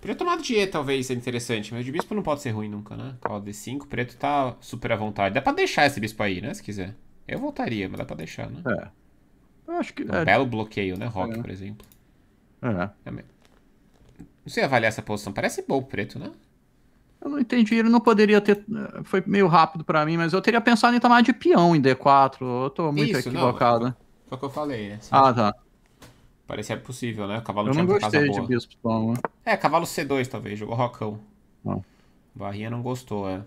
Preto tomado de E talvez é interessante, mas de bispo não pode ser ruim nunca, né? Cavalo D5, preto tá super à vontade. Dá pra deixar esse bispo aí, né? Se quiser. Eu voltaria, mas dá pra deixar, né? É. Eu acho que. É um é... belo bloqueio, né? Rock, é. por exemplo. É. é Não sei avaliar essa posição. Parece bom o preto, né? Eu não entendi. Ele não poderia ter. Foi meio rápido pra mim, mas eu teria pensado em tomar de peão em D4. Eu tô muito Isso, equivocado. Não, foi o que eu falei. Assim, ah, tá. Parecia possível, né? O cavalo eu tinha casa não gostei de bispo, né? É, cavalo C2 talvez. Jogou rocão. Não. Ah. Barrinha não gostou, é.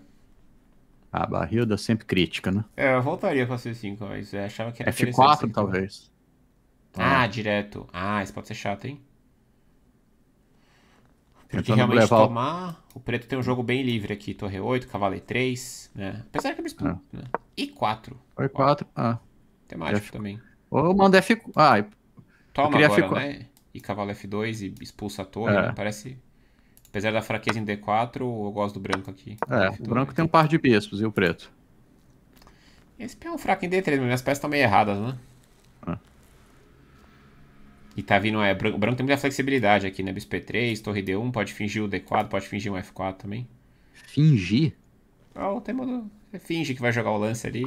Ah, Barrilda sempre crítica, né? É, eu voltaria pra C5, mas eu achava que era F4, né? talvez. Ah, ah, direto. Ah, isso pode ser chato, hein? Porque Tentando realmente levar... tomar. O preto tem um jogo bem livre aqui. Torre 8, cavalo E3, né? Apesar que eles é. é. né? E4. E4, ah. Temático F... também. Ou manda F. Ah, Toma agora, F4. né? E cavalo F2 e expulsa a torre, é. né? Parece Apesar da fraqueza em D4, eu gosto do branco aqui. É, o branco tem um par de bispos e o preto. Esse peão é um fraco em D3, mas minhas peças estão meio erradas, né? Ah. E tá vindo. É, o branco tem muita flexibilidade aqui, né? Bispo E3, torre D1, pode fingir o D4, pode fingir um F4 também. Fingir? Ah, o tema do. Você é finge que vai jogar o lance ali.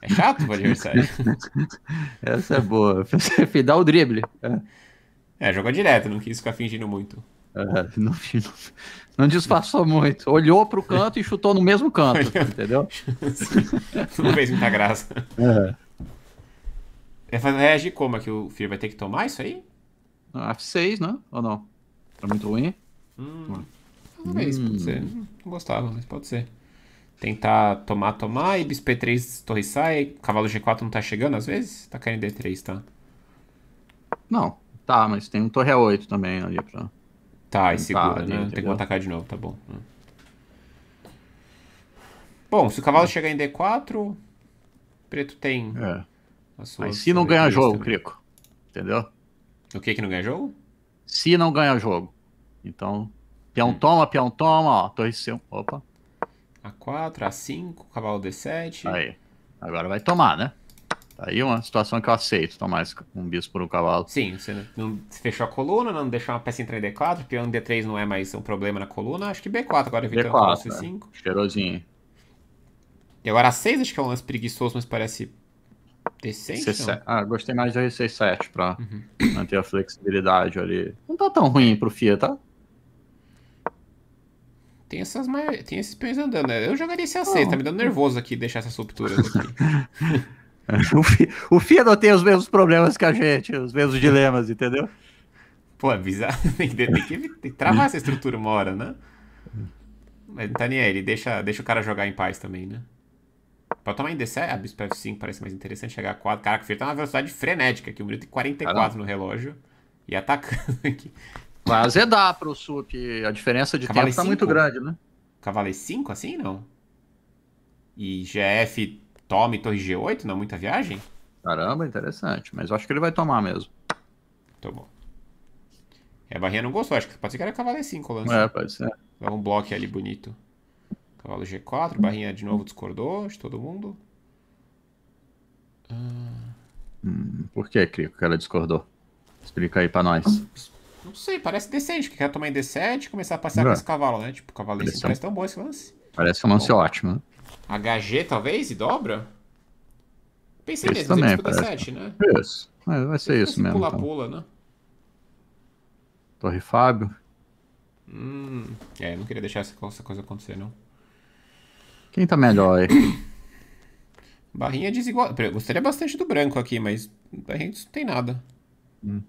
É chato o adversário. *laughs* Essa é boa. Você *laughs* dá o drible. É. é, jogou direto, não quis ficar fingindo muito. É, *laughs* não, não, disfarçou muito. Olhou para o canto e chutou no mesmo canto, entendeu? *laughs* não fez muita graça. É. É reagir como? É que o Fear vai ter que tomar isso aí? Ah, F6, né? Ou não? Tá muito ruim? Hum, hum. talvez, hum. pode ser. Hum. Não gostava, mas pode ser. Tentar tomar, tomar, e bis P3, torre sai, cavalo G4 não tá chegando às vezes? Tá caindo D3, tá? Não, tá, mas tem um torre A8 também ali pra... Tá, e segura, né? né? Tem como atacar de novo, tá bom. Hum. Bom, se o cavalo é. chegar em D4, preto tem. É. Mas se não ganhar jogo, clico Crico. Entendeu? O que que não ganha jogo? Se não ganha jogo. Então, peão hum. toma, peão toma, ó. Torre C1. Opa. A4, A5, cavalo D7. Aí. Agora vai tomar, né? Aí é uma situação que eu aceito tomar um bispo por um cavalo. Sim, você não fechou a coluna, não deixou uma peça entrar em D4, pegando D3 não é mais um problema na coluna, acho que B4 agora evitando d C5. Cheirosinho. E agora a 6 acho que é um lance preguiçoso, mas parece decente. C7. Ah, gostei mais a R67 pra uhum. manter a flexibilidade ali. Não tá tão ruim pro FIA, tá? Tem, essas mai... Tem esses peões andando, né? Eu jogaria esse A6, oh. tá me dando nervoso aqui deixar essas rupturas *laughs* aqui. *laughs* o, Fia, o não tem os mesmos problemas que a gente, os mesmos dilemas, entendeu? Pô, é bizarro. *laughs* tem, que, tem que, travar essa estrutura uma hora, né? Mas, Daniel, deixa, deixa o cara jogar em paz também, né? Pode tomar em D7, a Bispo F5 parece mais interessante, chegar a 4. Caraca, o Fia tá na velocidade frenética aqui, 1 tem minuto e 44 Caramba. no relógio. E atacando *laughs* aqui. é azedar pro Sup, a diferença de tempo tá muito grande, né? Cavaleiro 5 assim, não? E GF tome torre G8, não é muita viagem? Caramba, interessante. Mas eu acho que ele vai tomar mesmo. Tomou. É, a barrinha não gostou. Acho que pode ser que era cavalo E5 lance. Né? É, pode ser. Dá é um bloco ali bonito. Cavalo G4, barrinha de novo discordou de todo mundo. Hum, por que, Crico, que ela discordou? Explica aí pra nós. Não sei, parece decente. Que quer tomar em D7 e começar a passear é. com esse cavalo, né? Tipo, o cavalo parece parece tão bom esse lance. Parece um lance ótimo, né? HG, talvez, e dobra? Pensei isso mesmo, é também, 7, né? Isso, é, vai ser isso mesmo. Então. Pula-pula, né? Torre Fábio. Hum, é, eu não queria deixar essa coisa acontecer, não. Quem tá melhor aí? *coughs* Barrinha desigual. Eu gostaria bastante do branco aqui, mas barrinha não tem nada. Hum.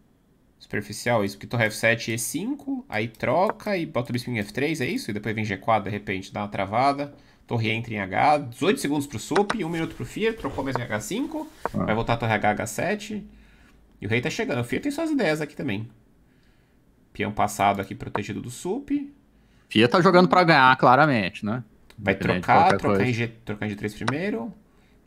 Superficial, isso, porque torre F7 e E5, aí troca e bota o bispo em F3, é isso? E depois vem G4 de repente, dá uma travada. Torre entra em H, 18 segundos pro Sup, 1 minuto pro Fier, trocou mesmo em H5, ah. vai voltar a torre H, H7. E o rei tá chegando. O Fier tem suas ideias aqui também. Peão passado aqui protegido do Sup. Fier tá jogando para ganhar, claramente, né? Vai trocar, trocar em, G, trocar em G3 primeiro.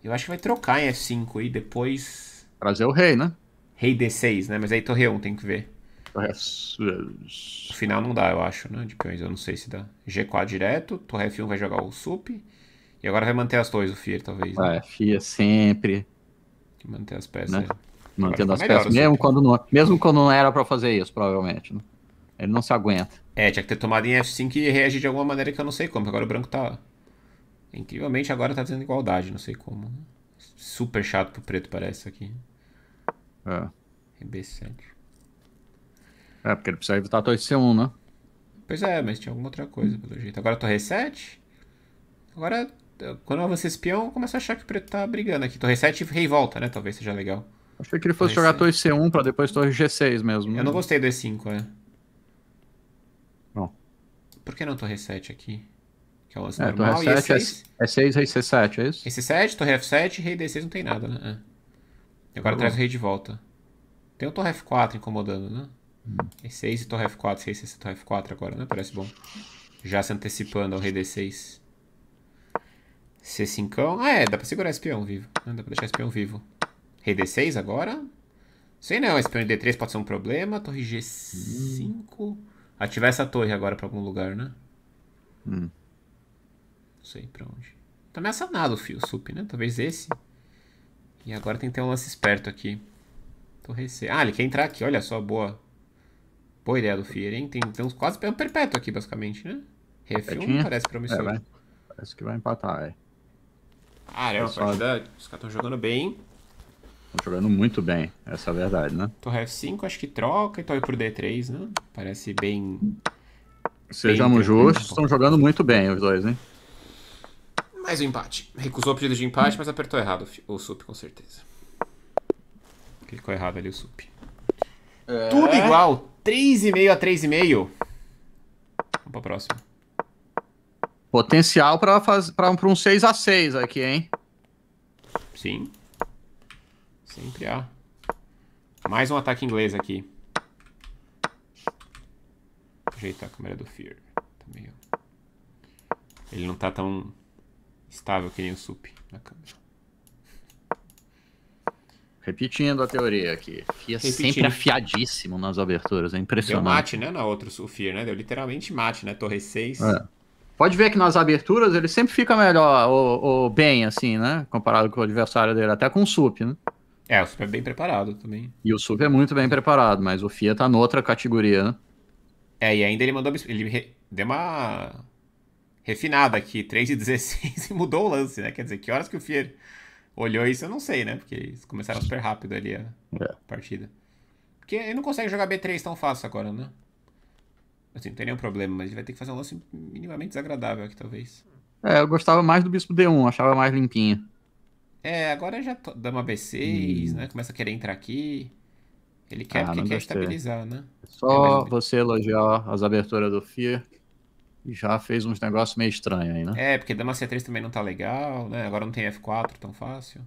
Eu acho que vai trocar em F5 e depois. Trazer o rei, né? Rei D6, né? Mas aí torre 1 tem que ver. No é, é, final não dá, eu acho, né? De peões, eu não sei se dá. G4 direto, Torre F1 vai jogar o Sup. E agora vai manter as torres, o Fier, talvez. Né? Ah, sempre. Que manter as peças. Né? Mantendo as peças, mesmo quando, não, mesmo quando não era pra fazer isso, provavelmente. Né? Ele não se aguenta. É, tinha que ter tomado em F5 e reage de alguma maneira que eu não sei como. Agora o branco tá. Incrivelmente agora tá tendo igualdade, não sei como. Né? Super chato pro preto, parece aqui. É. RB7. É, porque ele precisa evitar a Torre C1, né? Pois é, mas tinha alguma outra coisa, pelo jeito. Agora Torre 7? Agora, quando eu avanço esse eu começo a achar que o preto tá brigando aqui. Torre 7 e rei volta, né? Talvez seja legal. Achei que ele fosse torre jogar 6. torre C1 pra depois torre G6 mesmo. Eu né? não gostei do E5, né? Não. Por que não torre 7 aqui? Que é o lance é, normal. Torre 7 e 6 é é rei C7, é isso? Rei 7 torre F7, rei D6 não tem nada, né? É. E agora tá traz o rei de volta. Tem o torre F4 incomodando, né? Hum. É E6 e torre F4, 6, e torre F4 agora, né? Parece bom. Já se antecipando ao rei D6. C5. Ah, é, dá pra segurar espião vivo. Não, dá pra deixar espião vivo. Rei D6 agora? Sei não, espião D3 pode ser um problema. Torre G5. Hum. Ativar essa torre agora pra algum lugar, né? Hum. Não sei pra onde. Tá ameaçado o fio sup, né? Talvez esse. E agora tem que ter um lance esperto aqui. Torre C. Ah, ele quer entrar aqui, olha só, boa. Boa ideia do Fear, hein? Tem, tem uns quase um perpétuo aqui, basicamente, né? Ref1 parece promissor. É, parece que vai empatar, é. Ah, é uma é Os caras estão jogando bem. Estão jogando muito bem, essa é a verdade, né? Torre F5 acho que troca e torre por D3, né? Parece bem... Sejamos bem justos, estão jogando muito bem os dois, hein? Mais um empate. Recusou o pedido de empate, mas apertou errado o, o sup, com certeza. Clicou errado ali o sup. Tudo é? igual. 3,5 a 3,5. Vamos pra próxima. Potencial pra, faz... pra, um, pra um 6 a 6 aqui, hein? Sim. Sempre há. Mais um ataque inglês aqui. Ajeitar a câmera do Fear. Ele não tá tão estável que nem o Sup na câmera. Repetindo a teoria aqui. Fia Repetindo. sempre afiadíssimo nas aberturas, é impressionante. Deu mate, né, na outra, o Fear, né? Deu literalmente mate, né? Torre 6. É. Pode ver que nas aberturas ele sempre fica melhor, ou, ou, bem, assim, né? Comparado com o adversário dele, até com o Sup, né? É, o Sup é bem preparado também. E o Sup é muito bem preparado, mas o Fia tá noutra categoria, né? É, e ainda ele mandou. Ele re... deu uma refinada aqui, 3 e 16 *laughs* e mudou o lance, né? Quer dizer, que horas que o Fier olhou isso, eu não sei, né? Porque eles começaram super rápido ali a é. partida. Porque ele não consegue jogar B3 tão fácil agora, né? Assim, não tem nenhum problema, mas ele vai ter que fazer um lance minimamente desagradável aqui, talvez. É, eu gostava mais do bispo D1, achava mais limpinho. É, agora já dá uma B6, hum. né? Começa a querer entrar aqui. Ele quer ah, porque quer gostei. estabilizar, né? Só é, você elogiar as aberturas do FIA já fez uns negócios meio estranhos aí, né? É, porque Dama C3 também não tá legal, né? Agora não tem F4 tão fácil.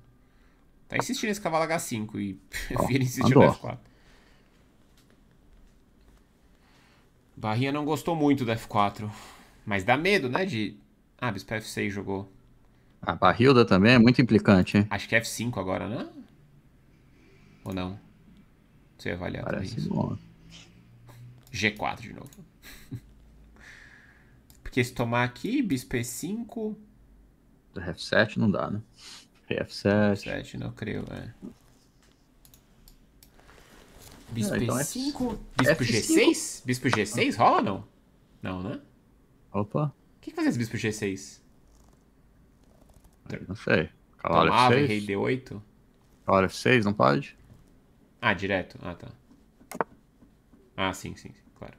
Tá insistindo nesse cavalo H5 e *laughs* vira insistir no F4. Barrinha não gostou muito do F4. Mas dá medo, né? De. Ah, Bispo F6 jogou. A Barrilda também é muito implicante, hein? Acho que é F5 agora, né? Ou não? Não sei avaliar Parece bom. G4 de novo. Porque se tomar aqui, bispo e5. F7 não dá, né? F7. F7, não creio, é. Bispo é, então E5. Bispo F5. G6? Bispo G6 rola ou não? Não, né? Opa. O que, que fazia esse bispo G6? Eu não sei. Cavalo Tomava, F6? rei D8? Cavalo F6, não pode? Ah, direto. Ah, tá. Ah, sim, sim, claro.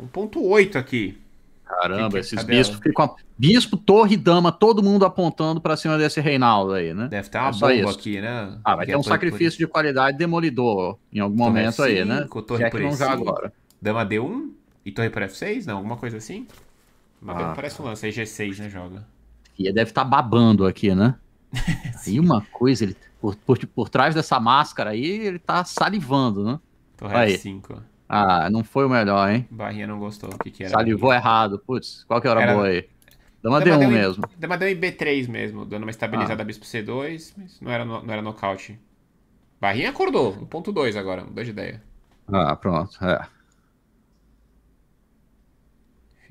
1.8 aqui. Caramba, esses bispos Bispo, torre, dama, todo mundo apontando para cima desse Reinaldo aí, né? Deve estar uma é bomba aqui, né? Ah, vai ter é um sacrifício de qualidade demolidor em algum torre momento aí, né? Torre Já é por não já agora. Dama D1 e torre por F6, não? Alguma coisa assim? Mas ah, parece um lance, aí G6, né? Joga. E deve estar tá babando aqui, né? *laughs* aí uma coisa, ele, por, por, por trás dessa máscara aí, ele tá salivando, né? Torre aí. F5, ó. Ah, não foi o melhor, hein? Barrinha não gostou. O que, que era? Salivou ali? errado. Putz, qual que era, era... boa aí? Dama, dama D1 deu em, mesmo. Dama deu em B3 mesmo, dando uma estabilizada ah. bispo C2, mas não era, no, não era nocaute. Barrinha acordou, 1.2 agora, mudou de ideia. Ah, pronto, é.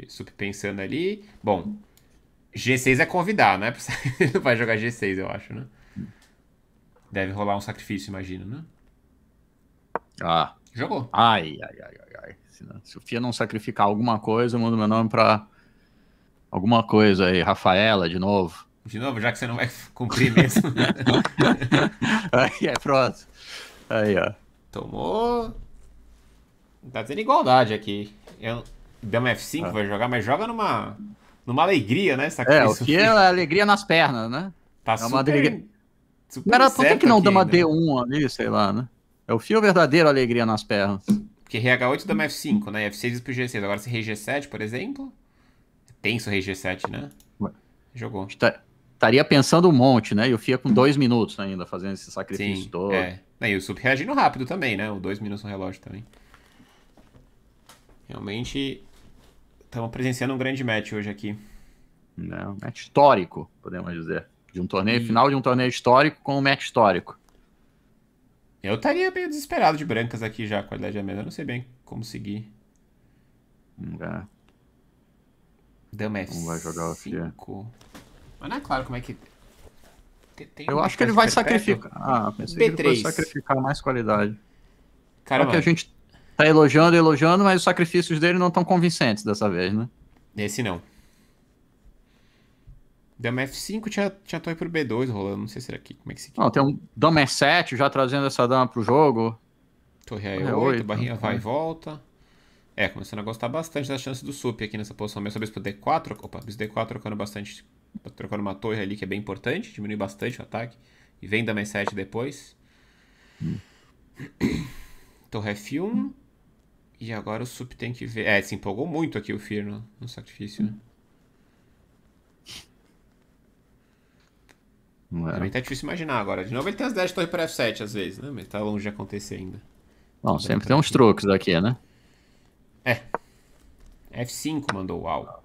Sup pensando ali. Bom, G6 é convidar, né? *laughs* Ele Não vai jogar G6, eu acho, né? Deve rolar um sacrifício, imagino, né? Ah. Jogou. Ai, ai, ai, ai, ai. Se, se o FIA não sacrificar alguma coisa, eu mando meu nome pra alguma coisa aí. Rafaela, de novo. De novo, já que você não vai *laughs* cumprir mesmo. *laughs* aí, é, pronto. Aí, ó. Tomou. Tá tendo igualdade aqui. Eu... Dama F5 ah. vai jogar, mas joga numa, numa alegria, né? É, o que é alegria nas pernas, né? Tá é uma super, alegria... super por que, que não dá uma né? D1 ali, sei lá, né? É o fio verdadeiro alegria nas pernas. Porque RH8 dá F5, né? F6 pro G6. Agora se RG7, por exemplo. Tenso RG7, né? Jogou. Tá, estaria pensando um monte, né? E o FIA com hum. dois minutos ainda, fazendo esse sacrifício Sim, todo. É. é. E o sub reagindo rápido também, né? O dois minutos no relógio também. Realmente estamos presenciando um grande match hoje aqui. Não. Né? um match histórico, podemos dizer. De um torneio, e... Hum. final de um torneio histórico com um match histórico. Eu estaria meio desesperado de brancas aqui já, a qualidade é Eu não sei bem como seguir. Hum, é. Dama F5. Não vai jogar o Fier. É. Mas não é claro como é que. Tem eu acho que ele vai sacrificar. Ah, pensei B3. que ele vai sacrificar mais qualidade. Cara, é que a gente tá elogiando, elogiando, mas os sacrifícios dele não estão convincentes dessa vez, né? Esse não. Dama F5 tinha, tinha torre pro B2 rolando, não sei se era aqui. Como é que se Não, tem um Dama E7 já trazendo essa dama pro jogo. Torre A8, barrinha né? vai e volta. É, começando a gostar bastante da chance do sup aqui nessa posição. Mesmo bispo D4, opa, bispo D4 trocando bastante, trocando uma torre ali que é bem importante, diminui bastante o ataque. E vem Dama E7 depois. Hum. Torre F1. E agora o sup tem que ver. É, se empolgou muito aqui o Firno no sacrifício, né? Não Também é tá difícil imaginar agora. De novo, ele tem as 10 torres torre para F7 às vezes, né? Mas tá longe de acontecer ainda. Bom, sempre tem tá uns trocos aqui, né? É. F5 mandou uau.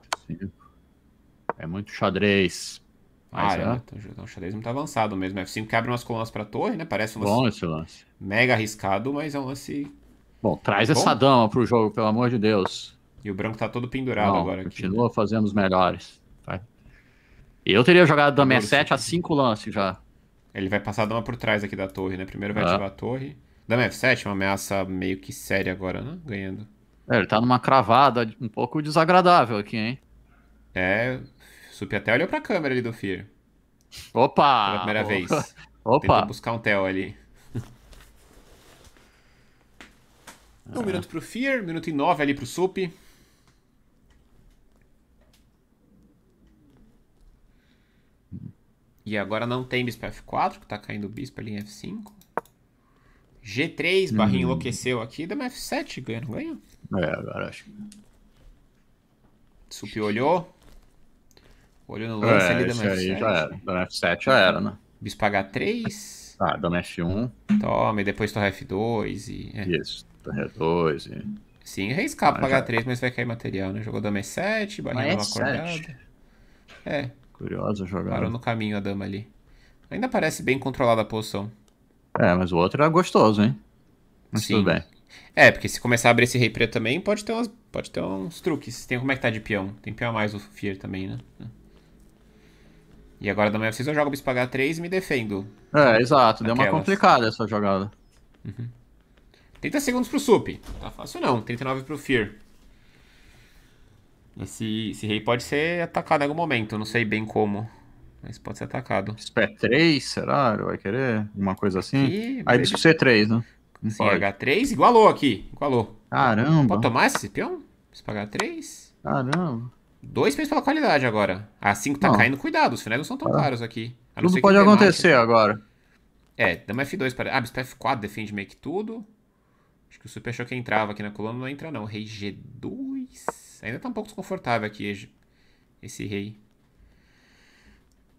É muito xadrez. Mas, ah, é, né? então, um então xadrez muito tá avançado mesmo. F5 que abre umas colunas pra torre, né? Parece um Bom esse lance. Mega arriscado, mas é um lance. Bom, traz é essa dama pro jogo, pelo amor de Deus. E o branco tá todo pendurado Não, agora. Né? Continua aqui, fazendo os melhores. Eu teria jogado da F7 a 5 lances já. Ele vai passar a dama por trás aqui da torre, né? Primeiro vai ah. ativar a torre. Dama F7 é uma ameaça meio que séria agora, né? Ganhando. É, ele tá numa cravada um pouco desagradável aqui, hein? É, Sup até olhou pra câmera ali do Fear. Opa! Pela primeira vez. *laughs* Opa! Tentou buscar um Theo ali. *laughs* Um ah. minuto pro Fear, minuto e nove ali pro Sup. E agora não tem bispo F4, que tá caindo o bispo ali em F5. G3, Barrinho hum. enlouqueceu aqui, dá F7, ganha, não ganha? É, agora acho que... Supi olhou. Olhou no é, lance é, ali, dama F7. Já era. Dama F7 já era, né? Bispo H3. Ah, dama F1. Toma, e depois torre F2 e... É. Isso, torre F2 e... Sim, rei escapa pra H3, mas vai cair material, né? Jogou dama E7, Barrinho não acordado. É, Curiosa jogada. Parou no caminho a dama ali. Ainda parece bem controlada a posição. É, mas o outro é gostoso, hein? Mas Sim. tudo bem. É, porque se começar a abrir esse rei preto também, pode ter, umas, pode ter uns truques. Tem como é que tá de peão. Tem peão a mais o Fear também, né? E agora da manhã vocês é eu jogo o bispo H3 e me defendo. É, exato. Deu uma complicada essa jogada. Uhum. 30 segundos pro sup. Tá fácil não. 39 pro Fear. Esse, esse rei pode ser atacado em algum momento, não sei bem como. Mas pode ser atacado. Spé3, será? Ele vai querer? Alguma coisa assim? E... Aí bicho C3, né? Não Sim, pode. H3, igualou aqui. Igualou. Caramba. Pode tomar esse peão? Bispo pagar 3 Caramba. Dois peões pela qualidade agora. A5 ah, tá não. caindo, cuidado. Os finais não são tão Caramba. Tá. caros aqui. Não tudo pode acontecer agora. É, dama F2 para. Ah, bispo F4 defende meio que tudo. Acho que o Super que entrava aqui na coluna, não entra não. Rei G2 ainda tá um pouco desconfortável aqui esse rei.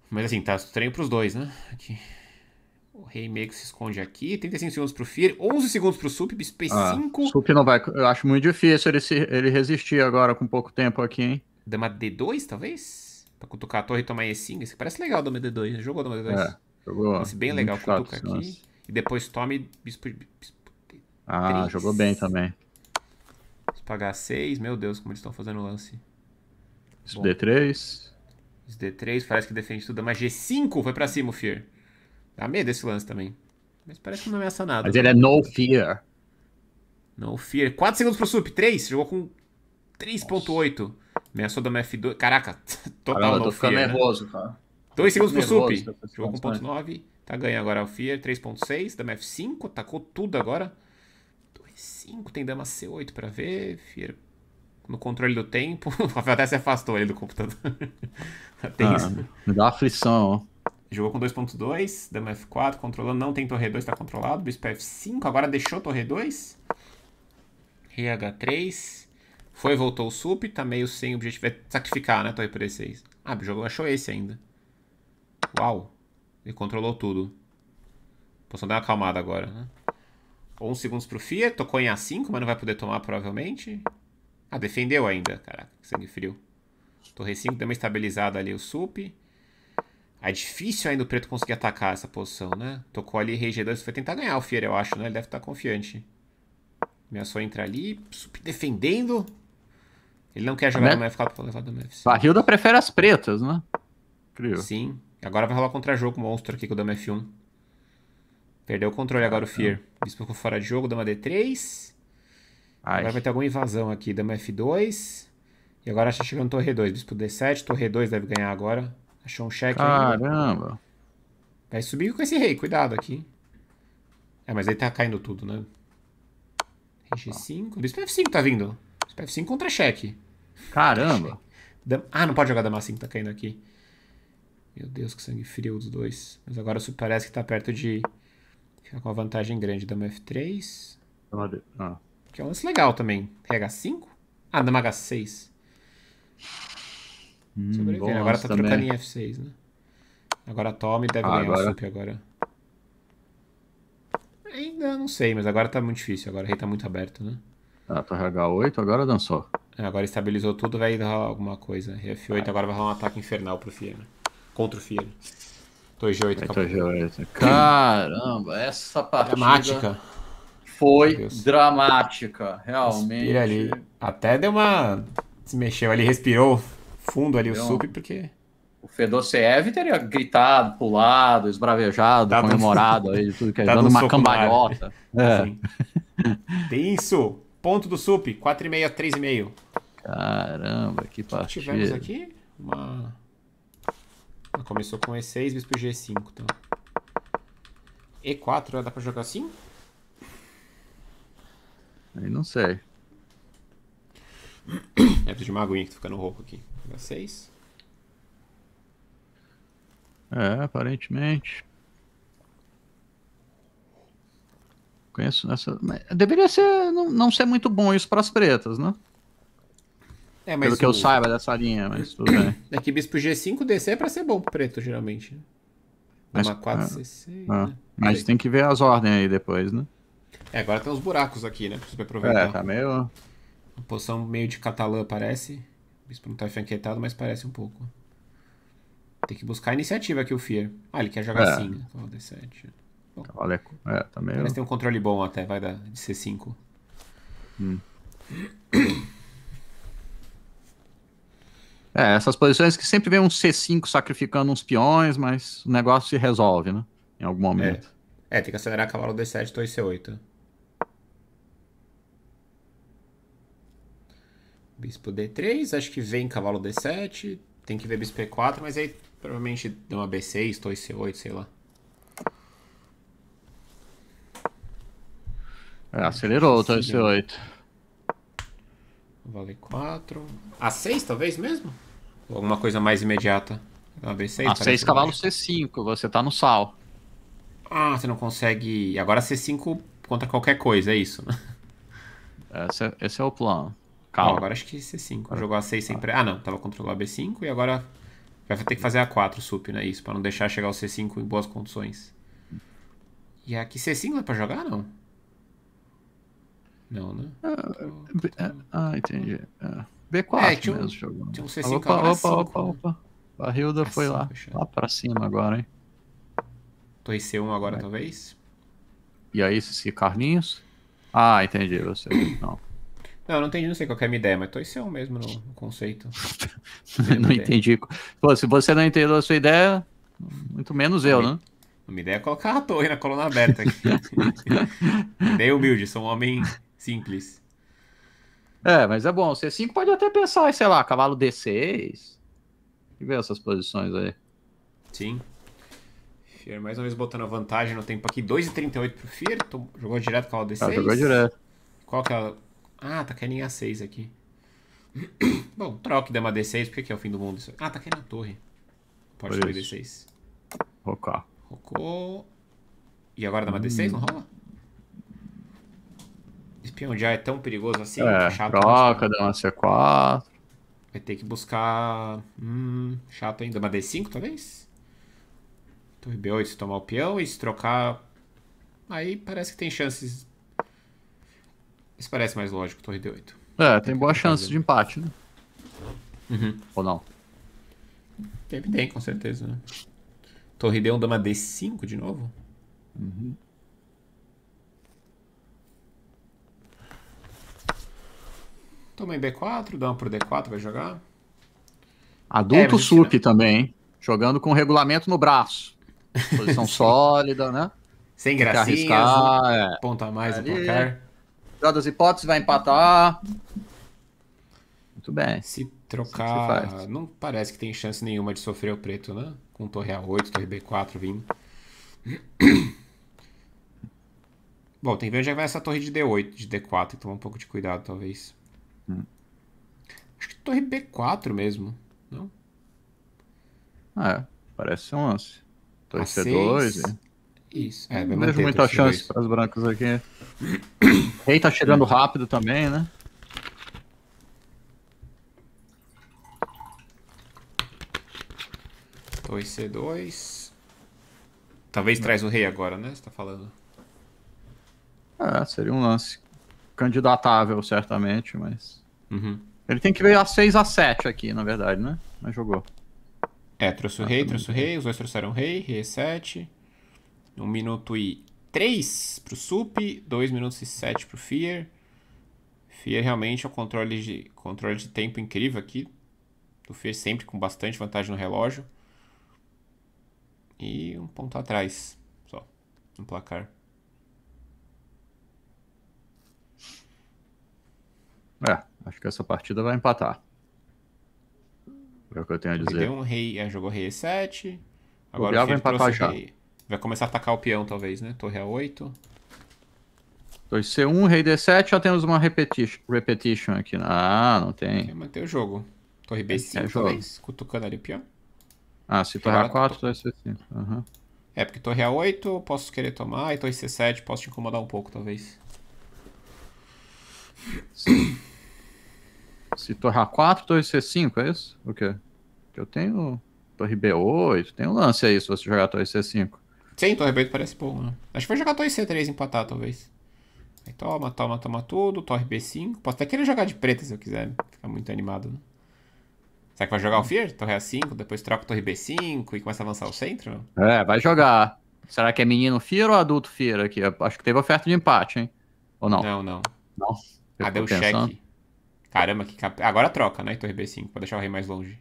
Mas assim, tá estranho pros dois, né? Aqui. O rei meio que se esconde aqui. 35 segundos pro Fear, 11 segundos pro Sup, Bisp 5. Ah, Sup não vai. Eu acho muito difícil ele, se, ele resistir agora com pouco tempo aqui, hein? Dama D2, talvez? Pra cutucar a torre e tomar E5. Esse parece legal, Dama D2. Né? Jogou Dama D2? É, jogou. Parece bem legal, cutucar aqui. Nossa. E depois tome Bispo. bispo ah, jogou bem também. Pagar 6, meu Deus, como eles estão fazendo o lance. Isso D3. Isso D3, parece que defende tudo, mas G5 foi pra cima o Fear. Dá medo esse lance também. Mas parece que não ameaça nada. Mas ele né? é no fear. No fear. 4 segundos pro sup, 3. Jogou com 3.8. Ameaçou dama F2. Caraca, *laughs* total Caramba, no tô fear. Ficando né? nervoso, cara. 2 segundos pro sup. Jogou com 0.9. Tá ganhando agora o fear. 3.6. Dama F5. Tacou tudo agora. 5, tem dama C8 pra ver. Fier no controle do tempo. *laughs* O Rafael até se afastou ali do computador. *laughs* tem ah, isso. Me dá aflição, ó. Jogou com 2.2, dama F4, controlando, não tem torre 2, tá controlado. Bispo F5, agora deixou torre 2. Rei H3. Foi, voltou o sup, tá meio sem objetivo. É sacrificar, né, torre por E6. Ah, o jogo achou esse ainda. Uau. Ele controlou tudo. Posso dar uma acalmada agora, né? 11 segundos pro Fia. Tocou em A5, mas não vai poder tomar, provavelmente. Ah, defendeu ainda. Caraca, sangue frio. Torre 5 deu uma estabilizada ali o sup. Ah, é difícil ainda o preto conseguir atacar essa posição, né? Tocou ali rei G2, foi tentar ganhar o Fier, eu acho, né? Ele deve estar tá confiante. Ameaçou é entrar ali, sup defendendo. Ele não quer jogar, mas vai ficar pro levar do MF. Barrilda prefere as pretas, né? Sim. Agora vai rolar contra-jogo monstro aqui com o Dama F1. Perdeu o controle agora o Fear. Bispo ficou fora de jogo, dama D3. Ai. Agora vai ter alguma invasão aqui. Dama F2. E agora acha chegando torre 2. Bispo D7, torre 2 deve ganhar agora. Achou um cheque. Caramba. Ainda. Vai subir com esse rei, cuidado aqui. É, mas ele tá caindo tudo, né? Rei tá. G5. Bispo F5 tá vindo. Bispo F5 contra cheque. Caramba. *laughs* Dama... Ah, não pode jogar dama 5, tá caindo aqui. Meu Deus, que sangue frio dos dois. Mas agora parece que tá perto de Fica é com uma vantagem grande. Dama F3. Ah. Que é um lance legal também. RH5? Ah, dama H6. Hum, Agora tá também. trocando em F6, né? Agora e deve ah, ganhar agora... o sup agora. Ainda não sei, mas agora tá muito difícil. Agora o rei tá muito aberto, né? Ah, tá RH8, agora dançou. É, agora estabilizou tudo, vai rolar alguma coisa. F8 agora vai rolar um ataque infernal pro Fier, Contra o Fier. 2 de 8, acabou. 2 de 8. Caramba, essa partida dramática. foi dramática, realmente. Respira ali. Até deu uma. Se mexeu ali, respirou fundo ali deu o sup, porque. O Fedorcev teria gritado, pulado, esbravejado, tá Dado comemorado, um... aí, tudo que é, *laughs* tá dando uma cambalhota. É. é. *laughs* Tenso. Ponto do SUP, 4,5 a 3,5. Caramba, que partida. O que tivemos aqui? Uma ela começou com E6, bispo G5, então. E4, ela né? dá pra jogar assim? Aí não sei. É, preciso de uma aguinha que tá ficando rouco aqui. Joga 6. É, aparentemente. Conheço essa. Deveria ser. Não, não ser muito bom isso pras pretas, né? É, mas pelo o... que eu saiba dessa linha, mas tudo bem. É *coughs* que bispo G5 DC é pra ser bom pro preto, geralmente. Né? Mas, Uma 4 6 Ah, né? Mas tem que ver as ordens aí depois, né? É, agora tem uns buracos aqui, né? você é, aproveitar. É, tá meio. Uma posição meio de catalã, parece. O bispo não tá enfianquetado, mas parece um pouco. Tem que buscar a iniciativa aqui, o Fear. Ah, ele quer jogar é. assim, né? Cavalo D7. Cavalo é... é, tá meio. Mas tem um controle bom até, vai dar de C5. Hum. *coughs* É, essas posições que sempre vem um C5 sacrificando uns peões, mas o negócio se resolve, né? Em algum momento. É, é tem que acelerar cavalo D7, 2 C8. Bispo D3, acho que vem cavalo D7. Tem que ver bispo E4, mas aí provavelmente deu uma B6, 2 C8, sei lá. É, acelerou o 2 C8. Vale 4. A 6, talvez mesmo? Ou alguma coisa mais imediata? Abrir 6, a 6 cavalo C5, você tá no sal. Ah, você não consegue. Agora C5 contra qualquer coisa, é isso, né? *laughs* Esse é, esse é o plano. Calma. Não, agora acho que C5. Agora... Jogou A6 sempre. Tá. Ah, não. Tava controlando B5 e agora vai ter que fazer A4 sup, né? Isso, pra não deixar chegar o C5 em boas condições. E aqui C5 dá pra jogar, não? Não, né? Ah, ah, ah entendi. Ah, é. B4 é, tinha um, mesmo Tinha um C5 opa, opa, opa, opa, opa. A Hilda é foi lá. Fechando. Lá pra cima agora, hein? Tô em C1 agora, é. talvez. E aí, esse Carlinhos? Ah, entendi. Você não. Não, eu não entendi, não sei qual é a minha ideia, mas tô em C1 mesmo no, no conceito. *laughs* não entendi. Pô, se você não entendeu a sua ideia, muito menos eu, né? Minha ideia é colocar a torre na coluna aberta aqui. Bem *laughs* humilde, sou um homem Simples. É, mas é bom. C5 pode até pensar, sei lá, cavalo D6. E ver essas posições aí. Sim. Fier mais uma vez botando a vantagem no tempo aqui. 2,38 pro Fier. Jogou direto com o D6. Ah, jogou direto. Qual que é a... Ah, tá querendo A6 aqui. *clears throat* Bom, troque e dá uma D6, porque é o fim do mundo isso. Ah, tá querendo a torre. Pode subir D6. Rocar. Rocou. E agora dá uma D6, não hum. rola? de Espionjar é tão perigoso assim? É, chato. Troca, né? dá uma C4. Vai ter que buscar. Hum, chato ainda. Uma D5 talvez? Torre B8 se tomar o peão e se trocar. Aí parece que tem chances. Isso parece mais lógico, Torre D8. É, tem, tem boa chance de empate, né? Uhum. Ou não? Deve tem, com certeza, né? Torre D1 dama D5 de novo? Uhum. Toma em B4, dá uma pro D4, vai jogar. Adulto é, também, hein? Jogando com regulamento no braço. Posição *laughs* sólida, né? Sem gracinha. Arriscar, né? é. Ponta a mais Ali. no placar. Pior das hipóteses, vai empatar. Muito bem. Se assim trocar, se não parece que tem chance nenhuma de sofrer o preto, né? Com torre A8, torre B4 vindo. Bom, tem que ver onde é vai essa torre de D8, de D4. Tem que tomar um pouco de cuidado, talvez. Hum. Acho que torre B4 mesmo, não? É, parece ser um lance. Torre C2. Né? Isso, é, vai Não vejo muita chance para as brancas aqui. *coughs* Rei tá chegando rápido também, né? Torre C2. Talvez Não. Hum. traz o rei agora, né? Você tá falando. É, seria um lance candidatável, certamente, mas. Uhum. Ele tem que ver a 6 a 7 aqui, na verdade, né? Mas jogou. É, trouxe o ah, rei, trouxe o rei, os dois trouxeram o rei, rei 7. 1 minuto e 3 pro sup, 2 minutos e 7 pro fear. Fear realmente é um controle de, controle de tempo incrível aqui. O Fear sempre com bastante vantagem no relógio. E um ponto atrás, só, no placar. É, Acho que essa partida vai empatar. É o que eu tenho a dizer. Ele um rei, já é, jogou rei E7. Agora o vai empatar já. Rei. Vai começar a atacar o peão, talvez, né? Torre A8. 2C1, rei D7, já temos uma repetition, repetition aqui. Ah, não tem. Tem manter o jogo. Torre B5, é, é talvez, cutucando ali o peão. Ah, se torre A4, torre C5. Uhum. É, porque torre A8 posso querer tomar, e torre C7 posso te incomodar um pouco, talvez. Sim. Se torrar 4, torre C5, é isso? O quê? Porque eu tenho torre B8, tem um lance aí se você jogar torre C5. Sim, torre B8 parece bom, né? Acho que vou jogar torre C3 e empatar, talvez. Aí toma, toma, toma tudo, torre B5. Posso até querer jogar de preta se eu quiser, ficar muito animado, né? Será que vai jogar o Fear? Torre A5, depois troca torre B5 e começa a avançar o centro? É, vai jogar. Será que é menino Fear ou adulto Fear aqui? acho que teve oferta de empate, hein? Ou não? Não, não. Não? Eu ah, deu pensando. cheque. Caramba, que cap... agora troca, né? Torre B5, pra deixar o rei mais longe.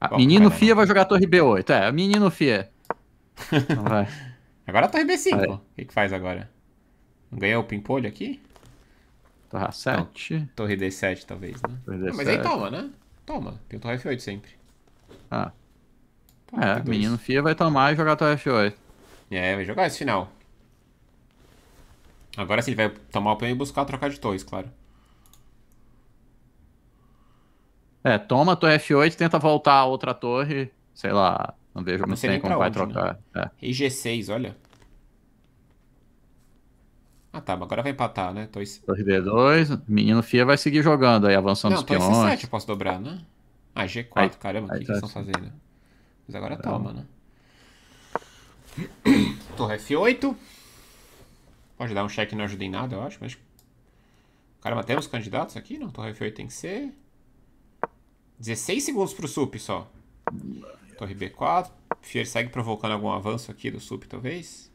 Ah, Bom, menino Fia vai jogar torre B8. É, menino Fia. Então *laughs* agora torre B5. O que, que faz agora? Ganhou o pimpolho aqui? Torre A7. Não, torre D7, talvez, né? D7. Ah, mas aí toma, né? Toma. Tem o torre F8 sempre. Ah. Toma, é, tá menino Fia vai tomar e jogar torre F8. É, vai jogar esse final. Agora sim, ele vai tomar o plano e buscar trocar de torres, claro. É, toma a torre F8, tenta voltar a outra torre, sei lá, não vejo ah, não muito bem como vai trocar. Né? É. E G6, olha. Ah tá, mas agora vai empatar, né? Tô... Torre D2, menino Fia vai seguir jogando aí, avançando não, os peões. Não, torre C7 eu posso dobrar, né? Ah, G4, aí, caramba, o que, que, que eles estão tá assim. fazendo? Mas agora caramba. toma, né? *clears throat* Torre F8. Pode dar um cheque, não ajuda em nada, eu acho, mas... Caramba, temos candidatos aqui? Não, Torre F8 tem que ser... 16 segundos pro sup só. Torre B4. Fier segue provocando algum avanço aqui do sup, talvez.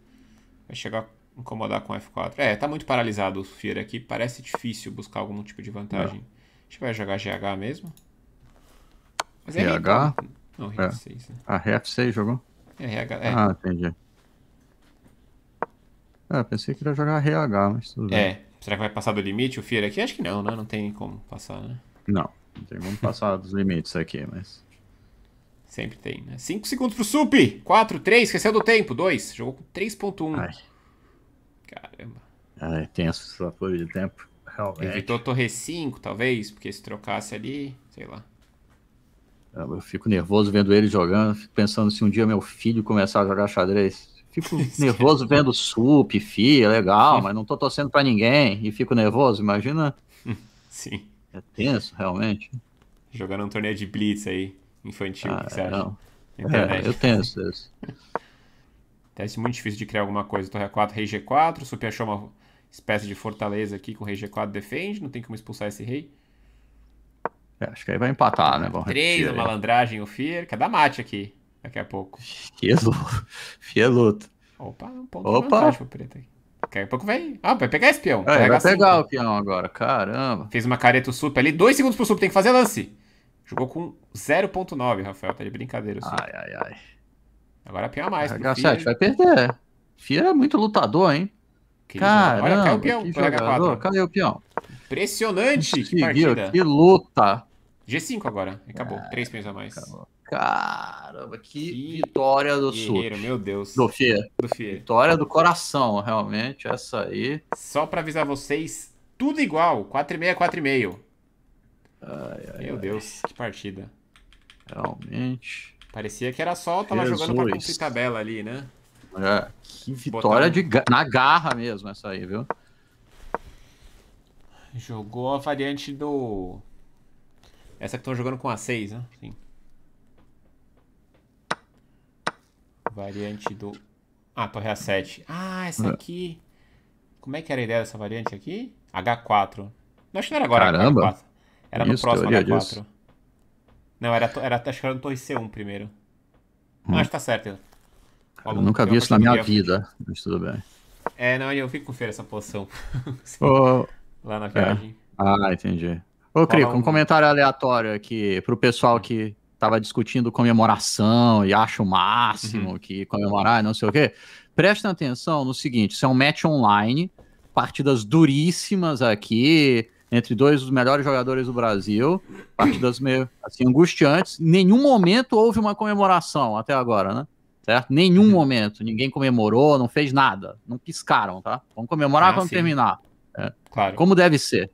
Vai chegar a incomodar com F4. É, tá muito paralisado o Fier aqui. Parece difícil buscar algum tipo de vantagem. Não. A gente vai jogar GH mesmo. Mas é RH? RH? Não, RF6. É. Né? Ah, RF6 jogou? É, RH, é. Ah, entendi. É, pensei que ia jogar RH, mas tudo é. bem. É, será que vai passar do limite o Fier aqui? Acho que não, né? Não tem como passar, né? Não vamos passar dos limites aqui, mas. Sempre tem, né? 5 segundos pro Sup! 4, 3, esqueceu do tempo. 2. Jogou com 3.1. Caramba. Ai, tem essa folha de tempo. Realmente. Evitou torre 5, talvez, porque se trocasse ali, sei lá. Eu fico nervoso vendo ele jogando, fico pensando se um dia meu filho começar a jogar xadrez. Fico *laughs* nervoso vendo sup, fi, é legal, mas não tô torcendo para ninguém e fico nervoso, imagina. *laughs* Sim. É tenso, realmente. Jogando um torneio de blitz aí, infantil, ah, que você ah, Não. É, internet. É, eu tenso isso. Teste muito difícil de criar alguma coisa. Torre A4, rei G4, Supi achou uma espécie de fortaleza aqui com o rei G4 defende, não tem como expulsar esse rei. É, acho que aí vai empatar, né? Vamos 3, a malandragem, o Fear. Quer é dar mate aqui, daqui a pouco. Fier luta. Opa, um ponto Opa. de vantagem pro preto aqui. Daqui a pouco vem. Ah, vai pegar esse peão. É, vai pegar o peão agora, caramba. Fez uma careta o sup ali. Dois segundos pro sup, tem que fazer lance. Jogou com 0.9, Rafael. Tá de brincadeira o sup. Ai, ai, ai. Agora peão a mais. H7 vai perder. Fia é muito lutador, hein? Caramba, Olha, caiu o peão. Jogador, Cadê o peão. Impressionante. Que, que partida. Que luta. G5 agora. Acabou. É, Três peões a mais. Acabou. Caramba, que, que vitória do Sul. Meu Deus. Do Fia. do Fia. Vitória do coração, realmente, essa aí. Só para avisar vocês, tudo igual, 4,5, 4,5. Ai, ai, meu Deus, que partida. Realmente. Parecia que era só, tava Jesus. jogando pra cumprir tabela ali, né? É, que vitória na garra mesmo essa aí, viu? Jogou a variante do... Essa que estão jogando com a 6, né? Sim. Variante do. Ah, Torre a 7 Ah, essa é. aqui. Como é que era a ideia dessa variante aqui? H4. Não, acho que não era agora Caramba. H4. Era no Isso, próximo H4. Disso. Não, era, era, acho que era no Torre C1 primeiro. Hum. Mas tá certo. Eu nunca vi isso na minha vida, mas tudo bem. É, não, eu fico com feira essa poção. oh, *laughs* Lá na viagem. É. Ah, entendi. Ô, Crico, um... um comentário aleatório aqui pro pessoal que estava discutindo comemoração e acha o máximo uhum. que comemorar e não sei o quê. Prestem atenção no seguinte: isso é um match online, partidas duríssimas aqui, entre dois dos melhores jogadores do Brasil, partidas meio assim, angustiantes. nenhum momento houve uma comemoração até agora, né? Certo? Nenhum uhum. momento. Ninguém comemorou, não fez nada. Não piscaram, tá? Vamos comemorar ah, quando terminar. É. Claro. Como deve ser.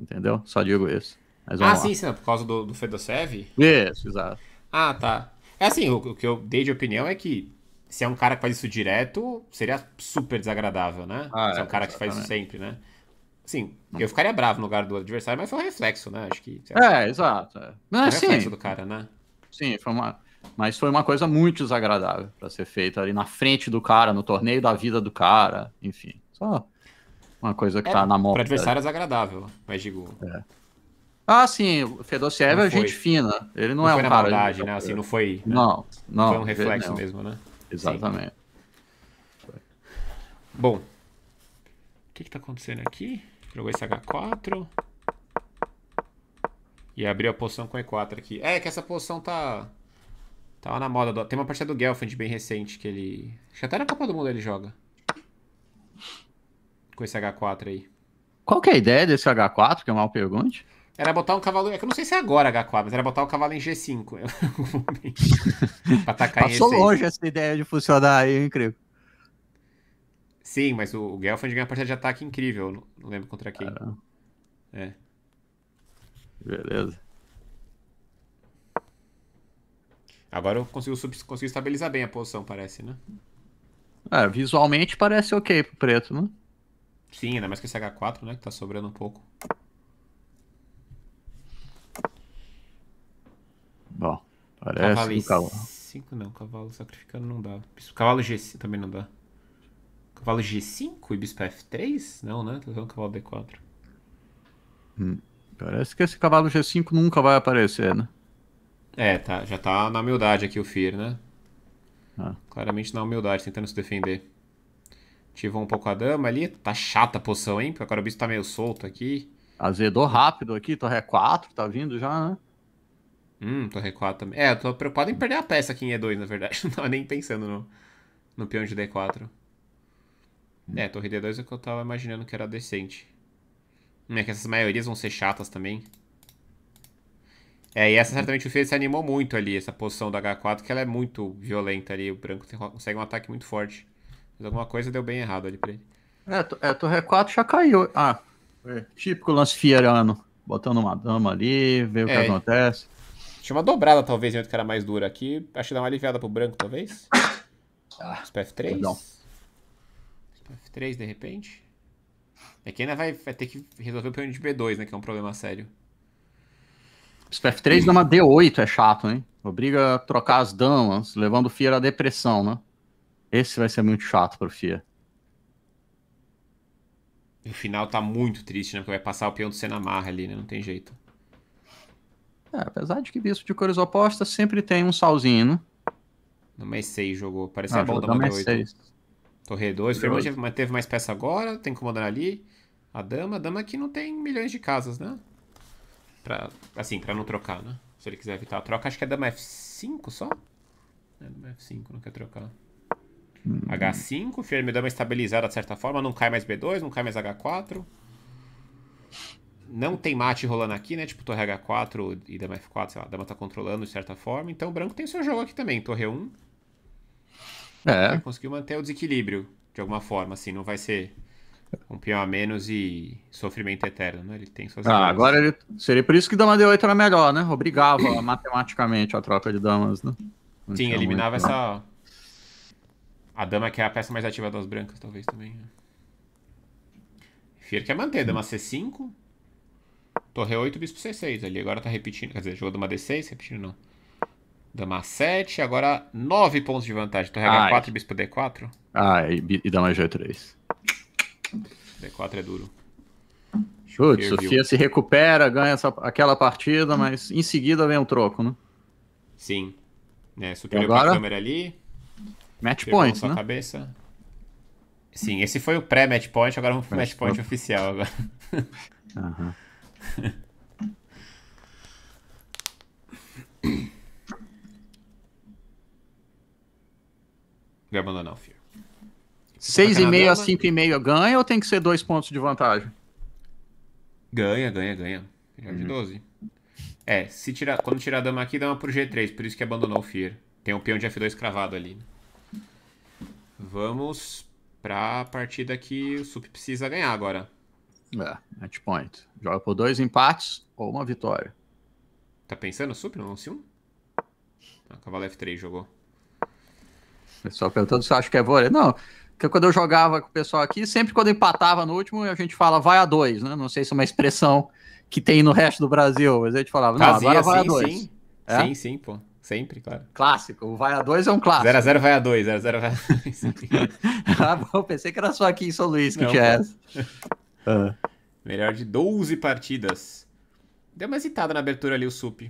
Entendeu? Só digo isso. Mas ah, lá. sim, sim, é por causa do, do Fedosev? Isso, exato. Ah, tá. É assim, o, o, que eu dei de opinião é que se é um cara que faz isso direto, seria super desagradável, né? Ah, se é um cara que faz isso sempre, né? Sim, eu ficaria bravo no lugar do adversário, mas foi um reflexo, né? Acho que. É, exato. É. Mas, um assim, reflexo do cara, né? Sim, foi uma. Mas foi uma coisa muito desagradável para ser feita ali na frente do cara, no torneio da vida do cara, enfim. Só uma coisa que é, tá na mão. Para adversário é desagradável, mas digo. É. Ah, sim, o Fedosiev é gente fina. Ele não, não é foi um na Maldade, né? Assim, não foi. Né? Não, não. Foi um reflexo mesmo, né? Exatamente. Sim. Bom. O que, que tá acontecendo aqui? Jogou esse H4. E abriu a poção com E4 aqui. É, que essa poção tá. Tava tá na moda. Do... Tem uma partida do Gelfand bem recente que ele. Acho que até na Copa do Mundo ele joga. Com esse H4 aí. Qual que é a ideia desse H4? Que é mal pergunta. Era botar um cavalo. É que eu não sei se é agora H4, mas era botar o um cavalo em G5. *laughs* pra atacar Passou em longe essa ideia de funcionar aí, é incrível. Sim, mas o, o Gelfand ganha uma partida de ataque incrível. Não, não lembro contra quem. Caramba. É. Beleza. Agora eu consigo, consigo estabilizar bem a posição, parece, né? É, visualmente parece ok pro preto, né? Sim, ainda mais que esse H4, né? Que tá sobrando um pouco. Bom, parece cavalo que o cavalo... 5 não, cavalo sacrificando não dá. Cavalo G5 também não dá. Cavalo G5 e bispo F3? Não, né? Tô usando cavalo D4. Hum, parece que esse cavalo G5 nunca vai aparecer, né? É, tá, já tá na humildade aqui o Fear, né? Ah. Claramente na humildade, tentando se defender. Ativou um pouco a dama ali. Tá chata a poção, hein? Porque agora o bicho tá meio solto aqui. Azedou rápido aqui, torre 4, é tá vindo já, né? Hum, torre 4 também. É, eu tô preocupado em perder a peça aqui em E2, na verdade. *laughs* Não tava nem pensando no, no peão de D4. É, torre D2 é o que eu tava imaginando que era decente. Hum, é que essas maiorias vão ser chatas também. É, e essa certamente o Fê se animou muito ali, essa posição do H4, que ela é muito violenta ali. O branco tem, consegue um ataque muito forte. Mas alguma coisa deu bem errado ali pra ele. É, é torre 4 já caiu. Ah, é, típico lance fierano. Botando uma dama ali, veio o é. que acontece. Tinha uma dobrada, talvez, em outro que era mais dura aqui. Acho que dá uma aliviada pro branco, talvez. Ah, SPF3. Não. SPF3, de repente. É que ainda vai, vai, ter que resolver o peão de B2, né? Que é um problema sério. SPF3 uma D8 é chato, hein? Obriga a trocar as damas, levando o fia à depressão, né? Esse vai ser muito chato pro fia E o final tá muito triste, né? Porque vai passar o peão do Senamarra ali, né? Não tem jeito. É, apesar de que bispo de cores opostas sempre tem um salzinho, né? No mês 6 jogou, parecia volta ah, mais 8. Torre 2, Firmão teve mais peça agora, tem como andar ali. A dama, a dama que não tem milhões de casas, né? Pra, assim, pra não trocar, né? Se ele quiser evitar a troca, acho que é dama F5 só? É dama F5, não quer trocar. Hum. H5, firme dama estabilizada de certa forma, não cai mais B2, não cai mais H4 não tem mate rolando aqui, né? Tipo, torre H4 e dama F4, sei lá, dama tá controlando de certa forma. Então o branco tem seu jogo aqui também, torre 1. É. Conseguiu manter o desequilíbrio, de alguma forma, assim, não vai ser um peão a menos e sofrimento eterno, né? Ele tem suas. Ah, agora ele... seria por isso que dama D8 era melhor, né? Obrigava *coughs* matematicamente a troca de damas, né? Não Sim, eliminava muito, né? essa. A dama que é a peça mais ativa das brancas, talvez também. Né? Fier quer manter, dama C5, Torre 8, bispo C6 ali. Agora tá repetindo. Quer dizer, jogou dama D6, repetindo não. Dama 7, agora 9 pontos de vantagem. Torre Ai. H4, bispo D4. Ah, e, e dama G3. D4 é duro. Putz, Sofia se recupera, ganha essa, aquela partida, mas em seguida vem o troco, né? Sim. É, superior agora... a câmera ali. Match point, né? cabeça. Sim, esse foi o pré-match point, agora vamos pro match, match point, point oficial agora. Aham. Gabando não, Fear. 6,5 tá a 5,5 ganha ou tem que ser dois pontos de vantagem? Ganha, ganha, ganha. Já é de 12. Uhum. É, se tirar, quando tirar a dama aqui, dama pro G3, por isso que abandonou o Fear. Tem um peão de F2 cravado ali. Vamos pra partida que o Sup precisa ganhar agora. É, match point. Joga por dois empates ou uma vitória. Tá pensando super, não se um? Ah, cavalo F3 jogou. O pessoal perguntando se acha que é vôlei. Não, porque quando eu jogava com o pessoal aqui, sempre quando empatava no último, a gente fala vai a dois, né? Não sei se é uma expressão que tem no resto do Brasil, mas a gente falava, não, Fazia, agora vai a dois. Sim. É? sim, sim, pô. Sempre, claro. Clássico. O vai a dois é um clássico. 0 a 0 vai a 2, 0 a 0 vai a 2. *laughs* ah, bom, pensei que era só aqui em São Luís que não, tinha essa. Uhum. Melhor de 12 partidas. Deu uma hesitada na abertura ali o Sup.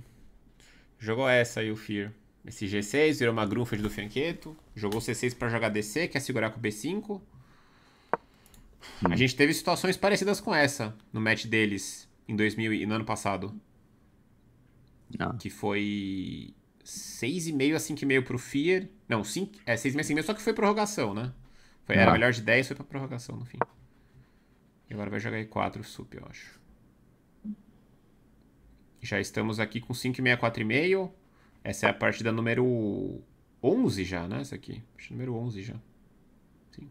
Jogou essa aí o Fear. Esse G6 virou uma grufa do Fianqueto. Jogou C6 para jogar DC, quer segurar com B5. Hum. A gente teve situações parecidas com essa no match deles em 2000 e no ano passado. Não. Ah. Que foi 6,5 a 5,5 pro Fear. Não, é 6,5 a 5,5, só que foi prorrogação, né? Foi, era ah. melhor de 10, foi pra prorrogação no fim. E agora vai jogar E4 sup, eu acho. Já estamos aqui com 5,64,5. Essa é a partida número 11 já, né? Essa aqui. Partida é número 11 já. Sim.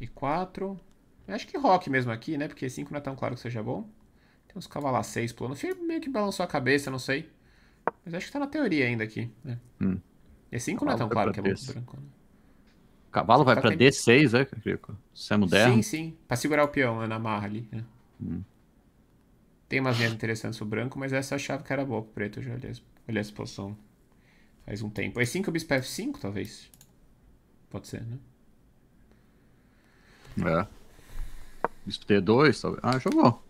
E4. Eu acho que rock mesmo aqui, né? Porque 5 não é tão claro que seja bom. Tem uns cavalar 6 pulando. O meio que balançou a cabeça, não sei. Mas acho que tá na teoria ainda aqui, né? Hum. E 5 não é tão claro é que é muito branco, né? cavalo vai tá para D6, é, Crico? Semo é Sim, sim. Pra segurar o peão né, na marra ali. Né? Hum. Tem umas linhas interessantes pro branco, mas essa eu achava que era boa pro preto. Eu já olhei, olhei essa posição faz um tempo. É 5 bispo F5, talvez? Pode ser, né? É. Bispo T2, talvez. Ah, jogou.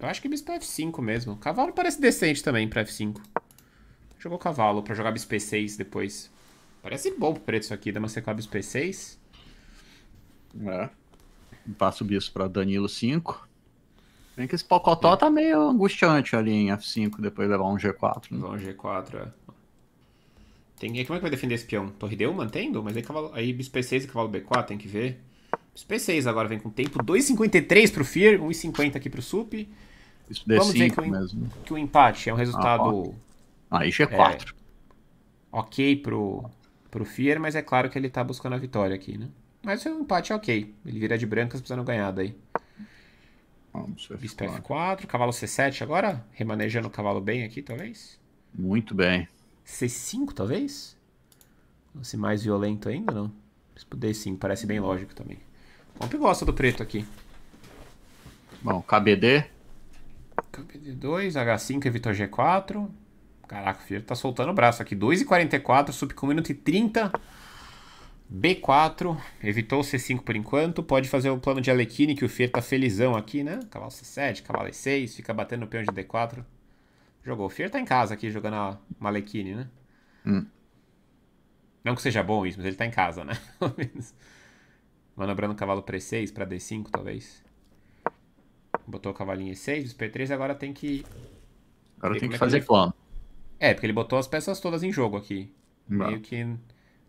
Eu acho que bispo F5 mesmo. Cavalo parece decente também pra F5. Jogou cavalo pra jogar bispo P6 depois. Parece bom o isso aqui, dá uma Secab P6. É. Passo o bispo pra Danilo 5. Vem que esse Pocotó é. tá meio angustiante ali em F5, depois levar um G4. Né? Levar Um G4, é. Tem... E como é que vai defender esse peão? Torre d mantendo? Mas aí, cavalo... aí bispo P6 e cavalo B4 tem que ver. Bispo P6 agora vem com tempo. 2,53 pro Fear, 1,50 aqui pro Sup. Isso D5 Vamos dizer que o, mesmo. que o empate é um ah, resultado... Ah, aí G4. É... ok pro pro Fier, mas é claro que ele tá buscando a vitória aqui, né? Mas o é empate é ok. Ele vira de brancas precisando ganhar daí. Vamos, 4 Bispo F4, cavalo C7 agora, remanejando o cavalo bem aqui, talvez? Muito bem. C5, talvez? Se mais violento ainda, não? Bispo D5, parece bem lógico também. O Comp gosta do preto aqui. Bom, KBD. KBD2, H5 evitou G4. Caraca, o Fear tá soltando o braço aqui. 2,44, sub com 1 minuto e 30. B4, evitou o C5 por enquanto. Pode fazer o plano de Alekine, que o Fier tá felizão aqui, né? Cavalo C7, cavalo E6, fica batendo o peão de D4. Jogou. O Fier tá em casa aqui, jogando a, uma Alequine, né? Hum. Não que seja bom isso, mas ele tá em casa, né? *laughs* Pelo menos. Manobrando o cavalo para E6, pra D5, talvez. Botou o cavalinho E6, o P3, agora tem que... Agora tem é que fazer plano. É, porque ele botou as peças todas em jogo aqui. Não. Meio que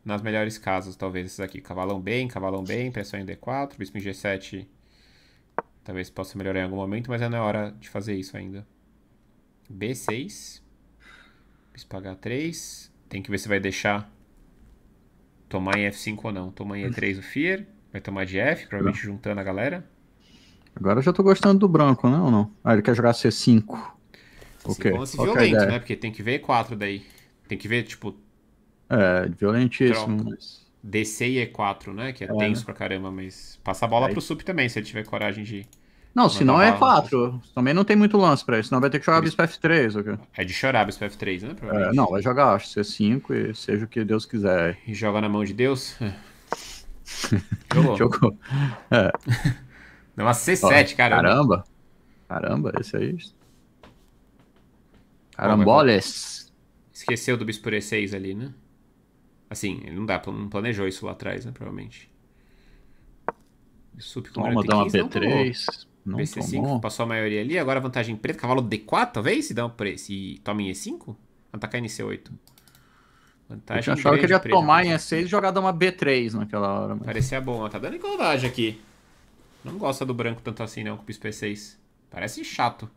nas melhores casas, talvez, esses aqui. Cavalão bem, cavalão bem, pressão em D4, bispo em G7. Talvez possa melhorar em algum momento, mas não é hora de fazer isso ainda. B6. Bispo H3. Tem que ver se vai deixar tomar em F5 ou não. Tomar em E3 o Fear. Vai tomar de F, provavelmente juntando a galera. Agora eu já tô gostando do branco, né? Ou não? Ah, ele quer jogar C5. O quê? lance Qual é violento, né? Porque tem que ver e 4 daí. Tem que ver, tipo. É, violentíssimo. Mas... DC e E4, né? Que é, é tenso né? pra caramba, mas passa a bola Aí. pro sup também, se ele tiver coragem de. Não, se não é 4. Também não tem muito lance pra isso. Senão vai ter que jogar bispo F3. Okay? É de chorar bispo F3, né? É, não, vai jogar, acho, C5 e seja o que Deus quiser. E joga na mão de Deus? *laughs* Jogou. Jogou. É. *laughs* Deu uma C7, Ó, caramba. Caramba, caramba, esse aí é Caramboles. Esqueceu do bispo e 6 ali, né? Assim, ele não, dá, não planejou isso lá atrás, né? Provavelmente. Sup com Toma, dá uma b 3 Não tomou. BC5 tomou. passou a maioria ali. Agora vantagem preta. Cavalo D4, talvez? Se dá um preço. E toma em E5? Atacar em C8. Vantagem eu achava que ele ia tomar em E6 e jogar dar uma B3 naquela hora. Mas... Parecia bom. Tá dando igualdade aqui. Não gosta do branco tanto assim, não, com o bispo E6. Parece chato.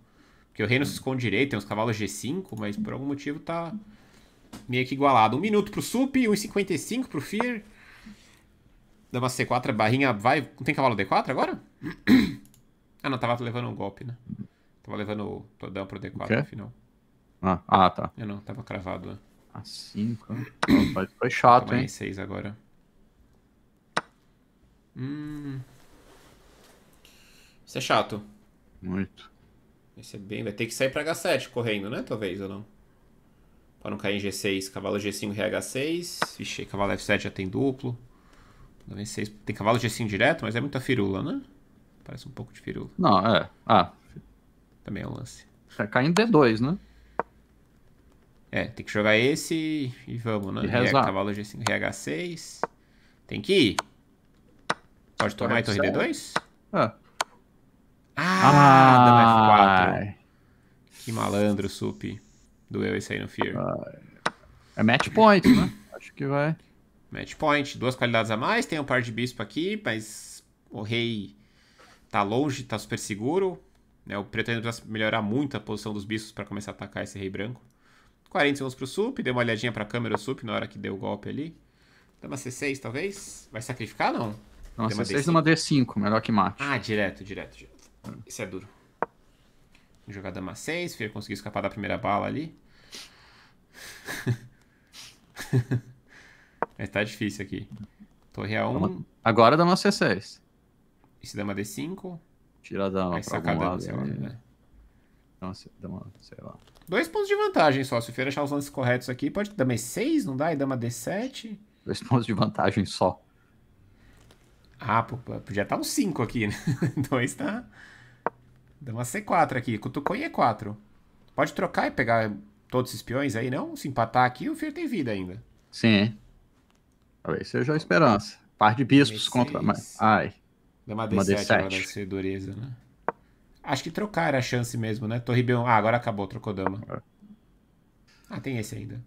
Porque o reino se hum. esconde direito, tem uns cavalos G5, mas por algum motivo tá meio que igualado. Um minuto pro Sup, 1,55 pro Fear. Dama C4, a barrinha vai. Não tem cavalo D4 agora? ah, não, tava levando um golpe, né? Tava levando o Todão pro D4 no final. Ah, ah, tá. Eu é, não, tava cravado. Né? Ah, 5. Foi, foi chato, Toma hein? 6 agora. Hum. Isso é chato. Muito. Vai ser bem. Vai ter que sair pra H7 correndo, né? Talvez ou não. Pra não cair em G6. Cavalo G5 RH6. Vixe, cavalo F7 já tem duplo. Tem cavalo G5 direto, mas é muita firula, né? Parece um pouco de firula. Não, é. Ah. Também é um lance. Já cair em D2, né? É, tem que jogar esse e vamos, né? E rezar. É cavalo G5, RH6. Tem que ir. Pode tomar e torre D2? Ah. Ah, é ah. F4. Que malandro, Sup. Doeu esse aí no Fear. É match point, né? Acho que vai. Match point, duas qualidades a mais. Tem um par de bispo aqui, mas o rei tá longe, tá super seguro. Né? O pretendo melhorar muito a posição dos bispos para começar a atacar esse rei branco. 40 segundos pro sup, deu uma olhadinha pra câmera o sup na hora que deu o golpe ali. Dá uma C6 talvez? Vai sacrificar não? Não, C6 deu uma D5, melhor que mate. Ah, direto, direto, direto. Esse é duro. Jogada dama 6, Fer conseguiu escapar da primeira bala ali. *laughs* Mas tá difícil aqui. Torre A1. Agora dama C6. Esse dama D5. Tira a dama Aí pra algum lado. Sei lá, né? dama, sei lá. Dois pontos de vantagem só. Se o Fer achar os lances corretos aqui, pode. Dama E6, não dá? E dama D7. Dois pontos de vantagem só. Ah, podia estar tá um 5 aqui, né? *laughs* Dois tá. Dá uma C4 aqui. Cutucou em E4. Pode trocar e pegar todos os peões aí, não? Se empatar aqui, o Fear tem vida ainda. Sim. Talvez seja a esperança. Par de bispos d contra. Mas... Ai. Dá uma D7, uma ser dureza, né? Acho que trocar era a chance mesmo, né? Torre B1. Ah, agora acabou, trocou dama. É. Ah, tem esse ainda.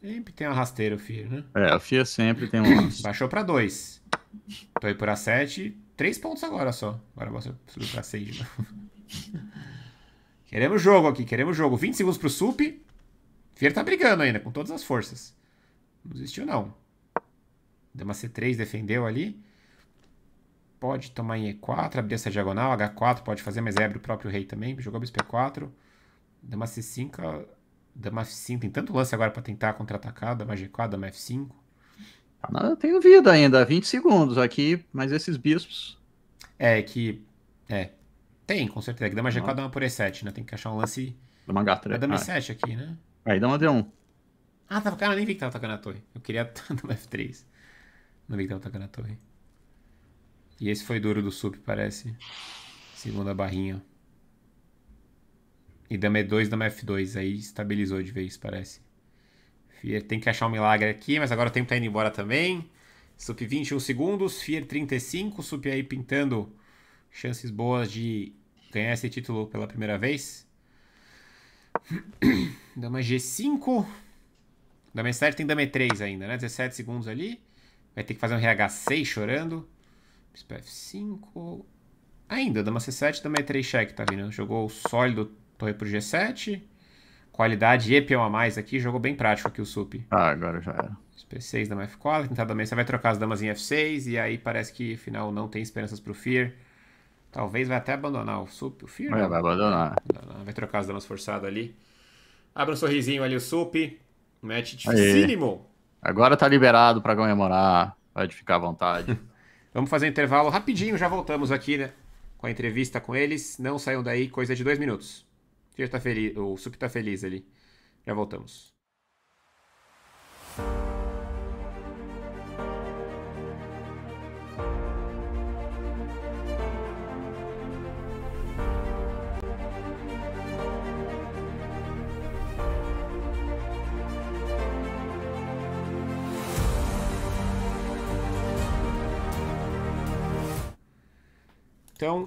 Sempre tem um rasteiro, o Fear, né? É, o Fear sempre tem um. *coughs* Baixou pra 2. Torre por A7. Três pontos agora só. Agora você subiu pra seis de novo. *laughs* queremos jogo aqui, queremos jogo. 20 segundos pro Sup. Fier tá brigando ainda, com todas as forças. Não desistiu, não. Deu uma C3, defendeu ali. Pode tomar em E4, abrir essa diagonal. H4 pode fazer, mas abre o próprio rei também. Jogou bispo E4. Dama C5. Dama F5. Tem tanto lance agora para tentar contra-atacar. Dama G4, dama F5. Ah, eu tenho vida ainda, 20 segundos aqui, mas esses bispos. É, que. É. Tem, com certeza. Dama G4 dá uma por E7, né? Tem que achar um lance. Dama H3. Dama E7 aqui, né? Aí dá uma D1. Ah, tava. Cara, nem vi que tava tocando a torre. Eu queria dama *laughs* F3. Não vi que tava tocando a torre. E esse foi duro do sup, parece. Segunda barrinha. E dama E2, dama F2. Aí estabilizou de vez, parece. Fier tem que achar um milagre aqui, mas agora o tempo tá indo embora também. Sup 21 segundos, Fier 35, Sup aí pintando chances boas de ganhar esse título pela primeira vez. *clears throat* Dama G5. Dama E7 tem Dama E3 ainda, né? 17 segundos ali. Vai ter que fazer um RH6 chorando. Bispo F5. Ainda, Dama C7, Dama E3 check, tá vindo. Jogou sólido, torre pro G7 qualidade e peão a mais aqui, jogou bem prático aqui o sup. Ah, agora já era. P6, da F4, tentar também, você vai trocar as damas em F6, e aí parece que final não tem esperanças pro Fear. Talvez vai até abandonar o sup, o Fear. É, vai abandonar. Vai trocar as damas forçado ali. Abra um sorrisinho ali o sup, de dificílimo. Agora tá liberado para comemorar, pode ficar à vontade. *laughs* Vamos fazer um intervalo rapidinho, já voltamos aqui, né? Com a entrevista com eles. Não saiam daí, coisa de dois minutos que tá feliz, o Sup tá feliz ali. Já voltamos. Então,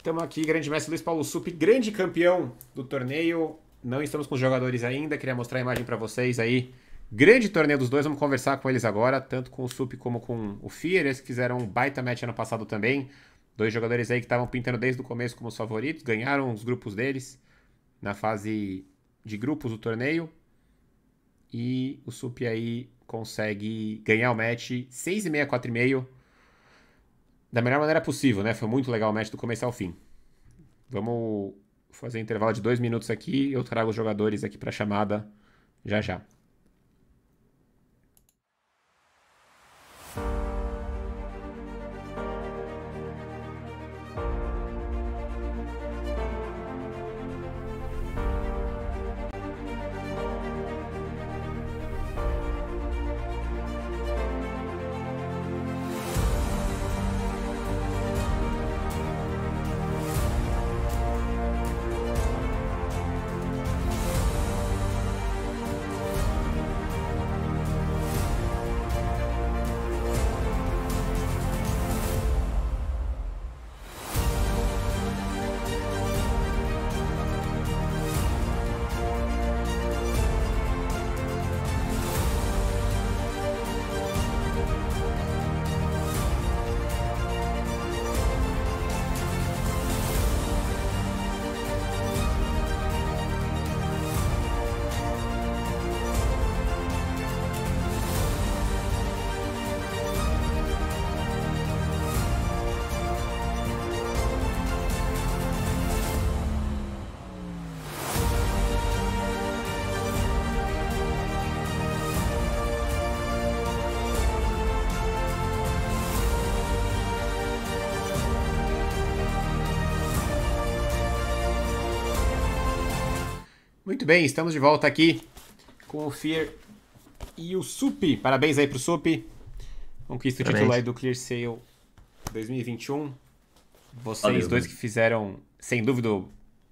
Estamos aqui, grande mestre Luiz Paulo Sup, grande campeão do torneio. Não estamos com os jogadores ainda, queria mostrar a imagem para vocês aí. Grande torneio dos dois, vamos conversar com eles agora, tanto com o Sup como com o Fear. Eles fizeram um baita match ano passado também. Dois jogadores aí que estavam pintando desde o começo como os favoritos, ganharam os grupos deles na fase de grupos do torneio. E o Sup aí consegue ganhar o match 6,5, 4,5 da melhor maneira possível, né? Foi muito legal o match do começo ao fim. Vamos fazer um intervalo de dois minutos aqui. Eu trago os jogadores aqui para chamada já já. bem, estamos de volta aqui com o Fear e o Sup. Parabéns aí pro Sup. Conquista o título aí do Clear Sale 2021. Vocês Valeu, dois mano. que fizeram, sem dúvida,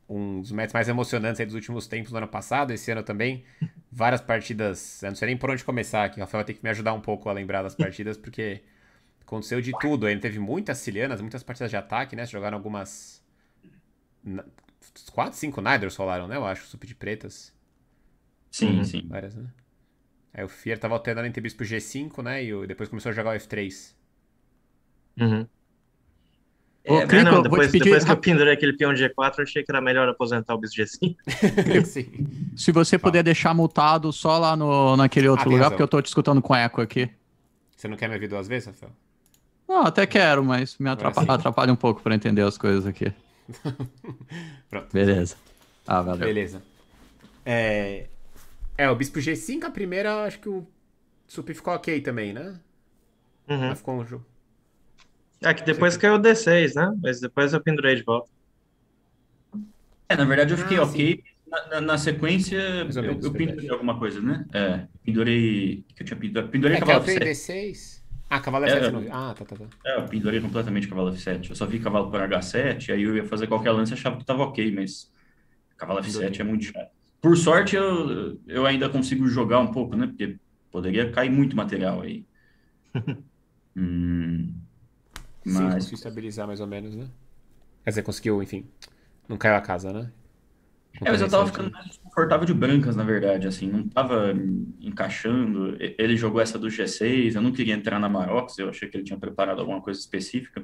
um dos matches mais emocionantes aí dos últimos tempos, do ano passado, esse ano também. *laughs* Várias partidas, eu não sei nem por onde começar aqui, o Rafael tem que me ajudar um pouco a lembrar das partidas, *laughs* porque aconteceu de tudo. Ele teve muitas cilianas, muitas partidas de ataque, né? Jogaram algumas quatro, cinco Niders rolaram, né? Eu acho, sup de pretas. Sim, uhum. sim. Várias, né? Aí o Fier tava alternando entre bispo G5, né? E depois começou a jogar o F3. Uhum. É, Crico, não, depois, pedir... depois, que eu pendurei aquele peão de G4, eu achei que era melhor aposentar o bispo G5. *laughs* Se você Fala. puder deixar multado só lá no, naquele outro ah, lugar, razão. porque eu tô te escutando com eco aqui. Você não quer me ouvir duas vezes, Rafael? Não, até quero, mas me atrapalha, atrapalha um pouco para entender as coisas aqui. *laughs* Pronto. Beleza. Ah, valeu. Beleza. É... é, o bispo G5, a primeira, acho que o Sup ficou ok também, né? Uhum. Mas ficou um jogo. É que depois caiu o D6, né? Mas depois eu pendurei de volta. É, na verdade eu fiquei ah, ok. Na, na, na, sequência, eu, eu pendurei alguma coisa, né? É, pendurei. Que eu tinha pendurado. Pendurei é, cavalo. eu D6? Ah, cavalo F7 é, não vi. Ah, tá, tá, tá. É, eu pendurei completamente cavalo F7. Eu só vi cavalo por H7, aí eu ia fazer qualquer lance e achava que tava ok, mas cavalo F7 é muito chato. Por sorte, eu, eu ainda consigo jogar um pouco, né? Porque poderia cair muito material aí. *laughs* hum, mas... Sim, conseguiu estabilizar mais ou menos, né? Quer dizer, conseguiu, enfim, não caiu a casa, né? É, mas eu tava assim, ficando né? mais desconfortável de brancas, na verdade, assim, não tava encaixando. Ele jogou essa do G6, eu não queria entrar na Marox, eu achei que ele tinha preparado alguma coisa específica.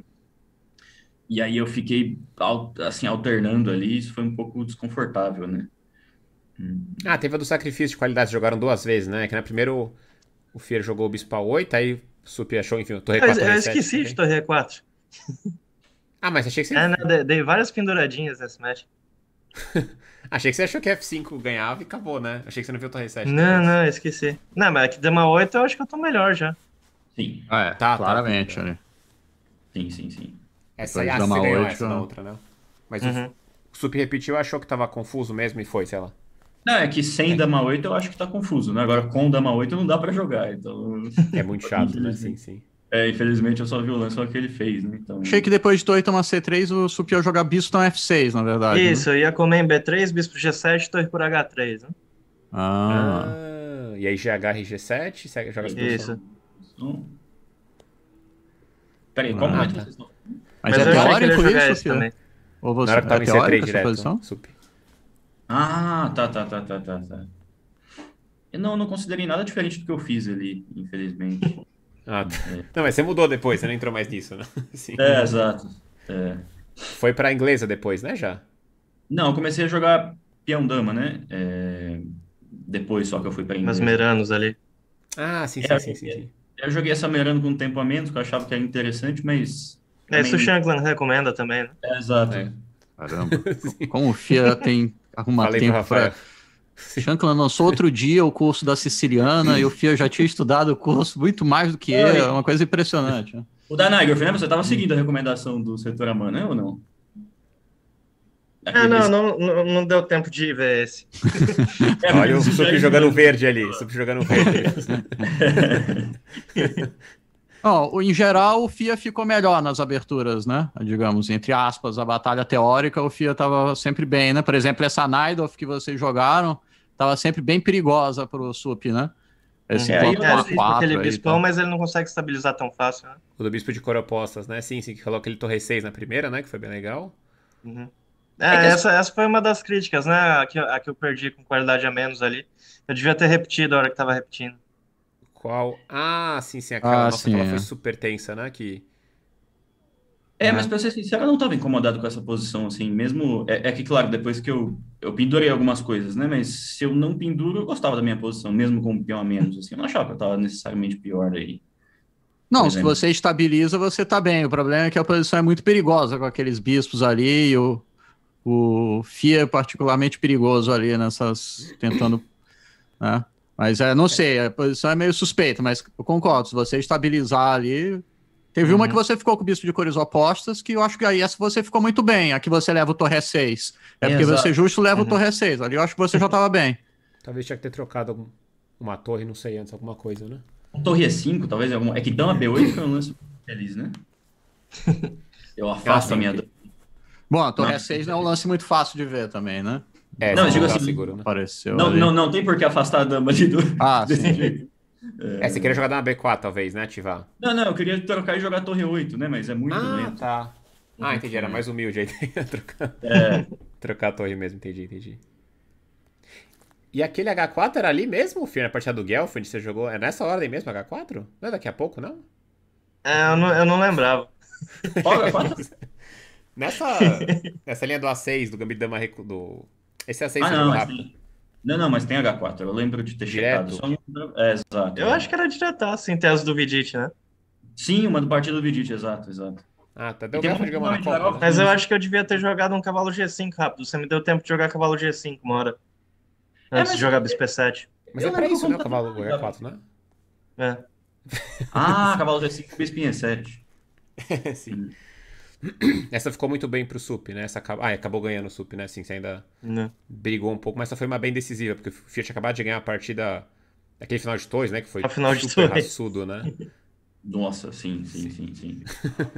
E aí eu fiquei, assim, alternando ali, isso foi um pouco desconfortável, né? Hum. Ah, teve a do sacrifício de qualidade, jogaram duas vezes, né? Que na primeira o, Fier jogou o Bispo 8, aí Supi achou, enfim, o Torre 4. Eu, eu esqueci de Torre 4. Ah, mas achei que você. É, não, dei várias penduradinhas nesse match. *laughs* Achei que você achou que F5 ganhava e acabou, né? Achei que você não viu o Torre 7. Não, não, eu esqueci. Não, mas aqui é Dama 8 eu acho que eu tô melhor já. Sim. Ah, é, tá, tá. claramente. Tá. Né? Sim, sim, sim. Essa aí é a Dama 8, essa da outra, né? Mas uhum. o Sup repetiu achou que tava confuso mesmo e foi, sei lá. Não, é que sem é. Dama 8 eu acho que tá confuso, né? Agora com Dama 8 não dá pra jogar, então... É muito chato, né? *laughs* Sim, sim. É, infelizmente eu só vi o lance só que ele fez, né? Então... Achei que depois de torre tomar C3, o Sup ia jogar bispo na F6, na verdade. Né? Isso, né? ia comer em B3, bispo G7, torre por H3, né? Ah. ah e aí GH e G7, joga bispo Isso. Hum. Peraí, como é ah, momento tá. vocês estão? Mas, Mas é teórico isso, Sup? Né? Ou você na hora que tava tá é em c né? Sup. Ah, tá, tá, tá, tá, tá, tá. Eu não, não considerei nada diferente do que eu fiz ali, infelizmente. *laughs* Ah, hum, tá. É. Não, mas você mudou depois, você não entrou mais nisso, né? *laughs* Sim. É, exato. É. Foi pra inglesa depois, né, já? Não, eu comecei a jogar peão dama, né? É... Depois só que eu fui pra inglesa. Nas meranos ali. Ah, sim, sim, é, sim, sim, sim. Eu joguei essa merano com um tempo a menos, que eu achava que era interessante, mas... É, isso o Shanklin recomenda também, né? É, exato. É. Caramba, *laughs* como o Fia tem arrumado tempo pra... pra Shankland lançou outro dia o curso da siciliana, eu, Fia já tinha estudado o curso muito mais do que é, é uma coisa impressionante. Né? O da né, você estava seguindo a recomendação do setor Aman, né, ou não? Ah, não, não, não, não, deu tempo de ver esse. *laughs* é, Olha o Sup jogando verde ali, Sup jogando verde. Oh, em geral, o FIA ficou melhor nas aberturas, né? Digamos, entre aspas, a batalha teórica, o FIA estava sempre bem, né? Por exemplo, essa Nidoff que vocês jogaram, estava sempre bem perigosa para o Sup, né? É. Esse é, aí, né, ele é, é bispão, aí, tá? mas ele não consegue estabilizar tão fácil, né? O do bispo de Coropostas, né? Sim, sim, que coloca ele torre 6 na primeira, né? Que foi bem legal. Uhum. É, é essa, essa foi uma das críticas, né? A que, a que eu perdi com qualidade a menos ali. Eu devia ter repetido a hora que tava repetindo. Qual? Ah, sim, sim, aquela, ah, nossa, sim, é. foi super tensa, né? Que é, mas né? pra ser sincero, eu não estava incomodado com essa posição, assim, mesmo... É, é, que, claro, depois que eu, eu pendurei algumas coisas, né? Mas se eu não penduro, eu gostava da minha posição, mesmo com o pior a menos, assim. Eu não achava que eu estava necessariamente pior aí. Não, se você estabiliza, você está bem. O problema é que a posição é muito perigosa com aqueles bispos ali e o, o FIA é particularmente perigoso ali nessas... tentando... Né? Mas é, não é. sei, a posição é meio suspeita, mas eu concordo, se você estabilizar ali Teve uhum. uma que você ficou com o bispo de cores opostas, que eu acho que aí essa você ficou muito bem. Aqui você leva o Torre 6. É Exato. porque você justo leva uhum. o Torre 6. Ali eu acho que você já estava bem. *laughs* Talvez tinha que ter trocado algum, uma torre, não sei, antes, alguma coisa, né? Um torre 5, é talvez. Algum... É que dama é B8 foi um lance feliz, né? *laughs* Eu afasto a minha dama. Bom, a torre não. 6 é não é um lance muito fácil de ver também, né? É, não, eu digo tá assim. Seguro, né? Apareceu não, ali. não, não tem por que afastar a dama de duas. Ah, *laughs* sim. É, você queria jogar na B4, talvez, né? Ativar. Não, não, eu queria trocar e jogar Torre 8, né? Mas é muito ah, lento. tá. Ah, entendi. Era mais humilde aí *laughs* trocar. É. *laughs* trocar a torre mesmo, entendi, entendi. E aquele H4 era ali mesmo, Fir, na partida do onde você jogou? É nessa hora aí mesmo, H4? Não é daqui a pouco, não? É, eu não, eu não lembrava. Olha, *laughs* nessa, nessa linha do A6, do Gambito Dama do. Esse A6 ah, não, é rápido. Assim, não, não, mas tem H4. Eu lembro de ter Direto. checado. Só... É, exato. Eu é. acho que era diretar, tá, sim, tese do Vidit, né? Sim, uma do partido do Vidit, exato, exato. Ah, tá. Deu tempo de jogar uma Copa. Né? Mas eu acho que eu devia ter jogado um cavalo G5 rápido. Você me deu tempo de jogar cavalo G5 uma hora. É, Antes é, de jogar bispo 7 Mas é pra isso, né? O cavalo G4, né? É. Ah, cavalo G5 bispo 7 Sim. *clears throat* Essa ficou muito bem pro Sup, né? Essa, ah, acabou ganhando o Sup, né? Assim, você ainda Não. Né. brigou um pouco, mas essa foi uma bem decisiva, porque o Fiat acabou de ganhar a partida. Aquele final de dois, né? Que foi a final super de dois. raçudo, né? *laughs* Nossa, sim, sim, sim, sim.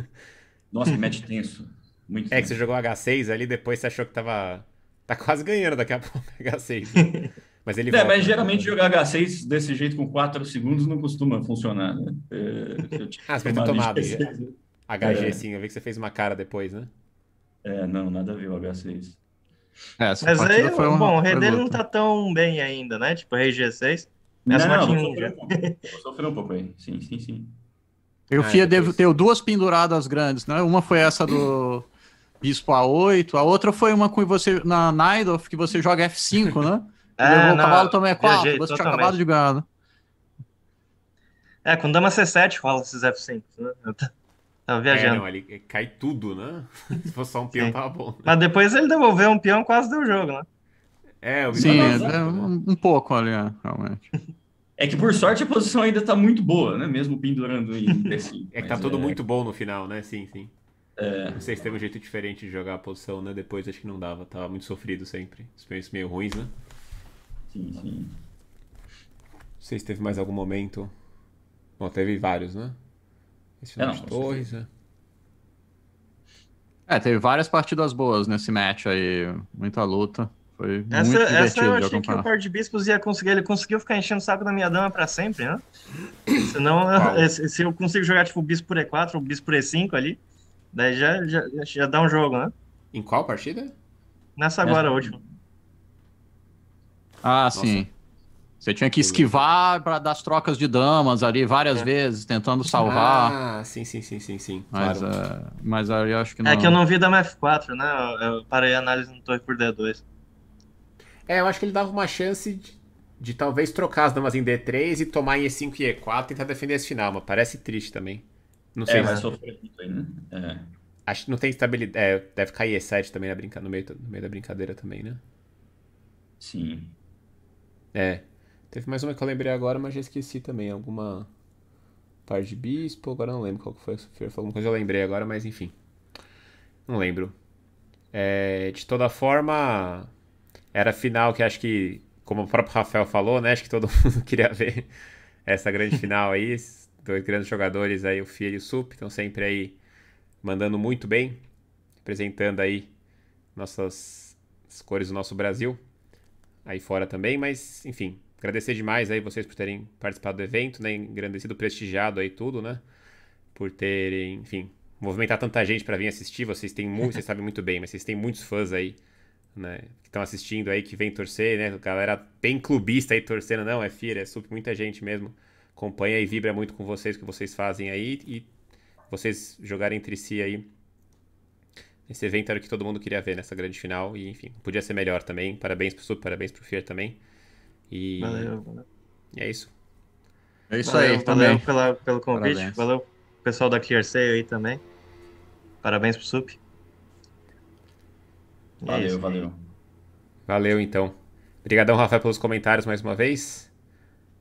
*laughs* Nossa, que match tenso. Muito é tenso. que você jogou H6 ali, depois você achou que tava. Tá quase ganhando daqui a pouco H6. *laughs* Mas ele. É, volta, mas né? geralmente né? jogar H6 desse jeito com 4 segundos não costuma funcionar, né? É, ah, você tomado. HG, é. sim. Eu vi que você fez uma cara depois, né? É, não, nada a ver o H6. É, é Mas aí, foi uma, bom, o rei dele não tá tão bem ainda, né? Tipo, rei G6. Essa não, não, Sofreu um pouco aí. Sim, sim, sim. Eu ah, fia é, devo, deu duas penduradas grandes, né? Uma foi essa do Bispo A8, a outra foi uma com você na Nidoff, que você joga F5, né? *laughs* é, levou o cavalo também é 4 você totalmente. tinha acabado de ganhar, né? É, com dama C7 rola esses F5, né? Tava é, viajando. É, não, ele cai tudo, né? *laughs* Se fosse só um peão, Sim. tava bom. Né? Mas depois ele devolveu um peão, quase deu jogo, né? É, o Sim, é, um, né? um pouco ali, é, realmente. É que por sorte a posição ainda tá muito boa, né? Mesmo pendurando em assim, *laughs* É que tá tudo é... muito bom no final, né? Sim, sim. É... Não sei se teve um jeito diferente de jogar a posição, né? Depois acho que não dava, tava muito sofrido sempre. Experiências meio ruins, né? Sim, sim. Não sei se teve mais algum momento. Bom, teve vários, né? Esse não, Torres, é. é. teve várias partidas boas nesse match aí, muita luta. Foi essa, muito divertido essa eu achei que o Par de Bispos ia conseguir. Ele conseguiu ficar enchendo o saco da minha dama pra sempre, né? *coughs* Senão, *laughs* eu, se eu consigo jogar tipo o Bispo por E4 ou Bispo por E5 ali, daí já, já, já dá um jogo, né? Em qual partida? Nessa agora, essa... a última. Ah, Nossa. sim. Você tinha que esquivar para as trocas de damas ali várias é. vezes, tentando salvar. Ah, sim, sim, sim, sim, sim. Mas, claro. É, mas aí eu acho que é não. É que eu não vi Dama F4, né? Eu parei a análise no Torre por D2. É, eu acho que ele dava uma chance de, de, talvez trocar as damas em D3 e tomar em E5 e E4 e tentar defender esse final, mas parece triste também. Não é, sei. É, vai sofrer muito aí, né? É. Acho que não tem estabilidade. É, deve cair E7 também na brinca... no, meio, no meio da brincadeira também, né? Sim. É, Teve mais uma que eu lembrei agora, mas já esqueci também. Alguma par de bispo, agora não lembro qual que foi. alguma coisa eu lembrei agora, mas enfim. Não lembro. É, de toda forma, era final que acho que, como o próprio Rafael falou, né? Acho que todo *laughs* mundo queria ver essa grande final aí. Dois grandes jogadores aí, o Fia e o Sup, estão sempre aí mandando muito bem, representando aí nossas cores do nosso Brasil, aí fora também, mas enfim, agradecer demais aí vocês por terem participado do evento, né? Engrandecido, prestigiado aí tudo, né? Por terem, enfim, movimentar tanta gente para vir assistir. Vocês têm muito, vocês sabem muito bem, mas vocês têm muitos fãs aí, né? Que estão assistindo aí, que vem torcer, né? Galera bem clubista aí torcendo, não, é FIRA, é super, muita gente mesmo. Acompanha e vibra muito com vocês, o que vocês fazem aí e vocês jogarem entre si aí. Esse evento era o que todo mundo queria ver nessa grande final e, enfim, podia ser melhor também. Parabéns pro Super, parabéns pro FIR também. E valeu, valeu. é isso. É isso valeu, aí também. Pela, pelo convite. Parabéns. Valeu, pessoal da ClearSale aí também. Parabéns pro SUP. É valeu, é valeu. Valeu, então. Obrigadão, Rafael, pelos comentários mais uma vez.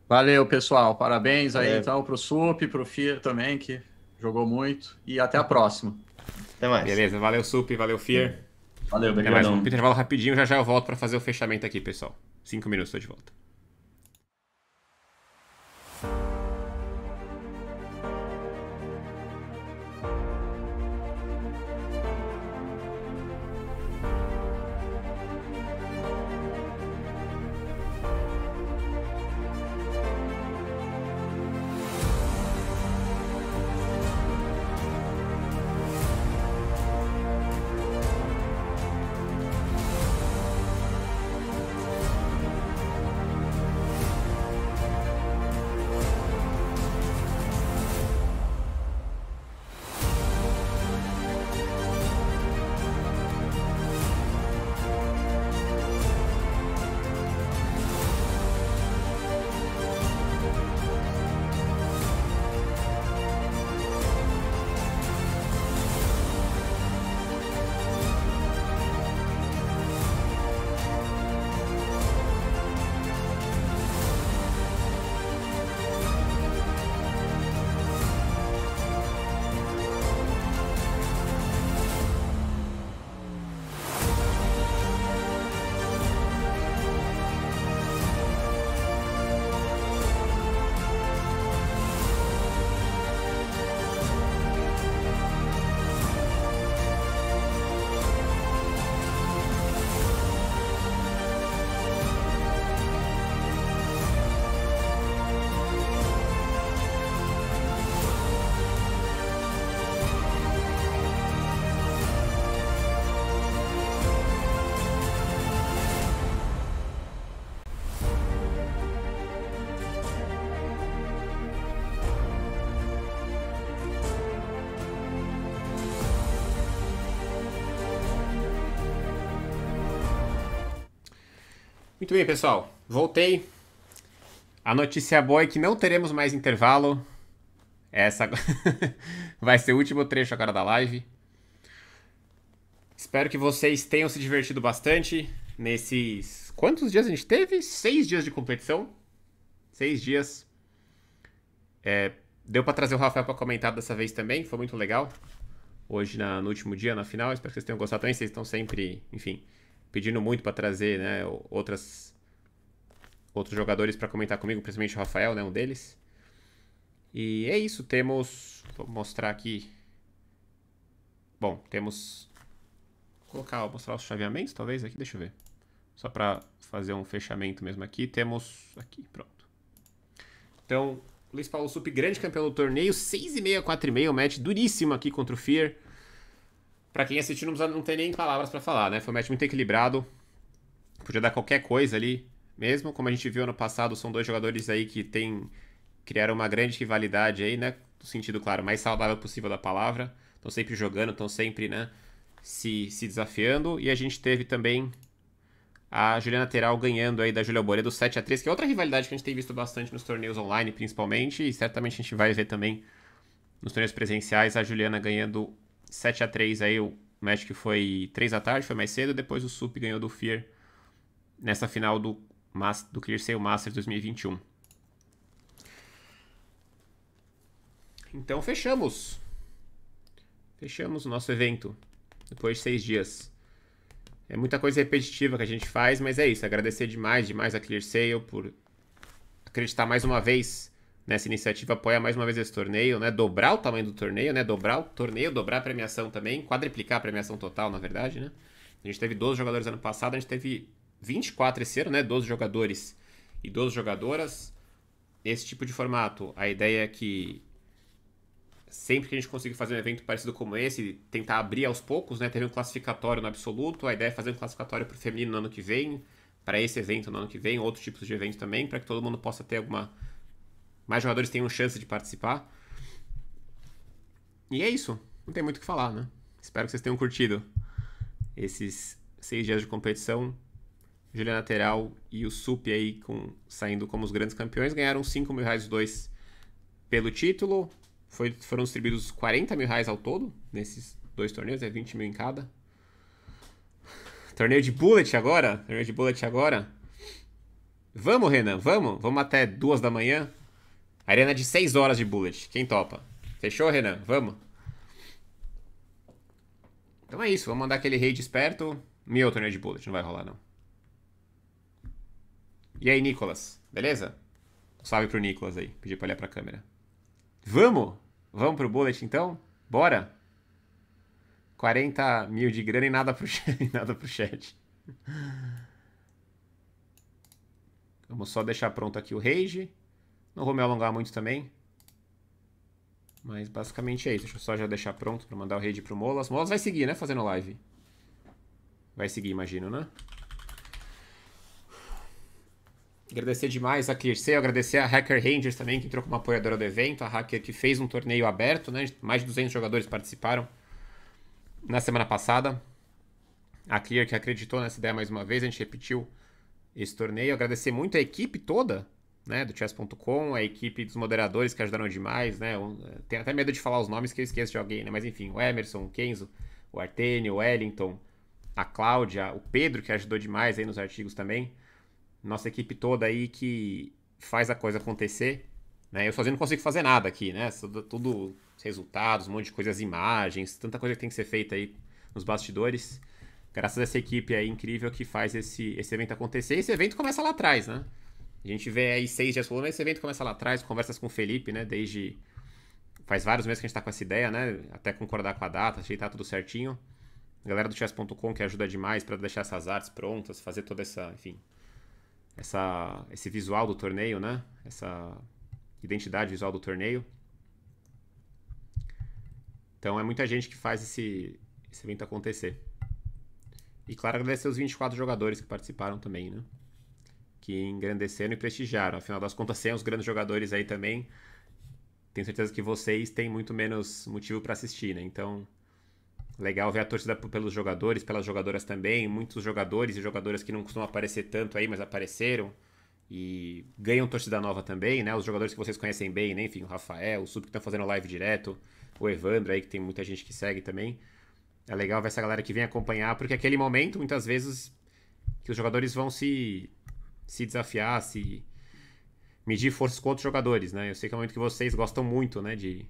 Valeu, pessoal. Parabéns valeu. aí, então, pro SUP, pro FIR também, que jogou muito. E até a próxima. Até mais. Beleza, valeu, SUP, valeu, FIR. Valeu, obrigadão. um intervalo rapidinho, já já eu volto para fazer o fechamento aqui, pessoal. 5 minutos, estou de volta. Muito bem, pessoal. Voltei. A notícia boa é que não teremos mais intervalo. Essa *laughs* vai ser o último trecho agora da live. Espero que vocês tenham se divertido bastante nesses. Quantos dias a gente teve? Seis dias de competição. Seis dias. É, deu para trazer o Rafael para comentar dessa vez também, foi muito legal. Hoje, na, no último dia, na final. Espero que vocês tenham gostado também. Vocês estão sempre, enfim, pedindo muito para trazer né, outras, outros jogadores para comentar comigo, principalmente o Rafael, né, um deles. E é isso, temos. Vou mostrar aqui. Bom, temos. Vou colocar, vou mostrar os chaveamentos, talvez aqui, deixa eu ver. Só para fazer um fechamento mesmo aqui. Temos. Aqui, pronto. Então, Luiz Paulo Sup, grande campeão do torneio, 6,5, 4,5, match duríssimo aqui contra o Fear. Para quem assistiu, não, precisa, não tem nem palavras para falar, né? Foi um match muito equilibrado. Podia dar qualquer coisa ali mesmo. Como a gente viu ano passado, são dois jogadores aí que tem, criaram uma grande rivalidade aí, né? No sentido, claro, mais saudável possível da palavra. Estão sempre jogando, estão sempre, né? Se, se desafiando. E a gente teve também a Juliana Teral ganhando aí da Julia Boredo 7 a 3 que é outra rivalidade que a gente tem visto bastante nos torneios online, principalmente, e certamente a gente vai ver também nos torneios presenciais a Juliana ganhando 7 a 3 aí o Magic foi 3 da tarde, foi mais cedo, depois o Sup ganhou do Fear nessa final do, do Clear Sale Masters 2021. Então fechamos. Fechamos o nosso evento. Depois de seis dias. É muita coisa repetitiva que a gente faz, mas é isso. Agradecer demais, demais a Clear Sale por acreditar mais uma vez nessa iniciativa apoiar mais uma vez esse torneio, né? Dobrar o tamanho do torneio, né? Dobrar o torneio, dobrar a premiação também, quadriplicar a premiação total, na verdade, né? A gente teve 12 jogadores ano passado, a gente teve 24 esse ano, né? 12 jogadores e 12 jogadoras. Esse tipo de formato, a ideia é que sempre que a gente conseguir fazer um evento parecido como esse, tentar abrir aos poucos, né? Teve um classificatório no absoluto, a ideia é fazer um classificatório para o feminino no ano que vem, para esse evento no ano que vem, outros tipos de evento também, para que todo mundo possa ter alguma mais jogadores tenham chance de participar. E é isso. Não tem muito o que falar, né? Espero que vocês tenham curtido esses seis dias de competição. Julia Lateral e o Sup aí com, saindo como os grandes campeões ganharam 5 mil reais os dois pelo título. Foi, foram distribuídos 40 mil reais ao todo nesses dois torneios, é 20 mil em cada. Torneio de bullet agora? Torneio de bullet agora? Vamos, Renan, vamos? Vamos até duas da manhã? Arena de 6 horas de bullet. Quem topa? Fechou, Renan? Vamos? Então é isso. Vamos mandar aquele raid esperto. Meu torneio de bullet. Não vai rolar, não. E aí, Nicolas? Beleza? Um salve pro Nicolas aí. Pedi pra olhar pra câmera. Vamos? Vamos pro bullet, então? Bora? 40 mil de grana e nada pro, *laughs* e nada pro chat. Vamos só deixar pronto aqui o rage. Não vou me alongar muito também. Mas basicamente é isso. Deixa eu só já deixar pronto para mandar o raid pro Molas. Molas vai seguir, né? Fazendo live. Vai seguir, imagino, né? Agradecer demais a Clearsale, agradecer a Hacker Rangers também, que entrou como apoiadora do evento. A Hacker que fez um torneio aberto, né? Mais de 200 jogadores participaram na semana passada. A Clear que acreditou nessa ideia mais uma vez, a gente repetiu esse torneio. Agradecer muito a equipe toda né, do chess.com, a equipe dos moderadores que ajudaram demais, né? Eh, Tenho até medo de falar os nomes que eu esqueço de alguém, né? Mas enfim, o Emerson, o Kenzo, o Artênio, o Wellington, a Cláudia, o Pedro que ajudou demais aí nos artigos também. Nossa equipe toda aí que faz a coisa acontecer, né? Eu sozinho não consigo fazer nada aqui, né? Tudo, tudo resultados, um monte de coisas, imagens, tanta coisa que tem que ser feita aí nos bastidores. Graças a essa equipe aí incrível que faz esse, esse evento acontecer. Esse evento começa lá atrás, né? A gente vê aí seis dias falando, esse evento começa lá atrás, conversas com o Felipe, né? Desde. Faz vários meses que a gente tá com essa ideia, né? Até concordar com a data, ajeitar tudo certinho. A galera do chess.com que ajuda demais para deixar essas artes prontas, fazer toda essa, enfim, essa, esse visual do torneio, né? Essa identidade visual do torneio. Então é muita gente que faz esse, esse evento acontecer. E claro, agradecer os 24 jogadores que participaram também, né? que engrandeceram e prestigiaram. Afinal das contas, sem os grandes jogadores aí também, tenho certeza que vocês têm muito menos motivo para assistir, né? Então, legal ver a torcida pelos jogadores, pelas jogadoras também. Muitos jogadores e jogadoras que não costumam aparecer tanto aí, mas apareceram. E ganham torcida nova também, né? Os jogadores que vocês conhecem bem, né? Enfim, o Rafael, o Sub que estão tá fazendo live direto, o Evandro aí, que tem muita gente que segue também. É legal ver essa galera que vem acompanhar, porque é aquele momento, muitas vezes, que os jogadores vão se se desafiar, se medir forças com outros jogadores, né? Eu sei que é um momento que vocês gostam muito, né, de,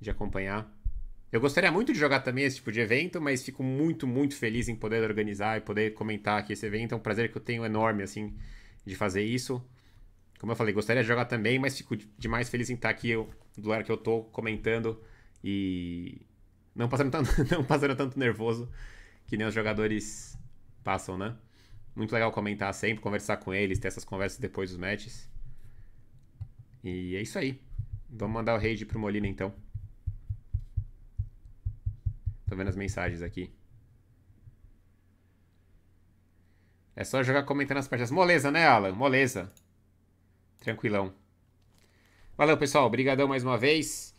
de acompanhar. Eu gostaria muito de jogar também esse tipo de evento, mas fico muito, muito feliz em poder organizar e poder comentar aqui esse evento. É um prazer que eu tenho enorme, assim, de fazer isso. Como eu falei, gostaria de jogar também, mas fico demais feliz em estar aqui eu, do lugar que eu tô comentando e não passando tanto, *laughs* não passando tanto nervoso que nem os jogadores passam, né? Muito legal comentar sempre, conversar com eles, ter essas conversas depois dos matches. E é isso aí. Vamos mandar o raid pro Molina então. Tô vendo as mensagens aqui. É só jogar comentando as partidas. Moleza, né, Alan? Moleza. Tranquilão. Valeu, pessoal. Obrigadão mais uma vez.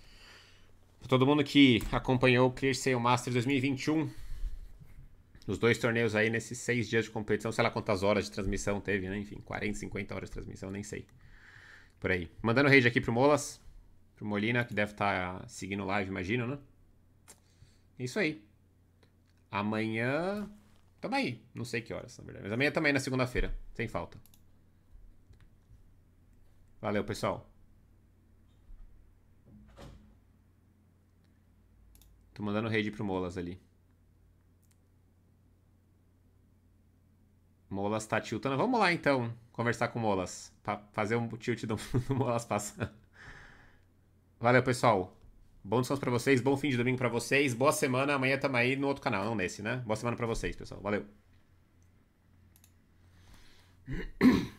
Pra todo mundo que acompanhou o Clear Sale Master 2021 nos dois torneios aí, nesses seis dias de competição, sei lá quantas horas de transmissão teve, né? Enfim, 40, 50 horas de transmissão, nem sei. Por aí. Mandando rede aqui pro Molas, pro Molina, que deve estar tá seguindo live, imagino, né? É isso aí. Amanhã. Tamo aí. Não sei que horas, na verdade. Mas amanhã também na segunda-feira. Sem falta. Valeu, pessoal. Tô mandando rede pro Molas ali. Molas tá tiltando. Vamos lá então conversar com o Molas. Pra fazer um tilt do, *laughs* do Molas passando. Valeu, pessoal. Bom descanso pra vocês, bom fim de domingo pra vocês, boa semana. Amanhã tamo aí no outro canal, não nesse, né? Boa semana pra vocês, pessoal. Valeu. *clears throat*